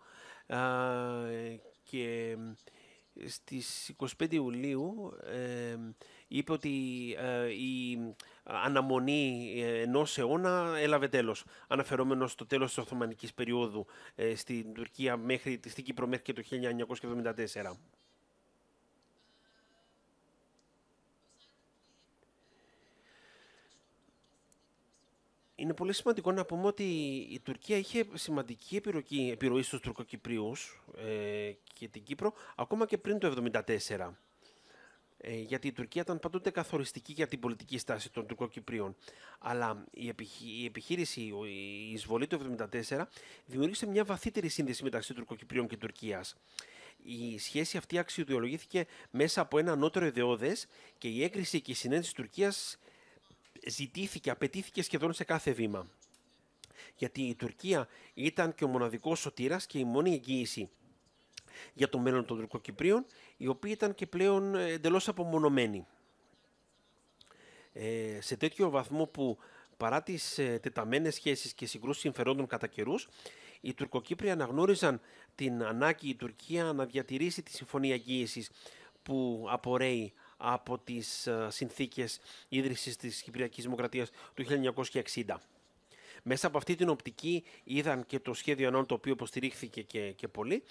και στις 25 Ιουλίου ε, είπε ότι ε, η αναμονή ενός αιώνα έλαβε τέλος, αναφερόμενος στο τέλος της Οθωμανικής περίοδου στην Τουρκία μέχρι, στην Κύπρο μέχρι και το 1974. Είναι πολύ σημαντικό να πούμε ότι η Τουρκία είχε σημαντική επιρροή, επιρροή στους Τουρκοκυπρίους ε, και την Κύπρο ακόμα και πριν το 1974. Ε, γιατί η Τουρκία ήταν πάντοτε καθοριστική για την πολιτική στάση των Τουρκοκυπρίων. Αλλά η, επιχείρηση, η εισβολή του 1974 δημιούργησε μια βαθύτερη σύνδεση μεταξύ Τουρκοκυπρίων και Τουρκίας. Η σχέση αυτή αξιοδιολογήθηκε μέσα από ένα ανώτερο ιδεώδες και η έγκριση και η συνέντευξη Τουρκίας ζητήθηκε, απαιτήθηκε σχεδόν σε κάθε βήμα. Γιατί η Τουρκία ήταν και ο μοναδικός σωτήρας και η μόνη εγγύηση για το μέλλον των Τουρκοκυπρίων, οι οποίοι ήταν και πλέον ε, εντελώς απομονωμένοι. Ε, σε τέτοιο βαθμό που παρά τις τεταμένε τεταμένες σχέσεις και συγκρούσεις συμφερόντων κατά καιρούς, οι Τουρκοκύπροι αναγνώριζαν την ανάγκη η Τουρκία να διατηρήσει τη συμφωνία εγγύησης που απορρέει από τις ε, συνθήκες ίδρυσης της Κυπριακής Δημοκρατίας του 1960. Μέσα από αυτή την οπτική είδαν και το σχέδιο ενών το οποίο υποστηρίχθηκε και, και πολύ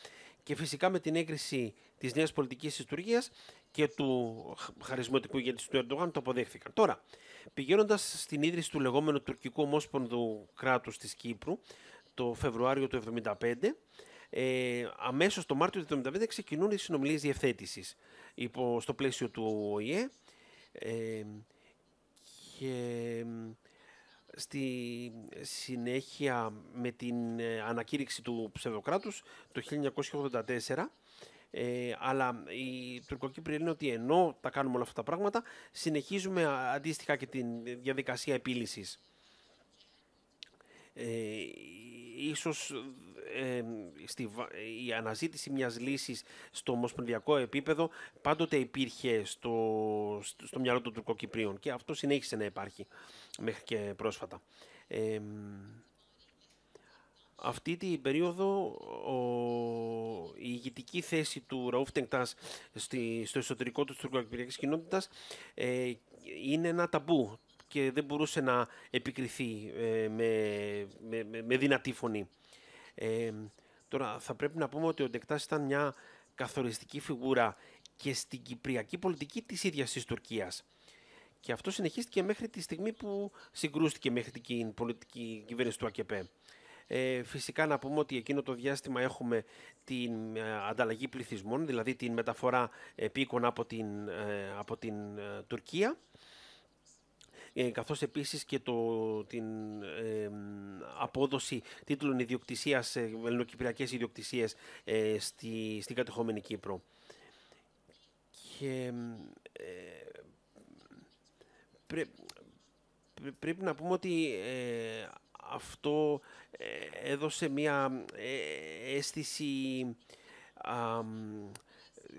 και φυσικά με την έγκριση της νέας πολιτικής της Τουρκίας και του χαρισματικού ηγέτη του Ερντογάν το αποδέχθηκαν. Τώρα, πηγαίνοντας στην ίδρυση του λεγόμενου τουρκικού ομόσπονδου κράτους της Κύπρου το Φεβρουάριο του 1975, ε, αμέσως το Μάρτιο του 1975 ξεκινούν οι συνομιλίες διευθέτησης υπό, στο πλαίσιο του ΟΗΕ ε, και στη συνέχεια με την ε, ανακήρυξη του ψευδοκράτους το 1984 ε, αλλά η Τουρκοκύπρια είναι ότι ενώ τα κάνουμε όλα αυτά τα πράγματα συνεχίζουμε αντίστοιχα και τη διαδικασία επίλυσης. Ε, ίσως στη, η αναζήτηση μιας λύσης στο ομοσπονδιακό επίπεδο πάντοτε υπήρχε στο, στο, μυαλό των Τουρκοκυπρίων και αυτό συνέχισε να υπάρχει μέχρι και πρόσφατα. αυτή την περίοδο η ηγητική θέση του Ραούφ στη στο εσωτερικό του τουρκοκυπριακής κοινότητας ε, είναι ένα ταμπού και δεν μπορούσε να επικριθεί ε, με, με, με, δυνατή φωνή τώρα θα πρέπει να πούμε ότι ο Ντεκτάς ήταν μια καθοριστική φιγούρα και στην κυπριακή πολιτική της ίδιας της Τουρκίας. Και αυτό συνεχίστηκε μέχρι τη στιγμή που συγκρούστηκε μέχρι την πολιτική κυβέρνηση του ΑΚΕΠΕ. Ε, φυσικά να πούμε ότι εκείνο το διάστημα έχουμε την ε, ανταλλαγή πληθυσμών, δηλαδή την μεταφορά επίκων από την, ε, από την ε, Τουρκία ε, καθώς επίσης και το, την απόδοση τίτλων ιδιοκτησίας, ε, ελληνοκυπριακές ιδιοκτησίες ε, στη, στην κατεχόμενη Κύπρο. Και ε, πρέπει να πούμε ότι ε, αυτό έδωσε μία αίσθηση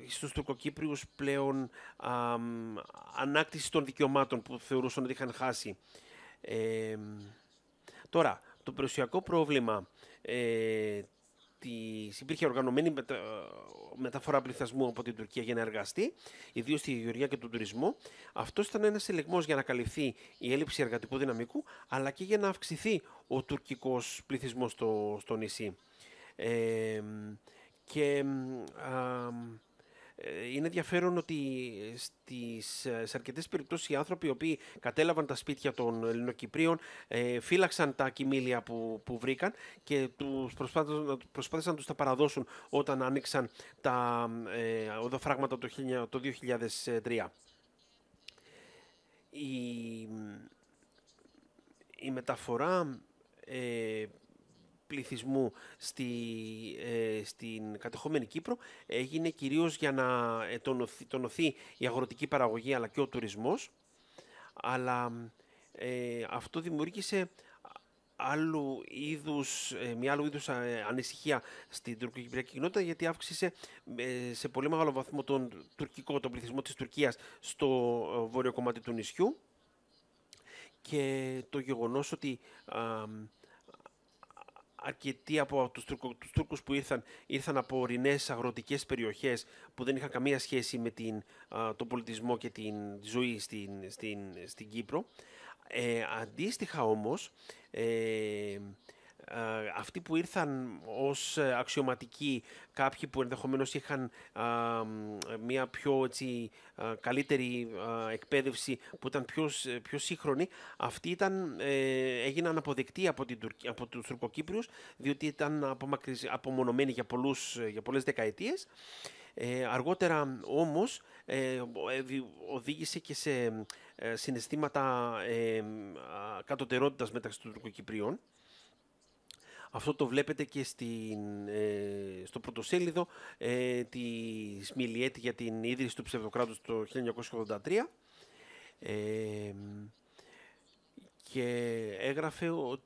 στους Τουρκοκύπριους πλέον ανάκτηση των δικαιωμάτων που θεωρούσαν ότι είχαν χάσει. τώρα, το περιουσιακό πρόβλημα ε, της, υπήρχε οργανωμένη μεταφορά πληθυσμού από την Τουρκία για να εργαστεί, ιδίως στη γεωργία και τον τουρισμό. Αυτός ήταν ένας ελεγμό για να καλυφθεί η έλλειψη εργατικού δυναμικού, αλλά και για να αυξηθεί ο τουρκικός πληθυσμός στο, στο νησί. και ε, είναι ενδιαφέρον ότι στις, ε, σε αρκετές περιπτώσεις οι άνθρωποι οι οποίοι κατέλαβαν τα σπίτια των Ελληνοκυπρίων ε, φύλαξαν τα κοιμήλια που, που βρήκαν και τους προσπάθησαν, προσπάθησαν να τους τα παραδώσουν όταν άνοιξαν τα οδοφράγματα το, το 2003. Η, η μεταφορά πληθυσμού στη, ε, στην κατεχόμενη Κύπρο έγινε κυρίως για να ε, τονωθεί, τονωθεί η αγροτική παραγωγή αλλά και ο τουρισμός. Αλλά ε, αυτό δημιούργησε άλλου είδους, μια άλλου είδους ανησυχία στην τουρκοκυπριακή κοινότητα γιατί αύξησε σε πολύ μεγάλο βαθμό τον τουρκικό, τον πληθυσμό της Τουρκίας στο βόρειο κομμάτι του νησιού και το γεγονός ότι αρκετοί από τους, Τουρκο, Τούρκους που ήρθαν, ήρθαν από ορεινές αγροτικές περιοχές που δεν είχαν καμία σχέση με την, τον πολιτισμό και την ζωή στην, στην, στην Κύπρο. Ε, αντίστοιχα όμως, ε, ε, αυτοί που ήρθαν ως ε, αξιωματικοί, κάποιοι που ενδεχομένως είχαν μια πιο έτσι, καλύτερη εκπαίδευση που ήταν πιο, πιο σύγχρονη, αυτοί ήταν, ε, έγιναν αποδεκτοί από, την, από τους Τουρκοκύπριους διότι ήταν απομονωμένοι για, πολλούς, για πολλές δεκαετίες. αργότερα όμως ε, οδήγησε και σε συναισθήματα ε, κατωτερότητας μεταξύ των Τουρκοκυπρίων αυτό το βλέπετε και στην, ε, στο πρωτοσέλιδο ε, της Μιλιέτη για την ίδρυση του ψευδοκράτους το 1983. και έγραφε ότι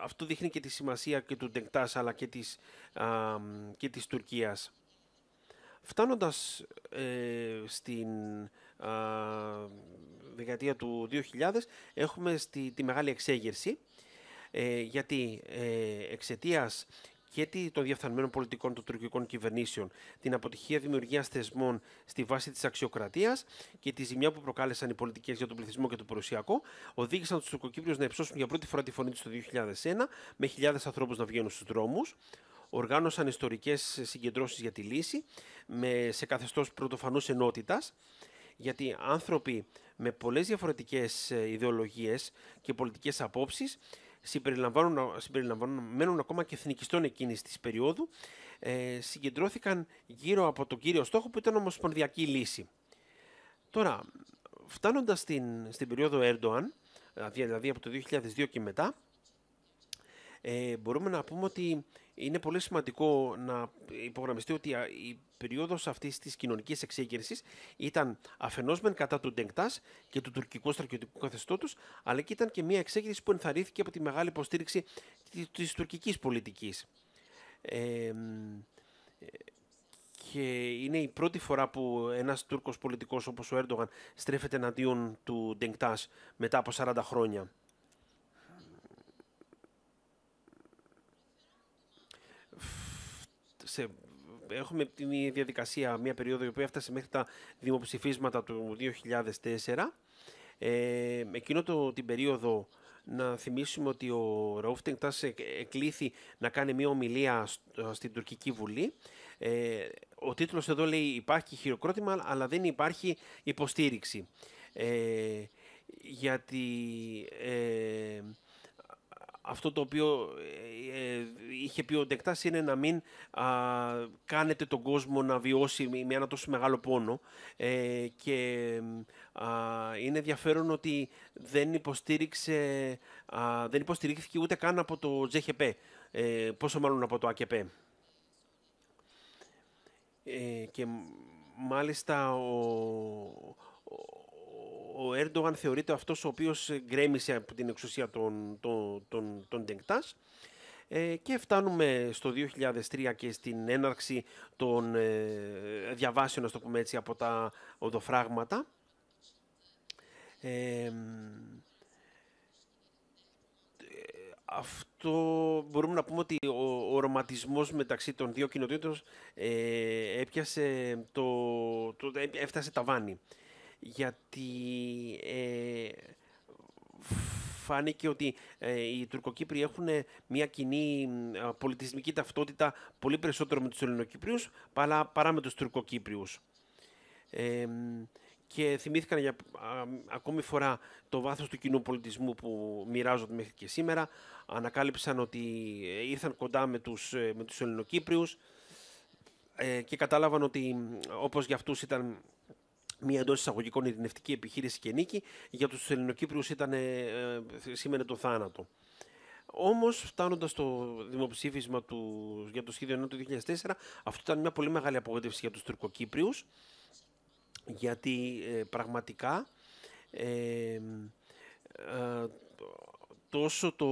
αυτό δείχνει και τη σημασία και του Ντεγκτάς αλλά και της, α, και της Τουρκίας. Φτάνοντας ε, στην δεκαετία του 2000 έχουμε τη μεγάλη εξέγερση ε, γιατί ε, εξαιτίας και των διαφθαρμένων πολιτικών των τουρκικών κυβερνήσεων, την αποτυχία δημιουργίας θεσμών στη βάση της αξιοκρατίας και τη ζημιά που προκάλεσαν οι πολιτικές για τον πληθυσμό και το περιουσιακό, οδήγησαν τους Τουρκοκύπριους να υψώσουν για πρώτη φορά τη φωνή τους το 2001, με χιλιάδες ανθρώπους να βγαίνουν στους δρόμους. Οργάνωσαν ιστορικές συγκεντρώσεις για τη λύση, με, σε καθεστώς πρωτοφανούς ενότητας, γιατί άνθρωποι με πολλές διαφορετικές ε, ιδεολογίες και πολιτικές απόψεις συμπεριλαμβάνουν, συμπεριλαμβάνουν ακόμα και εθνικιστών εκείνης της περίοδου, ε, συγκεντρώθηκαν γύρω από τον κύριο στόχο που ήταν ομοσπονδιακή λύση. Τώρα, φτάνοντας στην, στην περίοδο Ερντοάν, δηλαδή από το 2002 και μετά, ε, μπορούμε να πούμε ότι είναι πολύ σημαντικό να υπογραμμιστεί ότι η περίοδος αυτής της κοινωνικής εξέγερσης ήταν αφενός μεν κατά του Ντεγκτάς και του τουρκικού στρατιωτικού καθεστώτος, αλλά και ήταν και μια εξέγερση που ενθαρρύνθηκε από τη μεγάλη υποστήριξη τη τουρκικής πολιτικής. και είναι η πρώτη φορά που ένας Τούρκος πολιτικός όπως ο Έρντογαν στρέφεται εναντίον του Ντεγκτάς μετά από 40 χρόνια. έχουμε την διαδικασία, μια περίοδο η οποία έφτασε μέχρι τα δημοψηφίσματα του 2004. Ε, εκείνο το, την περίοδο να θυμίσουμε ότι ο Ραούφ Τενκτάς εκλήθη να κάνει μια ομιλία ε, στην τουρκική βουλή. Ε, ο τίτλος εδώ λέει υπάρχει χειροκρότημα αλλά δεν υπάρχει υποστήριξη. Ε, γιατί ε, αυτό το οποίο ε, ε, είχε πει ο Ντεκτάς είναι να μην α, κάνετε τον κόσμο να βιώσει με ένα τόσο μεγάλο πόνο ε, και είναι ενδιαφέρον ότι δεν, υποστήριξε, δεν υποστηρίχθηκε ούτε καν από το Τζέχεπέ, ε, πόσο μάλλον από το ΑΚΕΠΕ. και μάλιστα ο, ο Έρντογαν θεωρείται αυτός ο οποίος ε, γκρέμισε από την εξουσία των, των, των, των ε, και φτάνουμε στο 2003 και στην έναρξη των ε, διαβάσεων, το πούμε έτσι, από τα οδοφράγματα. αυτό μπορούμε να πούμε ότι ο, ο μεταξύ των δύο κοινοτήτων ε, έπιασε το, το, έφτασε γιατί ε, φάνηκε ότι ε, οι Τουρκοκύπροι έχουν μια κοινή ε, πολιτισμική ταυτότητα πολύ περισσότερο με τους Ελληνοκύπριους παρά, παρά με τους Τουρκοκύπριους. και θυμήθηκαν για ακόμη φορά το βάθος του κοινού πολιτισμού που μοιράζονται μέχρι και σήμερα. Ανακάλυψαν ότι ε, ήρθαν κοντά με τους, με τους Ελληνοκύπριους και κατάλαβαν ότι όπως για αυτούς ήταν μια εντός εισαγωγικών ειρηνευτική επιχείρηση και νίκη, για τους Ελληνοκύπριους ε, ε, σήμαινε το θάνατο. Όμως, φτάνοντας στο δημοψήφισμα του, για το σχέδιο του 2004, αυτό ήταν μια πολύ μεγάλη απογοήτευση για τους Τουρκοκύπριους, γιατί ε, πραγματικά ε, ε, τόσο το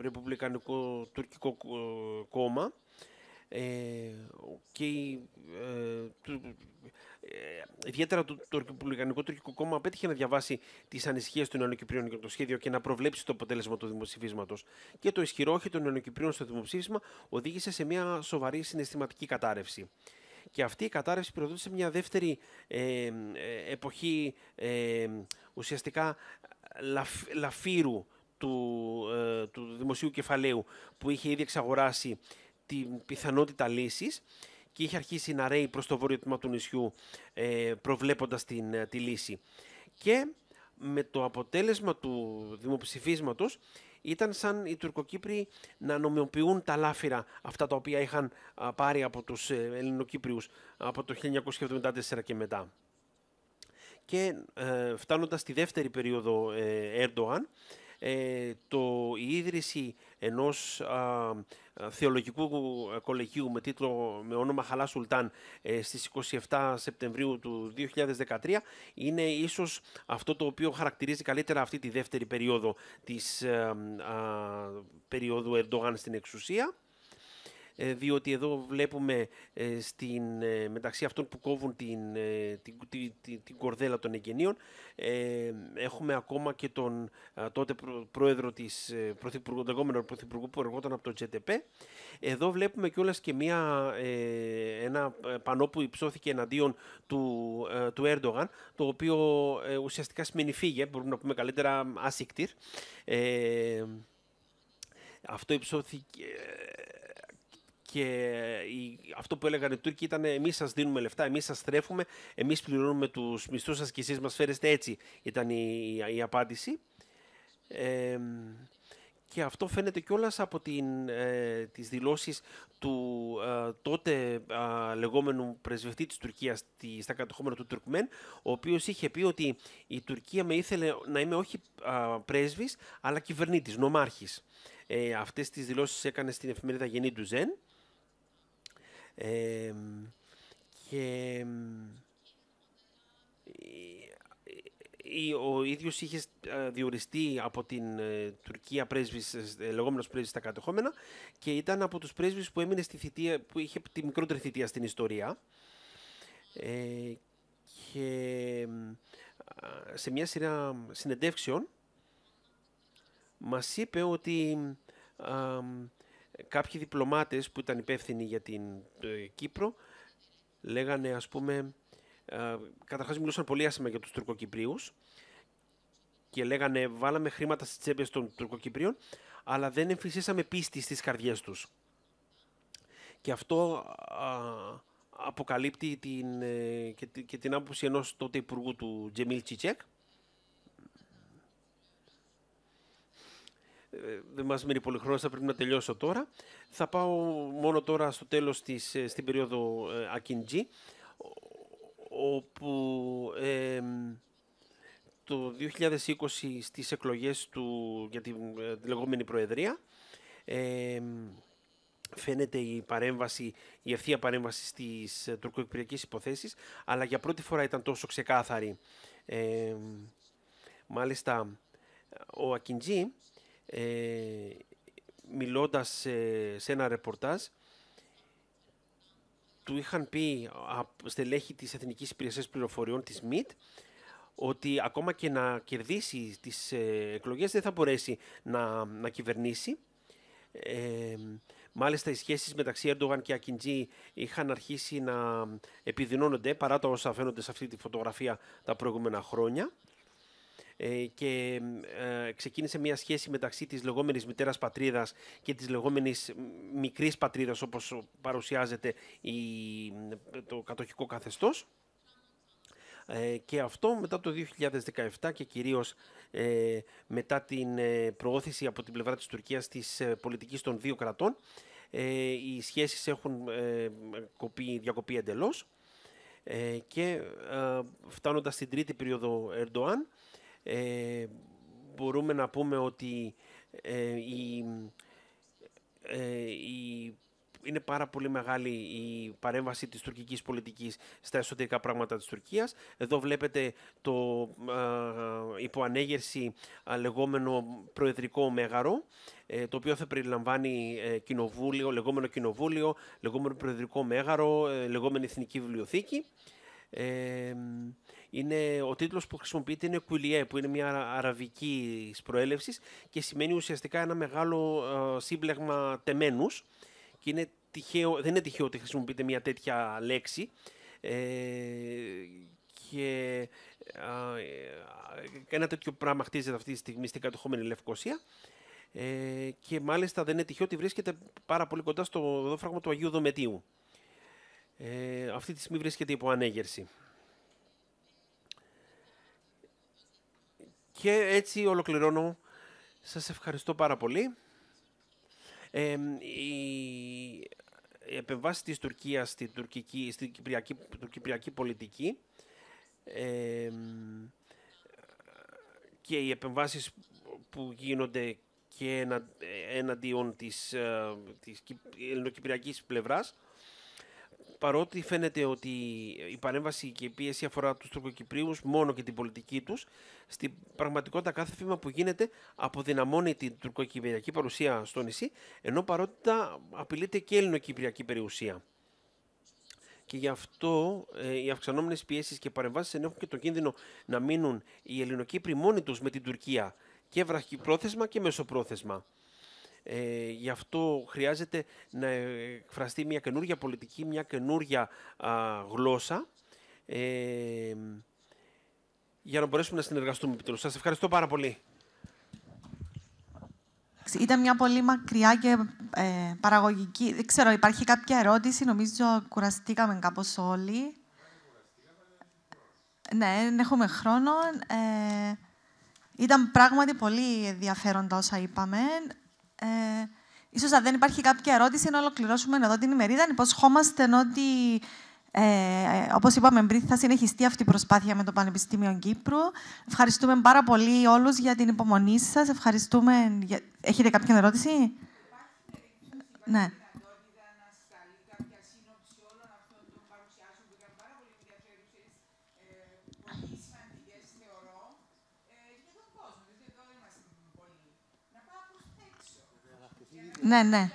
Ρεπουμπλικανικό Τουρκικό Κόμμα και ε, ιδιαίτερα το τουρκικοπουλικανικό τουρκικό κόμμα απέτυχε να διαβάσει τις ανησυχίες των Ελληνοκυπρίων για το σχέδιο και να προβλέψει το αποτέλεσμα του δημοψηφίσματος. Και το ισχυρό όχι των Ελληνοκυπρίων στο δημοψήφισμα οδήγησε σε μια σοβαρή συναισθηματική κατάρρευση. Και αυτή η κατάρρευση πυροδότησε μια δεύτερη ε, ε, εποχή ουσιαστικά λαφ, λαφύρου του, του δημοσίου κεφαλαίου που είχε ήδη εξαγοράσει την πιθανότητα λύσης και είχε αρχίσει να ρέει προς το βόρειο τμήμα του νησιού ε, προβλέποντας την, ε, τη λύση. Και με το αποτέλεσμα του δημοψηφίσματος ήταν σαν οι Τουρκοκύπριοι να νομιμοποιούν τα λάφυρα αυτά τα οποία είχαν πάρει από τους ε, Ελληνοκύπριους από το 1974 και μετά. Και ε, φτάνοντας στη δεύτερη περίοδο ε, Ερντοάν, ε, το, η ίδρυση ενός α, θεολογικού ε, κολεγίου με τίτλο με όνομα Χαλά Σουλτάν ε, στις 27 Σεπτεμβρίου του 2013 είναι ίσως αυτό το οποίο χαρακτηρίζει καλύτερα αυτή τη δεύτερη περίοδο της ε, α, περίοδου Ερντογάν στην εξουσία. Ε, διότι εδώ βλέπουμε ε, στην, ε, μεταξύ αυτών που κόβουν την, την, την, κορδέλα των εγγενείων έχουμε ακόμα και τον τότε πρόεδρο της πρωθυπουργού, λεγόμενο πρωθυπουργού που εργόταν από το ΤΖΕΤΕΠΕ. Εδώ βλέπουμε κιόλας και μια, ένα πανό που υψώθηκε εναντίον του, του Έρντογαν, το οποίο ουσιαστικά σημαίνει φύγε, μπορούμε να πούμε καλύτερα άσυκτηρ. αυτό υψώθηκε, και αυτό που έλεγαν οι Τούρκοι ήταν εμείς σας δίνουμε λεφτά, εμείς σας στρέφουμε, εμείς πληρώνουμε τους μισθούς σας και εσείς μας φέρεστε έτσι, ήταν η, η, η απάντηση. και αυτό φαίνεται κιόλας από την, ε, τις δηλώσεις του ε, τότε λεγόμενου πρεσβευτή της Τουρκίας τη, στα κατοχόμενα του Τουρκμεν, ο οποίος είχε πει ότι η Τουρκία με ήθελε να είμαι όχι πρέσβης, αλλά κυβερνήτης, νομάρχης. Ε, αυτές τις δηλώσεις έκανε στην εφημερίδα Γενή Ζεν ε, και ο ίδιος είχε ε, διοριστεί από την ε, Τουρκία πρέσβης, ε, λεγόμενος πρέσβης στα κατεχόμενα και ήταν από τους πρέσβεις που έμεινε στη θητεία, που είχε τη μικρότερη θητεία στην ιστορία ε, και σε μια σειρά συνεντεύξεων μας είπε ότι κάποιοι διπλωμάτες που ήταν υπεύθυνοι για την ε, Κύπρο λέγανε ας πούμε, ε, καταρχάς μιλούσαν πολύ άσχημα για τους Τουρκοκυπρίους και λέγανε βάλαμε χρήματα στις τσέπες των Τουρκοκυπρίων αλλά δεν εμφυσίσαμε πίστη στις καρδιές τους. Και αυτό αποκαλύπτει την, ε, και, την άποψη ενός τότε υπουργού του Τζεμίλ Τσιτσέκ, Ε, δεν μας μείνει πολύ χρόνος, θα πρέπει να τελειώσω τώρα. Θα πάω μόνο τώρα στο τέλος της, ε, στην περίοδο ε, Ακιντζή, όπου το 2020 στις εκλογές του για την, τη λεγόμενη Προεδρία φαίνεται η παρέμβαση, η ευθεία παρέμβαση στις τουρκοκυπριακές υποθέσεις, αλλά για πρώτη φορά ήταν τόσο ξεκάθαρη. μάλιστα, ο Ακιντζή ε, μιλώντας ε, σε, ένα ρεπορτάζ, του είχαν πει στελέχη της Εθνικής Υπηρεσίας Πληροφοριών της ΜΙΤ ότι ακόμα και να κερδίσει τις ε, εκλογές δεν θα μπορέσει να, να κυβερνήσει. Ε, μάλιστα οι σχέσεις μεταξύ Ερντογάν και Ακιντζή είχαν αρχίσει να επιδεινώνονται παρά τα όσα φαίνονται σε αυτή τη φωτογραφία τα προηγούμενα χρόνια. Ε, και ε, ξεκίνησε μια σχέση μεταξύ της λεγόμενης μητέρας πατρίδας και της λεγόμενης μικρής πατρίδας όπως παρουσιάζεται το κατοχικό καθεστώς ε, και αυτό μετά το 2017 και κυρίως μετά την προώθηση από την πλευρά της Τουρκίας της πολιτικής των δύο κρατών οι σχέσεις έχουν κοπεί, διακοπεί εντελώς και φτάνοντας στην τρίτη περίοδο Ερντοάν ε, μπορούμε να πούμε ότι ε, ε, η, είναι πάρα πολύ μεγάλη η παρέμβαση της τουρκικής πολιτικής στα εσωτερικά πράγματα της Τουρκίας. Εδώ βλέπετε το ε, υποανέγερση ε, λεγόμενο προεδρικό μέγαρο, το οποίο θα περιλαμβάνει ε, λεγόμενο κοινοβούλιο, λεγόμενο προεδρικό μέγαρο, λεγόμενη εθνική βιβλιοθήκη είναι, ο τίτλος που χρησιμοποιείται είναι κουλιέ που είναι μια αραβική προέλευσης και σημαίνει ουσιαστικά ένα μεγάλο ε, σύμπλεγμα τεμένους και είναι τυχαίο, δεν είναι τυχαίο ότι χρησιμοποιείται μια τέτοια λέξη ε, και ε, ένα τέτοιο πράγμα χτίζεται αυτή τη στιγμή στην κατοχόμενη Λευκοσία και μάλιστα δεν είναι τυχαίο ότι βρίσκεται πάρα πολύ κοντά στο δόφραγμα του Αγίου Δομετίου. Ε, αυτή τη στιγμή βρίσκεται υπό ανέγερση. Και έτσι ολοκληρώνω. Σας ευχαριστώ πάρα πολύ. Ε, η επεμβάση της Τουρκίας στην, τουρκική, στην κυπριακή, πολιτική και οι επεμβάσεις που γίνονται και ε, εναντίον της, ε, της ελληνοκυπριακής πλευράς παρότι φαίνεται ότι η παρέμβαση και η πίεση αφορά τους Τουρκοκυπρίους μόνο και την πολιτική τους, στην πραγματικότητα κάθε φήμα που γίνεται αποδυναμώνει την τουρκοκυπριακή παρουσία στο νησί, ενώ παρότητα απειλείται και η ελληνοκυπριακή περιουσία. Και γι' αυτό ε, οι αυξανόμενες πιέσεις και παρεμβάσεις ενέχουν και το κίνδυνο να μείνουν οι Ελληνοκύπροι μόνοι τους με την Τουρκία και βραχυπρόθεσμα και μεσοπρόθεσμα. Ε, γι' αυτό χρειάζεται να εκφραστεί μια καινούργια πολιτική, μια καινούργια α, γλώσσα ε, για να μπορέσουμε να συνεργαστούμε επιτέλους. Σας ευχαριστώ πάρα πολύ. Ήταν μια πολύ μακριά και ε, παραγωγική. Δεν ξέρω, υπάρχει κάποια ερώτηση. Νομίζω κουραστήκαμε κάπως όλοι. Ναι, δεν έχουμε χρόνο. Ε, ήταν πράγματι πολύ ενδιαφέροντα όσα είπαμε. Ε, ίσως αν δεν υπάρχει κάποια ερώτηση, να ολοκληρώσουμε εδώ την ημερίδα. Υποσχόμαστε ότι, ε, όπως είπαμε πριν, θα συνεχιστεί αυτή η προσπάθεια με το Πανεπιστήμιο Κύπρου. Ευχαριστούμε πάρα πολύ όλους για την υπομονή σας. Ευχαριστούμε... Έχετε κάποια ερώτηση? Ναι. Ναι, ναι.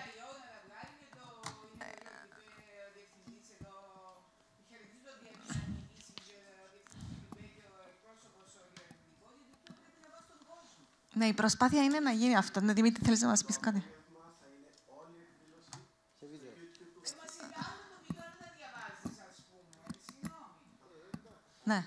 Ναι, η προσπάθεια είναι να γίνει αυτό. Ναι, Δημήτρη, θέλεις να μας πεις κάτι. Ναι.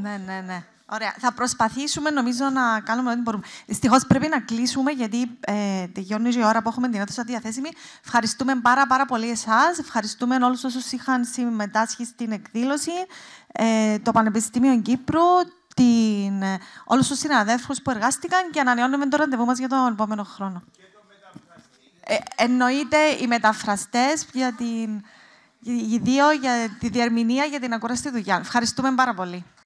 Ναι, ναι, ναι. Ωραία. Θα προσπαθήσουμε νομίζω να κάνουμε ό,τι μπορούμε. Δυστυχώς πρέπει να κλείσουμε, γιατί ε, τελειώνει η ώρα που έχουμε την αίθουσα διαθέσιμη. Ευχαριστούμε πάρα, πάρα πολύ εσάς. Ευχαριστούμε όλους όσους είχαν συμμετάσχει στην εκδήλωση, ε, το Πανεπιστήμιο Κύπρου, την, ε, όλους τους συναδέλφους που εργάστηκαν και ανανεώνουμε το ραντεβού μας για τον επόμενο χρόνο. Ε, εννοείται οι μεταφραστές για την. Οι δύο για τη διερμηνία για την ακουραστή δουλειά. Ευχαριστούμε πάρα πολύ.